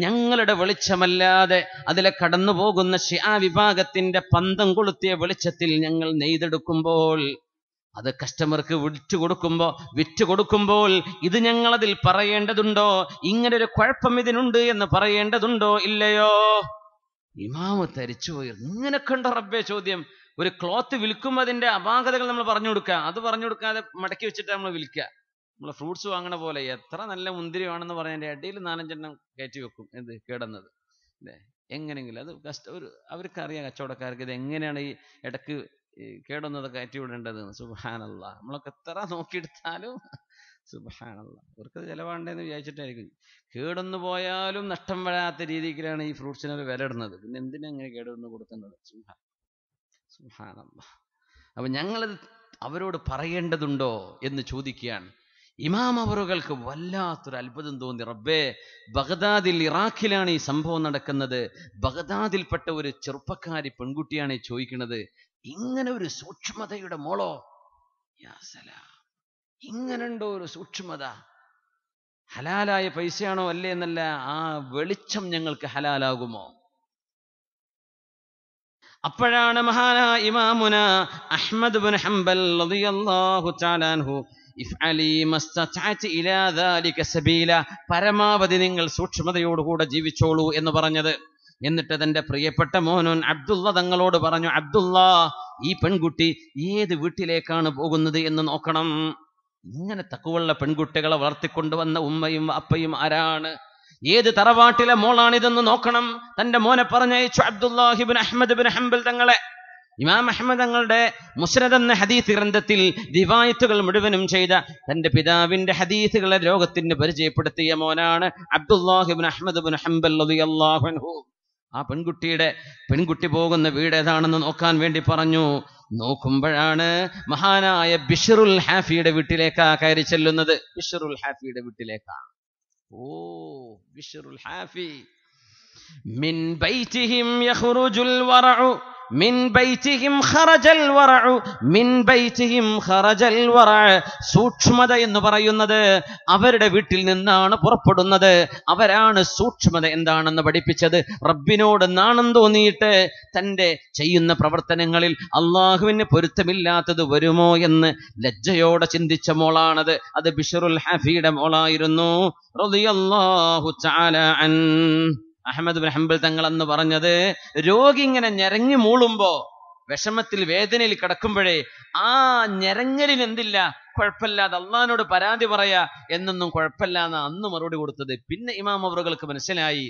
ഞങ്ങളുടെ വെളിച്ചമല്ലാതെ അതിലെ കടന്നു പോകുന്ന ആ വിഭാഗത്തിന്റെ പന്തം കൊളുത്തിയ വെളിച്ചത്തിൽ ഞങ്ങൾ നെയ്തെടുക്കുമ്പോൾ അത് കസ്റ്റമർക്ക് വിളിച്ചു കൊടുക്കുമ്പോൾ വിറ്റ് കൊടുക്കുമ്പോൾ ഇത് ഞങ്ങളതിൽ പറയേണ്ടതുണ്ടോ ഇങ്ങനെ ഒരു കുഴപ്പം ഇതിനുണ്ട് എന്ന് പറയേണ്ടതുണ്ടോ ഇല്ലയോ ഇമാമ് തരിച്ചുപോയി ഇങ്ങനെ കണ്ട റബ്ബേ ചോദ്യം ഒരു ക്ലോത്ത് വിൽക്കുമ്പോൾ അതിന്റെ അപാകതകൾ നമ്മൾ പറഞ്ഞു കൊടുക്കുക അത് പറഞ്ഞു കൊടുക്കാതെ മടക്കി വെച്ചിട്ട് നമ്മൾ വിൽക്കുക നമ്മൾ ഫ്രൂട്ട്സ് വാങ്ങണ പോലെ എത്ര നല്ല മുന്തിരിയാണെന്ന് പറഞ്ഞതിന്റെ ഇടയിൽ നാലഞ്ചെണ്ണം കയറ്റി വെക്കും എന്ത് കേടുന്നത് അല്ലേ എങ്ങനെയെങ്കിലും അത് കഷ്ട ഒരു അവർക്കറിയാം കച്ചവടക്കാർക്ക് ഇത് എങ്ങനെയാണ് ഈ ഇടക്ക് കേടൊന്നതൊക്കെ അയറ്റിവിടേണ്ടത് സുബാനല്ല നമ്മളൊക്കെ എത്ര നോക്കിയെടുത്താലും സുബാനല്ല ഇവർക്കത് ചിലവാണ്ടെന്ന് വിചാരിച്ചിട്ടായിരിക്കും കേടൊന്നു പോയാലും നഷ്ടം വരാത്ത രീതിയിലാണ് ഈ ഫ്രൂട്ട്സിന് അവർ വില ഇടുന്നത് പിന്നെ എന്തിനാ ഇങ്ങനെ കേടൊന്ന് കൊടുക്കുന്നത് സുഹാൻ സുഹാനല്ല അപ്പൊ ഞങ്ങളത് അവരോട് പറയേണ്ടതുണ്ടോ എന്ന് ചോദിക്കുകയാണ് ഇമാം അവറുകൾക്ക് വല്ലാത്തൊരു അത്ഭുതം തോന്നി റബ്ബേ ബഗ്ദാദിൽ ഇറാഖിലാണ് ഈ സംഭവം നടക്കുന്നത് ബഗ്ദാദിൽപ്പെട്ട ഒരു ചെറുപ്പക്കാരി പെൺകുട്ടിയാണ് ചോദിക്കുന്നത് ഇങ്ങനെ ഒരു സൂക്ഷ്മതയുടെ മോളോ യാസല ഇങ്ങനെയുണ്ടോ ഒരു സൂക്ഷ്മത ഹലാലായ പൈസയാണോ അല്ലേ എന്നല്ല ആ വെളിച്ചം ഞങ്ങൾക്ക് ഹലാലാകുമോ അപ്പോഴാണ് മഹാനായ ഇമാമുന അഹ്മദ് ബിൻ ഹംബൽ റളിയല്ലാഹു തആല അൻഹു ഇലാ ദാലിക സബീല പരമാവധി നിങ്ങൾ സൂക്ഷ്മതയോടുകൂടെ ജീവിച്ചോളൂ എന്ന് പറഞ്ഞു എന്നിട്ട് തന്റെ പ്രിയപ്പെട്ട മോനോൻ അബ്ദുള്ള തങ്ങളോട് പറഞ്ഞു അബ്ദുള്ള ഈ പെൺകുട്ടി ഏത് വീട്ടിലേക്കാണ് പോകുന്നത് എന്ന് നോക്കണം ഇങ്ങനെ തക്കുവുള്ള പെൺകുട്ടികളെ വളർത്തിക്കൊണ്ടുവന്ന ഉമ്മയും അപ്പയും ആരാണ് ഏത് തറവാട്ടിലെ മോളാണിതെന്ന് നോക്കണം തന്റെ മോനെ പറഞ്ഞയച്ചു അബ്ദുല്ലാഹിബിൻ അഹമ്മദ് ബിൻ ഹംബൽ തങ്ങളെ ഇമാം അഹമ്മദ് തങ്ങളുടെ മുസ്രദ് എന്ന ഹദീസ് ഗ്രന്ഥത്തിൽ ദിവായത്തുകൾ മുഴുവനും ചെയ്ത തന്റെ പിതാവിന്റെ ഹദീസുകളെ രോഗത്തിന് പരിചയപ്പെടുത്തിയ മോനാണ് അബ്ദുല്ലാഹിബിൻ അഹമ്മദ് ബിൻ ഹംബൽ അള്ളാഹു ആ പെൺകുട്ടിയുടെ പെൺകുട്ടി പോകുന്ന വീട് ഏതാണെന്ന് നോക്കാൻ വേണ്ടി പറഞ്ഞു നോക്കുമ്പോഴാണ് മഹാനായ ബിഷറുൽ ഹാഫിയുടെ വീട്ടിലേക്കാ കയറി ചെല്ലുന്നത് ബിഷറുൽ ഹാഫിയുടെ വീട്ടിലേക്കാ ഓ ബിഷറുൽ ഹാഫി മിൻ بيتهم يخرج വറഉ മിൻ بيتهم ഖറജൽ വറഉ മിൻ بيتهم ഖറജൽ الورع സൂക്ഷ്മത എന്ന് പറയുന്നത് അവരുടെ വീട്ടിൽ നിന്നാണ് പുറപ്പെടുന്നത് അവരാണ് സൂക്ഷ്മത എന്താണെന്ന് പഠിപ്പിച്ചത് റബ്ബിനോട് നാണം തോന്നിയിട്ട് തൻ്റെ ചെയ്യുന്ന പ്രവർത്തനങ്ങളിൽ അള്ളാഹുവിന് പൊരുത്തമില്ലാത്തത് വരുമോ എന്ന് ലജ്ജയോടെ ചിന്തിച്ച മോളാണത് അത് ബിഷറുൽ ഹഫിയുടെ മോളായിരുന്നു റളിയല്ലാഹു തആല അൻ അഹമ്മദ് ബിൻ ഹംബൽ തങ്ങൾ എന്ന് പറഞ്ഞത് രോഗി ഇങ്ങനെ ഞെരങ്ങി മൂളുമ്പോ വിഷമത്തിൽ വേദനയിൽ കിടക്കുമ്പോഴേ ആ ഞെരങ്ങലിന് എന്തില്ല കുഴപ്പമില്ലാതെ അള്ളഹാനോട് പരാതി പറയാ എന്നൊന്നും കുഴപ്പമില്ലാന്ന് അന്ന് മറുപടി കൊടുത്തത് പിന്നെ ഇമാം മനസ്സിലായി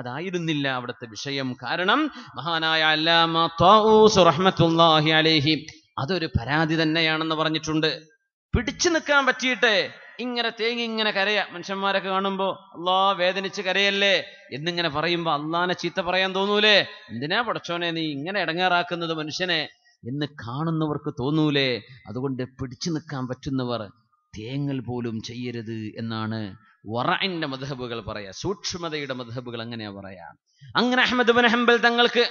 അതായിരുന്നില്ല അവിടുത്തെ വിഷയം കാരണം മഹാനായ അല്ലാഹി അതൊരു പരാതി തന്നെയാണെന്ന് പറഞ്ഞിട്ടുണ്ട് പിടിച്ചു നിൽക്കാൻ പറ്റിയിട്ട് ഇങ്ങനെ തേങ്ങി ഇങ്ങനെ കരയാ മനുഷ്യന്മാരൊക്കെ കാണുമ്പോ അള്ളാ വേദനിച്ച് കരയല്ലേ എന്നിങ്ങനെ പറയുമ്പോ അള്ളാനെ ചീത്ത പറയാൻ തോന്നൂലേ എന്തിനാ പടച്ചോനെ നീ ഇങ്ങനെ ഇടങ്ങേറാക്കുന്നത് മനുഷ്യനെ എന്ന് കാണുന്നവർക്ക് തോന്നൂലേ അതുകൊണ്ട് പിടിച്ചു നിൽക്കാൻ പറ്റുന്നവർ തേങ്ങൽ പോലും ചെയ്യരുത് എന്നാണ് വറഇന്റെ മധബുകൾ പറയാ സൂക്ഷ്മതയുടെ മധബുകൾ അങ്ങനെയാ പറയാ അങ്ങനെ അഹമ്മദ് ബിൻ ഹംബൽ തങ്ങൾക്ക്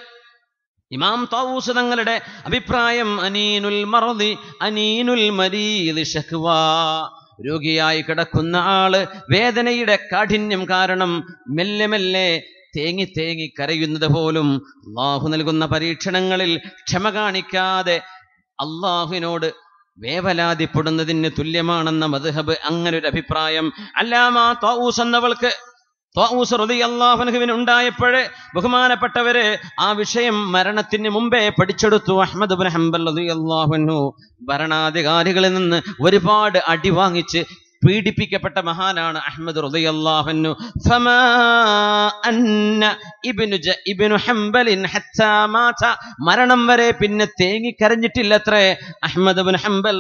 ഇമാം താവൂസ് തങ്ങളുടെ അഭിപ്രായം അനീനുൽ മറദി അനീനുൽ മരീദ് ഷക്വാ രോഗിയായി കിടക്കുന്ന ആള് വേദനയുടെ കാഠിന്യം കാരണം മെല്ലെ മെല്ലെ തേങ്ങി തേങ്ങി കരയുന്നത് പോലും അള്ളാഹു നൽകുന്ന പരീക്ഷണങ്ങളിൽ ക്ഷമ കാണിക്കാതെ അള്ളാഹുവിനോട് വേവലാതിപ്പെടുന്നതിന് തുല്യമാണെന്ന മധുഹബ് അങ്ങനൊരു അഭിപ്രായം അല്ലാമാ തൗസ് എന്നവൾക്ക് തോമൂസ് റതി അള്ളാഹുനുഹുവിന് ഉണ്ടായപ്പോഴേ ബഹുമാനപ്പെട്ടവര് ആ വിഷയം മരണത്തിന് മുമ്പേ പഠിച്ചെടുത്തു അഹമ്മദ് ഹംബൽ അള്ളാഹുനു ഭരണാധികാരികളിൽ നിന്ന് ഒരുപാട് അടി വാങ്ങിച്ച് പീഡിപ്പിക്കപ്പെട്ട മഹാനാണ് അഹമ്മദ് മരണം വരെ പിന്നെ തേങ്ങി കരഞ്ഞിട്ടില്ല അത്രേ ഹംബൽ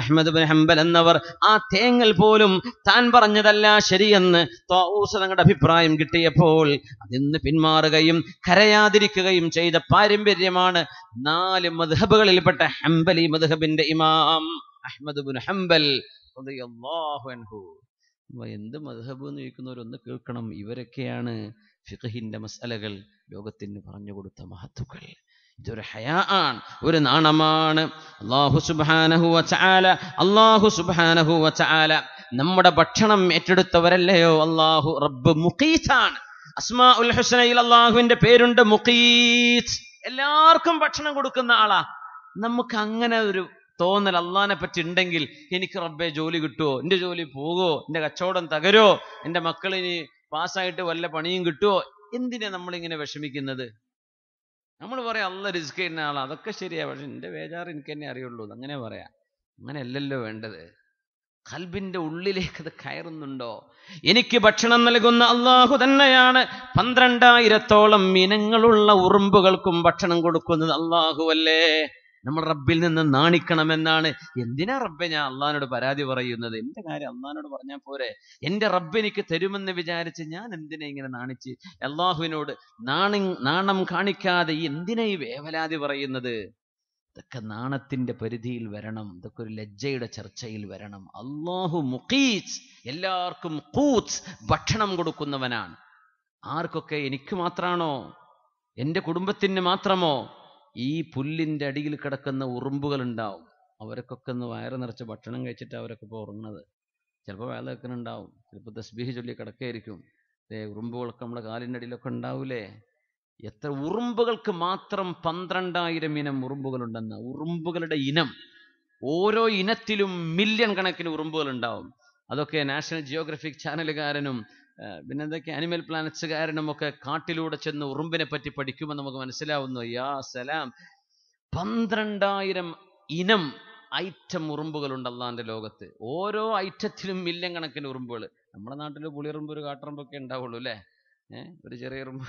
അഹമ്മദ് ഹംബൽ എന്നവർ ആ തേങ്ങൽ പോലും താൻ പറഞ്ഞതല്ല ശരിയെന്ന് തോസ് തങ്ങളുടെ അഭിപ്രായം കിട്ടിയപ്പോൾ അതിന്ന് പിന്മാറുകയും കരയാതിരിക്കുകയും ചെയ്ത പാരമ്പര്യമാണ് നാല് മധുഹബുകളിൽപ്പെട്ട ഹംബലി മധുഹബിന്റെ ഇമാം അഹമ്മദ് ബുൻ ഹംബൽ അൻഹു എന്ത് മധബ് എന്ന് ചോദിക്കുന്നവരൊന്ന് കേൾക്കണം ഇവരൊക്കെയാണ് ഫിഖഹിന്റെ മസലകൾ ലോകത്തിന് പറഞ്ഞു കൊടുത്ത മഹത്തുക്കൾ ഇതൊരു ഹയാ ആണ് ഒരു നാണമാണ് അള്ളാഹു സുബാനഹു വച്ചാല അള്ളാഹു സുബാനഹു വച്ചാല നമ്മുടെ ഭക്ഷണം ഏറ്റെടുത്തവരല്ലയോ അള്ളാഹു റബ്ബ് മുഖീസാണ് അസ്മാ ഉൽ ഹുസനയിൽ അള്ളാഹുവിന്റെ പേരുണ്ട് മുഖീസ് എല്ലാവർക്കും ഭക്ഷണം കൊടുക്കുന്ന ആളാ നമുക്ക് അങ്ങനെ ഒരു തോന്നൽ അള്ളഹാനെ പറ്റി ഉണ്ടെങ്കിൽ എനിക്ക് റബ്ബെ ജോലി കിട്ടുമോ എൻ്റെ ജോലി പോകുമോ എൻ്റെ കച്ചവടം തകരോ എൻ്റെ മക്കളിന് പാസ്സായിട്ട് വല്ല പണിയും കിട്ടുമോ എന്തിനാ നമ്മളിങ്ങനെ വിഷമിക്കുന്നത് നമ്മൾ പറയാം അല്ല റിസ്ക് ചെയ്യുന്ന ആളാണ് അതൊക്കെ ശരിയാണ് പക്ഷെ എൻ്റെ വേജാറ് എനിക്ക് തന്നെ അറിയുള്ളൂ അങ്ങനെ പറയാം അങ്ങനെയല്ലല്ലോ വേണ്ടത് കൽബിന്റെ ഉള്ളിലേക്ക് അത് കയറുന്നുണ്ടോ എനിക്ക് ഭക്ഷണം നൽകുന്ന അള്ളാഹു തന്നെയാണ് പന്ത്രണ്ടായിരത്തോളം ഇനങ്ങളുള്ള ഉറുമ്പുകൾക്കും ഭക്ഷണം കൊടുക്കുന്നത് അള്ളാഹു അല്ലേ നമ്മൾ റബ്ബിൽ നിന്ന് നാണിക്കണമെന്നാണ് എന്തിനാ റബ്ബെ ഞാൻ അള്ളഹാനോട് പരാതി പറയുന്നത് എന്റെ കാര്യം അള്ളഹാനോട് പറഞ്ഞാൽ പോരെ എന്റെ റബ്ബെനിക്ക് തരുമെന്ന് വിചാരിച്ച് ഞാൻ എന്തിനെ ഇങ്ങനെ നാണിച്ച് അള്ളാഹുവിനോട് നാണി നാണം കാണിക്കാതെ എന്തിനാ ഈ വേവലാതി പറയുന്നത് ഇതൊക്കെ നാണത്തിന്റെ പരിധിയിൽ വരണം ഇതൊക്കെ ഒരു ലജ്ജയുടെ ചർച്ചയിൽ വരണം അള്ളാഹു മുഖീസ് എല്ലാവർക്കും കൂത്ത് ഭക്ഷണം കൊടുക്കുന്നവനാണ് ആർക്കൊക്കെ എനിക്ക് മാത്രമാണോ എൻ്റെ കുടുംബത്തിന് മാത്രമോ ഈ പുല്ലിൻ്റെ അടിയിൽ കിടക്കുന്ന ഉറുമ്പുകൾ ഉണ്ടാവും അവർക്കൊക്കെ ഒന്ന് വയറ് നിറച്ച് ഭക്ഷണം കഴിച്ചിട്ട് അവരൊക്കെ ഇപ്പോൾ ഉറങ്ങുന്നത് ചിലപ്പോൾ വേല വെക്കുന്നുണ്ടാവും ചിലപ്പോൾ തസ്ബീഹ് ചൊല്ലി കിടക്കായിരിക്കും ഏ ഉറുമ്പുകളൊക്കെ നമ്മുടെ കാലിൻ്റെ അടിയിലൊക്കെ ഉണ്ടാവൂലേ എത്ര ഉറുമ്പുകൾക്ക് മാത്രം പന്ത്രണ്ടായിരം ഇനം ഉറുമ്പുകളുണ്ടെന്ന് ഉറുമ്പുകളുടെ ഇനം ഓരോ ഇനത്തിലും മില്യൺ കണക്കിന് ഉറുമ്പുകൾ ഉണ്ടാവും അതൊക്കെ നാഷണൽ ജിയോഗ്രഫിക് ചാനലുകാരനും പിന്നെ എന്തൊക്കെ അനിമൽ പ്ലാനറ്റ്സ് കാരണമൊക്കെ കാട്ടിലൂടെ ചെന്ന് ഉറുമ്പിനെ പറ്റി പഠിക്കുമ്പോൾ നമുക്ക് മനസ്സിലാവുന്നു യാ സലാം പന്ത്രണ്ടായിരം ഇനം ഐറ്റം ഉറുമ്പുകളുണ്ട് അള്ളാന്റെ ലോകത്ത് ഓരോ ഐറ്റത്തിലും മില്യൻ കണക്കിന് ഉറുമ്പുകൾ നമ്മുടെ നാട്ടിൽ പുളിയുറുമ്പ് ഒരു കാട്ടുറുമ്പൊക്കെ ഉണ്ടാവുള്ളൂ അല്ലേ ഏഹ് ഒരു ചെറിയ ഉറുമ്പ്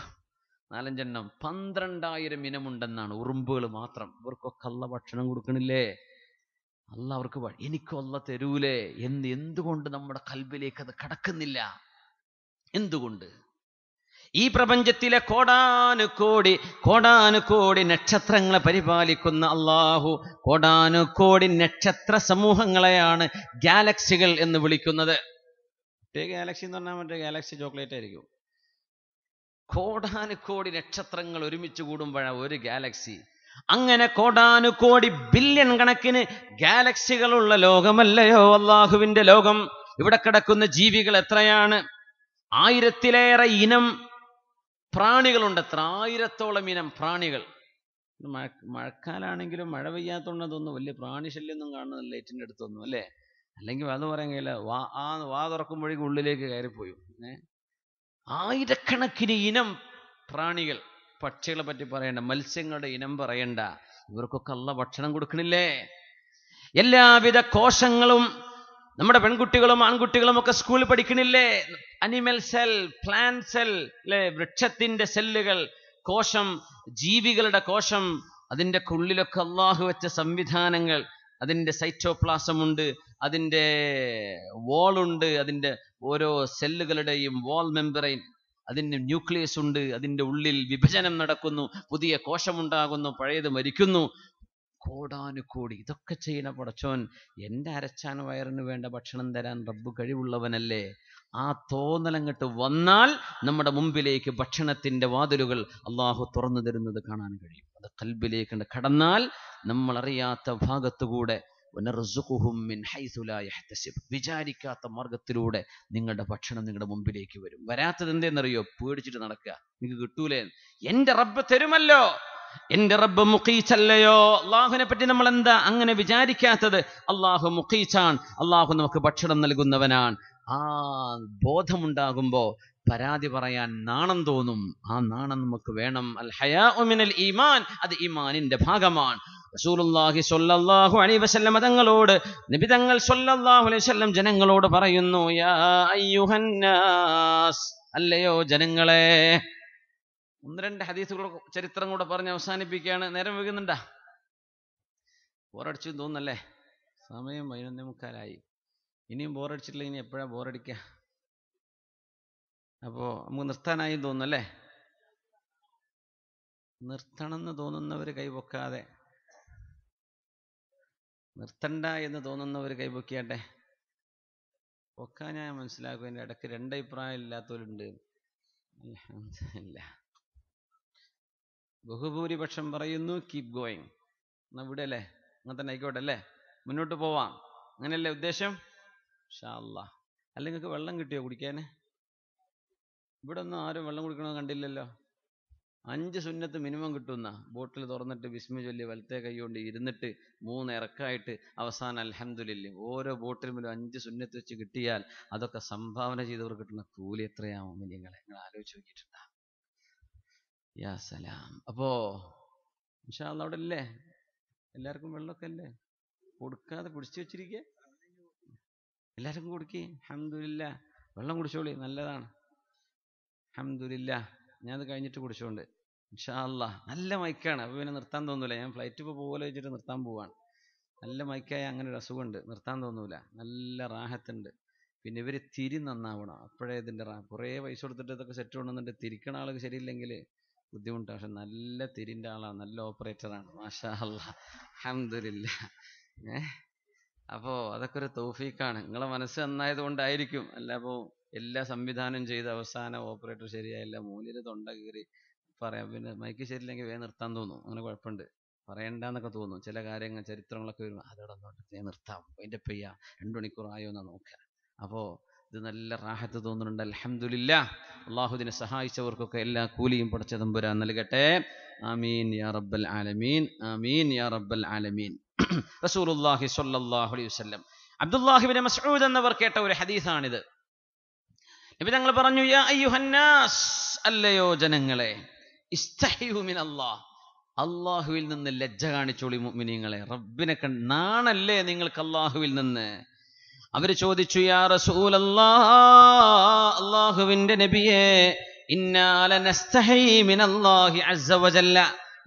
നാലഞ്ചെണ്ണം പന്ത്രണ്ടായിരം ഇനമുണ്ടെന്നാണ് ഉറുമ്പുകൾ മാത്രം ഇവർക്കൊക്കെ അല്ല ഭക്ഷണം കൊടുക്കണില്ലേ അല്ല അവർക്ക് എനിക്കും അല്ല തരൂലേ എന്ന് എന്തുകൊണ്ട് നമ്മുടെ കൽബിലേക്ക് അത് കടക്കുന്നില്ല എന്തുകൊണ്ട് ഈ പ്രപഞ്ചത്തിലെ കോടാനുകോടി കോടാനുകോടി നക്ഷത്രങ്ങളെ പരിപാലിക്കുന്ന അള്ളാഹു കോടാനുകോടി നക്ഷത്ര സമൂഹങ്ങളെയാണ് ഗാലക്സികൾ എന്ന് വിളിക്കുന്നത് മറ്റേ ഗാലക്സി എന്ന് പറഞ്ഞാൽ മറ്റേ ഗാലക്സി ചോക്ലേറ്റ് ആയിരിക്കും കോടാനുകോടി നക്ഷത്രങ്ങൾ ഒരുമിച്ച് കൂടുമ്പോഴാണ് ഒരു ഗാലക്സി അങ്ങനെ കോടാനുകോടി ബില്യൺ കണക്കിന് ഗാലക്സികളുള്ള ലോകമല്ലയോ അള്ളാഹുവിന്റെ ലോകം ഇവിടെ കിടക്കുന്ന ജീവികൾ എത്രയാണ് ആയിരത്തിലേറെ ഇനം അത്ര ആയിരത്തോളം ഇനം പ്രാണികൾ മഴ മഴക്കാലാണെങ്കിലും മഴ പെയ്യാത്തതുകൊണ്ട് വലിയ പ്രാണിശല്യൊന്നും കാണുന്നില്ല ലൈറ്റിൻ്റെ അടുത്തൊന്നും അല്ലേ അല്ലെങ്കിൽ അത് പറയാൻ വാ ആ വാ തുറക്കുമ്പോഴേക്കും ഉള്ളിലേക്ക് കയറിപ്പോയി ഏ ആയിരക്കണക്കിന് ഇനം പ്രാണികൾ പക്ഷികളെ പറ്റി പറയണ്ട മത്സ്യങ്ങളുടെ ഇനം പറയണ്ട ഇവർക്കൊക്കെ ഉള്ള ഭക്ഷണം കൊടുക്കണില്ലേ എല്ലാവിധ കോശങ്ങളും നമ്മുടെ പെൺകുട്ടികളും ആൺകുട്ടികളും ഒക്കെ സ്കൂളിൽ പഠിക്കണില്ലേ അനിമൽ സെൽ പ്ലാൻ സെൽ അല്ലെ വൃക്ഷത്തിന്റെ സെല്ലുകൾ കോശം ജീവികളുടെ കോശം അതിൻ്റെ ഉള്ളിലൊക്കെ അള്ളാഹു വെച്ച സംവിധാനങ്ങൾ അതിൻ്റെ സൈറ്റോപ്ലാസമുണ്ട് അതിൻ്റെ ഉണ്ട് അതിൻ്റെ ഓരോ സെല്ലുകളുടെയും വാൾ മെമ്പറൈൻ അതിൻ്റെ ന്യൂക്ലിയസ് ഉണ്ട് അതിൻ്റെ ഉള്ളിൽ വിഭജനം നടക്കുന്നു പുതിയ കോശമുണ്ടാകുന്നു പഴയത് മരിക്കുന്നു കോടാനുകോടി ഇതൊക്കെ ചെയ്യുന്ന പടച്ചോൻ എൻ്റെ അരച്ചാൻ വയറിന് വേണ്ട ഭക്ഷണം തരാൻ റബ്ബ് കഴിവുള്ളവനല്ലേ ആ തോന്നലങ്ങട്ട് വന്നാൽ നമ്മുടെ മുമ്പിലേക്ക് ഭക്ഷണത്തിൻ്റെ വാതിലുകൾ അള്ളാഹു തുറന്നു തരുന്നത് കാണാൻ കഴിയും അത് കൽബിലേക്ക് കടന്നാൽ നമ്മൾ അറിയാത്ത ഭാഗത്തുകൂടെ വിചാരിക്കാത്ത മാർഗത്തിലൂടെ നിങ്ങളുടെ ഭക്ഷണം നിങ്ങളുടെ മുമ്പിലേക്ക് വരും വരാത്തത് എന്തെന്നറിയോ പേടിച്ചിട്ട് നടക്കുക നിങ്ങൾക്ക് കിട്ടൂലേ എന്റെ റബ്ബ് തരുമല്ലോ എന്റെ റബ്ബ് മുഖീച്ചല്ലയോ അള്ളാഹുവിനെ പറ്റി നമ്മൾ എന്താ അങ്ങനെ വിചാരിക്കാത്തത് അള്ളാഹു മുഖീച്ചാണ് അള്ളാഹു നമുക്ക് ഭക്ഷണം നൽകുന്നവനാണ് ആ ബോധമുണ്ടാകുമ്പോ പരാതി പറയാൻ നാണം തോന്നും ആ നാണം നമുക്ക് വേണം അൽ ഹയാൻ ഈമാൻ അത് ഈമാനിന്റെ ഭാഗമാണ് റസൂലുള്ളാഹി സ്വല്ലല്ലാഹു അലൈഹി വസല്ലം തങ്ങളോട് നബി തങ്ങൾ സ്വല്ലല്ലാഹു അലൈഹി ജനങ്ങളോട് പറയുന്നു യാ അല്ലയോ ജനങ്ങളെ ഒന്ന് രണ്ട് ഹദീസുകൾ ചരിത്രം കൂടെ പറഞ്ഞ് അവസാനിപ്പിക്കുകയാണ് നേരം വൈകുന്നുണ്ടാ ബോറടിച്ചു തോന്നല്ലേ സമയം പതിനൊന്നേ മുക്കാലായി ഇനിയും ബോറടിച്ചിട്ടില്ല ഇനി എപ്പോഴാ ബോറടിക്കുക അപ്പോൾ നമുക്ക് നിർത്താനായി തോന്നുന്നല്ലേ നിർത്തണമെന്ന് തോന്നുന്നവർ കൈപൊക്കാതെ നിർത്തണ്ട എന്ന് തോന്നുന്നവർ കൈപൊക്കിയാട്ടെ പൊക്കാൻ ഞാൻ മനസ്സിലാക്കും എൻ്റെ ഇടയ്ക്ക് രണ്ടഭിപ്രായം ഇല്ലാത്തവരുണ്ട് അല്ല ബഹുഭൂരിപക്ഷം പറയുന്നു കീപ് ഗോയിങ് എന്നാ ഇവിടെ അല്ലേ അങ്ങനെ തന്നെ ആയിക്കോട്ടെ അല്ലേ മുന്നോട്ട് പോവാം അങ്ങനെയല്ലേ ഉദ്ദേശം ഷാല്ല അല്ല നിങ്ങൾക്ക് വെള്ളം കിട്ടിയോ കുടിക്കാനെ ഇവിടെ ഒന്നും ആരും വെള്ളം കുടിക്കണമെന്ന് കണ്ടില്ലല്ലോ അഞ്ച് സുന്നത്ത് മിനിമം കിട്ടുന്ന ബോട്ടിൽ തുറന്നിട്ട് വിസ്മി ചൊല്ലി വലത്തെ കൈകൊണ്ട് ഇരുന്നിട്ട് മൂന്ന് ഇറക്കായിട്ട് അവസാനം അലഹമുല്ല ഓരോ ബോട്ടിലും അഞ്ച് സുന്നത്ത് വെച്ച് കിട്ടിയാൽ അതൊക്കെ സംഭാവന ചെയ്തവർ കിട്ടുന്ന കൂലി എത്രയാവും നിങ്ങൾ നിങ്ങൾ ആലോചിച്ച് നോക്കിയിട്ടുണ്ടാകും യാ സലാം അപ്പോ അവിടെ അല്ലേ എല്ലാവർക്കും വെള്ളമൊക്കെ അല്ലേ കൊടുക്കാതെ കുടിച്ചു വെച്ചിരിക്കേ എല്ലാവർക്കും കൊടുക്കേ അഹമ്മദില്ല വെള്ളം കുടിച്ചോളി നല്ലതാണ് അഹമ്മദില്ല ഞാനത് കഴിഞ്ഞിട്ട് കുടിച്ചോണ്ട് ഇൻഷാല്ല നല്ല മൈക്കാണ് അപ്പൊ പിന്നെ നിർത്താൻ തോന്നൂല ഞാൻ ഫ്ലൈറ്റ് ഇപ്പൊ പോലെ വെച്ചിട്ട് നിർത്താൻ പോവാണ് നല്ല മൈക്കായ അങ്ങനെ ഒരു അസുഖമുണ്ട് നിർത്താൻ തോന്നൂല നല്ല റാഹത്തുണ്ട് പിന്നെ ഇവര് തിരി നന്നാവണം അപ്പോഴേ ഇതിൻ്റെ കുറേ പൈസ കൊടുത്തിട്ട് ഇതൊക്കെ സെറ്റ് കൊണ്ടുവന്നിട്ട് തിരിക്കണ ആളൊക്കെ ശരിയില്ലെങ്കിൽ ബുദ്ധിമുട്ട് പക്ഷെ നല്ല തിരിൻ്റെ ആളാണ് നല്ല ഓപ്പറേറ്ററാണ് മാഷാ അല്ല അഹമ്മദില്ല ഏ അപ്പോൾ അതൊക്കെ ഒരു തൗഫീക്കാണ് നിങ്ങളെ മനസ്സ് നന്നായത് കൊണ്ടായിരിക്കും അല്ല അപ്പോൾ എല്ലാ സംവിധാനം ചെയ്ത് അവസാനം ഓപ്പറേറ്റർ ശരിയായില്ല മൂലിന് തൊണ്ട കീറി പറയാം പിന്നെ മൈക്ക് ശരിയില്ലെങ്കിൽ വേ നിർത്താൻ തോന്നും അങ്ങനെ കുഴപ്പമുണ്ട് പറയണ്ടെന്നൊക്കെ തോന്നും ചില കാര്യങ്ങൾ ചരിത്രങ്ങളൊക്കെ വരുമ്പോൾ അതോടൊന്നോട്ട് നിർത്താം അതിൻ്റെ പെയ്യാം രണ്ടു മണിക്കൂർ ആയോ എന്നാ നോക്കുക അപ്പോൾ ഇത് നല്ല റാഹത്ത് തോന്നുന്നുണ്ട് അലഹമുല്ല അള്ളാഹുദിനെ സഹായിച്ചവർക്കൊക്കെ എല്ലാ കൂലിയും പഠിച്ച തമ്പുരാൻ നൽകട്ടെ ആമീൻ യാ റബ്ബൽ ആലമീൻ ആമീൻ യാ റബ്ബൽ ആലമീൻ <clears throat> റസൂലുള്ളാഹി സ്വല്ലല്ലാഹു അലൈഹി വസല്ലം അബ്ദുല്ലാഹിബ്നു മസ്ഊദ് എന്നവർ കേട്ട ഒരു ഹദീസാണിത് നബി തങ്ങൾ പറഞ്ഞു യാ അയ്യുഹന്നാസ് അല്ലയോ ജനങ്ങളെ ഇസ്തഹിയു മിൻ അല്ലാഹ് അള്ളാഹുവിൽ നിന്ന് ലജ്ജ കാണിച്ചോളി മുഅ്മിനീങ്ങളെ റബ്ബിനെ കണ്ട് നാണല്ലേ നിങ്ങൾക്ക് അള്ളാഹുവിൽ നിന്ന് അവർ ചോദിച്ചു യാ റസൂൽ അള്ളാഹുവിന്റെ നബിയെ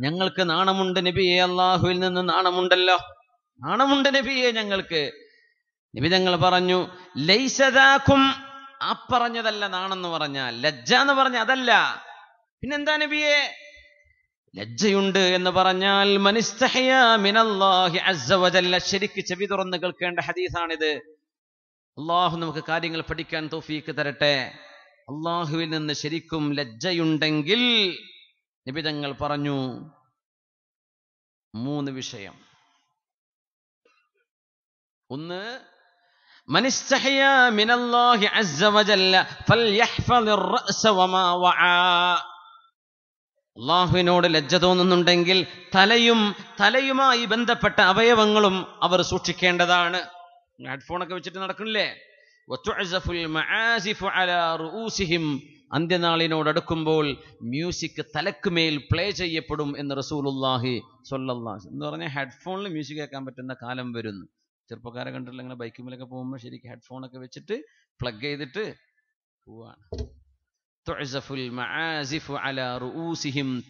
ഞങ്ങൾക്ക് നാണമുണ്ട് നബിയെ അള്ളാഹുവിൽ നിന്ന് നാണമുണ്ടല്ലോ നാണമുണ്ട് നബിയെ ഞങ്ങൾക്ക് നബി ഞങ്ങൾ പറഞ്ഞു ലൈസദാക്കും ആ പറഞ്ഞതല്ല നാണെന്ന് പറഞ്ഞാൽ ലജ്ജ എന്ന് പറഞ്ഞ അതല്ല പിന്നെന്താ നബിയെ ലജ്ജയുണ്ട് എന്ന് പറഞ്ഞാൽ ശരിക്ക് ചെവി തുറന്ന് കേൾക്കേണ്ട ഹദീസാണിത് അള്ളാഹു നമുക്ക് കാര്യങ്ങൾ പഠിക്കാൻ തോഫീക്ക് തരട്ടെ അള്ളാഹുവിൽ നിന്ന് ശരിക്കും ലജ്ജയുണ്ടെങ്കിൽ നിബിതങ്ങൾ പറഞ്ഞു മൂന്ന് വിഷയം ഒന്ന് അള്ളാഹുവിനോട് ലജ്ജ തോന്നുന്നുണ്ടെങ്കിൽ തലയും തലയുമായി ബന്ധപ്പെട്ട അവയവങ്ങളും അവർ സൂക്ഷിക്കേണ്ടതാണ് ഹെഡ്ഫോൺ ഒക്കെ വെച്ചിട്ട് നടക്കണില്ലേ അടുക്കുമ്പോൾ മ്യൂസിക് തലക്കുമേൽ പ്ലേ ചെയ്യപ്പെടും എന്ന് റസൂലുല്ലാഹി സൊല്ലാ എന്ന് പറഞ്ഞാൽ ഹെഡ്ഫോണിൽ മ്യൂസിക് കേൾക്കാൻ പറ്റുന്ന കാലം വരുന്നു ചെറുപ്പക്കാരെ കണ്ടിട്ടില്ല ഇങ്ങനെ മേലൊക്കെ പോകുമ്പോൾ ശരിക്കും ഹെഡ്ഫോണൊക്കെ വെച്ചിട്ട് പ്ലഗ് ചെയ്തിട്ട് പോവാണ്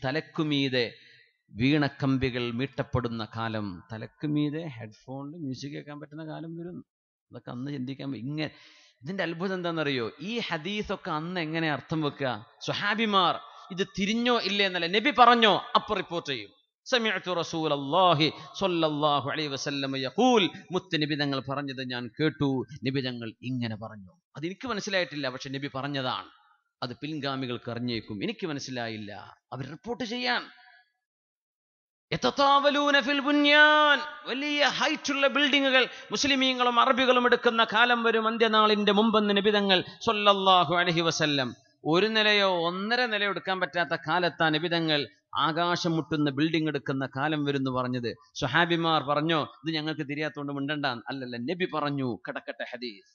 തലക്കുമീതെ വീണക്കമ്പികൾ മീട്ടപ്പെടുന്ന കാലം തലക്ക് മീതെ ഹെഡ്ഫോണിൽ മ്യൂസിക് കേൾക്കാൻ പറ്റുന്ന കാലം വരുന്നു അതൊക്കെ അന്ന് ചിന്തിക്കാൻ ഇങ്ങനെ ഇതിന്റെ അത്ഭുതം എന്താണെന്നറിയോ ഈ ഹദീസൊക്കെ അന്ന് എങ്ങനെ അർത്ഥം വെക്കുക സുഹാബിമാർ ഇത് തിരിഞ്ഞോ ഇല്ലേ എന്നല്ല നബി പറഞ്ഞോ അപ്പൊ റിപ്പോർട്ട് ചെയ്യും മുത്ത് നബി തങ്ങൾ പറഞ്ഞത് ഞാൻ കേട്ടു നബി തങ്ങൾ ഇങ്ങനെ പറഞ്ഞു അത് എനിക്ക് മനസ്സിലായിട്ടില്ല പക്ഷെ നബി പറഞ്ഞതാണ് അത് പിൻഗാമികൾക്ക് അറിഞ്ഞേക്കും എനിക്ക് മനസ്സിലായില്ല അവർ റിപ്പോർട്ട് ചെയ്യാൻ വലിയ ഹൈറ്റുള്ള ബിൽഡിങ്ങുകൾ മുസ്ലിമീങ്ങളും അറബികളും എടുക്കുന്ന കാലം വരും അന്ത്യനാളിന്റെ മുമ്പെന്ന് നിബിതങ്ങൾ സൊല്ലാഹു അലഹി വസല്ലം ഒരു നിലയോ ഒന്നര നിലയോ എടുക്കാൻ പറ്റാത്ത കാലത്താ നിബിതങ്ങൾ ആകാശം മുട്ടുന്ന ബിൽഡിംഗ് എടുക്കുന്ന കാലം വരുന്നു പറഞ്ഞത് സുഹാബിമാർ പറഞ്ഞോ ഇത് ഞങ്ങൾക്ക് തിരിയാത്തോണ്ട് മിണ്ടണ്ട അല്ലല്ല നബി പറഞ്ഞു കിടക്കട്ടെ ഹദീസ്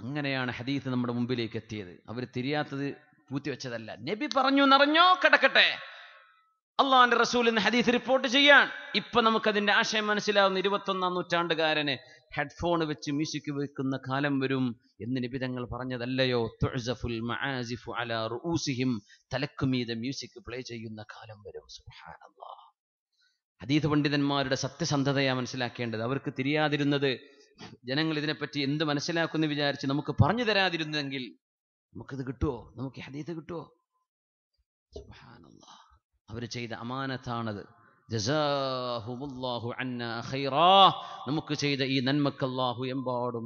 അങ്ങനെയാണ് ഹദീസ് നമ്മുടെ മുമ്പിലേക്ക് എത്തിയത് അവർ തിരിയാത്തത് വെച്ചതല്ല നബി പറഞ്ഞു എന്നറിഞ്ഞോ കിടക്കട്ടെ അള്ളാഹാന്റെ റസൂൽ എന്ന ഹദീസ് റിപ്പോർട്ട് ചെയ്യാൻ ഇപ്പൊ നമുക്കതിന്റെ ആശയം മനസ്സിലാവുന്ന ഇരുപത്തൊന്നാം നൂറ്റാണ്ടുകാരന് ഹെഡ്ഫോൺ വെച്ച് മ്യൂസിക് വെക്കുന്ന കാലം വരും എന്ന് നിബിതങ്ങൾ പറഞ്ഞതല്ലയോ തലക്കുമീത മ്യൂസിക് പ്ലേ ചെയ്യുന്ന കാലം വരും ഹദീത് പണ്ഡിതന്മാരുടെ സത്യസന്ധതയാ മനസ്സിലാക്കേണ്ടത് അവർക്ക് തിരിയാതിരുന്നത് ജനങ്ങൾ ഇതിനെപ്പറ്റി എന്ത് മനസ്സിലാക്കുന്നു വിചാരിച്ച് നമുക്ക് പറഞ്ഞു തരാതിരുന്നെങ്കിൽ നമുക്കിത് കിട്ടുമോ നമുക്ക് ഹദീത് കിട്ടുമോ സുബാനല്ലാ അവർ ചെയ്ത അമാനത്താണത് ഖൈറാ നമുക്ക് ചെയ്ത ഈ നന്മക്ക് അല്ലാഹു എമ്പാടും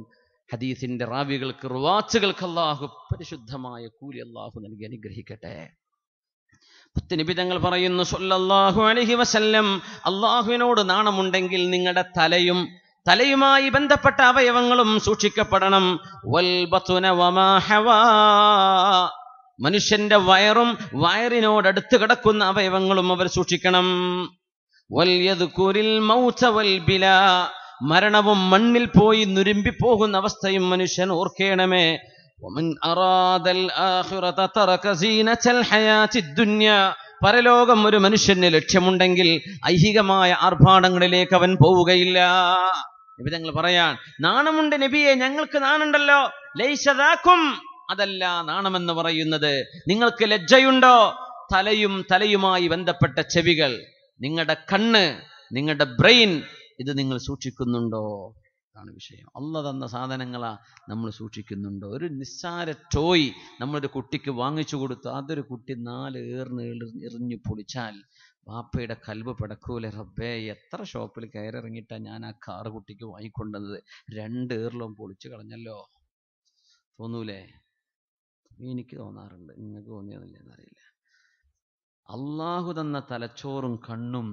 ഹദീസിന്റെ റാവികൾക്ക് റുവാച്ചുകൾക്ക് അല്ലാഹു പരിശുദ്ധമായ കൂലി അല്ലാഹു നൽകി അനുഗ്രഹിക്കട്ടെ തങ്ങൾ പറയുന്നു സല്ലല്ലാഹു അലൈഹി വസല്ലം അള്ളാഹുവിനോട് നാണമുണ്ടെങ്കിൽ നിങ്ങളുടെ തലയും തലയുമായി ബന്ധപ്പെട്ട അവയവങ്ങളും സൂക്ഷിക്കപ്പെടണം വൽ മനുഷ്യന്റെ വയറും വയറിനോടടുത്ത് കിടക്കുന്ന അവയവങ്ങളും അവർ സൂക്ഷിക്കണം വല്യതുക്കൂരിൽ മൗച്ചവൽബില മരണവും മണ്ണിൽ പോയി നുരുമ്പി പോകുന്ന അവസ്ഥയും മനുഷ്യൻ ഓർക്കേണമേ പരലോകം ഒരു മനുഷ്യന് ലക്ഷ്യമുണ്ടെങ്കിൽ ഐഹികമായ ആർഭാടങ്ങളിലേക്ക് അവൻ പോവുകയില്ല ഇപ്പൊ ഞങ്ങൾ പറയാൻ നാണമുണ്ട് നബിയെ ഞങ്ങൾക്ക് നാണുണ്ടല്ലോ ലൈസതാക്കും അതല്ല നാണമെന്ന് പറയുന്നത് നിങ്ങൾക്ക് ലജ്ജയുണ്ടോ തലയും തലയുമായി ബന്ധപ്പെട്ട ചെവികൾ നിങ്ങളുടെ കണ്ണ് നിങ്ങളുടെ ബ്രെയിൻ ഇത് നിങ്ങൾ സൂക്ഷിക്കുന്നുണ്ടോ ാണ് വിഷയം അല്ല തന്ന സാധനങ്ങളാ നമ്മൾ സൂക്ഷിക്കുന്നുണ്ടോ ഒരു നിസ്സാര ടോയ് നമ്മളൊരു കുട്ടിക്ക് വാങ്ങിച്ചു കൊടുത്തു അതൊരു കുട്ടി നാല് ഏർന്ന് എറിഞ്ഞു പൊളിച്ചാൽ വാപ്പയുടെ കൽബ് പിടക്കൂലെ റബ്ബേ എത്ര ഷോപ്പിൽ കയറിറങ്ങിയിട്ടാ ഞാൻ ആ കാറ് കുട്ടിക്ക് വാങ്ങിക്കൊണ്ടത് രണ്ട് ഏറിലും പൊളിച്ചു കളഞ്ഞല്ലോ തോന്നൂലേ എനിക്ക് തോന്നാറുണ്ട് നിങ്ങൾക്ക് തോന്നിയൊന്നുമില്ലെന്നറിയില്ല അള്ളാഹു തന്ന തലച്ചോറും കണ്ണും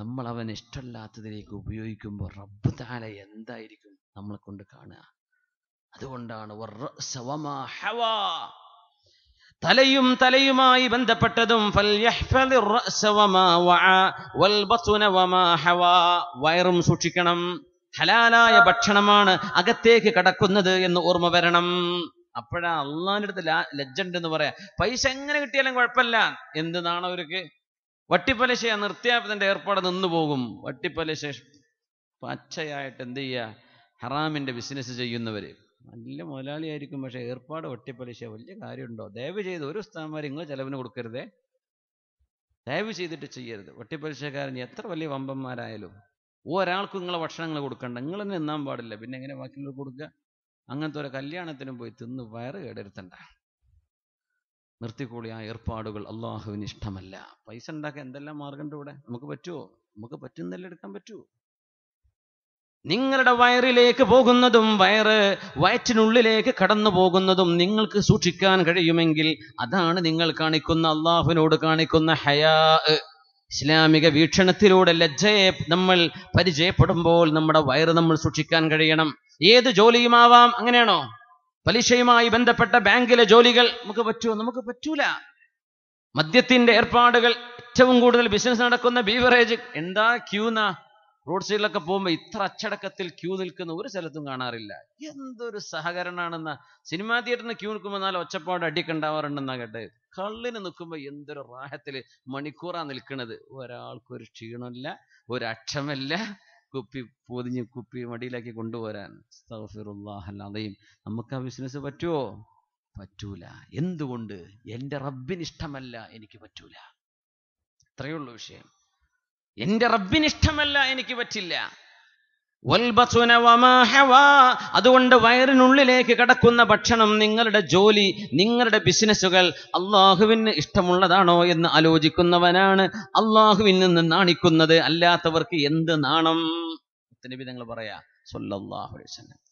നമ്മൾ അവൻ ഇഷ്ടമല്ലാത്തതിലേക്ക് ഉപയോഗിക്കുമ്പോൾ റബ്ബ് താല എന്തായിരിക്കും നമ്മളെ കൊണ്ട് കാണുക അതുകൊണ്ടാണ് തലയും തലയുമായി ബന്ധപ്പെട്ടതും വയറും സൂക്ഷിക്കണം ഹലാലായ ഭക്ഷണമാണ് അകത്തേക്ക് കടക്കുന്നത് എന്ന് ഓർമ്മ വരണം അപ്പോഴാണ് അള്ളാന്റെ അടുത്ത് ലജ്ജ എന്ന് പറയാം പൈസ എങ്ങനെ കിട്ടിയാലും കുഴപ്പമില്ല എന്ത് നാണം അവർക്ക് വട്ടിപ്പലശ നിർത്തിയാപ്പത്തിൻ്റെ ഏർപ്പാട് നിന്ന് പോകും വട്ടിപ്പലശ പച്ചയായിട്ട് എന്ത് ചെയ്യുക ഹറാമിന്റെ ബിസിനസ് ചെയ്യുന്നവർ നല്ല ആയിരിക്കും പക്ഷെ ഏർപ്പാട് വട്ടിപ്പലിശ വലിയ കാര്യമുണ്ടോ ദയവ് ചെയ്ത് ഒരു സ്ഥാനമാർ നിങ്ങൾ ചെലവിന് കൊടുക്കരുതേ ദയവ് ചെയ്തിട്ട് ചെയ്യരുത് വട്ടിപ്പലിശക്കാരൻ എത്ര വലിയ വമ്പന്മാരായാലും ഒരാൾക്കും നിങ്ങളെ ഭക്ഷണങ്ങൾ കൊടുക്കണ്ട നിങ്ങൾ തന്നെ എണ്ണാൻ പാടില്ല പിന്നെ എങ്ങനെ ബാക്കിയുള്ളവർ കൊടുക്കുക അങ്ങനത്തെ ഒരു കല്യാണത്തിനും പോയി തിന്ന് വയറ് കേടരുത്തണ്ട നിർത്തിക്കൂളി ആ ഏർപ്പാടുകൾ അള്ളാഹുവിന് ഇഷ്ടമല്ല പൈസ ഉണ്ടാക്കാൻ എന്തെല്ലാം മാർഗമുണ്ട് ഇവിടെ നമുക്ക് പറ്റുമോ നമുക്ക് പറ്റുന്നല്ലേ എടുക്കാൻ പറ്റുമോ നിങ്ങളുടെ വയറിലേക്ക് പോകുന്നതും വയറ് വയറ്റിനുള്ളിലേക്ക് കടന്നു പോകുന്നതും നിങ്ങൾക്ക് സൂക്ഷിക്കാൻ കഴിയുമെങ്കിൽ അതാണ് നിങ്ങൾ കാണിക്കുന്ന അള്ളാഹുവിനോട് കാണിക്കുന്ന ഹയാ ഇസ്ലാമിക വീക്ഷണത്തിലൂടെ ലജ്ജയെ നമ്മൾ പരിചയപ്പെടുമ്പോൾ നമ്മുടെ വയറ് നമ്മൾ സൂക്ഷിക്കാൻ കഴിയണം ഏത് ജോലിയുമാവാം അങ്ങനെയാണോ പലിശയുമായി ബന്ധപ്പെട്ട ബാങ്കിലെ ജോലികൾ നമുക്ക് പറ്റുമോ നമുക്ക് പറ്റൂല മദ്യത്തിന്റെ ഏർപ്പാടുകൾ ഏറ്റവും കൂടുതൽ ബിസിനസ് നടക്കുന്ന ബീവറേജ് എന്താ ക്യൂന്ന റോഡ് സൈഡിലൊക്കെ പോകുമ്പോൾ ഇത്ര അച്ചടക്കത്തിൽ ക്യൂ നിൽക്കുന്ന ഒരു സ്ഥലത്തും കാണാറില്ല എന്തൊരു സഹകരണമാണെന്ന സിനിമാ തിയേറ്ററിന് ക്യൂ നിൽക്കുമ്പോൾ നാല് ഒച്ചപ്പാട് അടിയൊക്കെ കേട്ടത് കള്ളിന് നിൽക്കുമ്പോൾ എന്തൊരു റാഹത്തിൽ മണിക്കൂറാണ് നിൽക്കുന്നത് ഒരാൾക്കൊരു ക്ഷീണമില്ല ഒരക്ഷമല്ല കുപ്പി പൊതിഞ്ഞ് കുപ്പി മടിയിലാക്കി കൊണ്ടുപോരാൻ അല്ലാതെയും നമുക്ക് ആ ബിസിനസ് പറ്റുമോ പറ്റൂല എന്തുകൊണ്ട് എൻ്റെ റബ്ബിന് ഇഷ്ടമല്ല എനിക്ക് പറ്റൂല അത്രയുള്ളൂ വിഷയം എൻ്റെ റബ്ബിന് ഇഷ്ടമല്ല എനിക്ക് പറ്റില്ല അതുകൊണ്ട് വയറിനുള്ളിലേക്ക് കിടക്കുന്ന ഭക്ഷണം നിങ്ങളുടെ ജോലി നിങ്ങളുടെ ബിസിനസ്സുകൾ അള്ളാഹുവിന് ഇഷ്ടമുള്ളതാണോ എന്ന് ആലോചിക്കുന്നവനാണ് അള്ളാഹുവിൻ നിന്ന് നാണിക്കുന്നത് അല്ലാത്തവർക്ക് എന്ത് നാണം നബി നിങ്ങൾ പറയാ സൊല്ലാഹു അലൈഹി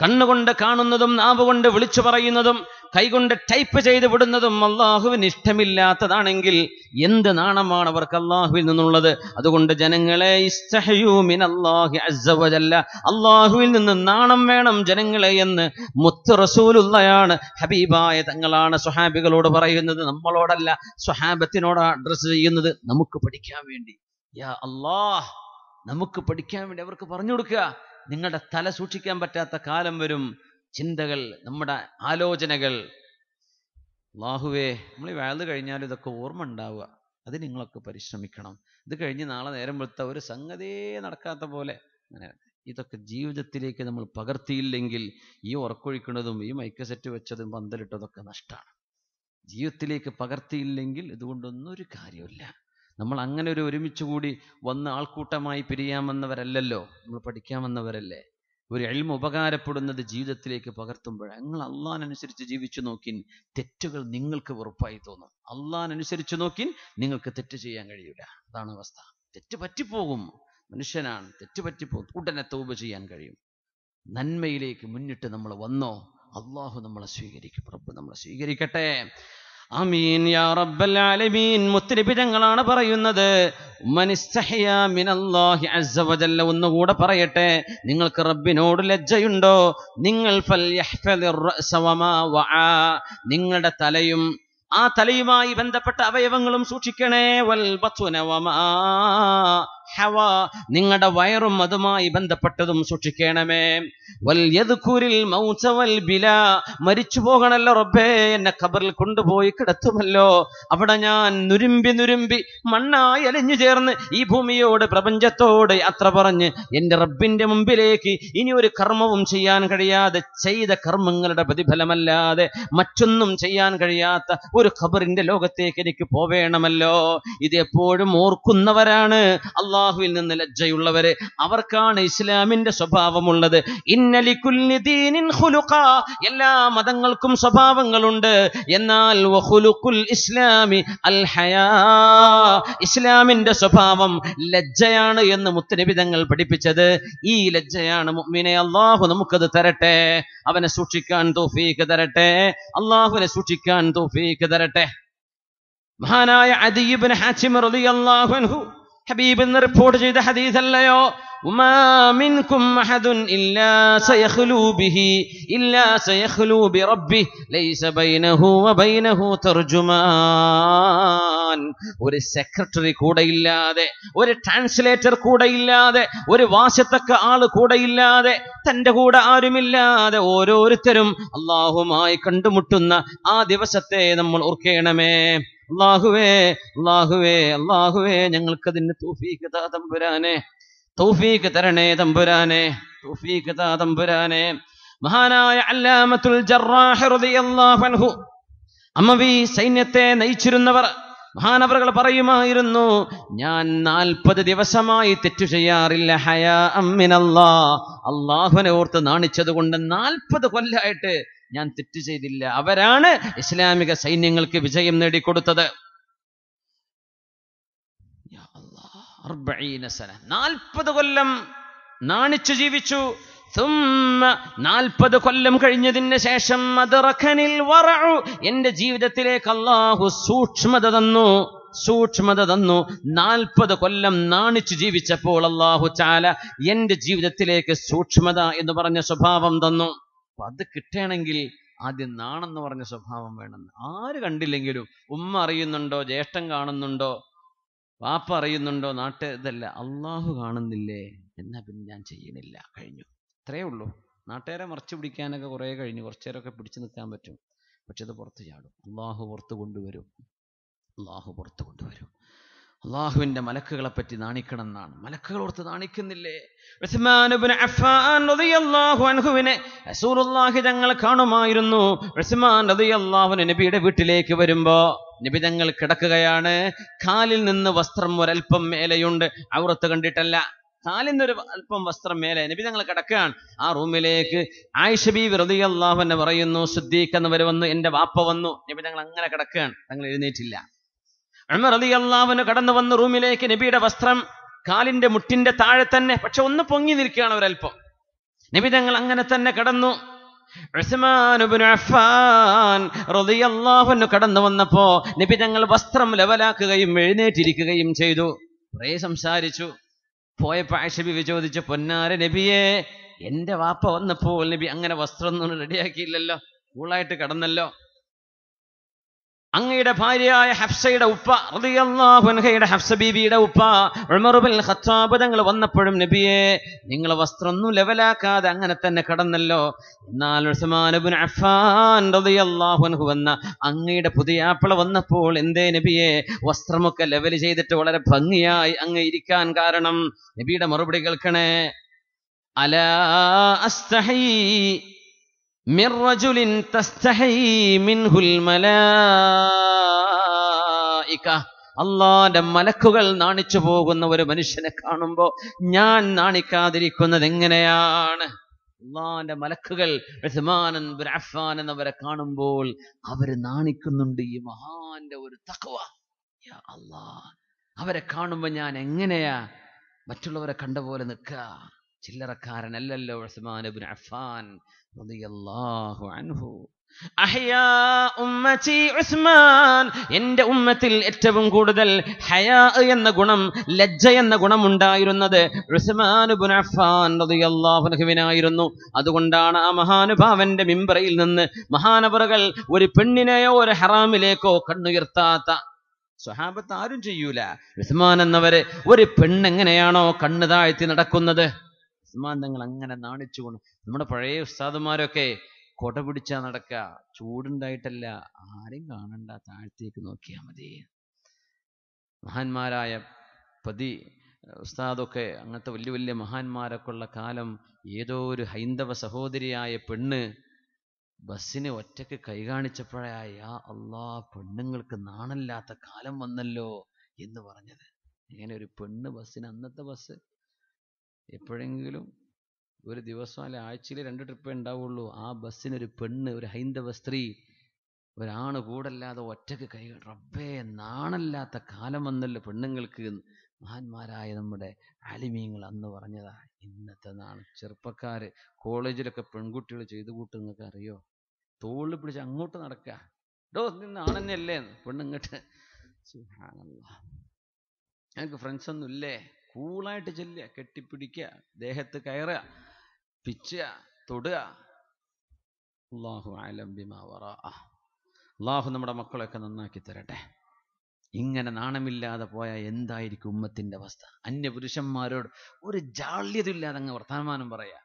കണ്ണുകൊണ്ട് കാണുന്നതും നാവുകൊണ്ട് വിളിച്ചു പറയുന്നതും കൈകൊണ്ട് ടൈപ്പ് ചെയ്ത് വിടുന്നതും അള്ളാഹുവിന് ഇഷ്ടമില്ലാത്തതാണെങ്കിൽ എന്ത് നാണമാണ് അവർക്ക് അള്ളാഹുവിൽ നിന്നുള്ളത് അതുകൊണ്ട് ജനങ്ങളെ അള്ളാഹുവിൽ നിന്ന് നാണം വേണം ജനങ്ങളെ എന്ന് മുത്ത് റസൂലുള്ളയാണ് ഹബീബായ തങ്ങളാണ് സ്വഹാബികളോട് പറയുന്നത് നമ്മളോടല്ല സ്വഹാബത്തിനോടാണ് അഡ്രസ്സ് ചെയ്യുന്നത് നമുക്ക് പഠിക്കാൻ വേണ്ടി യാ അള്ളാഹ് നമുക്ക് പഠിക്കാൻ വേണ്ടി അവർക്ക് പറഞ്ഞു കൊടുക്കുക നിങ്ങളുടെ തല സൂക്ഷിക്കാൻ പറ്റാത്ത കാലം വരും ചിന്തകൾ നമ്മുടെ ആലോചനകൾ അള്ളാഹുവേ നമ്മൾ ഈ വേൾഡ് കഴിഞ്ഞാൽ ഇതൊക്കെ ഓർമ്മ ഉണ്ടാവുക അത് നിങ്ങളൊക്കെ പരിശ്രമിക്കണം ഇത് കഴിഞ്ഞ് നാളെ നേരം വെളുത്ത ഒരു സംഗതിയെ നടക്കാത്ത പോലെ അങ്ങനെ ഇതൊക്കെ ജീവിതത്തിലേക്ക് നമ്മൾ പകർത്തിയില്ലെങ്കിൽ ഈ ഉറക്കൊഴിക്കുന്നതും ഈ മൈക്ക് സെറ്റ് വെച്ചതും പന്തലിട്ടതൊക്കെ നഷ്ടമാണ് ജീവിതത്തിലേക്ക് പകർത്തിയില്ലെങ്കിൽ ഇതുകൊണ്ടൊന്നും ഒരു കാര്യമില്ല നമ്മൾ അങ്ങനെ ഒരു ഒരുമിച്ച് കൂടി വന്ന് ആൾക്കൂട്ടമായി പിരിയാമെന്നവരല്ലല്ലോ നമ്മൾ പഠിക്കാമെന്നവരല്ലേ ഒരു എൽമ ഉപകാരപ്പെടുന്നത് ജീവിതത്തിലേക്ക് പകർത്തുമ്പോൾ നിങ്ങൾ അള്ളാഹനുസരിച്ച് ജീവിച്ചു നോക്കിൻ തെറ്റുകൾ നിങ്ങൾക്ക് ഉറപ്പായി തോന്നും അള്ളാഹനുസരിച്ച് നോക്കിൻ നിങ്ങൾക്ക് തെറ്റ് ചെയ്യാൻ കഴിയില്ല അതാണ് അവസ്ഥ തെറ്റ് പറ്റിപ്പോകും മനുഷ്യനാണ് തെറ്റ് പറ്റിപ്പോകും ഉടനെ തോപ് ചെയ്യാൻ കഴിയും നന്മയിലേക്ക് മുന്നിട്ട് നമ്മൾ വന്നോ അള്ളാഹു നമ്മളെ സ്വീകരിക്കും പ്രഭു നമ്മളെ സ്വീകരിക്കട്ടെ അമീൻ യാ റബ്ബൽ ആലമീൻ മുത്തരിപിതങ്ങളാണ് പറയുന്നത് ഒന്നുകൂടെ പറയട്ടെ നിങ്ങൾക്ക് റബ്ബിനോട് ലജ്ജയുണ്ടോ നിങ്ങൾ നിങ്ങളുടെ തലയും ആ തലയുമായി ബന്ധപ്പെട്ട അവയവങ്ങളും സൂക്ഷിക്കണേ വൽ ഹവ നിങ്ങളുടെ വയറും അതുമായി ബന്ധപ്പെട്ടതും സൂക്ഷിക്കണമേ വൽ യദ്കുരിൽ ബില മരിച്ചു പോകണല്ലോ റബ്ബേ എന്നെ ഖബറിൽ കൊണ്ടുപോയി കിടത്തുമല്ലോ അവിടെ ഞാൻ നുരുമ്പി നുരുമ്പി മണ്ണായി അലിഞ്ഞു ചേർന്ന് ഈ ഭൂമിയോട് പ്രപഞ്ചത്തോട് യാത്ര പറഞ്ഞ് എൻ്റെ റബ്ബിൻ്റെ മുമ്പിലേക്ക് ഇനി ഒരു കർമ്മവും ചെയ്യാൻ കഴിയാതെ ചെയ്ത കർമ്മങ്ങളുടെ പ്രതിഫലമല്ലാതെ മറ്റൊന്നും ചെയ്യാൻ കഴിയാത്ത ഒരു ഖബറിന്റെ ലോകത്തേക്ക് എനിക്ക് പോവേണമല്ലോ ഇതെപ്പോഴും ഓർക്കുന്നവരാണ് അള്ളാഹുവിൽ നിന്ന് ലജ്ജയുള്ളവര് അവർക്കാണ് ഇസ്ലാമിന്റെ സ്വഭാവമുള്ളത് ഇന്നലിക്കുല്ലിദീനിൻ എല്ലാ മതങ്ങൾക്കും സ്വഭാവങ്ങളുണ്ട് എന്നാൽ ഇസ്ലാമി അൽ ഹയാ ഇസ്ലാമിന്റെ സ്വഭാവം ലജ്ജയാണ് എന്ന് മുത്തനിബിതങ്ങൾ പഠിപ്പിച്ചത് ഈ ലജ്ജയാണ് മുഅ്മിനെ അള്ളാഹു നമുക്കത് തരട്ടെ അവനെ സൂക്ഷിക്കാൻ തോഫീക്ക് തരട്ടെ അള്ളാഹുവിനെ സൂക്ഷിക്കാൻ തോഫീക്ക് തരട്ടെ മഹാനായ അദീബിൻ ഹാസിം റളിയല്ലാഹു അൻഹു ഹബീബ് എന്ന് റിപ്പോർട്ട് ചെയ്ത ഹദീസല്ലയോ ഉമാമിൻകും അഹദുൻ ഇല്ലാ സയഖ്ലൂ ബിഹി ഇല്ലാ സയഖ്ലൂ ബിറബ്ബി ലൈസ ബൈനഹു വബൈനഹു തർജുമാൻ ഒരു സെക്രട്ടറി ഇല്ലാതെ ഒരു ട്രാൻസ്ലേറ്റർ ഇല്ലാതെ ഒരു വാശത്തക്ക ആള് ഇല്ലാതെ തന്റെ കൂടെ ആരുമില്ലാതെ ഓരോരുത്തരും അള്ളാഹുമായി കണ്ടുമുട്ടുന്ന ആ ദിവസത്തെ നമ്മൾ ഓർക്കേണമേ അള്ളാഹുവേ അള്ളാഹുവേ അള്ളാഹുവേ ഞങ്ങൾക്കതിന് തൗഫീഖ് താ തമ്പുരാനെ തൗഫീഖ് തരണേ തമ്പുരാനെ തൗഫീഖ് താ തമ്പുരാനെ മഹാനായ അല്ലാമത്തുൽ ജറാഹ് റളിയല്ലാഹു അൻഹു അമ്മവി സൈന്യത്തെ നയിച്ചിരുന്നവർ മഹാനവറുകൾ പറയുമായിരുന്നു ഞാൻ നാൽപ്പത് ദിവസമായി തെറ്റു ചെയ്യാറില്ല ഹയാ അമ്മിനല്ലാ അള്ളാഹുനെ ഓർത്ത് നാണിച്ചത് കൊണ്ട് നാൽപ്പത് കൊല്ലായിട്ട് ഞാൻ തെറ്റ് ചെയ്തില്ല അവരാണ് ഇസ്ലാമിക സൈന്യങ്ങൾക്ക് വിജയം നേടിക്കൊടുത്തത് നാൽപ്പത് കൊല്ലം നാണിച്ചു ജീവിച്ചു നാൽപ്പത് കൊല്ലം കഴിഞ്ഞതിന് ശേഷം റഖനിൽ വറു എന്റെ ജീവിതത്തിലേക്ക് അള്ളാഹു സൂക്ഷ്മത തന്നു സൂക്ഷ്മത തന്നു നാൽപ്പത് കൊല്ലം നാണിച്ചു ജീവിച്ചപ്പോൾ അള്ളാഹു ചാല എന്റെ ജീവിതത്തിലേക്ക് സൂക്ഷ്മത എന്ന് പറഞ്ഞ സ്വഭാവം തന്നു അപ്പൊ അത് കിട്ടണമെങ്കിൽ ആദ്യം നാണെന്ന് പറഞ്ഞ സ്വഭാവം വേണം ആര് കണ്ടില്ലെങ്കിലും ഉമ്മ അറിയുന്നുണ്ടോ ജ്യേഷ്ഠൻ കാണുന്നുണ്ടോ വാപ്പ അറിയുന്നുണ്ടോ നാട്ട് ഇതല്ല അള്ളാഹു കാണുന്നില്ലേ എന്നാ പിന്നെ ഞാൻ ചെയ്യണില്ല കഴിഞ്ഞു അത്രേ ഉള്ളൂ നാട്ടുകാരെ മറച്ചു പിടിക്കാനൊക്കെ കുറേ കഴിഞ്ഞു കുറച്ചേരൊക്കെ പിടിച്ചു നിൽക്കാൻ പറ്റും പക്ഷെ അത് പുറത്ത് ചാടും അള്ളാഹു പുറത്ത് കൊണ്ടുവരും അള്ളാഹു പുറത്ത് കൊണ്ടുവരും അള്ളാഹുവിന്റെ മലക്കുകളെ പറ്റി നാണിക്കണം എന്നാണ് മലക്കുകൾ ഓർത്ത് നാണിക്കുന്നില്ലേ കാണുമായിരുന്നു നബിയുടെ വീട്ടിലേക്ക് വരുമ്പോ നബി ഞങ്ങൾ കിടക്കുകയാണ് കാലിൽ നിന്ന് വസ്ത്രം ഒരൽപ്പം മേലെയുണ്ട് ഔറത്ത് കണ്ടിട്ടല്ല കാലിന്നൊരു അല്പം വസ്ത്രം മേലെ നബി ഞങ്ങൾ കിടക്കുകയാണ് ആ റൂമിലേക്ക് ആയിഷബി വെറുതെ എന്നെ പറയുന്നു സിദ്ദീഖ് എന്നവർ വന്നു എന്റെ വാപ്പ വന്നു നബി ഞങ്ങൾ അങ്ങനെ കിടക്കുകയാണ് ഞങ്ങൾ എഴുന്നേറ്റില്ല അമർ അലി അള്ളാവിന് കടന്നു വന്ന റൂമിലേക്ക് നബിയുടെ വസ്ത്രം കാലിന്റെ മുട്ടിന്റെ താഴെ തന്നെ പക്ഷെ ഒന്ന് പൊങ്ങി നിൽക്കുകയാണ് ഒരല്പം നബി തങ്ങൾ അങ്ങനെ തന്നെ കടന്നു കടന്നു വന്നപ്പോ നബി തങ്ങൾ വസ്ത്രം ലെവലാക്കുകയും എഴുന്നേറ്റിരിക്കുകയും ചെയ്തു കുറെ സംസാരിച്ചു പോയ ആഷബി ചോദിച്ച പൊന്നാര നബിയെ എന്റെ വാപ്പ വന്നപ്പോൾ നബി അങ്ങനെ വസ്ത്രം ഒന്നും റെഡിയാക്കിയില്ലല്ലോ കൂളായിട്ട് കടന്നല്ലോ അങ്ങയുടെ ഭാര്യയായ ഹഫ്സയുടെ ഉപ്പ റളിയല്ലാഹുൻഹയുടെ ഹഫ്സ ബീബിയുടെ ഉപ്പ ഉൾമറുബിൽ ഖത്താബ് തങ്ങൾ വന്നപ്പോഴും നബിയെ നിങ്ങൾ വസ്ത്രം ഒന്നും ലെവലാക്കാതെ അങ്ങനെ തന്നെ കടന്നല്ലോ എന്നാൽ ഉസ്മാനുബിൻ അഫാൻ വന്ന അങ്ങയുടെ പുതിയ ആപ്പിള വന്നപ്പോൾ എന്തേ നബിയെ വസ്ത്രമൊക്കെ ലെവൽ ചെയ്തിട്ട് വളരെ ഭംഗിയായി അങ്ങ് ഇരിക്കാൻ കാരണം നബിയുടെ മറുപടി കേൾക്കണേ അലാ അസ്തഹൈ من رجل تستحي منه الملائكة അള്ളാന്റെ മലക്കുകൾ നാണിച്ചു പോകുന്ന ഒരു മനുഷ്യനെ കാണുമ്പോൾ ഞാൻ നാണിക്കാതിരിക്കുന്നത് എങ്ങനെയാണ് അള്ളാന്റെ മലക്കുകൾ അഫ്ഫാൻ എന്നവരെ കാണുമ്പോൾ അവര് നാണിക്കുന്നുണ്ട് ഈ മഹാന്റെ ഒരു തക്കവ അള്ളാ അവരെ കാണുമ്പോൾ ഞാൻ എങ്ങനെയാ മറ്റുള്ളവരെ കണ്ട പോലെ നിൽക്കുക ചില്ലറക്കാരനല്ലല്ലോ ഉസ്മാൻ അഫ്ഫാൻ അൻഹു ഉസ്മാൻ എന്റെ ഉമ്മത്തിൽ ഏറ്റവും കൂടുതൽ ഹയാ എന്ന ഗുണം ലജ്ജ എന്ന ഗുണം ഉണ്ടായിരുന്നത് ഉസ്മാൻ അതുകൊണ്ടാണ് ആ മഹാനുഭാവന്റെ മിമ്പറയിൽ നിന്ന് മഹാനവറുകൾ ഒരു പെണ്ണിനെയോ ഒരു ഹറാമിലേക്കോ കണ്ണുയർത്താത്ത സ്വഹാബത്ത് ആരും ചെയ്യൂല ഉസ്മാൻ എന്നവര് ഒരു പെണ്ണെങ്ങനെയാണോ കണ്ണു താഴ്ത്തി നടക്കുന്നത് സിദ്ധാന്തങ്ങൾ അങ്ങനെ നാണിച്ചുകൊണ്ട് നമ്മുടെ പഴയ ഉസ്താദന്മാരൊക്കെ കൊട പിടിച്ചാ നടക്ക ചൂടുണ്ടായിട്ടല്ല ആരും കാണണ്ട താഴ്ത്തേക്ക് നോക്കിയാൽ മതി മഹാന്മാരായ പതി ഉസ്താദൊക്കെ അങ്ങനത്തെ വലിയ വലിയ മഹാന്മാരൊക്കെ ഉള്ള കാലം ഏതോ ഒരു ഹൈന്ദവ സഹോദരിയായ പെണ്ണ് ബസ്സിനെ ഒറ്റയ്ക്ക് കൈകാണിച്ചപ്പോഴായ യാ അള്ളാ പെണ്ണുങ്ങൾക്ക് നാണല്ലാത്ത കാലം വന്നല്ലോ എന്ന് പറഞ്ഞത് ഇങ്ങനെ ഒരു പെണ്ണ് ബസ്സിന് അന്നത്തെ ബസ് എപ്പോഴെങ്കിലും ഒരു ദിവസം അല്ലെ ആഴ്ചയിൽ രണ്ട് ട്രിപ്പേ ഉണ്ടാവുള്ളൂ ആ ബസ്സിനൊരു പെണ്ണ് ഒരു ഹൈന്ദവ സ്ത്രീ ഒരാണ് കൂടല്ലാതെ ഒറ്റയ്ക്ക് കൈ റബ്ബേ നാണല്ലാത്ത കാലം വന്നല്ലോ പെണ്ണുങ്ങൾക്ക് മഹാന്മാരായ നമ്മുടെ ആലിമീങ്ങൾ അന്ന് പറഞ്ഞതാ ഇന്നത്തെ നാണ് ചെറുപ്പക്കാര് കോളേജിലൊക്കെ പെൺകുട്ടികൾ ചെയ്തു കൂട്ടും നിങ്ങൾക്ക് അറിയോ തോളിൽ പിടിച്ച് അങ്ങോട്ട് നടക്കുക ഡോ നിന്ന് ആണെന്നല്ലേ പെണ്ണുങ്ങട്ട് ഞങ്ങൾക്ക് ഒന്നും ഇല്ലേ കൂളായിട്ട് ചെല്ലുക കെട്ടിപ്പിടിക്കുക ദേഹത്ത് കയറുക പിച്ചുക തൊടുക അള്ളാഹു ആലംബിമാവറ അള്ളാഹു നമ്മുടെ മക്കളൊക്കെ നന്നാക്കി തരട്ടെ ഇങ്ങനെ നാണമില്ലാതെ പോയാൽ എന്തായിരിക്കും ഉമ്മത്തിന്റെ അവസ്ഥ അന്യപുരുഷന്മാരോട് ഒരു ജാള്യതയില്ലാതെ അങ്ങ് വർത്തമാനം പറയാ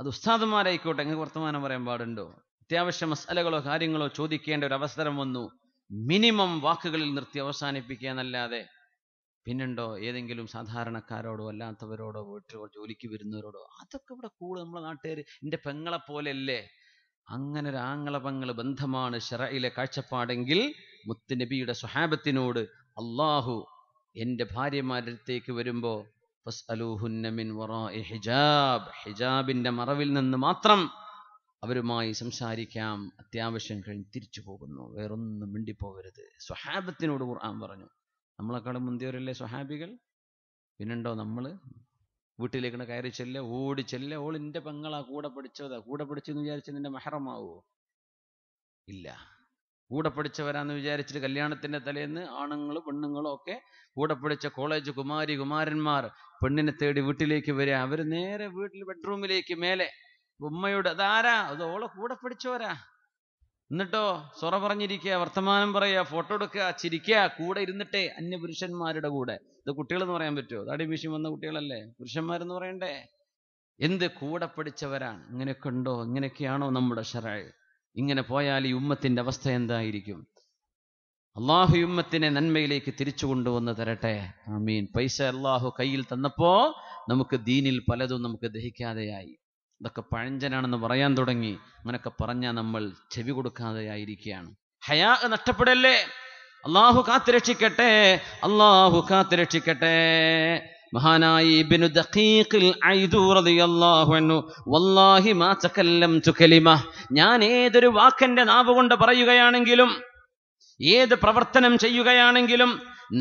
അത് ഉസ്താദന്മാരായിക്കോട്ടെ അങ്ങ് വർത്തമാനം പറയാൻ പാടുണ്ടോ അത്യാവശ്യ മസാലകളോ കാര്യങ്ങളോ ചോദിക്കേണ്ട ഒരു അവസരം വന്നു മിനിമം വാക്കുകളിൽ നിർത്തി അവസാനിപ്പിക്കുക എന്നല്ലാതെ പിന്നുണ്ടോ ഏതെങ്കിലും സാധാരണക്കാരോടോ അല്ലാത്തവരോടോ വീട്ടിൽ ജോലിക്ക് വരുന്നവരോടോ അതൊക്കെ ഇവിടെ കൂടെ നമ്മളെ നാട്ടുകാർ എൻ്റെ പെങ്ങളെ പോലെയല്ലേ അങ്ങനെ ഒരു ആങ്ങളപങ്ങൾ ബന്ധമാണ് ഷറയിലെ കാഴ്ചപ്പാടെങ്കിൽ മുത്തുനബിയുടെ സ്വഹാബത്തിനോട് അള്ളാഹു എൻ്റെ ഭാര്യമാരടുത്തേക്ക് വരുമ്പോൾ ഹിജാബ് ഹിജാബിന്റെ മറവിൽ നിന്ന് മാത്രം അവരുമായി സംസാരിക്കാം അത്യാവശ്യം കഴിഞ്ഞ് തിരിച്ചു പോകുന്നു വേറൊന്നും മിണ്ടിപ്പോകരുത് സ്വഹാബത്തിനോട് ഖുർആൻ പറഞ്ഞു നമ്മളെക്കാളും മുന്തിയവരല്ലേ സ്വഹാബികൾ പിന്നെണ്ടോ നമ്മൾ വീട്ടിലേക്കണ കയറി ചെല്ല ഓടി ചെല്ല ഓൾ എൻ്റെ പെങ്ങളാ കൂടെ പഠിച്ചതാ കൂടെ പഠിച്ചെന്ന് വിചാരിച്ച് നിന്റെ മഹറമാവോ ഇല്ല കൂടെ പഠിച്ചവരാന്ന് വിചാരിച്ചിട്ട് കല്യാണത്തിന്റെ തലേന്ന് ആണുങ്ങളും പെണ്ണുങ്ങളും ഒക്കെ കൂടെ പഠിച്ച കോളേജ് കുമാരി കുമാരന്മാർ പെണ്ണിനെ തേടി വീട്ടിലേക്ക് വരിക അവർ നേരെ വീട്ടിൽ ബെഡ്റൂമിലേക്ക് മേലെ ഉമ്മയുടെ അതാരാ അത് ഓളെ കൂടെ പഠിച്ചവരാ എന്നിട്ടോ സൊറ പറഞ്ഞിരിക്കുക വർത്തമാനം പറയുക ഫോട്ടോ എടുക്കുക ചിരിക്കുക കൂടെ ഇരുന്നിട്ടേ അന്യപുരുഷന്മാരുടെ കൂടെ ഇത് കുട്ടികളെന്ന് പറയാൻ പറ്റുമോ താടി വിഷയം വന്ന കുട്ടികളല്ലേ പുരുഷന്മാരെന്ന് പറയണ്ടേ എന്ത് കൂടെ പഠിച്ചവരാണ് ഇങ്ങനെയൊക്കെ ഉണ്ടോ ഇങ്ങനെയൊക്കെയാണോ നമ്മുടെ ഷറായ് ഇങ്ങനെ പോയാൽ ഈ ഉമ്മത്തിന്റെ അവസ്ഥ എന്തായിരിക്കും അള്ളാഹു ഉമ്മത്തിനെ നന്മയിലേക്ക് തിരിച്ചു കൊണ്ടുവന്ന് തരട്ടെ ആമീൻ പൈസ അള്ളാഹു കയ്യിൽ തന്നപ്പോ നമുക്ക് ദീനിൽ പലതും നമുക്ക് ദഹിക്കാതെയായി ഇതൊക്കെ പഴഞ്ചനാണെന്ന് പറയാൻ തുടങ്ങി അങ്ങനെയൊക്കെ പറഞ്ഞാൽ നമ്മൾ ചെവി കൊടുക്കാതെ ആയിരിക്കുകയാണ് ഹയാ നഷ്ടപ്പെടല്ലേ അള്ളാഹു കാത്തുരക്ഷിക്കട്ടെ അള്ളാഹു കാത്തുരക്ഷിക്കട്ടെ മഹാനായി ഇബ്നു ദഖീഖിൽ റളിയല്ലാഹു അൻഹു വല്ലാഹി മാ ഞാൻ ഏതൊരു വാക്കിന്റെ നാവ് കൊണ്ട് പറയുകയാണെങ്കിലും ഏത് പ്രവർത്തനം ചെയ്യുകയാണെങ്കിലും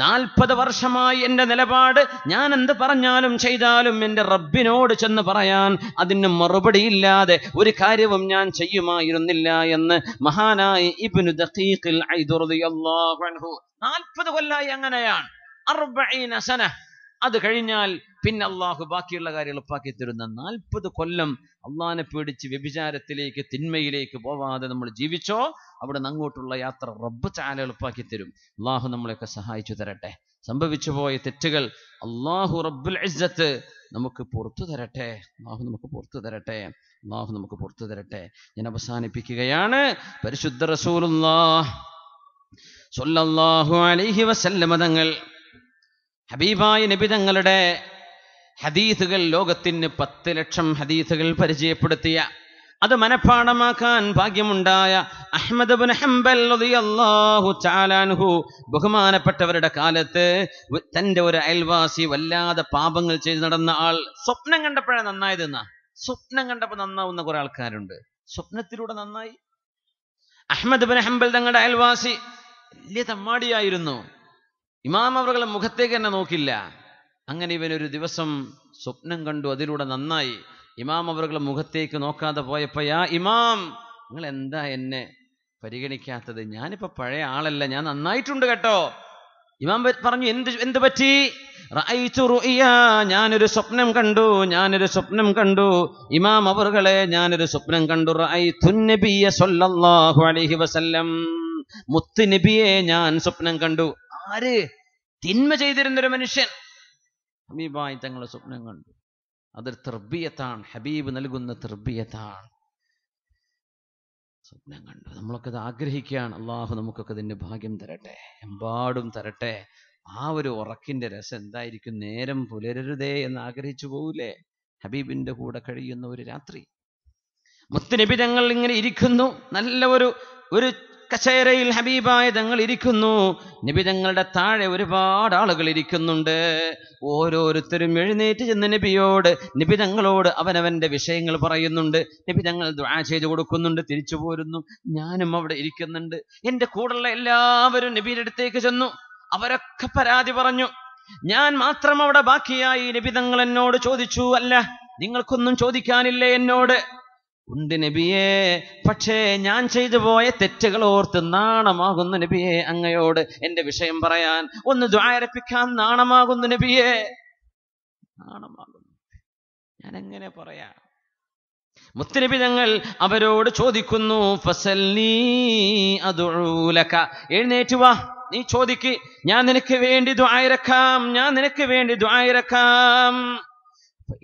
നാൽപ്പത് വർഷമായി എൻ്റെ നിലപാട് ഞാൻ എന്ത് പറഞ്ഞാലും ചെയ്താലും എൻ്റെ റബ്ബിനോട് ചെന്ന് പറയാൻ അതിന് മറുപടിയില്ലാതെ ഒരു കാര്യവും ഞാൻ ചെയ്യുമായിരുന്നില്ല എന്ന് മഹാനായി ഇബ്നു ദഖീഖിൽ നാൽപ്പത് കൊല്ലായി അങ്ങനെയാണ് അത് കഴിഞ്ഞാൽ പിന്നെ അള്ളാഹു ബാക്കിയുള്ള കാര്യം എളുപ്പാക്കി തരുന്ന നാൽപ്പത് കൊല്ലം അള്ളാനെ പേടിച്ച് വ്യഭിചാരത്തിലേക്ക് തിന്മയിലേക്ക് പോവാതെ നമ്മൾ ജീവിച്ചോ അവിടെ നിന്ന് അങ്ങോട്ടുള്ള യാത്ര റബ്ബ് ചാല എളുപ്പാക്കി തരും അള്ളാഹു നമ്മളെയൊക്കെ സഹായിച്ചു തരട്ടെ സംഭവിച്ചു പോയ തെറ്റുകൾ അള്ളാഹു റബ്ബുൽ ഇസ്സത്ത് നമുക്ക് പുറത്തു തരട്ടെ അള്ളാഹു നമുക്ക് പുറത്തു തരട്ടെ അള്ളാഹു നമുക്ക് പുറത്തു തരട്ടെ ഞാൻ അവസാനിപ്പിക്കുകയാണ് പരിശുദ്ധ റസൂലുല്ലാഹു അലൈഹി വസല്ലമ തങ്ങൾ ഹബീബായ നബി തങ്ങളുടെ ഹദീസുകൾ ലോകത്തിന് പത്ത് ലക്ഷം ഹദീസുകൾ പരിചയപ്പെടുത്തിയ അത് മനഃപ്പാടമാക്കാൻ ഭാഗ്യമുണ്ടായ അഹമ്മദ് ഹംബൽ ബഹുമാനപ്പെട്ടവരുടെ കാലത്ത് തന്റെ ഒരു അയൽവാസി വല്ലാതെ പാപങ്ങൾ ചെയ്ത് നടന്ന ആൾ സ്വപ്നം കണ്ടപ്പോഴാണ് നന്നായതെന്നാ സ്വപ്നം കണ്ടപ്പോൾ നന്നാവുന്ന കുറെ ആൾക്കാരുണ്ട് സ്വപ്നത്തിലൂടെ നന്നായി അഹമ്മദ് ബിൻ ഹംബൽ തങ്ങളുടെ അയൽവാസി വലിയ തമ്മാടിയായിരുന്നു ഇമാം അവരുടെ മുഖത്തേക്ക് തന്നെ നോക്കില്ല അങ്ങനെ ഇവനൊരു ദിവസം സ്വപ്നം കണ്ടു അതിലൂടെ നന്നായി ഇമാം അവരുടെ മുഖത്തേക്ക് നോക്കാതെ പോയപ്പോ ആ ഇമാം നിങ്ങൾ എന്താ എന്നെ പരിഗണിക്കാത്തത് ഞാനിപ്പോ പഴയ ആളല്ല ഞാൻ നന്നായിട്ടുണ്ട് കേട്ടോ ഇമാം പറഞ്ഞു എന്ത് എന്ത് പറ്റി ഞാനൊരു സ്വപ്നം കണ്ടു ഞാനൊരു സ്വപ്നം കണ്ടു ഇമാം അവറുകളെ ഞാനൊരു സ്വപ്നം കണ്ടു അലൈഹി വസല്ലം മുത്ത് നബിയെ ഞാൻ സ്വപ്നം കണ്ടു ആര് തിന്മ ചെയ്തിരുന്നൊരു മനുഷ്യൻ ഹബീബായി തങ്ങളുടെ സ്വപ്നം കണ്ടു അതൊരു തൃബിയത്താണ് ഹബീബ് നൽകുന്ന തൃബിയത്താണ് സ്വപ്നം കണ്ടു നമ്മളൊക്കെ അത് ആഗ്രഹിക്കുകയാണ് അള്ളാഹു നമുക്കൊക്കെ അതിൻ്റെ ഭാഗ്യം തരട്ടെ എമ്പാടും തരട്ടെ ആ ഒരു ഉറക്കിന്റെ രസം എന്തായിരിക്കും നേരം പുലരരുതേ എന്ന് ആഗ്രഹിച്ചു പോകൂലേ ഹബീബിന്റെ കൂടെ കഴിയുന്ന ഒരു രാത്രി മുത്തുനബി തങ്ങൾ ഇങ്ങനെ ഇരിക്കുന്നു നല്ല ഒരു ഒരു കച്ചേരയിൽ ഹബീബായ തങ്ങൾ ഇരിക്കുന്നു നബി തങ്ങളുടെ താഴെ ഒരുപാട് ആളുകൾ ഇരിക്കുന്നുണ്ട് ഓരോരുത്തരും എഴുന്നേറ്റ് ചെന്ന് നബിയോട് നബി തങ്ങളോട് അവനവന്റെ വിഷയങ്ങൾ പറയുന്നുണ്ട് നബി തങ്ങൾ ദുആ ചെയ്തു കൊടുക്കുന്നുണ്ട് തിരിച്ചു പോരുന്നു ഞാനും അവിടെ ഇരിക്കുന്നുണ്ട് എൻ്റെ കൂടെയുള്ള എല്ലാവരും നബിയുടെ അടുത്തേക്ക് ചെന്നു അവരൊക്കെ പരാതി പറഞ്ഞു ഞാൻ മാത്രം അവിടെ ബാക്കിയായി നബി തങ്ങൾ എന്നോട് ചോദിച്ചു അല്ല നിങ്ങൾക്കൊന്നും ചോദിക്കാനില്ലേ എന്നോട് ഉണ്ട് നബിയെ പക്ഷേ ഞാൻ ചെയ്തു പോയ തെറ്റുകൾ ഓർത്ത് നാണമാകുന്നു നബിയെ അങ്ങയോട് എന്റെ വിഷയം പറയാൻ ഒന്ന് ദ്വാരപ്പിക്കാൻ നാണമാകുന്നു നബിയെ നാണമാകുന്നു ഞാൻ എങ്ങനെ പറയാ മുത്തനബി തങ്ങൾ അവരോട് ചോദിക്കുന്നു ഫസല്ലീ അതുലക എഴുന്നേറ്റ് വാ നീ ചോദിക്ക് ഞാൻ നിനക്ക് വേണ്ടി ദ്വായിരക്കാം ഞാൻ നിനക്ക് വേണ്ടി ദ്വായിരക്കാം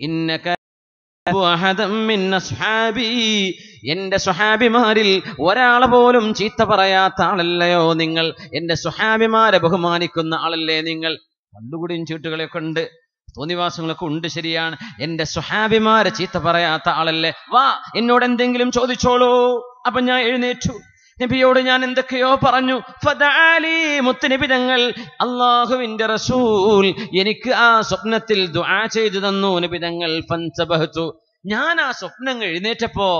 ഇന്നക്ക എന്റെ സുഹാബിമാരിൽ ഒരാളെ പോലും ചീത്ത പറയാത്ത ആളല്ലയോ നിങ്ങൾ എന്റെ സുഹാബിമാരെ ബഹുമാനിക്കുന്ന ആളല്ലേ നിങ്ങൾ കണ്ടുകൂടിയും ചീട്ടുകളൊക്കെ ഉണ്ട് തോന്നിവാസങ്ങളൊക്കെ ഉണ്ട് ശരിയാണ് എന്റെ സുഹാബിമാരെ ചീത്ത പറയാത്ത ആളല്ലേ വാ എന്നോട് എന്തെങ്കിലും ചോദിച്ചോളൂ അപ്പൊ ഞാൻ എഴുന്നേറ്റു നബിയോട് ഞാൻ എന്തൊക്കെയോ പറഞ്ഞു മുത്തുനബി തങ്ങൾ അള്ളാഹുവിന്റെ റസൂൽ എനിക്ക് ആ സ്വപ്നത്തിൽ ദുആ ചെയ്തു തന്നു നബി തങ്ങൾ ഫൻസബഹത്തു ഞാൻ ആ സ്വപ്നങ്ങൾ എഴുന്നേറ്റപ്പോ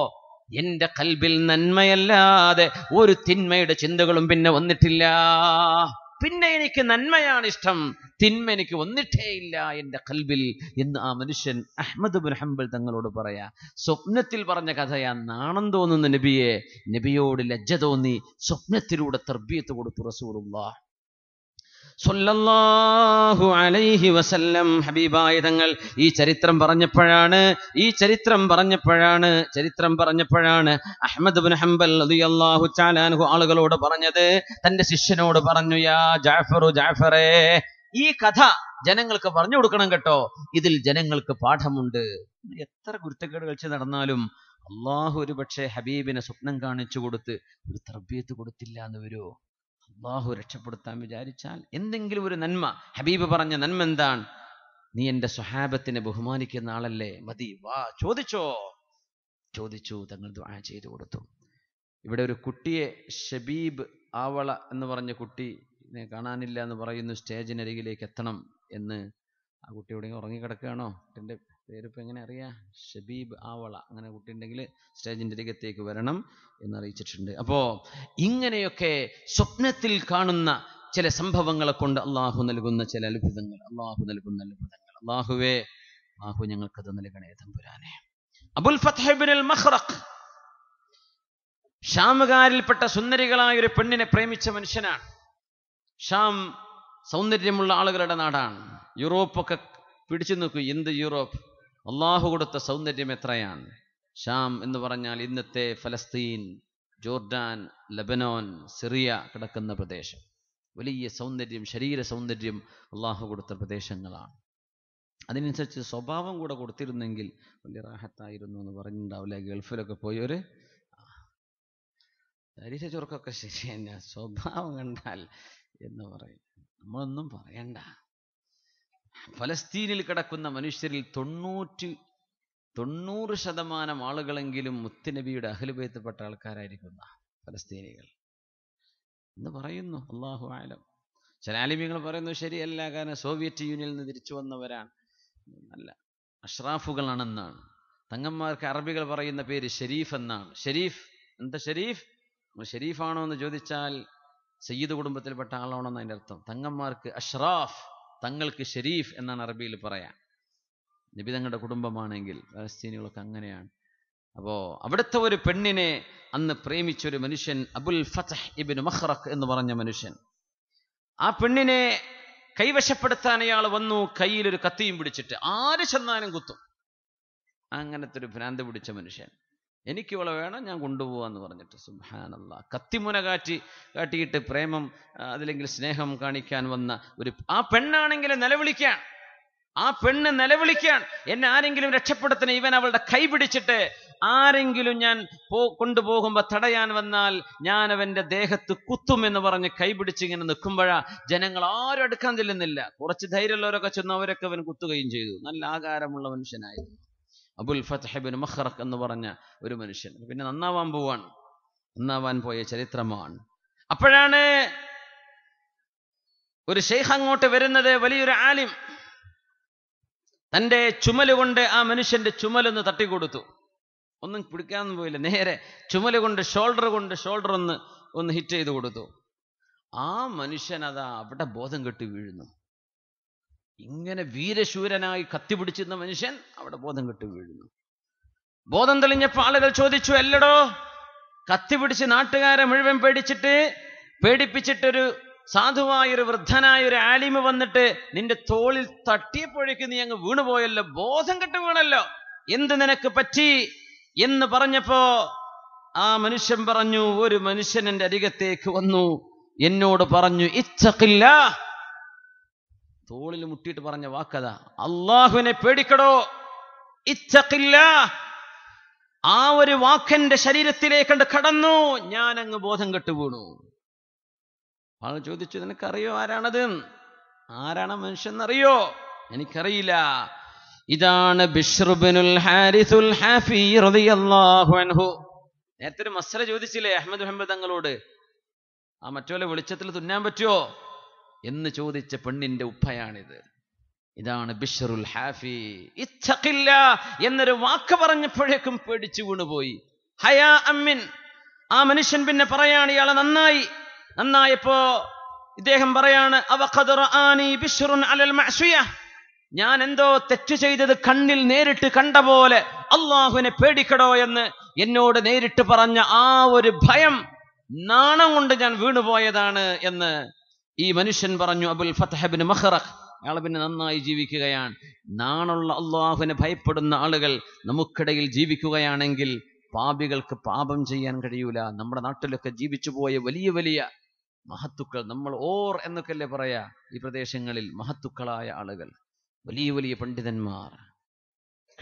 എന്റെ കൽബിൽ നന്മയല്ലാതെ ഒരു തിന്മയുടെ ചിന്തകളും പിന്നെ വന്നിട്ടില്ല പിന്നെ എനിക്ക് നന്മയാണ് ഇഷ്ടം തിന്മ എനിക്ക് ഇല്ല എൻ്റെ കൽബിൽ എന്ന് ആ മനുഷ്യൻ അഹമ്മദ് ബുൻ ഹംബൽ തങ്ങളോട് പറയാ സ്വപ്നത്തിൽ പറഞ്ഞ കഥയാ നാണം തോന്നുന്ന നബിയെ നബിയോട് ലജ്ജ തോന്നി സ്വപ്നത്തിലൂടെ തർബീയത്ത് കൊടുത്തു റസൂറുള്ള സൊല്ലാഹു അലൈഹി വസല്ലം ഹബീബായ തങ്ങൾ ഈ ചരിത്രം പറഞ്ഞപ്പോഴാണ് ഈ ചരിത്രം പറഞ്ഞപ്പോഴാണ് ചരിത്രം പറഞ്ഞപ്പോഴാണ് അഹമ്മദ് ബിൻ ഹംബൽ അള്ളാഹു ചാലാൻഹു ആളുകളോട് പറഞ്ഞത് തന്റെ ശിഷ്യനോട് പറഞ്ഞു യാ ജാഫറു ജാഫറേ ഈ കഥ ജനങ്ങൾക്ക് പറഞ്ഞു കൊടുക്കണം കേട്ടോ ഇതിൽ ജനങ്ങൾക്ക് പാഠമുണ്ട് എത്ര കുരുത്തക്കേട് കളിച്ച് നടന്നാലും അള്ളാഹു ഒരു പക്ഷേ ഹബീബിനെ സ്വപ്നം കാണിച്ചു കൊടുത്ത് ഒരു തർബിയത്ത് കൊടുത്തില്ല എന്ന് വരുമോ അള്ളാഹു രക്ഷപ്പെടുത്താൻ വിചാരിച്ചാൽ എന്തെങ്കിലും ഒരു നന്മ ഹബീബ് പറഞ്ഞ നന്മ എന്താണ് നീ എൻ്റെ സ്വഹാബത്തിനെ ബഹുമാനിക്കുന്ന ആളല്ലേ മതി വാ ചോദിച്ചോ ചോദിച്ചു തങ്ങൾ ദ്വാ ചെയ്തു കൊടുത്തു ഇവിടെ ഒരു കുട്ടിയെ ഷബീബ് ആവള എന്ന് പറഞ്ഞ കുട്ടി കാണാനില്ല എന്ന് പറയുന്നു സ്റ്റേജിനരികിലേക്ക് എത്തണം എന്ന് ആ കുട്ടി എവിടെയെങ്കിലും ഉറങ്ങിക്കിടക്കുകയാണോ കുട്ടിൻ്റെ പേരിപ്പോൾ എങ്ങനെ അറിയാം ഷബീബ് ആവള അങ്ങനെ കുട്ടി ഉണ്ടെങ്കിൽ സ്റ്റേജിൻ്റെ രംഗത്തേക്ക് വരണം എന്നറിയിച്ചിട്ടുണ്ട് അപ്പോൾ ഇങ്ങനെയൊക്കെ സ്വപ്നത്തിൽ കാണുന്ന ചില സംഭവങ്ങളെ കൊണ്ട് അള്ളാഹു നൽകുന്ന ചില അത്ഭുതങ്ങൾ അള്ളാഹു നൽകുന്ന അത്ഭുതങ്ങൾ അള്ളാഹുവേ അള്ളാഹു ഞങ്ങൾക്കത് നൽകണേ തമ്പുരാനെ അബുൽ ഷാമുകാരിൽപ്പെട്ട സുന്ദരികളായ ഒരു പെണ്ണിനെ പ്രേമിച്ച മനുഷ്യനാണ് ഷാം സൗന്ദര്യമുള്ള ആളുകളുടെ നാടാണ് യൂറോപ്പൊക്കെ പിടിച്ചു നിൽക്കും എന്ത് യൂറോപ്പ് അള്ളാഹു കൊടുത്ത സൗന്ദര്യം എത്രയാണ് ഷാം എന്ന് പറഞ്ഞാൽ ഇന്നത്തെ ഫലസ്തീൻ ജോർഡാൻ ലബനോൻ സിറിയ കിടക്കുന്ന പ്രദേശം വലിയ സൗന്ദര്യം ശരീര സൗന്ദര്യം അള്ളാഹു കൊടുത്ത പ്രദേശങ്ങളാണ് അതിനനുസരിച്ച് സ്വഭാവം കൂടെ കൊടുത്തിരുന്നെങ്കിൽ വലിയ റാഹത്തായിരുന്നു എന്ന് പറഞ്ഞിട്ടുണ്ടാവില്ല ഗൾഫിലൊക്കെ പോയവർ ശരീര ചുരുക്കൊക്കെ ശരി തന്നെ സ്വഭാവം കണ്ടാൽ എന്ന് പറയും നമ്മളൊന്നും പറയണ്ട ഫലസ്തീനിൽ കിടക്കുന്ന മനുഷ്യരിൽ തൊണ്ണൂറ്റി തൊണ്ണൂറ് ശതമാനം ആളുകളെങ്കിലും മുത്തുനബിയുടെ അഖിലുപയത്തപ്പെട്ട ആൾക്കാരായിരിക്കുന്ന ഫലസ്തീനികൾ എന്ന് പറയുന്നു അള്ളാഹു ആലം ചില ആലിമ്യങ്ങൾ പറയുന്നു ശരിയല്ല കാരണം സോവിയറ്റ് യൂണിയനിൽ നിന്ന് തിരിച്ചു വന്നവരാണ് അല്ല അഷ്റാഫുകളാണെന്നാണ് തങ്ങന്മാർക്ക് അറബികൾ പറയുന്ന പേര് ഷെരീഫ് എന്നാണ് ഷെരീഫ് എന്താ ഷെരീഫ് ഷെരീഫാണോ എന്ന് ചോദിച്ചാൽ സയ്യിദ് കുടുംബത്തിൽപ്പെട്ട ആളാണോ എന്നതിൻ്റെ അർത്ഥം തങ്ങന്മാർക്ക് അഷ്റാഫ് തങ്ങൾക്ക് ഷെരീഫ് എന്നാണ് അറബിയിൽ പറയാം നബി തങ്ങളുടെ കുടുംബമാണെങ്കിൽ പലസ്തീനികളൊക്കെ അങ്ങനെയാണ് അപ്പോൾ അവിടുത്തെ ഒരു പെണ്ണിനെ അന്ന് പ്രേമിച്ചൊരു മനുഷ്യൻ അബുൽ ഫതഹ് ഇബിൻ മഹ്റഖ് എന്ന് പറഞ്ഞ മനുഷ്യൻ ആ പെണ്ണിനെ കൈവശപ്പെടുത്താൻ അയാൾ വന്നു കയ്യിലൊരു കത്തിയും പിടിച്ചിട്ട് ആര് ചെന്നാലും കുത്തും അങ്ങനത്തെ ഒരു ഭ്രാന്ത് പിടിച്ച മനുഷ്യൻ എനിക്ക് വേണം ഞാൻ എന്ന് പറഞ്ഞിട്ട് സുബാനല്ല കത്തിമുന കാറ്റി കാട്ടിയിട്ട് പ്രേമം അതില്ലെങ്കിൽ സ്നേഹം കാണിക്കാൻ വന്ന ഒരു ആ പെണ്ണാണെങ്കിൽ നിലവിളിക്കാൻ ആ പെണ്ണ് നിലവിളിക്കാൻ എന്നെ ആരെങ്കിലും രക്ഷപ്പെടുത്തണേ ഇവൻ അവളുടെ കൈ പിടിച്ചിട്ട് ആരെങ്കിലും ഞാൻ പോ കൊണ്ടുപോകുമ്പോ തടയാൻ വന്നാൽ ഞാൻ അവന്റെ ദേഹത്ത് കുത്തും എന്ന് പറഞ്ഞ് കൈപിടിച്ച് ഇങ്ങനെ നിൽക്കുമ്പോഴാ ജനങ്ങൾ ആരും അടുക്കാൻ ചെല്ലുന്നില്ല കുറച്ച് ധൈര്യമുള്ളവരൊക്കെ ചെന്ന് അവരൊക്കെ അവൻ കുത്തുകയും ചെയ്തു നല്ല ആകാരമുള്ള മനുഷ്യനായിരുന്നു അബുൽ ഫത്ഹബിൻ മഖറഖ് എന്ന് പറഞ്ഞ ഒരു മനുഷ്യൻ പിന്നെ നന്നാവാൻ പോവാണ് നന്നാവാൻ പോയ ചരിത്രമാണ് അപ്പോഴാണ് ഒരു ഷെയ്ഖ് അങ്ങോട്ട് വരുന്നത് വലിയൊരു ആലിം തൻ്റെ ചുമലുകൊണ്ട് ആ മനുഷ്യന്റെ ചുമലൊന്ന് തട്ടിക്കൊടുത്തു ഒന്നും പിടിക്കാൻ പോയില്ല നേരെ ചുമലുകൊണ്ട് കൊണ്ട് ഷോൾഡർ കൊണ്ട് ഷോൾഡർ ഒന്ന് ഒന്ന് ഹിറ്റ് ചെയ്ത് കൊടുത്തു ആ മനുഷ്യൻ അതാ അവിടെ ബോധം കെട്ടി വീഴുന്നു ഇങ്ങനെ വീരശൂരനായി കത്തിപിടിച്ചിരുന്ന മനുഷ്യൻ അവിടെ ബോധം കെട്ടി വീഴുന്നു ബോധം തെളിഞ്ഞപ്പോൾ ആളുകൾ ചോദിച്ചു അല്ലടോ കത്തിപിടിച്ച് നാട്ടുകാരെ മുഴുവൻ പേടിച്ചിട്ട് പേടിപ്പിച്ചിട്ടൊരു സാധുവായൊരു വൃദ്ധനായ ഒരു ആലിമ വന്നിട്ട് നിന്റെ തോളിൽ തട്ടിയപ്പോഴേക്ക് നീ അങ്ങ് വീണുപോയല്ലോ ബോധം കെട്ട് വീണല്ലോ എന്ത് നിനക്ക് പറ്റി എന്ന് പറഞ്ഞപ്പോ ആ മനുഷ്യൻ പറഞ്ഞു ഒരു മനുഷ്യൻ എൻ്റെ അരികത്തേക്ക് വന്നു എന്നോട് പറഞ്ഞു ഇച്ചക്കില്ല തോളിൽ മുട്ടിയിട്ട് പറഞ്ഞ വാക്കതാ അള്ളാഹുവിനെ പേടിക്കടോ ഇച്ചക്കില്ല ആ ഒരു വാക്കന്റെ ശരീരത്തിലേക്കണ്ട് കടന്നു ഞാൻ അങ്ങ് ബോധം കെട്ടു വീണു ആൾ ചോദിച്ചു നിനക്കറിയോ ആരാണത് ആരാണ് അറിയോ എനിക്കറിയില്ല ഇതാണ് ബിഷ്റുബിനുൽ ഹാരിസുൽ ഹാഫി റളിയല്ലാഹു അൻഹു നേരത്തെ ഒരു മസല ചോദിച്ചില്ലേ അഹമ്മദ് അഹമ്മദ് തങ്ങളോട് ആ മറ്റോലെ വെളിച്ചത്തിൽ തുന്നാൻ പറ്റുമോ എന്ന് ചോദിച്ച പെണ്ണിന്റെ ഉപ്പയാണിത് ഇതാണ് ബിഷറുൽ ഹാഫി ഇച്ചക്കില്ല എന്നൊരു വാക്ക് പറഞ്ഞപ്പോഴേക്കും പേടിച്ചു വീണുപോയി ഹയാ അമ്മിൻ ആ മനുഷ്യൻ പിന്നെ പറയാണ് ഇയാളെ നന്നായി നന്നായപ്പോ ഇദ്ദേഹം പറയാണ് ഞാൻ എന്തോ തെറ്റു ചെയ്തത് കണ്ണിൽ നേരിട്ട് കണ്ട പോലെ അള്ളാഹുവിനെ പേടിക്കടോ എന്ന് എന്നോട് നേരിട്ട് പറഞ്ഞ ആ ഒരു ഭയം നാണം കൊണ്ട് ഞാൻ വീണുപോയതാണ് എന്ന് ഈ മനുഷ്യൻ പറഞ്ഞു അബുൽ ഫത്തഹബിന് മഹ്റഖ് അയാൾ പിന്നെ നന്നായി ജീവിക്കുകയാണ് നാണുള്ള അള്ളാഹുവിനെ ഭയപ്പെടുന്ന ആളുകൾ നമുക്കിടയിൽ ജീവിക്കുകയാണെങ്കിൽ പാപികൾക്ക് പാപം ചെയ്യാൻ കഴിയൂല നമ്മുടെ നാട്ടിലൊക്കെ ജീവിച്ചു പോയ വലിയ വലിയ മഹത്തുക്കൾ നമ്മൾ ഓർ എന്നൊക്കെ അല്ലേ പറയാ ഈ പ്രദേശങ്ങളിൽ മഹത്തുക്കളായ ആളുകൾ വലിയ വലിയ പണ്ഡിതന്മാർ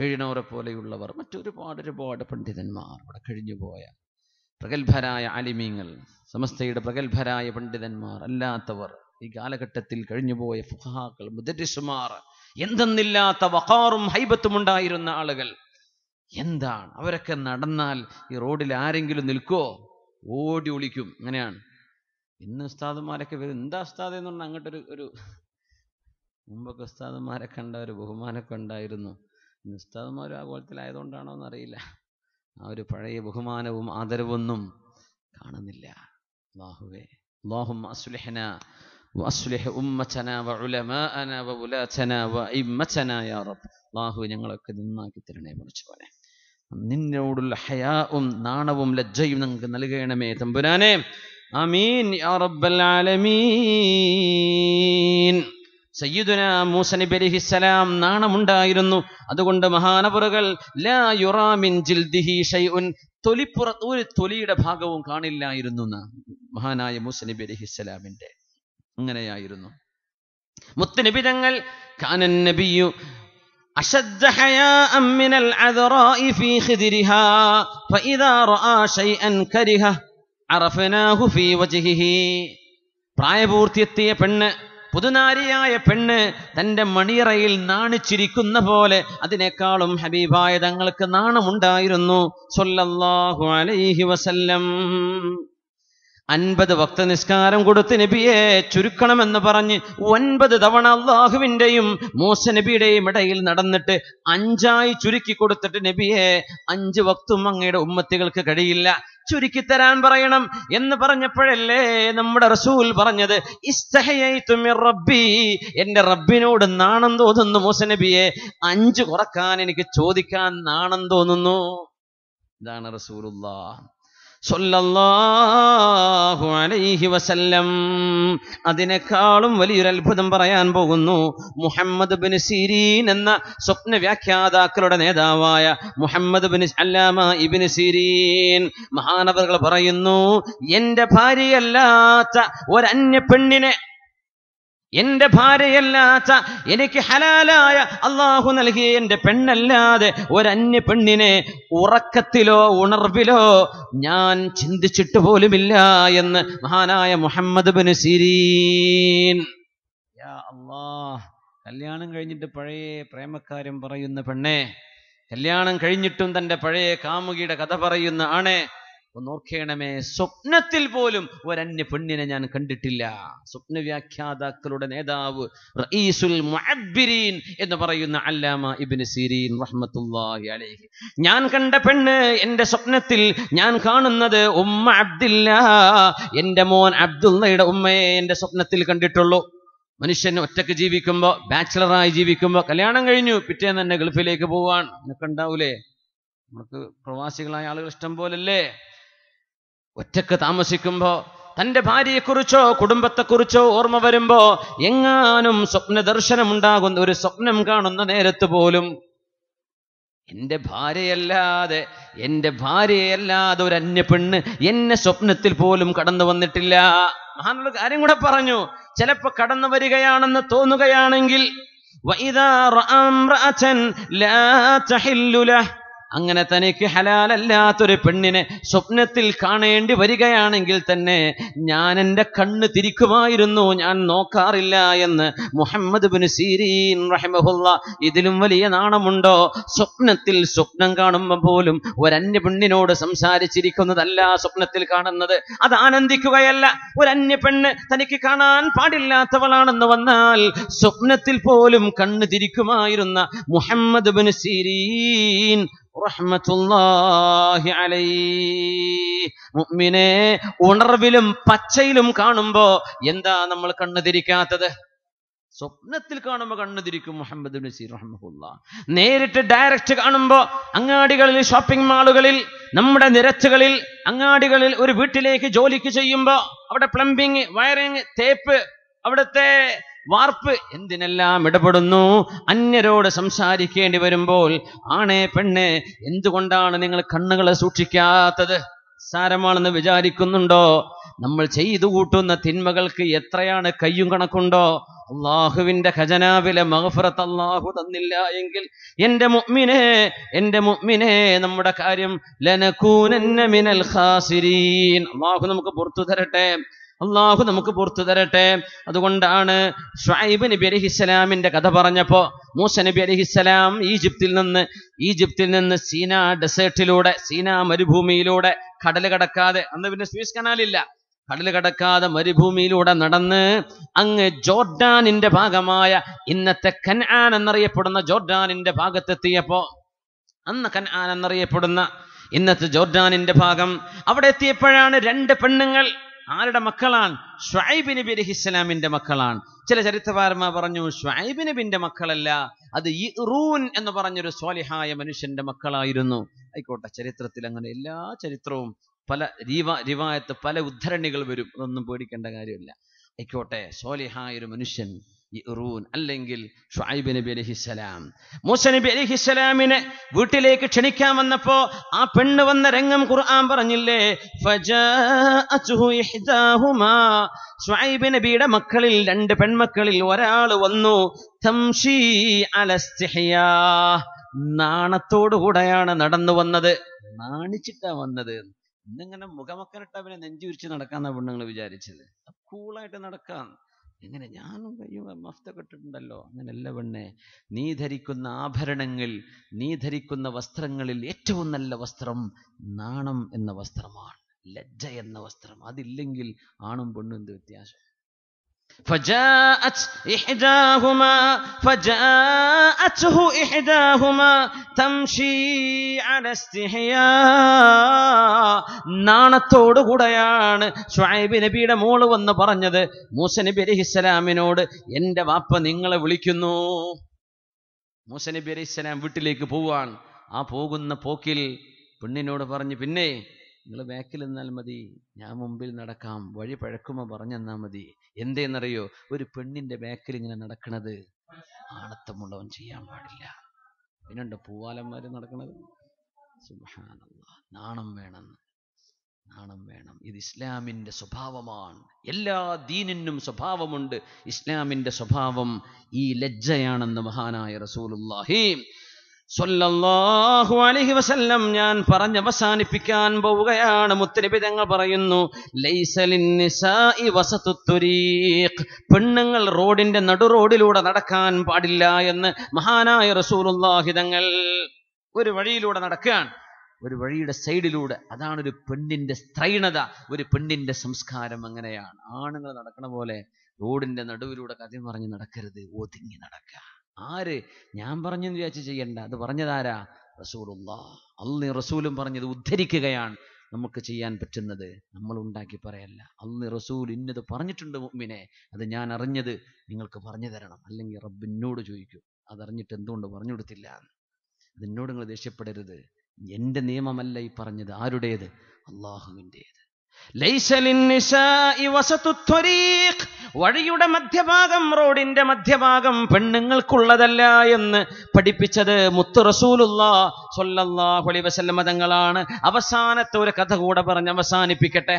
കഴിഞ്ഞവരെ പോലെയുള്ളവർ മറ്റൊരുപാട് ഒരുപാട് പണ്ഡിതന്മാർ അവിടെ കഴിഞ്ഞുപോയ പ്രഗത്ഭരായ അലിമീങ്ങൾ സമസ്തയുടെ പ്രഗത്ഭരായ പണ്ഡിതന്മാർ അല്ലാത്തവർ ഈ കാലഘട്ടത്തിൽ കഴിഞ്ഞുപോയ ഫുഹാക്കൾ മുദരിസുമാർ എന്തെന്നില്ലാത്ത വഖാറും ഹൈബത്തും ഉണ്ടായിരുന്ന ആളുകൾ എന്താണ് അവരൊക്കെ നടന്നാൽ ഈ റോഡിൽ ആരെങ്കിലും നിൽക്കോ ഓടി ഒളിക്കും അങ്ങനെയാണ് ഇന്ന് ഉസ്താദന്മാരൊക്കെ വരും എന്താ ഉസ്താദ് എന്ന് പറഞ്ഞാൽ അങ്ങോട്ടൊരു ഒരു മുമ്പൊക്കെ ഉസ്താദുമാരെ കണ്ട ഒരു ബഹുമാനമൊക്കെ ഉണ്ടായിരുന്നു ഇന്ന് ഉസ്താദന്മാർ ആ കോലത്തിലായതുകൊണ്ടാണോ എന്നറിയില്ല ആ ഒരു പഴയ ബഹുമാനവും ആദരവൊന്നും കാണുന്നില്ല ഞങ്ങളൊക്കെ നിന്നാക്കി തരണേ പോലെ നിന്നോടുള്ള ഹയാവും നാണവും ലജ്ജയും നിങ്ങൾക്ക് നൽകണമേ തമ്പുരാനെ ആമീൻ യാ റബ്ബൽ ആലമീൻ സയ്യിദുന മൂസനബി അലിഹിസ്സലാം നാണമുണ്ടായിരുന്നു അതുകൊണ്ട് മഹാനപുറകൾ ലാ ജിൽദിഹി ഷൈഉൻ തൊലിപ്പുറത്ത് ഒരു തൊലിയുടെ ഭാഗവും കാണില്ലായിരുന്നു മഹാനായ മൂസനബി അലിഹിസ്സലാമിന്റെ അങ്ങനെയായിരുന്നു മുത്തനബി തങ്ങൾ കാനൻ നബിയു പ്രായപൂർത്തിയെത്തിയ പെണ്ണ് പുതുനാരിയായ പെണ്ണ് തൻ്റെ മണിയറയിൽ നാണിച്ചിരിക്കുന്ന പോലെ അതിനേക്കാളും ഹബീബായ തങ്ങൾക്ക് നാണമുണ്ടായിരുന്നു സൊല്ലാഹു അലൈഹി വസല്ലം അൻപത് ഭക്ത നിസ്കാരം കൊടുത്ത് നബിയെ ചുരുക്കണമെന്ന് പറഞ്ഞ് ഒൻപത് തവണ അള്ളാഹുവിൻ്റെയും മൂസ നബിയുടെയും ഇടയിൽ നടന്നിട്ട് അഞ്ചായി ചുരുക്കി കൊടുത്തിട്ട് നബിയെ അഞ്ച് ഭക്തും അങ്ങയുടെ ഉമ്മത്തികൾക്ക് കഴിയില്ല ചുരുക്കി തരാൻ പറയണം എന്ന് പറഞ്ഞപ്പോഴല്ലേ നമ്മുടെ റസൂൽ പറഞ്ഞത് റബ്ബി എന്റെ റബ്ബിനോട് നാണം തോന്നുന്നു മോസനബിയെ അഞ്ച് കുറക്കാൻ എനിക്ക് ചോദിക്കാൻ നാണം തോന്നുന്നു ഇതാണ് റസൂലുള്ള അലൈഹി വസല്ലം അതിനേക്കാളും വലിയൊരു അത്ഭുതം പറയാൻ പോകുന്നു മുഹമ്മദ് ബിൻ സീരീൻ എന്ന സ്വപ്ന വ്യാഖ്യാതാക്കളുടെ നേതാവായ മുഹമ്മദ് ബിൻ അല്ലാമ ഇബിൻ സീരീൻ മഹാനവറുകൾ പറയുന്നു എൻ്റെ ഭാര്യയല്ലാത്ത ഒരന്യ പെണ്ണിനെ എന്റെ ഭാര്യയല്ലാത്ത എനിക്ക് ഹലാലായ അള്ളാഹു നൽകിയ എന്റെ പെണ്ണല്ലാതെ ഒരന്യ പെണ്ണിനെ ഉറക്കത്തിലോ ഉണർവിലോ ഞാൻ ചിന്തിച്ചിട്ട് പോലുമില്ല എന്ന് മഹാനായ മുഹമ്മദ് ബിൻ സിരീൻ കല്യാണം കഴിഞ്ഞിട്ട് പഴയ പ്രേമക്കാരൻ പറയുന്ന പെണ്ണേ കല്യാണം കഴിഞ്ഞിട്ടും തന്റെ പഴയ കാമുകിയുടെ കഥ പറയുന്ന ആണേ നോക്കണമേ സ്വപ്നത്തിൽ പോലും ഒരന്യ പെണ്ണിനെ ഞാൻ കണ്ടിട്ടില്ല സ്വപ്ന വ്യാഖ്യാതാക്കളുടെ നേതാവ് റഈസുൽ മുഅബ്ബിരീൻ എന്ന് പറയുന്ന അല്ലാമ ഇബ്നു സിരീൻ റഹ്മത്തുള്ളാഹി അലൈഹി ഞാൻ കണ്ട പെണ്ണ് എൻ്റെ സ്വപ്നത്തിൽ ഞാൻ കാണുന്നത് ഉമ്മ അബ്ദില്ല എൻ്റെ മോൻ അബ്ദുള്ളയുടെ ഉമ്മയെ എൻ്റെ സ്വപ്നത്തിൽ കണ്ടിട്ടുള്ളൂ മനുഷ്യൻ ഒറ്റക്ക് ജീവിക്കുമ്പോ ബാച്ചിലറായി ജീവിക്കുമ്പോ കല്യാണം കഴിഞ്ഞു പിറ്റേന്ന് തന്നെ ഗൾഫിലേക്ക് പോവാൻ നിനക്കുണ്ടാവൂലേ നമുക്ക് പ്രവാസികളായ ആളുകൾ ഇഷ്ടം പോലല്ലേ ഒറ്റക്ക് താമസിക്കുമ്പോൾ തൻ്റെ ഭാര്യയെക്കുറിച്ചോ കുടുംബത്തെക്കുറിച്ചോ ഓർമ്മ വരുമ്പോൾ എങ്ങാനും സ്വപ്ന ദർശനമുണ്ടാകുന്ന ഒരു സ്വപ്നം കാണുന്ന നേരത്ത് പോലും എൻ്റെ ഭാര്യയല്ലാതെ എൻ്റെ ഭാര്യയല്ലാതെ ഒരു അന്യ പെണ്ണ് എന്നെ സ്വപ്നത്തിൽ പോലും കടന്നു വന്നിട്ടില്ല മഹാനുള്ള കാര്യം കൂടെ പറഞ്ഞു ചിലപ്പോൾ കടന്നു വരികയാണെന്ന് തോന്നുകയാണെങ്കിൽ അങ്ങനെ തനിക്ക് ഹലാലല്ലാത്തൊരു പെണ്ണിനെ സ്വപ്നത്തിൽ കാണേണ്ടി വരികയാണെങ്കിൽ തന്നെ ഞാൻ എൻ്റെ കണ്ണ് തിരിക്കുമായിരുന്നു ഞാൻ നോക്കാറില്ല എന്ന് മുഹമ്മദ് ബിൻ സീരീൻ റഹിമഹുല്ല ഇതിലും വലിയ നാണമുണ്ടോ സ്വപ്നത്തിൽ സ്വപ്നം കാണുമ്പോൾ പോലും ഒരന്യ പെണ്ണിനോട് സംസാരിച്ചിരിക്കുന്നതല്ല സ്വപ്നത്തിൽ കാണുന്നത് അത് ആനന്ദിക്കുകയല്ല ഒരന്യ പെണ്ണ് തനിക്ക് കാണാൻ പാടില്ലാത്തവളാണെന്ന് വന്നാൽ സ്വപ്നത്തിൽ പോലും കണ്ണ് തിരിക്കുമായിരുന്ന മുഹമ്മദ് ബിൻ സീരീൻ മുഅ്മിനെ ഉണർവിലും പച്ചയിലും കാണുമ്പോ എന്താ നമ്മൾ കണ്ണു തിരിക്കാത്തത് സ്വപ്നത്തിൽ കാണുമ്പോൾ കണ്ണുതിരിക്കും മുഹമ്മദ് നേരിട്ട് ഡയറക്റ്റ് കാണുമ്പോൾ അങ്ങാടികളിൽ ഷോപ്പിംഗ് മാളുകളിൽ നമ്മുടെ നിരത്തുകളിൽ അങ്ങാടികളിൽ ഒരു വീട്ടിലേക്ക് ജോലിക്ക് ചെയ്യുമ്പോൾ അവിടെ പ്ലംബിങ് വയറിങ് തേപ്പ് അവിടുത്തെ വാർപ്പ് എന്തിനെല്ലാം ഇടപെടുന്നു അന്യരോട് സംസാരിക്കേണ്ടി വരുമ്പോൾ ആണേ പെണ്ണെ എന്തുകൊണ്ടാണ് നിങ്ങൾ കണ്ണുകളെ സൂക്ഷിക്കാത്തത് സാരമാണെന്ന് വിചാരിക്കുന്നുണ്ടോ നമ്മൾ ചെയ്തു കൂട്ടുന്ന തിന്മകൾക്ക് എത്രയാണ് കയ്യും കണക്കുണ്ടോ അള്ളാഹുവിന്റെ ഖജനാവിലെ മഹഫറത്ത് അള്ളാഹു തന്നില്ല എങ്കിൽ എന്റെ മുഗ്മിനെ എന്റെ മുഗ്മിനെ നമ്മുടെ കാര്യം ലനകൂനന്ന മിനൽ ഖാസിരീൻ അള്ളാഹു നമുക്ക് പുറത്തു തരട്ടെ അള്ളാഹു നമുക്ക് പുറത്തു തരട്ടെ അതുകൊണ്ടാണ് ഷായിബ് നബി അലിഹിസ്സലാമിന്റെ കഥ പറഞ്ഞപ്പോൾ മൂസ നബി അലിഹിസ്സലാം ഈജിപ്തിൽ നിന്ന് ഈജിപ്തിൽ നിന്ന് സീന ഡെസേർട്ടിലൂടെ സീന മരുഭൂമിയിലൂടെ കടല് കടക്കാതെ അന്ന് പിന്നെ സ്വീസ് കനാലില്ല കടൽ കടക്കാതെ മരുഭൂമിയിലൂടെ നടന്ന് അങ്ങ് ജോർഡാനിന്റെ ഭാഗമായ ഇന്നത്തെ കൻആൻ എന്നറിയപ്പെടുന്ന ജോർഡാനിന്റെ ഭാഗത്തെത്തിയപ്പോ അന്ന് കൻആൻ എന്നറിയപ്പെടുന്ന ഇന്നത്തെ ജോർഡാനിന്റെ ഭാഗം അവിടെ എത്തിയപ്പോഴാണ് രണ്ട് പെണ്ണുങ്ങൾ ആരുടെ മക്കളാണ് ഷുഹൈബ് നബി അലഹി ഇസ്ലാമിന്റെ മക്കളാണ് ചില ചരിത്രകാരന്മാർ പറഞ്ഞു ഷുഹൈബ് നബിന്റെ മക്കളല്ല അത് ഇറൂൻ എന്ന് പറഞ്ഞൊരു സ്വാലിഹായ മനുഷ്യന്റെ മക്കളായിരുന്നു ആയിക്കോട്ടെ ചരിത്രത്തിൽ അങ്ങനെ എല്ലാ ചരിത്രവും പല രീവാ രീവായത്ത് പല ഉദ്ധരണികൾ വരും അതൊന്നും പേടിക്കേണ്ട കാര്യമില്ല ആയിക്കോട്ടെ സോലിഹായ ഒരു മനുഷ്യൻ അല്ലെങ്കിൽ ഷുഐബ് നബി അലഹിസ്സലാം മൂസ നബി അലഹിസ്സലാമിനെ വീട്ടിലേക്ക് ക്ഷണിക്കാൻ വന്നപ്പോ ആ പെണ്ണ് വന്ന രംഗം ഖുർആൻ പറഞ്ഞില്ലേ ഷുഐബ് നബിയുടെ മക്കളിൽ രണ്ട് പെൺമക്കളിൽ ഒരാൾ വന്നു തംഷി അലസ്തിഹിയ നാണത്തോടുകൂടെയാണ് നടന്നു വന്നത് നാണിച്ചിട്ടാ വന്നത് ഇന്നിങ്ങനെ മുഖമക്കരട്ട അവനെ നെഞ്ചുരിച്ച് നടക്കാന്നാ പെണ്ണുങ്ങൾ വിചാരിച്ചത് കൂളായിട്ട് നടക്കാം എങ്ങനെ ഞാനും മഫ്ത കെട്ടിട്ടുണ്ടല്ലോ അങ്ങനെയല്ല പെണ്ണെ നീ ധരിക്കുന്ന ആഭരണങ്ങൾ നീ ധരിക്കുന്ന വസ്ത്രങ്ങളിൽ ഏറ്റവും നല്ല വസ്ത്രം നാണം എന്ന വസ്ത്രമാണ് ലജ്ജ എന്ന വസ്ത്രം അതില്ലെങ്കിൽ ആണും പെണ്ണും എന്ത് വ്യത്യാസം فجاءت إحداهما فجاءته إحداهما تمشي على استحياء നാണത്തോടുകൂടെയാണ് ഷുഹൈബ് നബിയുടെ മോള് വന്ന് പറഞ്ഞത് മൂസ നബി അലഹിസ്സലാമിനോട് എൻ്റെ വാപ്പ നിങ്ങളെ വിളിക്കുന്നു മൂസ നബി അലഹിസ്സലാം വീട്ടിലേക്ക് പോവാണ് ആ പോകുന്ന പോക്കിൽ പെണ്ണിനോട് പറഞ്ഞു പിന്നെ നിങ്ങൾ ബാക്കിൽ നിന്നാൽ മതി ഞാൻ മുമ്പിൽ നടക്കാം വഴി പഴക്കുമോ പറഞ്ഞെന്നാൽ മതി എന്തേന്നറിയോ ഒരു പെണ്ണിന്റെ ബാക്കിൽ ഇങ്ങനെ നടക്കണത് ആണത്തമുള്ളവൻ ചെയ്യാൻ പാടില്ല പിന്നെ പൂവാലന്മാര് നടക്കണത് നാണം വേണം നാണം വേണം ഇത് ഇസ്ലാമിൻ്റെ സ്വഭാവമാണ് എല്ലാ ദീനിനും സ്വഭാവമുണ്ട് ഇസ്ലാമിൻ്റെ സ്വഭാവം ഈ ലജ്ജയാണെന്ന് മഹാനായ റസൂലുല്ലാഹി സൊല്ലാഹു അലഹി വസല്ലം ഞാൻ പറഞ്ഞ് അവസാനിപ്പിക്കാൻ പോവുകയാണ് മുത്തരബി തങ്ങൾ പറയുന്നു പെണ്ണുങ്ങൾ റോഡിന്റെ നടു റോഡിലൂടെ നടക്കാൻ പാടില്ല എന്ന് മഹാനായ റസൂലുല്ലാഹി തങ്ങൾ ഒരു വഴിയിലൂടെ നടക്കുകയാണ് ഒരു വഴിയുടെ സൈഡിലൂടെ അതാണ് ഒരു പെണ്ണിന്റെ സ്ത്രൈണത ഒരു പെണ്ണിന്റെ സംസ്കാരം അങ്ങനെയാണ് ആണുങ്ങൾ നടക്കണ പോലെ റോഡിന്റെ നടുവിലൂടെ കഥ പറഞ്ഞ് നടക്കരുത് ഒതുങ്ങി നടക്കുക ആര് ഞാൻ പറഞ്ഞെന്ന് വിചാരിച്ച് ചെയ്യണ്ട അത് പറഞ്ഞതാരാ റസൂലുള്ള അള്ളി റസൂലും പറഞ്ഞത് ഉദ്ധരിക്കുകയാണ് നമുക്ക് ചെയ്യാൻ പറ്റുന്നത് നമ്മൾ ഉണ്ടാക്കി പറയല്ല അള്ളി റസൂൽ ഇന്നത് പറഞ്ഞിട്ടുണ്ട് മുമ്പിനെ അത് ഞാൻ അറിഞ്ഞത് നിങ്ങൾക്ക് പറഞ്ഞു തരണം അല്ലെങ്കിൽ റബ്ബ് എന്നോട് ചോദിക്കും അതറിഞ്ഞിട്ട് എന്തുകൊണ്ട് പറഞ്ഞു കൊടുത്തില്ല അത് എന്നോട് നിങ്ങൾ ദേഷ്യപ്പെടരുത് എൻ്റെ നിയമമല്ല ഈ പറഞ്ഞത് ആരുടേത് അള്ളാഹുവിൻ്റേത് വഴിയുടെ മധ്യഭാഗം റോഡിന്റെ മധ്യഭാഗം പെണ്ണുങ്ങൾക്കുള്ളതല്ല എന്ന് പഠിപ്പിച്ചത് മുത്തു റസൂലുല്ലാ തങ്ങളാണ് അവസാനത്തെ ഒരു കഥ കൂടെ പറഞ്ഞ് അവസാനിപ്പിക്കട്ടെ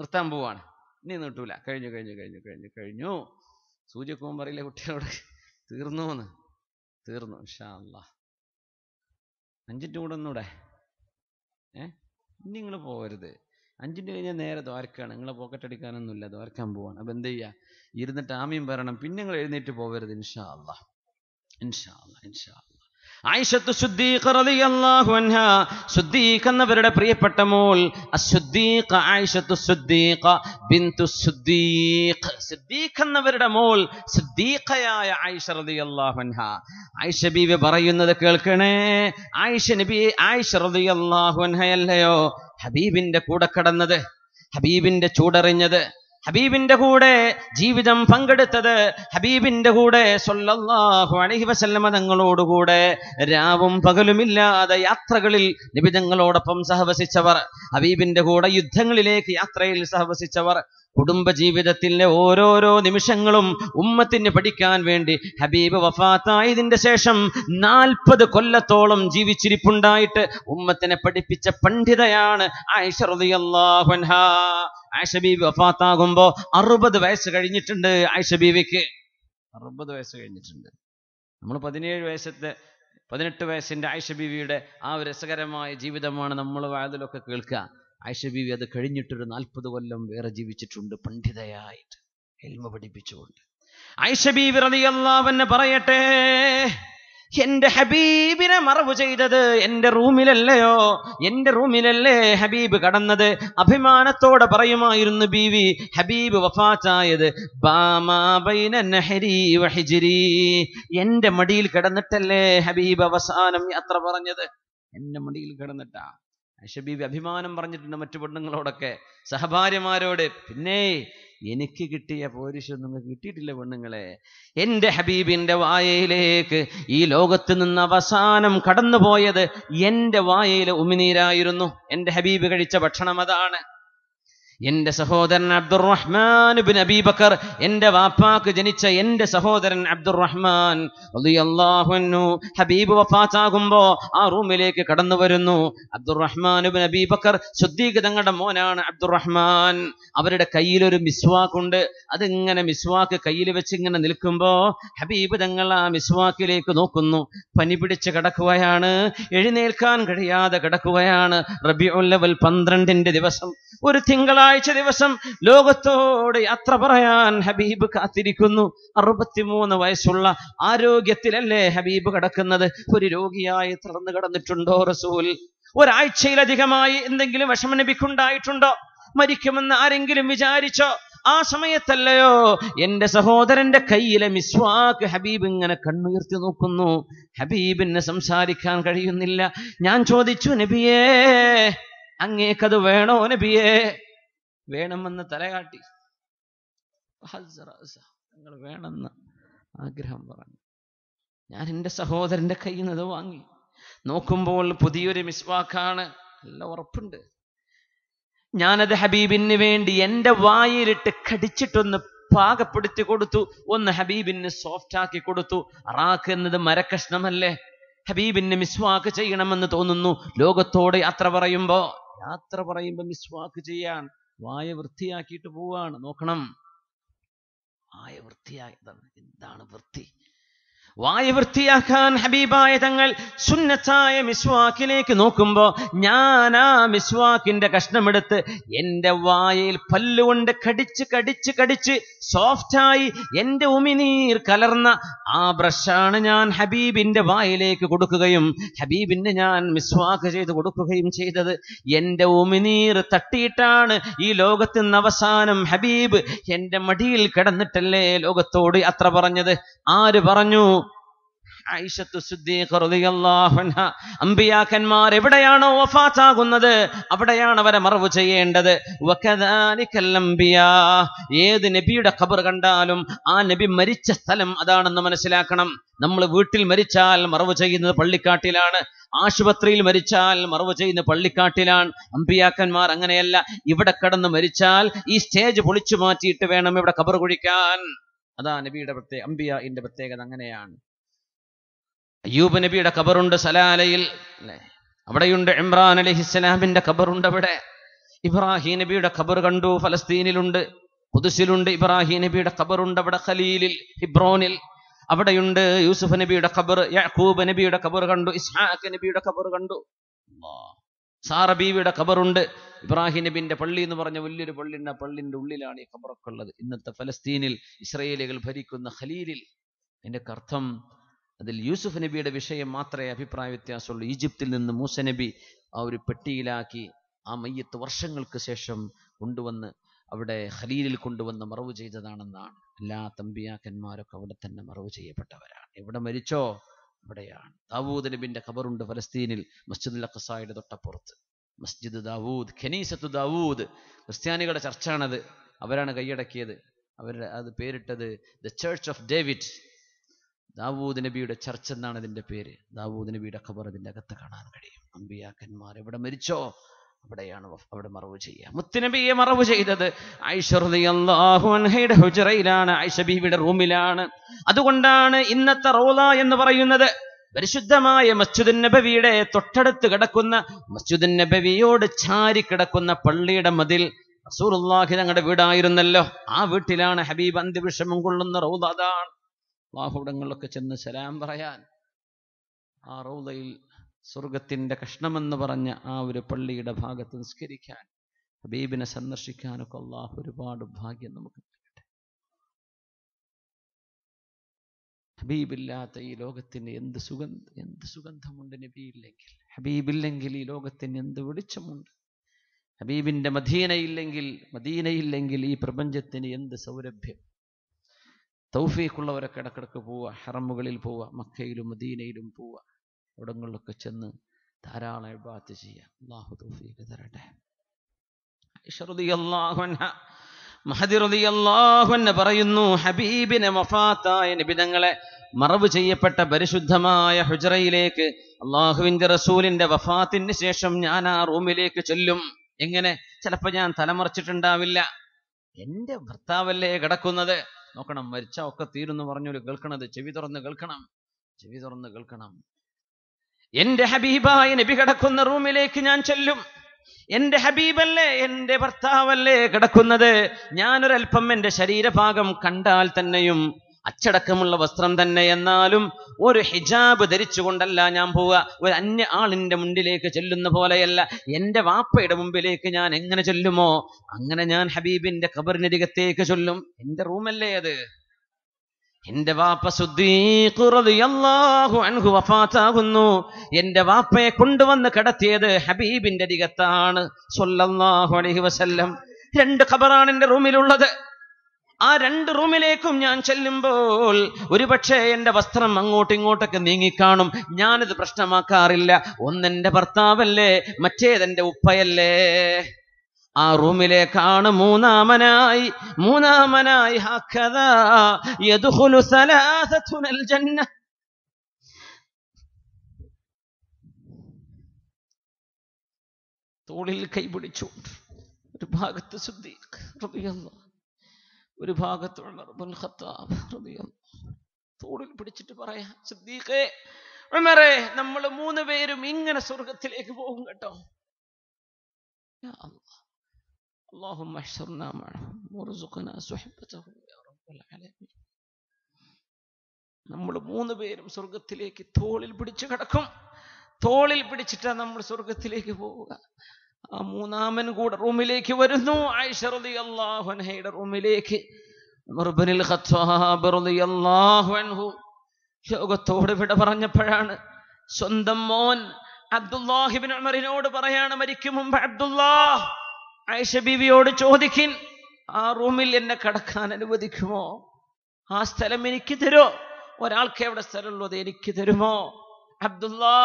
നിർത്താൻ പോവാണ് ഇനി നീട്ടൂല കഴിഞ്ഞു കഴിഞ്ഞു കഴിഞ്ഞു കഴിഞ്ഞു കഴിഞ്ഞു സൂചിക്കുമ്പോൾ പറയില്ലേ കുട്ടികളോട് തീർന്നു എന്ന് തീർന്നു ഷാല്ല അഞ്ചിൻ്റെ കൂടെ ഏ ഇനി നിങ്ങൾ പോകരുത് അഞ്ചിൻ്റെ കഴിഞ്ഞാൽ നേരെ ദ്വാരക്കാണ് നിങ്ങളെ പോക്കറ്റ് അടിക്കാനൊന്നുമില്ല ദ്വാരക്കാൻ പോവാണ് അപ്പം എന്ത് ചെയ്യുക ഇരുന്നിട്ട് ആമയും പറയണം പിന്നെ നിങ്ങൾ എഴുന്നേറ്റ് പോകരുത് ഇൻഷാ അള്ളാ ഇൻഷാ അള്ളാ ഇൻഷാ ആയിഷത്ത് സുദ്ദീഖ് റളിയല്ലാഹു അൻഹ സുദ്ദീഖ് എന്നവരുടെ പ്രിയപ്പെട്ട മോൾ അസുദ്ദീഖ് ആയിഷത്ത് സുദ്ദീഖ ബിന്തു സുദ്ദീഖ് സുദ്ദീഖ് എന്നവരുടെ മോൾ സുദ്ദീഖയായ ആയിഷ റളിയല്ലാഹു അൻഹ ആയിഷ ബീവി പറയുന്നത് കേൾക്കണേ ആയിഷ നബി ആയിഷ റളിയല്ലാഹു അല്ലയോ ഹബീബിന്റെ കൂടെ കടന്നത് ഹബീബിന്റെ ചൂടറിഞ്ഞത് ഹബീബിന്റെ കൂടെ ജീവിതം പങ്കെടുത്തത് ഹബീബിന്റെ കൂടെ സൊല്ലാഹു അണഹി വസല്ലമ തങ്ങളോടുകൂടെ രാവും പകലുമില്ലാതെ യാത്രകളിൽ നിബിതങ്ങളോടൊപ്പം സഹവസിച്ചവർ ഹബീബിന്റെ കൂടെ യുദ്ധങ്ങളിലേക്ക് യാത്രയിൽ സഹവസിച്ചവർ കുടുംബജീവിതത്തിലെ ഓരോരോ നിമിഷങ്ങളും ഉമ്മത്തിന് പഠിക്കാൻ വേണ്ടി ഹബീബ് വഫാത്തായതിന്റെ ശേഷം നാൽപ്പത് കൊല്ലത്തോളം ജീവിച്ചിരിപ്പുണ്ടായിട്ട് ഉമ്മത്തിനെ പഠിപ്പിച്ച പണ്ഡിതയാണ് ആയിഷ ആയിഷ ബീവി വഫാത്താകുമ്പോ അറുപത് വയസ്സ് കഴിഞ്ഞിട്ടുണ്ട് ആയിഷ ബീവിക്ക് അറുപത് വയസ്സ് കഴിഞ്ഞിട്ടുണ്ട് നമ്മൾ പതിനേഴ് വയസ്സത്തെ പതിനെട്ട് വയസ്സിന്റെ ആയിഷ ബീവിയുടെ ആ രസകരമായ ജീവിതമാണ് നമ്മൾ വായതിലൊക്കെ കേൾക്കുക ആയിഷ ബീവി അത് കഴിഞ്ഞിട്ടൊരു നാൽപ്പത് കൊല്ലം വേറെ ജീവിച്ചിട്ടുണ്ട് പണ്ഡിതയായിട്ട് എൽമ പഠിപ്പിച്ചുകൊണ്ട് ആയിഷ ബീവി പറയട്ടെ എന്റെ ഹബീബിനെ മറവ് ചെയ്തത് എന്റെ റൂമിലല്ലയോ എന്റെ റൂമിലല്ലേ ഹബീബ് കടന്നത് അഭിമാനത്തോടെ പറയുമായിരുന്നു ബീവി ഹബീബ് വഫാച്ചായത് എന്റെ മടിയിൽ കിടന്നിട്ടല്ലേ ഹബീബ് അവസാനം യാത്ര പറഞ്ഞത് എന്റെ മടിയിൽ കിടന്നിട്ടാ ഷബീബ് അഭിമാനം പറഞ്ഞിട്ടുണ്ട് മറ്റു പെണ്ണുങ്ങളോടൊക്കെ സഹഭാര്യമാരോട് പിന്നെ എനിക്ക് കിട്ടിയ പോരിശം കിട്ടിയിട്ടില്ല പെണ്ണുങ്ങളെ എൻ്റെ ഹബീബിൻ്റെ വായയിലേക്ക് ഈ ലോകത്ത് നിന്ന് അവസാനം കടന്നുപോയത് എൻ്റെ വായയിലെ ഉമിനീരായിരുന്നു എൻ്റെ ഹബീബ് കഴിച്ച ഭക്ഷണം അതാണ് എന്റെ സഹോദരൻ അബ്ദുറഹ്മാൻ ബിൻ അബീബക്കർ എന്റെ വാപ്പാക്ക് ജനിച്ച എന്റെ സഹോദരൻ അബ്ദുറഹ്മാൻ അള്ളാഹുന്നു ഹബീബ് വഫാത്താകുമ്പോ ആ റൂമിലേക്ക് കടന്നു വരുന്നു അബ്ദുറഹ്മാൻ ബിൻ അബീബക്കർ തങ്ങളുടെ മോനാണ് അബ്ദുറഹ്മാൻ അവരുടെ കയ്യിലൊരു മിസ്വാക്കുണ്ട് അതിങ്ങനെ മിസ്വാക്ക് കയ്യിൽ വെച്ച് ഇങ്ങനെ നിൽക്കുമ്പോ ഹബീബ് തങ്ങൾ ആ മിസ്വാക്കിലേക്ക് നോക്കുന്നു പനി പിടിച്ച് കിടക്കുകയാണ് എഴുന്നേൽക്കാൻ കഴിയാതെ കിടക്കുകയാണ് റബിഉല്ലവൽ പന്ത്രണ്ടിന്റെ ദിവസം ഒരു തിങ്കളാഴ്ച വെള്ളിയാഴ്ച ദിവസം ലോകത്തോട് യാത്ര പറയാൻ ഹബീബ് കാത്തിരിക്കുന്നു അറുപത്തിമൂന്ന് വയസ്സുള്ള ആരോഗ്യത്തിലല്ലേ ഹബീബ് കിടക്കുന്നത് ഒരു രോഗിയായി തളർന്നു കിടന്നിട്ടുണ്ടോ റസൂൽ ഒരാഴ്ചയിലധികമായി എന്തെങ്കിലും വിഷമ നബിക്കുണ്ടായിട്ടുണ്ടോ മരിക്കുമെന്ന് ആരെങ്കിലും വിചാരിച്ചോ ആ സമയത്തല്ലയോ എന്റെ സഹോദരന്റെ കയ്യിലെ മിസ്വാക്ക് ഹബീബ് ഇങ്ങനെ കണ്ണുയർത്തി നോക്കുന്നു ഹബീബിനെ സംസാരിക്കാൻ കഴിയുന്നില്ല ഞാൻ ചോദിച്ചു നബിയേ അങ്ങേക്കത് വേണോ നബിയേ വേണമെന്ന് തലകാട്ടി നിങ്ങൾ വേണമെന്ന് ആഗ്രഹം പറഞ്ഞു ഞാൻ എൻ്റെ സഹോദരൻ്റെ കയ്യിൽ നിന്ന് അത് വാങ്ങി നോക്കുമ്പോൾ പുതിയൊരു മിസ്വാക്കാണ് നല്ല ഉറപ്പുണ്ട് ഞാനത് ഹബീബിന് വേണ്ടി എൻ്റെ വായിലിട്ട് കടിച്ചിട്ടൊന്ന് പാകപ്പെടുത്തി കൊടുത്തു ഒന്ന് ഹബീബിന് സോഫ്റ്റ് ആക്കി കൊടുത്തു റാക്ക് എന്നത് മരക്കഷ്ണമല്ലേ ഹബീബിന് മിസ്വാക്ക് ചെയ്യണമെന്ന് തോന്നുന്നു ലോകത്തോട് യാത്ര പറയുമ്പോ യാത്ര പറയുമ്പോ മിസ്വാക്ക് ചെയ്യാൻ വായ വൃത്തിയാക്കിയിട്ട് പോവാണ് നോക്കണം വായ വൃത്തിയാക്കി എന്താണ് വൃത്തി വായു വൃത്തിയാക്കാൻ ഹബീബായ തങ്ങൾ സുന്നത്തായ മിസ്വാക്കിലേക്ക് നോക്കുമ്പോൾ ഞാൻ ആ മിസ്വാക്കിന്റെ കഷ്ണമെടുത്ത് എൻ്റെ വായിൽ പല്ലുകൊണ്ട് കടിച്ച് കടിച്ച് കടിച്ച് സോഫ്റ്റായി എൻ്റെ ഉമിനീർ കലർന്ന ആ ബ്രഷാണ് ഞാൻ ഹബീബിന്റെ വായിലേക്ക് കൊടുക്കുകയും ഹബീബിന് ഞാൻ മിസ്വാക്ക് ചെയ്ത് കൊടുക്കുകയും ചെയ്തത് എൻ്റെ ഉമിനീർ തട്ടിയിട്ടാണ് ഈ ലോകത്ത് നിന്ന് അവസാനം ഹബീബ് എൻ്റെ മടിയിൽ കിടന്നിട്ടല്ലേ ലോകത്തോട് അത്ര പറഞ്ഞത് ആര് പറഞ്ഞു അമ്പിയാക്കന്മാർ എവിടെയാണോ വഫാത്താകുന്നത് അവിടെയാണ് അവരെ മറവ് ചെയ്യേണ്ടത് ഏത് നബിയുടെ ഖബർ കണ്ടാലും ആ നബി മരിച്ച സ്ഥലം അതാണെന്ന് മനസ്സിലാക്കണം നമ്മൾ വീട്ടിൽ മരിച്ചാൽ മറവ് ചെയ്യുന്നത് പള്ളിക്കാട്ടിലാണ് ആശുപത്രിയിൽ മരിച്ചാൽ മറവ് ചെയ്യുന്ന പള്ളിക്കാട്ടിലാണ് അമ്പിയാക്കന്മാർ അങ്ങനെയല്ല ഇവിടെ കടന്ന് മരിച്ചാൽ ഈ സ്റ്റേജ് പൊളിച്ചു മാറ്റിയിട്ട് വേണം ഇവിടെ ഖബർ കുഴിക്കാൻ അതാ നബിയുടെ പ്രത്യേക അമ്പിയ പ്രത്യേകത അങ്ങനെയാണ് അയ്യൂബ് നബിയുടെ കബറുണ്ട് സലാലയിൽ അല്ലേ അവിടെയുണ്ട് ഇമ്രാൻ അലിഹിസ്സലാമിന്റെ കബറുണ്ട് അവിടെ ഇബ്രാഹിം നബിയുടെ ഖബർ കണ്ടു ഫലസ്തീനിലുണ്ട് കുതിസിലുണ്ട് ഇബ്രാഹിം നബിയുടെ ഖബറുണ്ട് അവിടെ ഖലീലിൽ ഹിബ്രോനിൽ അവിടെയുണ്ട് യൂസുഫ് നബിയുടെ ഖബർ യാക്കൂബ് നബിയുടെ ഖബർ കണ്ടു ഇസ്ഹാഖ് നബിയുടെ ഖബർ കണ്ടു സാറബീവിയുടെ ഖബറുണ്ട് ഇബ്രാഹിം നബിന്റെ പള്ളി എന്ന് പറഞ്ഞ വലിയൊരു പള്ളിന്റെ ആ പള്ളിന്റെ ഉള്ളിലാണ് ഈ ഖബറൊക്കെ ഉള്ളത് ഇന്നത്തെ ഫലസ്തീനിൽ ഇസ്രയേലികൾ ഭരിക്കുന്ന ഖലീലിൽ എൻ്റെ അർത്ഥം അതിൽ യൂസുഫ് നബിയുടെ വിഷയം മാത്രമേ അഭിപ്രായ വ്യത്യാസമുള്ളൂ ഈജിപ്തിൽ നിന്ന് മൂസ നബി ആ ഒരു പെട്ടിയിലാക്കി ആ മയ്യത്ത് വർഷങ്ങൾക്ക് ശേഷം കൊണ്ടുവന്ന് അവിടെ ഖലീലിൽ കൊണ്ടുവന്ന് മറവ് ചെയ്തതാണെന്നാണ് എല്ലാ തമ്പിയാക്കന്മാരൊക്കെ അവിടെ തന്നെ മറവ് ചെയ്യപ്പെട്ടവരാണ് എവിടെ മരിച്ചോ അവിടെയാണ് ദാവൂദ് നബിന്റെ ഖബറുണ്ട് ഫലസ്തീനിൽ മസ്ജിദുൽ അഖസായുടെ തൊട്ടപ്പുറത്ത് മസ്ജിദ് ദാവൂദ് ഖനീസത്ത് ദാവൂദ് ക്രിസ്ത്യാനികളുടെ ചർച്ചാണത് അവരാണ് കൈയടക്കിയത് അവർ അത് പേരിട്ടത് the church of David Dawood നബിയുടെ ചർച്ച് എന്നാണ് ഇതിൻ്റെ പേര് ദാവൂദ് നബിയുടെ ഖബർ ഇതിൻ്റെ അകത്ത് കാണാൻ കഴിയും അമ്പിയാക്കന്മാർ എവിടെ മരിച്ചോ അവിടെയാണ് അവിടെ മറവ് ചെയ്യുക മുത്തുനബിയെ മറവ് ചെയ്തത് ഐഷറുദിയുടെ ഹുജറയിലാണ് ഐഷ റൂമിലാണ് അതുകൊണ്ടാണ് ഇന്നത്തെ റോല എന്ന് പറയുന്നത് പരിശുദ്ധമായ മസ്ജിദുൻ നബവിയുടെ തൊട്ടടുത്ത് കിടക്കുന്ന മസ്ജിദുൻ നബവിയോട് ചാരി കിടക്കുന്ന പള്ളിയുടെ മതിൽ റസൂറുല്ലാഹി തങ്ങളുടെ വീടായിരുന്നല്ലോ ആ വീട്ടിലാണ് ഹബീബ് അന്ത്യവിഷമം കൊള്ളുന്ന റൗദ അതാണ് ബാഹുടങ്ങളിലൊക്കെ ചെന്ന് സലാം പറയാൻ ആ റൗദയിൽ സ്വർഗത്തിൻ്റെ കഷ്ണമെന്ന് പറഞ്ഞ ആ ഒരു പള്ളിയുടെ ഭാഗത്ത് നിസ്കരിക്കാൻ ഹബീബിനെ സന്ദർശിക്കാനൊക്കെ അള്ളാഹു ഒരുപാട് ഭാഗ്യം നമുക്ക് നൽകട്ടെ ഹബീബില്ലാത്ത ഈ ലോകത്തിന് എന്ത് സുഗന്ധ എന്ത് സുഗന്ധമുണ്ട് നബിയില്ലെങ്കിൽ ഹബീബില്ലെങ്കിൽ ഈ ലോകത്തിന് എന്ത് വെളിച്ചമുണ്ട് ഹബീബിൻ്റെ മദീനയില്ലെങ്കിൽ മദീനയില്ലെങ്കിൽ ഈ പ്രപഞ്ചത്തിന് എന്ത് സൗരഭ്യം തൗഫീഖുള്ളവരൊക്കെ ഇടക്കിടക്ക് പോവുക ഹറമുകളിൽ പോവുക മക്കയിലും മദീനയിലും പോവുക ഇവിടങ്ങളിലൊക്കെ ചെന്ന് ധാരാളം ഇബാത്ത് ചെയ്യുക അള്ളാഹു തൗഫീക്ക് തരട്ടെ പറയുന്നു ഹബീബിനെ മഫാത്തായ മറവ് ചെയ്യപ്പെട്ട പരിശുദ്ധമായ ഹുജറയിലേക്ക് അള്ളാഹുവിന്റെ റസൂലിന്റെ വഫാത്തിന് ശേഷം ഞാൻ ആ റൂമിലേക്ക് ചെല്ലും എങ്ങനെ ചിലപ്പോൾ ഞാൻ തലമറിച്ചിട്ടുണ്ടാവില്ല എൻ്റെ ഭർത്താവല്ലേ കിടക്കുന്നത് നോക്കണം മരിച്ച ഒക്കെ തീരുന്നു പറഞ്ഞു കേൾക്കണത് ചെവി തുറന്ന് കേൾക്കണം ചെവി തുറന്ന് കേൾക്കണം എന്റെ ഹബീബായ നബി കിടക്കുന്ന റൂമിലേക്ക് ഞാൻ ചെല്ലും എന്റെ ഹബീബല്ലേ എന്റെ ഭർത്താവല്ലേ കിടക്കുന്നത് ഞാനൊരൽപ്പം എന്റെ ശരീരഭാഗം കണ്ടാൽ തന്നെയും അച്ചടക്കമുള്ള വസ്ത്രം തന്നെ എന്നാലും ഒരു ഹിജാബ് ധരിച്ചുകൊണ്ടല്ല ഞാൻ പോവുക ഒരു അന്യ ആളിന്റെ മുണ്ടിലേക്ക് ചെല്ലുന്ന പോലെയല്ല എൻ്റെ വാപ്പയുടെ മുമ്പിലേക്ക് ഞാൻ എങ്ങനെ ചെല്ലുമോ അങ്ങനെ ഞാൻ ഹബീബിന്റെ കബറിനരികത്തേക്ക് ചൊല്ലും എൻ്റെ റൂമല്ലേ അത് എന്റെ വാപ്പ അൻഹു വഫാത്താകുന്നു എന്റെ വാപ്പയെ കൊണ്ടുവന്ന് കടത്തിയത് ഹബീബിന്റെ അരികത്താണ് സൊല്ലാഹു അലഹി വസല്ലം രണ്ട് ഖബറാണ് എന്റെ റൂമിലുള്ളത് ആ രണ്ട് റൂമിലേക്കും ഞാൻ ചെല്ലുമ്പോൾ ഒരുപക്ഷെ എൻ്റെ വസ്ത്രം അങ്ങോട്ടും ഇങ്ങോട്ടൊക്കെ നീങ്ങിക്കാണും ഞാനത് പ്രശ്നമാക്കാറില്ല ഒന്നെൻ്റെ ഭർത്താവല്ലേ മറ്റേതെൻ്റെ ഉപ്പയല്ലേ ആ റൂമിലേക്കാണ് മൂന്നാമനായി മൂന്നാമനായി ജന്ന തോളിൽ കൈപിടിച്ചു ഒരു ഭാഗത്ത് ശുദ്ധി റബിയല്ലാഹ് ഒരു ഭാഗത്തുള്ള ഖത്താബ് തോളിൽ പിടിച്ചിട്ട് പറയാ സിദ്ദീഖേ നമ്മൾ മൂന്ന് പേരും ഇങ്ങനെ സ്വർഗത്തിലേക്ക് പോകും കേട്ടോ اللهم احشرنا يا رب العالمين നമ്മൾ മൂന്ന് പേരും സ്വർഗത്തിലേക്ക് തോളിൽ പിടിച്ചു കിടക്കും തോളിൽ പിടിച്ചിട്ടാ നമ്മൾ സ്വർഗത്തിലേക്ക് പോവുക ആ മൂന്നാമൻ കൂടെ റൂമിലേക്ക് വരുന്നു ആയിഷറലി റൂമിലേക്ക് യോഗത്തോട് വിട പറഞ്ഞപ്പോഴാണ് സ്വന്തം മോൻ അബ്ദുല്ലാഹിബിൻ അമറിനോട് പറയാണ് മരിക്കും മുമ്പ് അബ്ദുല്ലാ ആയിഷ ബീവിയോട് ചോദിക്കിൻ ആ റൂമിൽ എന്നെ കടക്കാൻ അനുവദിക്കുമോ ആ സ്ഥലം എനിക്ക് തരോ ഒരാൾക്ക് എവിടെ സ്ഥലമുള്ളത് എനിക്ക് തരുമോ അബ്ദുല്ലാ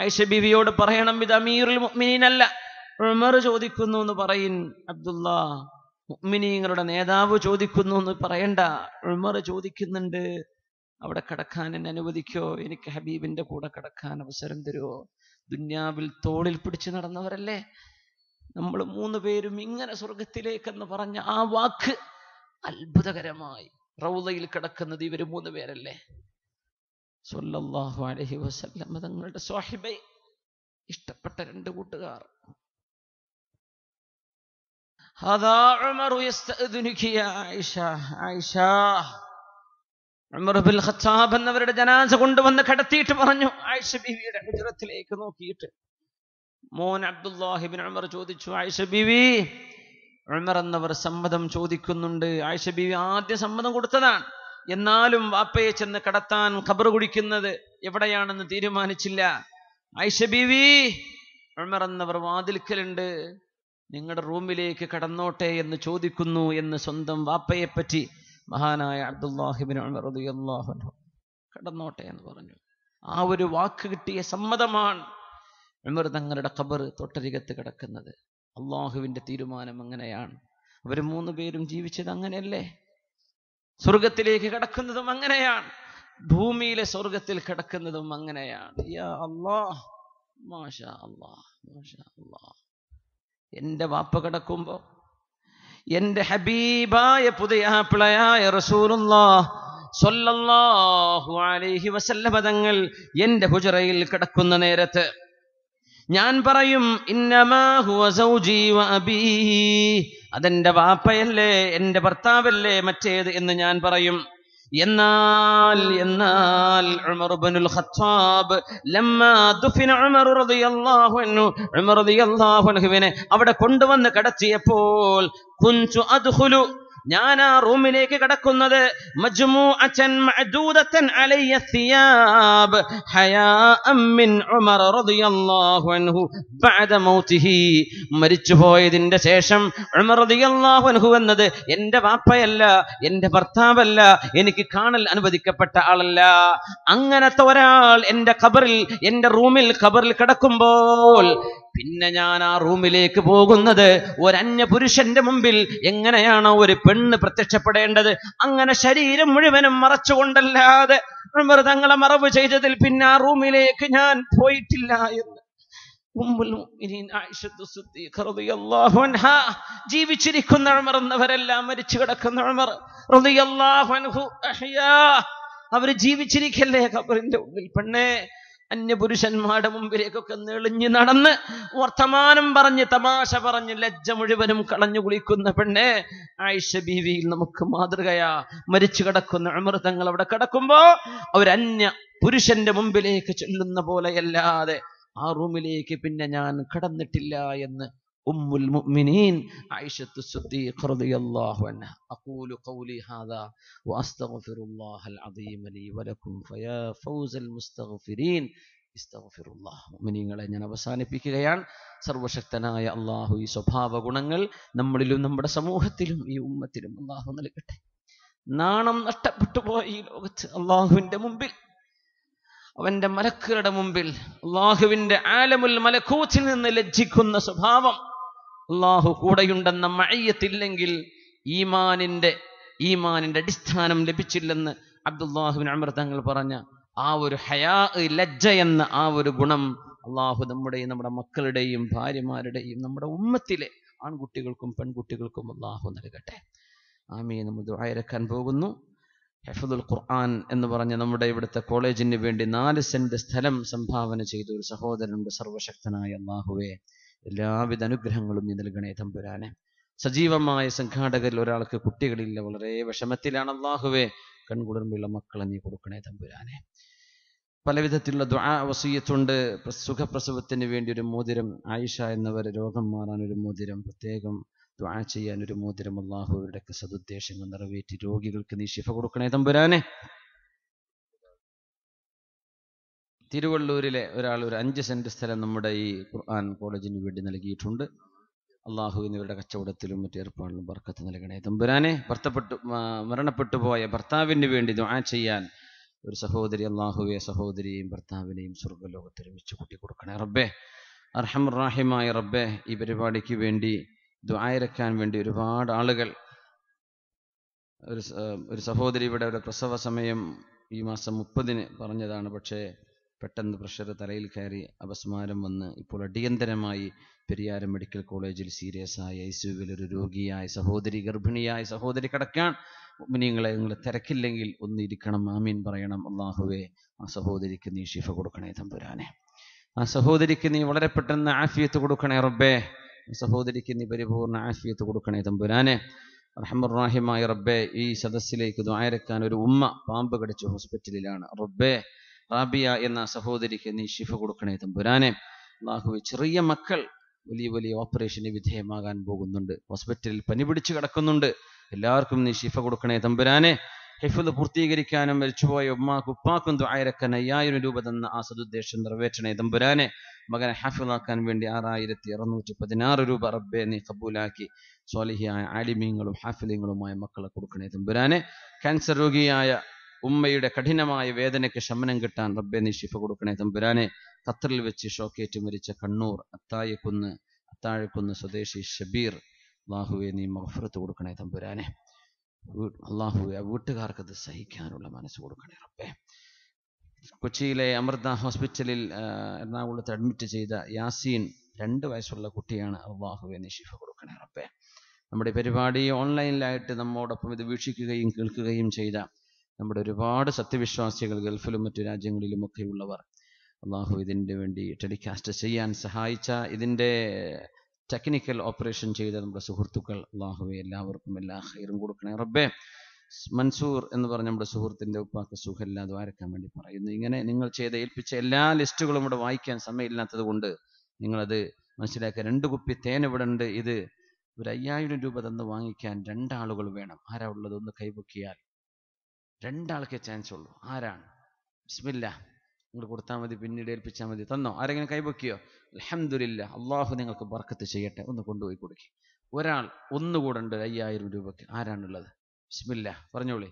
ആയിഷ ബീവിയോട് പറയണം ഇത് അമീറുൽ മുഅ്മിനീൻ അല്ല ഉമർ ചോദിക്കുന്നു എന്ന് പറയിൻ അബ്ദുല്ല മുഗ്മിനീങ്ങളുടെ നേതാവ് ചോദിക്കുന്നു എന്ന് പറയണ്ട ഉമർ ചോദിക്കുന്നുണ്ട് അവിടെ കിടക്കാൻ എന്നെ അനുവദിക്കോ എനിക്ക് ഹബീബിന്റെ കൂടെ കിടക്കാൻ അവസരം തരുമോ ദുന്യാവിൽ തോളിൽ പിടിച്ചു നടന്നവരല്ലേ നമ്മൾ മൂന്ന് പേരും ഇങ്ങനെ സ്വർഗത്തിലേക്കെന്ന് പറഞ്ഞ ആ വാക്ക് അത്ഭുതകരമായി റൗലയിൽ കിടക്കുന്നത് ഇവർ മൂന്ന് പേരല്ലേ സ്വല്ലാഹു അലഹി വസല്ലം തങ്ങളുടെ സ്വാഹിബൈ ഇഷ്ടപ്പെട്ട രണ്ട് കൂട്ടുകാർ ഖത്താബ് എന്നവരുടെ ജനാസ കൊണ്ടുവന്ന് കടത്തിയിട്ട് പറഞ്ഞു ആയിഷ ബീവിയുടെ ഹുജറത്തിലേക്ക് നോക്കിയിട്ട് മോൻ അബ്ദുല്ലാഹിബിൻ ഉമർ ചോദിച്ചു ആയിഷ ബീവി ഉമർ എന്നവർ സമ്മതം ചോദിക്കുന്നുണ്ട് ആയിഷ ബീവി ആദ്യ സമ്മതം കൊടുത്തതാണ് എന്നാലും വാപ്പയെ ചെന്ന് കടത്താൻ ഖബർ കുടിക്കുന്നത് എവിടെയാണെന്ന് തീരുമാനിച്ചില്ല ആയിഷ ബീവി ഉമർ എന്നവർ വാതിൽക്കലുണ്ട് നിങ്ങളുടെ റൂമിലേക്ക് കടന്നോട്ടെ എന്ന് ചോദിക്കുന്നു എന്ന് സ്വന്തം വാപ്പയെപ്പറ്റി മഹാനായ അബ്ദുല്ലാഹിബിൻ കടന്നോട്ടെ എന്ന് പറഞ്ഞു ആ ഒരു വാക്ക് കിട്ടിയ സമ്മതമാണ് ഉമർ തങ്ങളുടെ ഖബർ തൊട്ടരികത്ത് കിടക്കുന്നത് അള്ളാഹുവിൻ്റെ തീരുമാനം അങ്ങനെയാണ് അവർ മൂന്ന് പേരും ജീവിച്ചത് അങ്ങനെയല്ലേ സ്വർഗത്തിലേക്ക് കിടക്കുന്നതും അങ്ങനെയാണ് ഭൂമിയിലെ സ്വർഗത്തിൽ കിടക്കുന്നതും അങ്ങനെയാണ് യാ അള്ളാഹ് മാഷാ അള്ളാഹ് മാഷാ അള്ളാഹ് എൻ്റെ വാപ്പ കിടക്കുമ്പോൾ എൻ്റെ ഹബീബായ പുതിയ പിളയായ റസൂലുള്ള സൊല്ലാഹു അലൈഹി വസല്ലമ തങ്ങൾ എൻ്റെ ഹുജറയിൽ കിടക്കുന്ന നേരത്ത് ഞാൻ പറയും അതെന്റെ വാപ്പയല്ലേ എന്റെ ഭർത്താവല്ലേ മറ്റേത് എന്ന് ഞാൻ പറയും എന്നാൽ എന്നാൽ ഉമർ ബിനുൽ ഖത്താബ് ലമ്മാ ദുഫിന ഉമർ റളിയല്ലാഹു അൻഹു ഉമർ റളിയല്ലാഹു അൻഹുവിനെ അവിടെ കൊണ്ടുവന്ന് കടത്തിയപ്പോൾ കുഞ്ചു അദ്ഖുലു ഞാൻ ആ റൂമിലേക്ക് കടക്കുന്നത് മഅദൂദത്തൻ സിയാബ് ഹയാ ഉമർ റളിയല്ലാഹു അൻഹു ബഅദ മൗതിഹി മരിച്ചുപോയതിന്റെ ശേഷം ഉമർ റളിയല്ലാഹു അൻഹു എന്നത് എന്റെ വാപ്പയല്ല എൻ്റെ ഭർത്താവല്ല എനിക്ക് കാണൽ അനുവദിക്കപ്പെട്ട ആളല്ല അങ്ങനത്തെ ഒരാൾ എൻ്റെ ഖബറിൽ എൻ്റെ റൂമിൽ ഖബറിൽ കിടക്കുമ്പോൾ പിന്നെ ഞാൻ ആ റൂമിലേക്ക് പോകുന്നത് ഒരന്യ പുരുഷന്റെ മുമ്പിൽ എങ്ങനെയാണ് ഒരു പെണ്ണ് പ്രത്യക്ഷപ്പെടേണ്ടത് അങ്ങനെ ശരീരം മുഴുവനും മറച്ചുകൊണ്ടല്ലാതെ തങ്ങളെ മറവ് ചെയ്തതിൽ പിന്നെ ആ റൂമിലേക്ക് ഞാൻ പോയിട്ടില്ല എന്ന് ജീവിച്ചിരിക്കുന്ന അമർ മരിച്ചു കിടക്കുന്ന അമർ അവർ ജീവിച്ചിരിക്കല്ലേ ഖബറിന്റെ ഉള്ളിൽ പെണ്ണേ അന്യപുരുഷന്മാരുടെ മുമ്പിലേക്കൊക്കെ നെളിഞ്ഞു നടന്ന് വർത്തമാനം പറഞ്ഞ് തമാശ പറഞ്ഞ് ലജ്ജ മുഴുവനും കളഞ്ഞു കുളിക്കുന്ന പെണ്ണെ ആയിഷ ബീവിയിൽ നമുക്ക് മാതൃകയാ മരിച്ചു കിടക്കുന്ന അമൃതങ്ങൾ അവിടെ കിടക്കുമ്പോ അവരന്യ പുരുഷന്റെ മുമ്പിലേക്ക് ചെല്ലുന്ന പോലെയല്ലാതെ ആ റൂമിലേക്ക് പിന്നെ ഞാൻ കടന്നിട്ടില്ല എന്ന് أم المؤمنين عائشة الصديق رضي الله عنها أقول قولي هذا وأستغفر الله العظيم لي ولكم فيا فوز المستغفرين മുമിനിങ്ങളെ ഞാൻ അവസാനിപ്പിക്കുകയാണ് സർവശക്തനായ അള്ളാഹു ഈ സ്വഭാവ ഗുണങ്ങൾ നമ്മളിലും നമ്മുടെ സമൂഹത്തിലും ഈ ഉമ്മത്തിലും അള്ളാഹു നൽകട്ടെ നാണം നഷ്ടപ്പെട്ടു പോയ ലോകത്ത് അള്ളാഹുവിന്റെ മുമ്പിൽ അവന്റെ മലക്കുകളുടെ മുമ്പിൽ അള്ളാഹുവിന്റെ ആലമുൽ മലക്കൂച്ചിൽ നിന്ന് ലജ്ജിക്കുന്ന സ്വഭാവം അള്ളാഹു കൂടെയുണ്ടെന്ന മഴയത്തില്ലെങ്കിൽ ഈമാനിൻ്റെ ഈമാനിൻ്റെ അടിസ്ഥാനം ലഭിച്ചില്ലെന്ന് അബ്ദുല്ലാഹുബിൻ അമർ തങ്ങൾ പറഞ്ഞ ആ ഒരു ഹയാ ലജ്ജ എന്ന ആ ഒരു ഗുണം അള്ളാഹു നമ്മുടെയും നമ്മുടെ മക്കളുടെയും ഭാര്യമാരുടെയും നമ്മുടെ ഉമ്മത്തിലെ ആൺകുട്ടികൾക്കും പെൺകുട്ടികൾക്കും അള്ളാഹു നൽകട്ടെ ആമീ നമ്മൾ ആയിരക്കാൻ പോകുന്നു ഹെഫദുൽ ഖുർആൻ എന്ന് പറഞ്ഞ നമ്മുടെ ഇവിടുത്തെ കോളേജിന് വേണ്ടി നാല് സെന്റ് സ്ഥലം സംഭാവന ചെയ്ത ഒരു സഹോദരനുണ്ട് സർവശക്തനായ അള്ളാഹുവേ എല്ലാവിധ അനുഗ്രഹങ്ങളും നീ നൽകണേ തമ്പുരാനെ സജീവമായ സംഘാടകരിൽ ഒരാൾക്ക് കുട്ടികളില്ല വളരെ വിഷമത്തിലാണ് അള്ളാഹുവേ കൺകുളിർമയുള്ള മക്കളെ നീ കൊടുക്കണേ തമ്പുരാനെ പലവിധത്തിലുള്ള ദ്വാ വസീയത്തുണ്ട് സുഖപ്രസവത്തിന് വേണ്ടി ഒരു മോതിരം ആയിഷ എന്നവർ രോഗം മാറാൻ ഒരു മോതിരം പ്രത്യേകം ദ്വാ ചെയ്യാൻ ഒരു മോതിരം അള്ളാഹു അവരുടെയൊക്കെ സതുദ്ദേശങ്ങൾ നിറവേറ്റി രോഗികൾക്ക് നീ ശിഫ കൊടുക്കണേ തമ്പുരാനെ തിരുവള്ളൂരിലെ ഒരാൾ ഒരു അഞ്ച് സെന്റ് സ്ഥലം നമ്മുടെ ഈ ഖുർആൻ കോളേജിന് വേണ്ടി നൽകിയിട്ടുണ്ട് അള്ളാഹു എന്നിവരുടെ കച്ചവടത്തിലും മറ്റേർപ്പാടിലും ബർക്കത്ത് നൽകണേ തമ്പുരാനെ ഭർത്തപ്പെട്ടു മരണപ്പെട്ടു പോയ ഭർത്താവിന് വേണ്ടി ദുആ ചെയ്യാൻ ഒരു സഹോദരി അള്ളാഹുവെ സഹോദരിയെയും ഭർത്താവിനെയും സ്വർഗ്ഗലോകത്ത് വെച്ച് കൂട്ടി കൊടുക്കണേ റബ്ബേ റാഹിമായ റബ്ബേ ഈ പരിപാടിക്ക് വേണ്ടി ദുആയിരക്കാൻ വേണ്ടി ഒരുപാട് ആളുകൾ ഒരു ഒരു സഹോദരി ഇവിടെ ഒരു പ്രസവ സമയം ഈ മാസം മുപ്പതിന് പറഞ്ഞതാണ് പക്ഷേ പെട്ടെന്ന് പ്രഷർ തലയിൽ കയറി അപസ്മാരം വന്ന് ഇപ്പോൾ അടിയന്തരമായി പെരിയാരം മെഡിക്കൽ കോളേജിൽ സീരിയസ് ആയ സിയുവിൽ ഒരു രോഗിയായ സഹോദരി ഗർഭിണിയായ സഹോദരി കിടക്കാൻ നിങ്ങളെ നിങ്ങൾ തിരക്കില്ലെങ്കിൽ ഒന്നിരിക്കണം ആമീൻ പറയണം അള്ളാഹുവെ ആ സഹോദരിക്ക് നീ ഷിഫ കൊടുക്കണേ തമ്പുരാനെ ആ സഹോദരിക്ക് നീ വളരെ പെട്ടെന്ന് ആഫിയത്ത് കൊടുക്കണേ റബ്ബേ സഹോദരിക്ക് നീ പരിപൂർണ ആഫിയത്ത് കൊടുക്കണേ തമ്പുരാനെ റഹമുറാഹിമായ റബ്ബെ ഈ സദസ്സിലേക്ക് ദ്വായരക്കാൻ ഒരു ഉമ്മ പാമ്പ് കടിച്ച ഹോസ്പിറ്റലിലാണ് റബ്ബേ റാബിയ എന്ന സഹോദരിക്ക് നീ ഷിഫ കൊടുക്കണേ തമ്പുരാനെ ബാഹുവി ചെറിയ മക്കൾ വലിയ വലിയ ഓപ്പറേഷന് വിധേയമാകാൻ പോകുന്നുണ്ട് ഹോസ്പിറ്റലിൽ പനി പിടിച്ചു കിടക്കുന്നുണ്ട് എല്ലാവർക്കും നീ ഷിഫ കൊടുക്കണേ തമ്പുരാനെ ഹിഫുദ് പൂർത്തീകരിക്കാനും മരിച്ചുപോയ ഉമ്മാക്കും ഉപ്പാക്കും ദുആയിരക്കൻ അയ്യായിരം രൂപ തന്ന ആ സതുദ്ദേശം നിറവേറ്റണേ തമ്പുരാനെ മകനെ ഹാഫിളാക്കാൻ വേണ്ടി ആറായിരത്തി അറുന്നൂറ്റി പതിനാറ് രൂപ റബ്ബെ നീ കബൂലാക്കി സ്വാലിഹിയായ ആലിമീങ്ങളും ഹാഫിലിങ്ങളുമായ മക്കളെ കൊടുക്കണേ തമ്പുരാനെ ക്യാൻസർ രോഗിയായ ഉമ്മയുടെ കഠിനമായ വേദനയ്ക്ക് ശമനം കിട്ടാൻ റബ്ബെ നീ ശിഫ കൊടുക്കണേ തമ്പുരാനെ ഖത്തറിൽ വെച്ച് ഷോക്കേറ്റ് മരിച്ച കണ്ണൂർ അത്തായക്കുന്ന് അത്താഴക്കുന്ന് സ്വദേശി ഷബീർ അള്ളാഹുവെ നീ മഫറത്ത് കൊടുക്കണേ തമ്പുരാനെ അള്ളാഹുവെ ആ വീട്ടുകാർക്കത് സഹിക്കാനുള്ള മനസ്സ് കൊടുക്കണേ റബ്ബെ കൊച്ചിയിലെ അമൃത ഹോസ്പിറ്റലിൽ എറണാകുളത്ത് അഡ്മിറ്റ് ചെയ്ത യാസീൻ രണ്ട് വയസ്സുള്ള കുട്ടിയാണ് അള്ളാഹുവെ നീ ശിഫ കൊടുക്കണേ റബ്ബെ നമ്മുടെ പരിപാടി ഓൺലൈനിലായിട്ട് നമ്മോടൊപ്പം ഇത് വീക്ഷിക്കുകയും കേൾക്കുകയും ചെയ്ത നമ്മുടെ ഒരുപാട് സത്യവിശ്വാസികൾ ഗൾഫിലും മറ്റു ഒക്കെ ഉള്ളവർ അള്ളാഹു ഇതിൻ്റെ വേണ്ടി ടെലികാസ്റ്റ് ചെയ്യാൻ സഹായിച്ച ഇതിൻ്റെ ടെക്നിക്കൽ ഓപ്പറേഷൻ ചെയ്ത നമ്മുടെ സുഹൃത്തുക്കൾ അള്ളാഹുവെ എല്ലാവർക്കും എല്ലാ ഹൈറും കൊടുക്കണേ റബ്ബേ മൻസൂർ എന്ന് പറഞ്ഞ നമ്മുടെ സുഹൃത്തിൻ്റെ ഉപ്പാക്ക് സുഖമില്ലാതെ വാരക്കാൻ വേണ്ടി പറയുന്നു ഇങ്ങനെ നിങ്ങൾ ചെയ്ത് ഏൽപ്പിച്ച എല്ലാ ലിസ്റ്റുകളും ഇവിടെ വായിക്കാൻ സമയമില്ലാത്തത് കൊണ്ട് നിങ്ങളത് മനസ്സിലാക്കുക രണ്ട് കുപ്പി തേൻ ഇവിടെ ഉണ്ട് ഇത് ഒരു അയ്യായിരം രൂപ തന്ന് വാങ്ങിക്കാൻ രണ്ടാളുകൾ വേണം ആരാ ഉള്ളത് ഒന്ന് കൈപൊക്കിയാൽ രണ്ടാൾക്കേ ചാൻസ് ഉള്ളൂ ആരാണ് ബിസ്മില്ല നിങ്ങൾ കൊടുത്താൽ മതി പിന്നീട് ഏൽപ്പിച്ചാൽ മതി തന്നോ ആരെങ്കിലും കൈപൊക്കിയോ അലഹമില്ല അള്ളാഹു നിങ്ങൾക്ക് ബർക്കത്ത് ചെയ്യട്ടെ ഒന്ന് കൊണ്ടുപോയി കൊടുക്കി ഒരാൾ ഒന്നുകൂടുണ്ട് അയ്യായിരം രൂപയ്ക്ക് ആരാണുള്ളത് ബിസ്മില്ല പറഞ്ഞോളി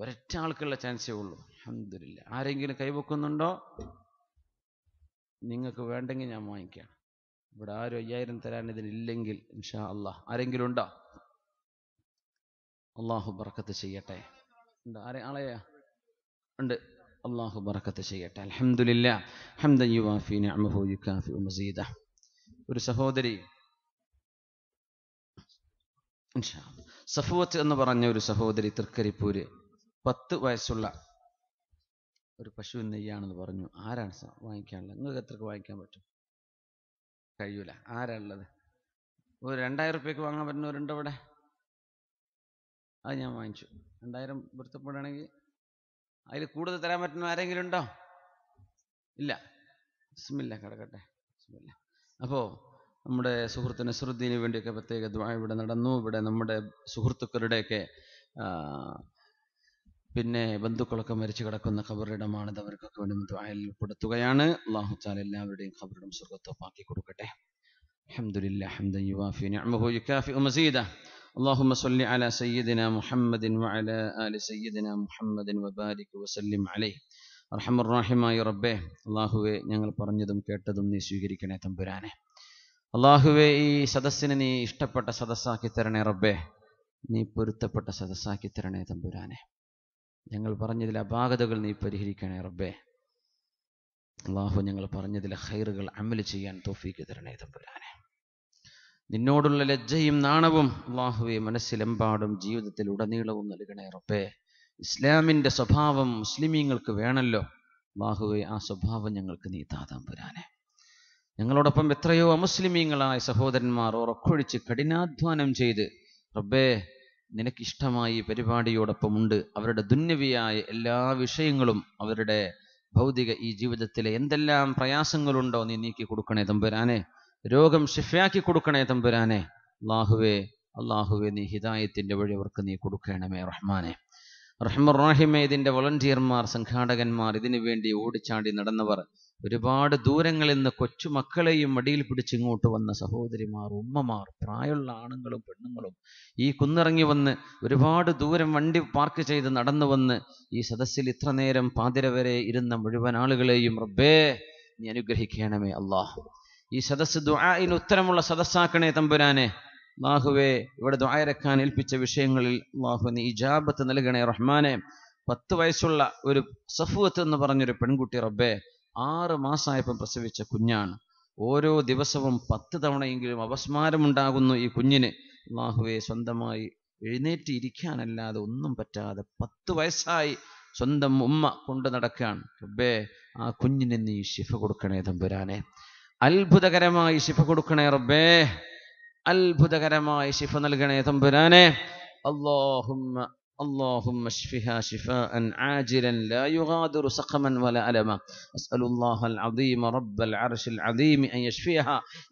ഒരൊറ്റ ആൾക്കുള്ള ചാൻസേ ഉള്ളൂ അലഹമില്ല ആരെങ്കിലും കൈവെക്കുന്നുണ്ടോ നിങ്ങൾക്ക് വേണ്ടെങ്കിൽ ഞാൻ വാങ്ങിക്കാം ഇവിടെ ആരും അയ്യായിരം തരാൻ ഇതിനില്ലെങ്കിൽ ഇൻഷാ അള്ളാഹ് ആരെങ്കിലും ഉണ്ടോ അള്ളാഹു ബർക്കത്ത് ചെയ്യട്ടെ ഉണ്ട് ആരെ ആളെയാ ഉണ്ട് അള്ളാഹു ബറക്കത്ത് ചെയ്യട്ടെ അലഹമുല്ല ഹംദൻ യുവാഫി നഅമഹു യുകാഫി മസീദ ഒരു സഹോദരി സഫുവത്ത് എന്ന് പറഞ്ഞ ഒരു സഹോദരി തൃക്കരിപ്പൂര് പത്ത് വയസ്സുള്ള ഒരു പശു നെയ്യാണെന്ന് പറഞ്ഞു ആരാണ് വാങ്ങിക്കാനുള്ളത് നിങ്ങൾക്ക് എത്രക്ക് വാങ്ങിക്കാൻ പറ്റും കഴിയൂല ആരാണുള്ളത് ഒരു രണ്ടായിരം റുപ്യക്ക് വാങ്ങാൻ പറ്റുന്നവരുണ്ടോ അവിടെ അത് ഞാൻ വാങ്ങിച്ചു രണ്ടായിരം പൊരുത്തപ്പെടുകയാണെങ്കിൽ അതിൽ കൂടുതൽ തരാൻ പറ്റുന്ന ആരെങ്കിലും ഉണ്ടോ ഇല്ല ബിസ്മില്ല കിടക്കട്ടെ ബിസ്മില്ല അപ്പോൾ നമ്മുടെ സുഹൃത്ത് നസറുദ്ദീന് വേണ്ടിയൊക്കെ പ്രത്യേക ഇവിടെ നടന്നു ഇവിടെ നമ്മുടെ സുഹൃത്തുക്കളുടെയൊക്കെ പിന്നെ ബന്ധുക്കളൊക്കെ മരിച്ചു കിടക്കുന്ന ഖബറിടമാണിത് അവർക്കൊക്കെ വേണ്ടി ദ്വായയിൽ ഉൾപ്പെടുത്തുകയാണ് അള്ളാഹു താല എല്ലാവരുടെയും ഖബറിടം സ്വർഗത്തോപ്പാക്കി കൊടുക്കട്ടെ അഹമ്മദില്ല അഹമ്മദ് യുവാഫി മസീദ اللهم صل على سيدنا محمد وعلى آل سيدنا محمد وبارك وسلم عليه അർഹമ റാഹിമായ റബ്ബേ അള്ളാഹുവെ ഞങ്ങൾ പറഞ്ഞതും കേട്ടതും നീ സ്വീകരിക്കണേ തമ്പുരാനെ അള്ളാഹുവെ ഈ സദസ്സിനെ നീ ഇഷ്ടപ്പെട്ട സദസ്സാക്കി തരണേ റബ്ബേ നീ പൊരുത്തപ്പെട്ട സദസ്സാക്കി തരണേ തമ്പുരാനെ ഞങ്ങൾ പറഞ്ഞതിലെ അപാകതകൾ നീ പരിഹരിക്കണേ റബ്ബേ അള്ളാഹു ഞങ്ങൾ പറഞ്ഞതിലെ ഹൈറുകൾ അമല് ചെയ്യാൻ തോഫീക്ക് തരണേ തമ്പുരാനെ നിന്നോടുള്ള ലജ്ജയും നാണവും അള്ളാഹുവെ മനസ്സിലെമ്പാടും ജീവിതത്തിൽ ഉടനീളവും നൽകണേ റബ്ബേ ഇസ്ലാമിൻ്റെ സ്വഭാവം മുസ്ലിമീങ്ങൾക്ക് വേണല്ലോ അള്ളാഹുവെ ആ സ്വഭാവം ഞങ്ങൾക്ക് നീ താതാം പുരാനെ ഞങ്ങളോടൊപ്പം എത്രയോ അമുസ്ലിമീങ്ങളായ സഹോദരന്മാർ ഉറക്കൊഴിച്ച് കഠിനാധ്വാനം ചെയ്ത് റബ്ബേ നിനക്കിഷ്ടമായി പരിപാടിയോടൊപ്പമുണ്ട് അവരുടെ ദുന്യവിയായ എല്ലാ വിഷയങ്ങളും അവരുടെ ഭൗതിക ഈ ജീവിതത്തിലെ എന്തെല്ലാം പ്രയാസങ്ങളുണ്ടോ നീ നീക്കി കൊടുക്കണേ തമ്പുരാനെ രോഗം ഷിഫയാക്കി കൊടുക്കണേ തമ്പുരാനെ അള്ളാഹുവേ അള്ളാഹുവെ നീ ഹിദായത്തിൻ്റെ വഴി അവർക്ക് നീ കൊടുക്കണമേ റഹ്മാനെ റഹ്മറാഹിമെ ഇതിൻ്റെ വളണ്ടിയർമാർ സംഘാടകന്മാർ ഇതിനു വേണ്ടി ഓടിച്ചാടി നടന്നവർ ഒരുപാട് ദൂരങ്ങളിൽ നിന്ന് കൊച്ചുമക്കളെയും മടിയിൽ പിടിച്ച് ഇങ്ങോട്ട് വന്ന സഹോദരിമാർ ഉമ്മമാർ പ്രായമുള്ള ആണുങ്ങളും പെണ്ണുങ്ങളും ഈ കുന്നിറങ്ങി വന്ന് ഒരുപാട് ദൂരം വണ്ടി പാർക്ക് ചെയ്ത് നടന്നു വന്ന് ഈ സദസ്സിൽ ഇത്ര നേരം പാതിര വരെ ഇരുന്ന മുഴുവൻ ആളുകളെയും റബ്ബേ നീ അനുഗ്രഹിക്കണമേ അള്ളാഹു ഈ സദസ് ദുആയിന് ഉത്തരമുള്ള സദസ്സാക്കണേ തമ്പുരാനെ അള്ളാഹുവെ ഇവിടെ ദ്വായരക്കാൻ ഏൽപ്പിച്ച വിഷയങ്ങളിൽ അല്ലാഹു നീ ഇജാബത്ത് നൽകണേ റഹ്മാനെ പത്ത് വയസ്സുള്ള ഒരു സഫുവത്ത് എന്ന് പറഞ്ഞൊരു പെൺകുട്ടി റബ്ബെ ആറ് മാസമായപ്പം പ്രസവിച്ച കുഞ്ഞാണ് ഓരോ ദിവസവും പത്ത് തവണയെങ്കിലും അപസ്മാരമുണ്ടാകുന്നു ഈ കുഞ്ഞിന് അള്ളാഹുവെ സ്വന്തമായി എഴുന്നേറ്റിരിക്കാനല്ലാതെ ഒന്നും പറ്റാതെ പത്ത് വയസ്സായി സ്വന്തം ഉമ്മ കൊണ്ടു നടക്കുകയാണ് റബ്ബേ ആ കുഞ്ഞിന് നീ ശിഫ കൊടുക്കണേ തമ്പുരാനെ അത്ഭുതകരമായി ശിഫ കൊടുക്കണേ റബ്ബേ അത്ഭുതകരമായ ശിഫ നൽകണേ തമ്പുരാനെ അള്ളാഹുമ്മ اللهم اشفها شفاء عاجلا لا يغادر سقما ولا ألما أسأل الله العظيم رب العرش العظيم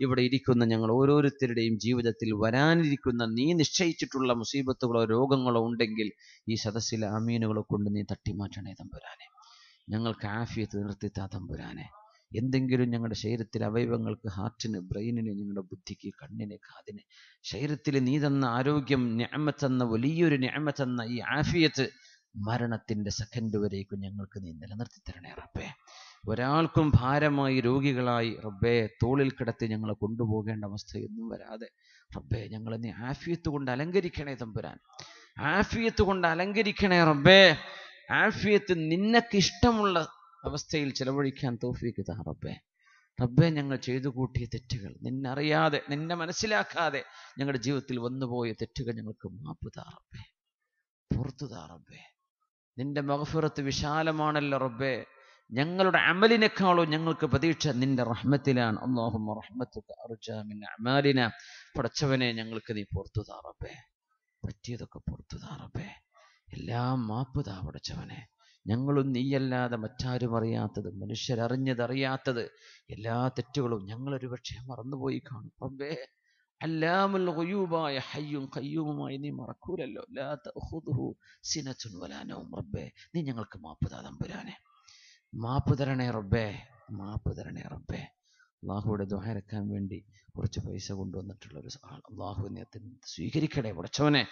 ഇവിടെ ഇരിക്കുന്ന ഞങ്ങൾ ഓരോരുത്തരുടെയും ജീവിതത്തിൽ വരാനിരിക്കുന്ന നീ നിശ്ചയിച്ചിട്ടുള്ള മുസീബത്തുകളോ രോഗങ്ങളോ ഉണ്ടെങ്കിൽ ഈ സദസ്സിലെ അമീനുകളെ കൊണ്ട് നീ തട്ടിമാറ്റണേ തമ്പുരാനെ ഞങ്ങൾക്ക് ആഫിയത്ത് നിർത്തിത്താ തമ്പുരാനെ എന്തെങ്കിലും ഞങ്ങളുടെ ശരീരത്തിൽ അവയവങ്ങൾക്ക് ഹാർട്ടിന് ബ്രെയിനിന് ഞങ്ങളുടെ ബുദ്ധിക്ക് കണ്ണിന് കാതിന് ശരീരത്തിൽ നീ തന്ന ആരോഗ്യം തന്ന വലിയൊരു തന്ന ഈ ആഫിയത്ത് മരണത്തിന്റെ സെക്കൻഡ് വരേക്കും ഞങ്ങൾക്ക് നീ നിലനിർത്തി തരണേ റബ്ബേ ഒരാൾക്കും ഭാരമായി രോഗികളായി റബ്ബേ തോളിൽ കിടത്തി ഞങ്ങളെ കൊണ്ടുപോകേണ്ട അവസ്ഥയൊന്നും വരാതെ റബ്ബേ ഞങ്ങളെ നീ ആഫിയത്ത് കൊണ്ട് അലങ്കരിക്കണേ തമ്പുരാൻ ആഫിയത്ത് കൊണ്ട് അലങ്കരിക്കണേ റബ്ബേ ആഫിയത്ത് നിനക്ക് ഇഷ്ടമുള്ള അവസ്ഥയിൽ ചിലവഴിക്കാൻ തോഫീക്ക് താ റബ്ബേ റബ്ബെ ഞങ്ങൾ ചെയ്തു കൂട്ടിയ തെറ്റുകൾ നിന്നറിയാതെ നിന്നെ മനസ്സിലാക്കാതെ ഞങ്ങളുടെ ജീവിതത്തിൽ വന്നുപോയ തെറ്റുകൾ ഞങ്ങൾക്ക് മാപ്പ് താ പുറത്തു താ നിന്റെ മഹഫുറത്ത് വിശാലമാണല്ലോ റബ്ബേ ഞങ്ങളുടെ അമലിനേക്കാളും ഞങ്ങൾക്ക് പ്രതീക്ഷ നിന്റെ റഹ്മത്തിലാണ് അള്ളാഹും റഹ്മത്തൊക്കെ അമാലിന പടച്ചവനെ ഞങ്ങൾക്ക് നീ പുറത്തു താറബേ പറ്റിയതൊക്കെ പുറത്തു താറബേ എല്ലാം മാപ്പ് താ പടച്ചവനെ ഞങ്ങളും നീയല്ലാതെ മറ്റാരും അറിയാത്തത് മനുഷ്യരറിഞ്ഞതറിയാത്തത് എല്ലാ തെറ്റുകളും ഞങ്ങളൊരു പക്ഷേ മറന്നുപോയി കാണും റബ്ബേ അല്ലാമുൽ ഗുയൂബായ ഹയ്യും കയ്യൂമുമായി നീ മറക്കൂലല്ലോ സിനച്ചുൻ വലാനവും റബ്ബേ നീ ഞങ്ങൾക്ക് മാപ്പ് താതമ്പുരാനെ മാപ്പ് തരണേ റബ്ബേ മാപ്പ് തരണേ റബ്ബേ അള്ളാഹുവിടെ ദുഹരക്കാൻ വേണ്ടി കുറച്ച് പൈസ കൊണ്ടുവന്നിട്ടുള്ള ഒരു ആൾ അള്ളാഹുവിനെ സ്വീകരിക്കണേ ഉടച്ചവനെ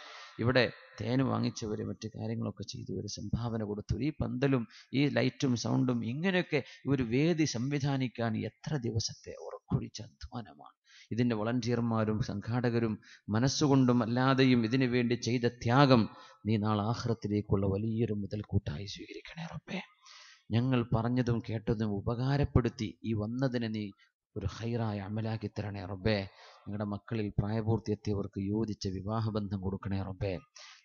ഇവിടെ തേന് വാങ്ങിച്ചവര് മറ്റു കാര്യങ്ങളൊക്കെ ചെയ്തു ഒരു സംഭാവന കൊടുത്തു ഈ പന്തലും ഈ ലൈറ്റും സൗണ്ടും ഇങ്ങനെയൊക്കെ ഒരു വേദി സംവിധാനിക്കാൻ എത്ര ദിവസത്തെ ഉറക്കൊഴിച്ച അധ്വാനമാണ് ഇതിൻ്റെ വളണ്ടിയർമാരും സംഘാടകരും മനസ്സുകൊണ്ടും അല്ലാതെയും ഇതിനു വേണ്ടി ചെയ്ത ത്യാഗം നീ നാളെ ആഹ്റത്തിലേക്കുള്ള വലിയൊരു മുതൽക്കൂട്ടായി സ്വീകരിക്കണേ റബ്ബേ ഞങ്ങൾ പറഞ്ഞതും കേട്ടതും ഉപകാരപ്പെടുത്തി ഈ വന്നതിനെ നീ ഒരു ഹൈറായ അമലാക്കി തരണേ റബ്ബേ ഞങ്ങളുടെ മക്കളിൽ പ്രായപൂർത്തിയെത്തിയവർക്ക് യോജിച്ച വിവാഹബന്ധം കൊടുക്കണേ റബ്ബേ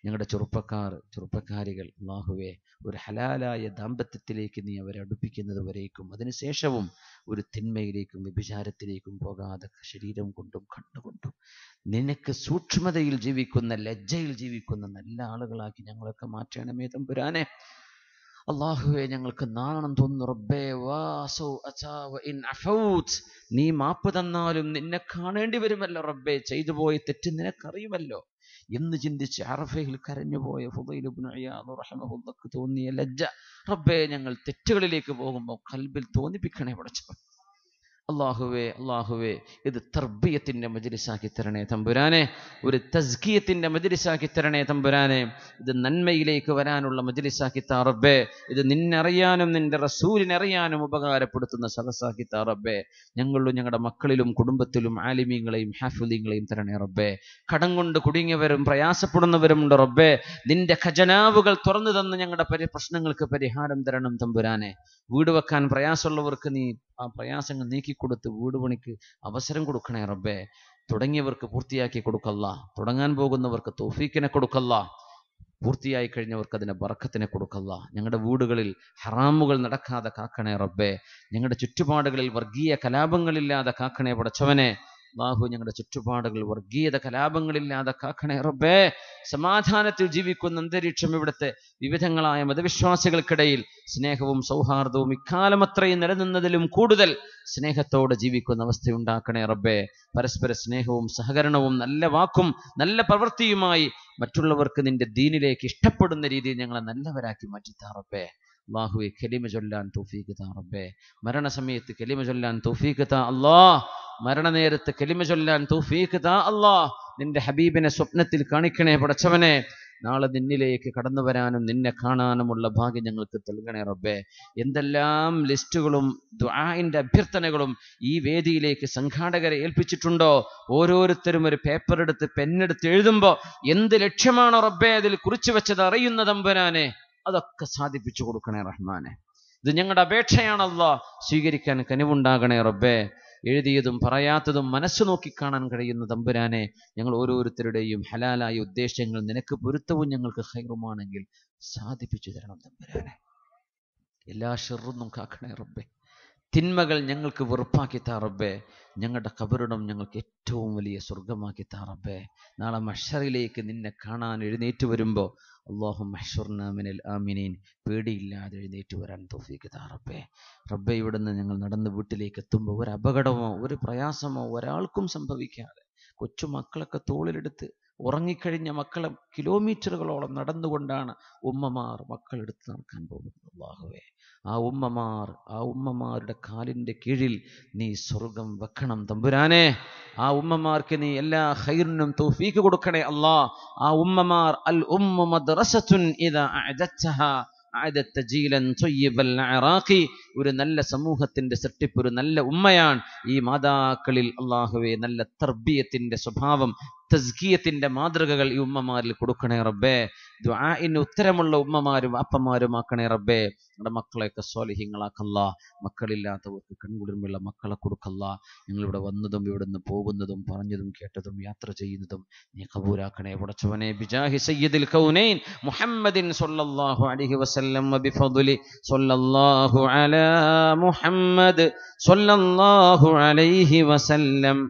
ഞങ്ങളുടെ ചെറുപ്പക്കാർ ചെറുപ്പക്കാരികൾ അള്ളാഹുവേ ഒരു ഹലാലായ ദാമ്പത്യത്തിലേക്ക് നീ അവരെ അടുപ്പിക്കുന്നത് വരേക്കും അതിനുശേഷവും ഒരു തിന്മയിലേക്കും വ്യഭിചാരത്തിലേക്കും പോകാതെ ശരീരം കൊണ്ടും കണ്ണുകൊണ്ടും നിനക്ക് സൂക്ഷ്മതയിൽ ജീവിക്കുന്ന ലജ്ജയിൽ ജീവിക്കുന്ന നല്ല ആളുകളാക്കി ഞങ്ങളൊക്കെ മാറ്റണമേ തമ്പുരാനെ അള്ളാഹുവെ ഞങ്ങൾക്ക് നാണം തോന്നുന്നു റബ്ബേ വാസോ നീ മാപ്പ് തന്നാലും നിന്നെ കാണേണ്ടി വരുമല്ലോ റബ്ബേ ചെയ്തു പോയ തെറ്റ് നിനക്കറിയുമല്ലോ എന്ന് ചിന്തിച്ച് അറഫയിൽ കരഞ്ഞുപോയ ഫുദൈലുബ്നയ്യാദ് തോന്നിയ ലജ്ജ റബ്ബേ ഞങ്ങൾ തെറ്റുകളിലേക്ക് പോകുമ്പോൾ കൽബിൽ തോന്നിപ്പിക്കണേ പഠിച്ചവൻ അള്ളാഹുവേ അള്ളാഹുവേ ഇത് തർബീയത്തിൻ്റെ മജിലിസാക്കി തരണേ തമ്പുരാനെ ഒരു തസ്കീയത്തിൻ്റെ മജിലിസാക്കി തരണേ തമ്പുരാനെ ഇത് നന്മയിലേക്ക് വരാനുള്ള മജിലിസാക്കി താറബേ ഇത് നിന്നറിയാനും നിന്റെ റസൂലിനറിയാനും ഉപകാരപ്പെടുത്തുന്ന സദസ്സാക്കി താറബേ ഞങ്ങളും ഞങ്ങളുടെ മക്കളിലും കുടുംബത്തിലും ആലിമീങ്ങളെയും ഹാഫുലീങ്ങളെയും തരണേ റബ്ബേ കടം കൊണ്ട് കുടുങ്ങിയവരും പ്രയാസപ്പെടുന്നവരുമുണ്ട് റബ്ബേ നിന്റെ ഖജനാവുകൾ തുറന്നു തന്ന് ഞങ്ങളുടെ പ്രശ്നങ്ങൾക്ക് പരിഹാരം തരണം തമ്പുരാനെ വീട് വെക്കാൻ പ്രയാസമുള്ളവർക്ക് നീ ആ പ്രയാസങ്ങൾ നീക്കിക്കൊടുത്ത് വീട് പണിക്ക് അവസരം കൊടുക്കണേ റബ്ബേ തുടങ്ങിയവർക്ക് പൂർത്തിയാക്കി കൊടുക്കല്ല തുടങ്ങാൻ പോകുന്നവർക്ക് തോഫീക്കിനെ കൊടുക്കല്ല പൂർത്തിയായി കഴിഞ്ഞവർക്ക് അതിനെ ബറക്കത്തിനെ കൊടുക്കല്ല ഞങ്ങളുടെ വീടുകളിൽ ഹറാമുകൾ നടക്കാതെ കാക്കണേ റബ്ബേ ഞങ്ങളുടെ ചുറ്റുപാടുകളിൽ വർഗീയ കലാപങ്ങളില്ലാതെ കാക്കണേ പടച്ചവനെ ബാഹു ഞങ്ങളുടെ ചുറ്റുപാടുകൾ വർഗീയത കലാപങ്ങളില്ലാതെ കാക്കണേ റബ്ബേ സമാധാനത്തിൽ ജീവിക്കുന്ന അന്തരീക്ഷം ഇവിടുത്തെ വിവിധങ്ങളായ മതവിശ്വാസികൾക്കിടയിൽ സ്നേഹവും സൗഹാർദ്ദവും ഇക്കാലം അത്രയും നിലനിന്നതിലും കൂടുതൽ സ്നേഹത്തോടെ ജീവിക്കുന്ന അവസ്ഥയുണ്ടാക്കണേ റബ്ബേ പരസ്പര സ്നേഹവും സഹകരണവും നല്ല വാക്കും നല്ല പ്രവൃത്തിയുമായി മറ്റുള്ളവർക്ക് നിന്റെ ദീനിലേക്ക് ഇഷ്ടപ്പെടുന്ന രീതിയിൽ ഞങ്ങളെ നല്ലവരാക്കി മാറ്റി താറബ്ബേ അള്ളാഹുവെ കെലിമ ചൊല്ലാൻ തൗഫീഖ് താ റബ്ബേ മരണസമയത്ത് കെലിമ ചൊല്ലാൻ തൗഫീഖ് താ അള്ളാ മരണനേരത്ത് കെലിമ ചൊല്ലാൻ തൗഫീഖ് താ അള്ളാ നിന്റെ ഹബീബിനെ സ്വപ്നത്തിൽ കാണിക്കണേ പടച്ചവനെ നാളെ നിന്നിലേക്ക് കടന്നു വരാനും നിന്നെ കാണാനുമുള്ള ഭാഗ്യം ഞങ്ങൾക്ക് നൽകണേ റബ്ബേ എന്തെല്ലാം ലിസ്റ്റുകളും ദ്വായിൻ്റെ അഭ്യർത്ഥനകളും ഈ വേദിയിലേക്ക് സംഘാടകരെ ഏൽപ്പിച്ചിട്ടുണ്ടോ ഓരോരുത്തരും ഒരു പേപ്പർ എടുത്ത് പെന്നെടുത്ത് എഴുതുമ്പോൾ എന്ത് ലക്ഷ്യമാണോ റബ്ബേ അതിൽ കുറിച്ചു വെച്ചത് അറിയുന്ന അതൊക്കെ സാധിപ്പിച്ചു കൊടുക്കണേ റഹ്മാനെ ഇത് ഞങ്ങളുടെ അപേക്ഷയാണല്ലോ സ്വീകരിക്കാൻ കനിവുണ്ടാകണേ റബ്ബേ എഴുതിയതും പറയാത്തതും മനസ്സ് നോക്കിക്കാണാൻ കഴിയുന്ന തമ്പുരാനെ ഞങ്ങൾ ഓരോരുത്തരുടെയും ഹലാലായ ഉദ്ദേശങ്ങൾ നിനക്ക് പൊരുത്തവും ഞങ്ങൾക്ക് ഹൈറുമാണെങ്കിൽ സാധിപ്പിച്ചു തരണം തമ്പുരാനെ എല്ലാ ഷെറുന്നും കാക്കണേ റബ്ബേ തിന്മകൾ ഞങ്ങൾക്ക് വെറുപ്പാക്കി താറബ്ബേ ഞങ്ങളുടെ കബറിടം ഞങ്ങൾക്ക് ഏറ്റവും വലിയ സ്വർഗമാക്കി താറബ്ബേ നാളെ മഷറിലേക്ക് നിന്നെ കാണാൻ എഴുന്നേറ്റ് വരുമ്പോൾ അള്ളാഹു മിനൽ ആമിനീൻ പേടിയില്ലാതെ എഴുന്നേറ്റ് വരാൻ തോഫീക്ക് താറപ്പേ റബ്ബെ ഇവിടുന്ന് ഞങ്ങൾ നടന്ന് വീട്ടിലേക്ക് എത്തുമ്പോൾ ഒരു അപകടമോ ഒരു പ്രയാസമോ ഒരാൾക്കും സംഭവിക്കാതെ കൊച്ചു മക്കളൊക്കെ തോളിലെടുത്ത് ഉറങ്ങിക്കഴിഞ്ഞ മക്കളെ കിലോമീറ്ററുകളോളം നടന്നുകൊണ്ടാണ് ഉമ്മമാർ മക്കളെടുത്ത് നടക്കാൻ പോകുന്നത് അള്ളാഹുവേ ആ ഉമ്മമാർ ആ ഉമ്മമാരുടെ കാലിൻ്റെ കീഴിൽ നീ സ്വർഗം വെക്കണം തമ്പുരാനെ ആ ഉമ്മമാർക്ക് നീ എല്ലാ ഹൈറിനും തൗഫീക്ക് കൊടുക്കണേ അല്ലാ ആ ഉമ്മമാർ അൽ ഉമ്മ ഇദാ ഒരു നല്ല സമൂഹത്തിന്റെ സൃഷ്ടിപ്പ് ഒരു നല്ല ഉമ്മയാണ് ഈ മാതാക്കളിൽ അള്ളാഹുവെ നല്ല തർബീയത്തിന്റെ സ്വഭാവം തസ്കീയത്തിന്റെ മാതൃകകൾ ഈ ഉമ്മമാരിൽ കൊടുക്കണേ റബ്ബേ ദുആഇന് ഉത്തരമുള്ള ഉമ്മമാരും അപ്പമാരും ആക്കണേ റബ്ബേ നമ്മുടെ മക്കളെയൊക്കെ സ്വാലിഹ്യങ്ങളാക്കല്ല മക്കളില്ലാത്തവർക്ക് കൺകുളിർമയുള്ള മക്കളെ കൊടുക്കല്ല ഞങ്ങളിവിടെ വന്നതും നിന്ന് പോകുന്നതും പറഞ്ഞതും കേട്ടതും യാത്ര ചെയ്യുന്നതും നീ കബൂരാക്കണേ പടച്ചവനെ ബിജാഹി സയ്യിദിൽ കൗനൈൻ മുഹമ്മദിൻ സല്ലല്ലാഹു അലൈഹി വസല്ലം ബിഫദ്ലി സല്ലല്ലാഹു അലാ മുഹമ്മദ് സല്ലല്ലാഹു അലൈഹി വസല്ലം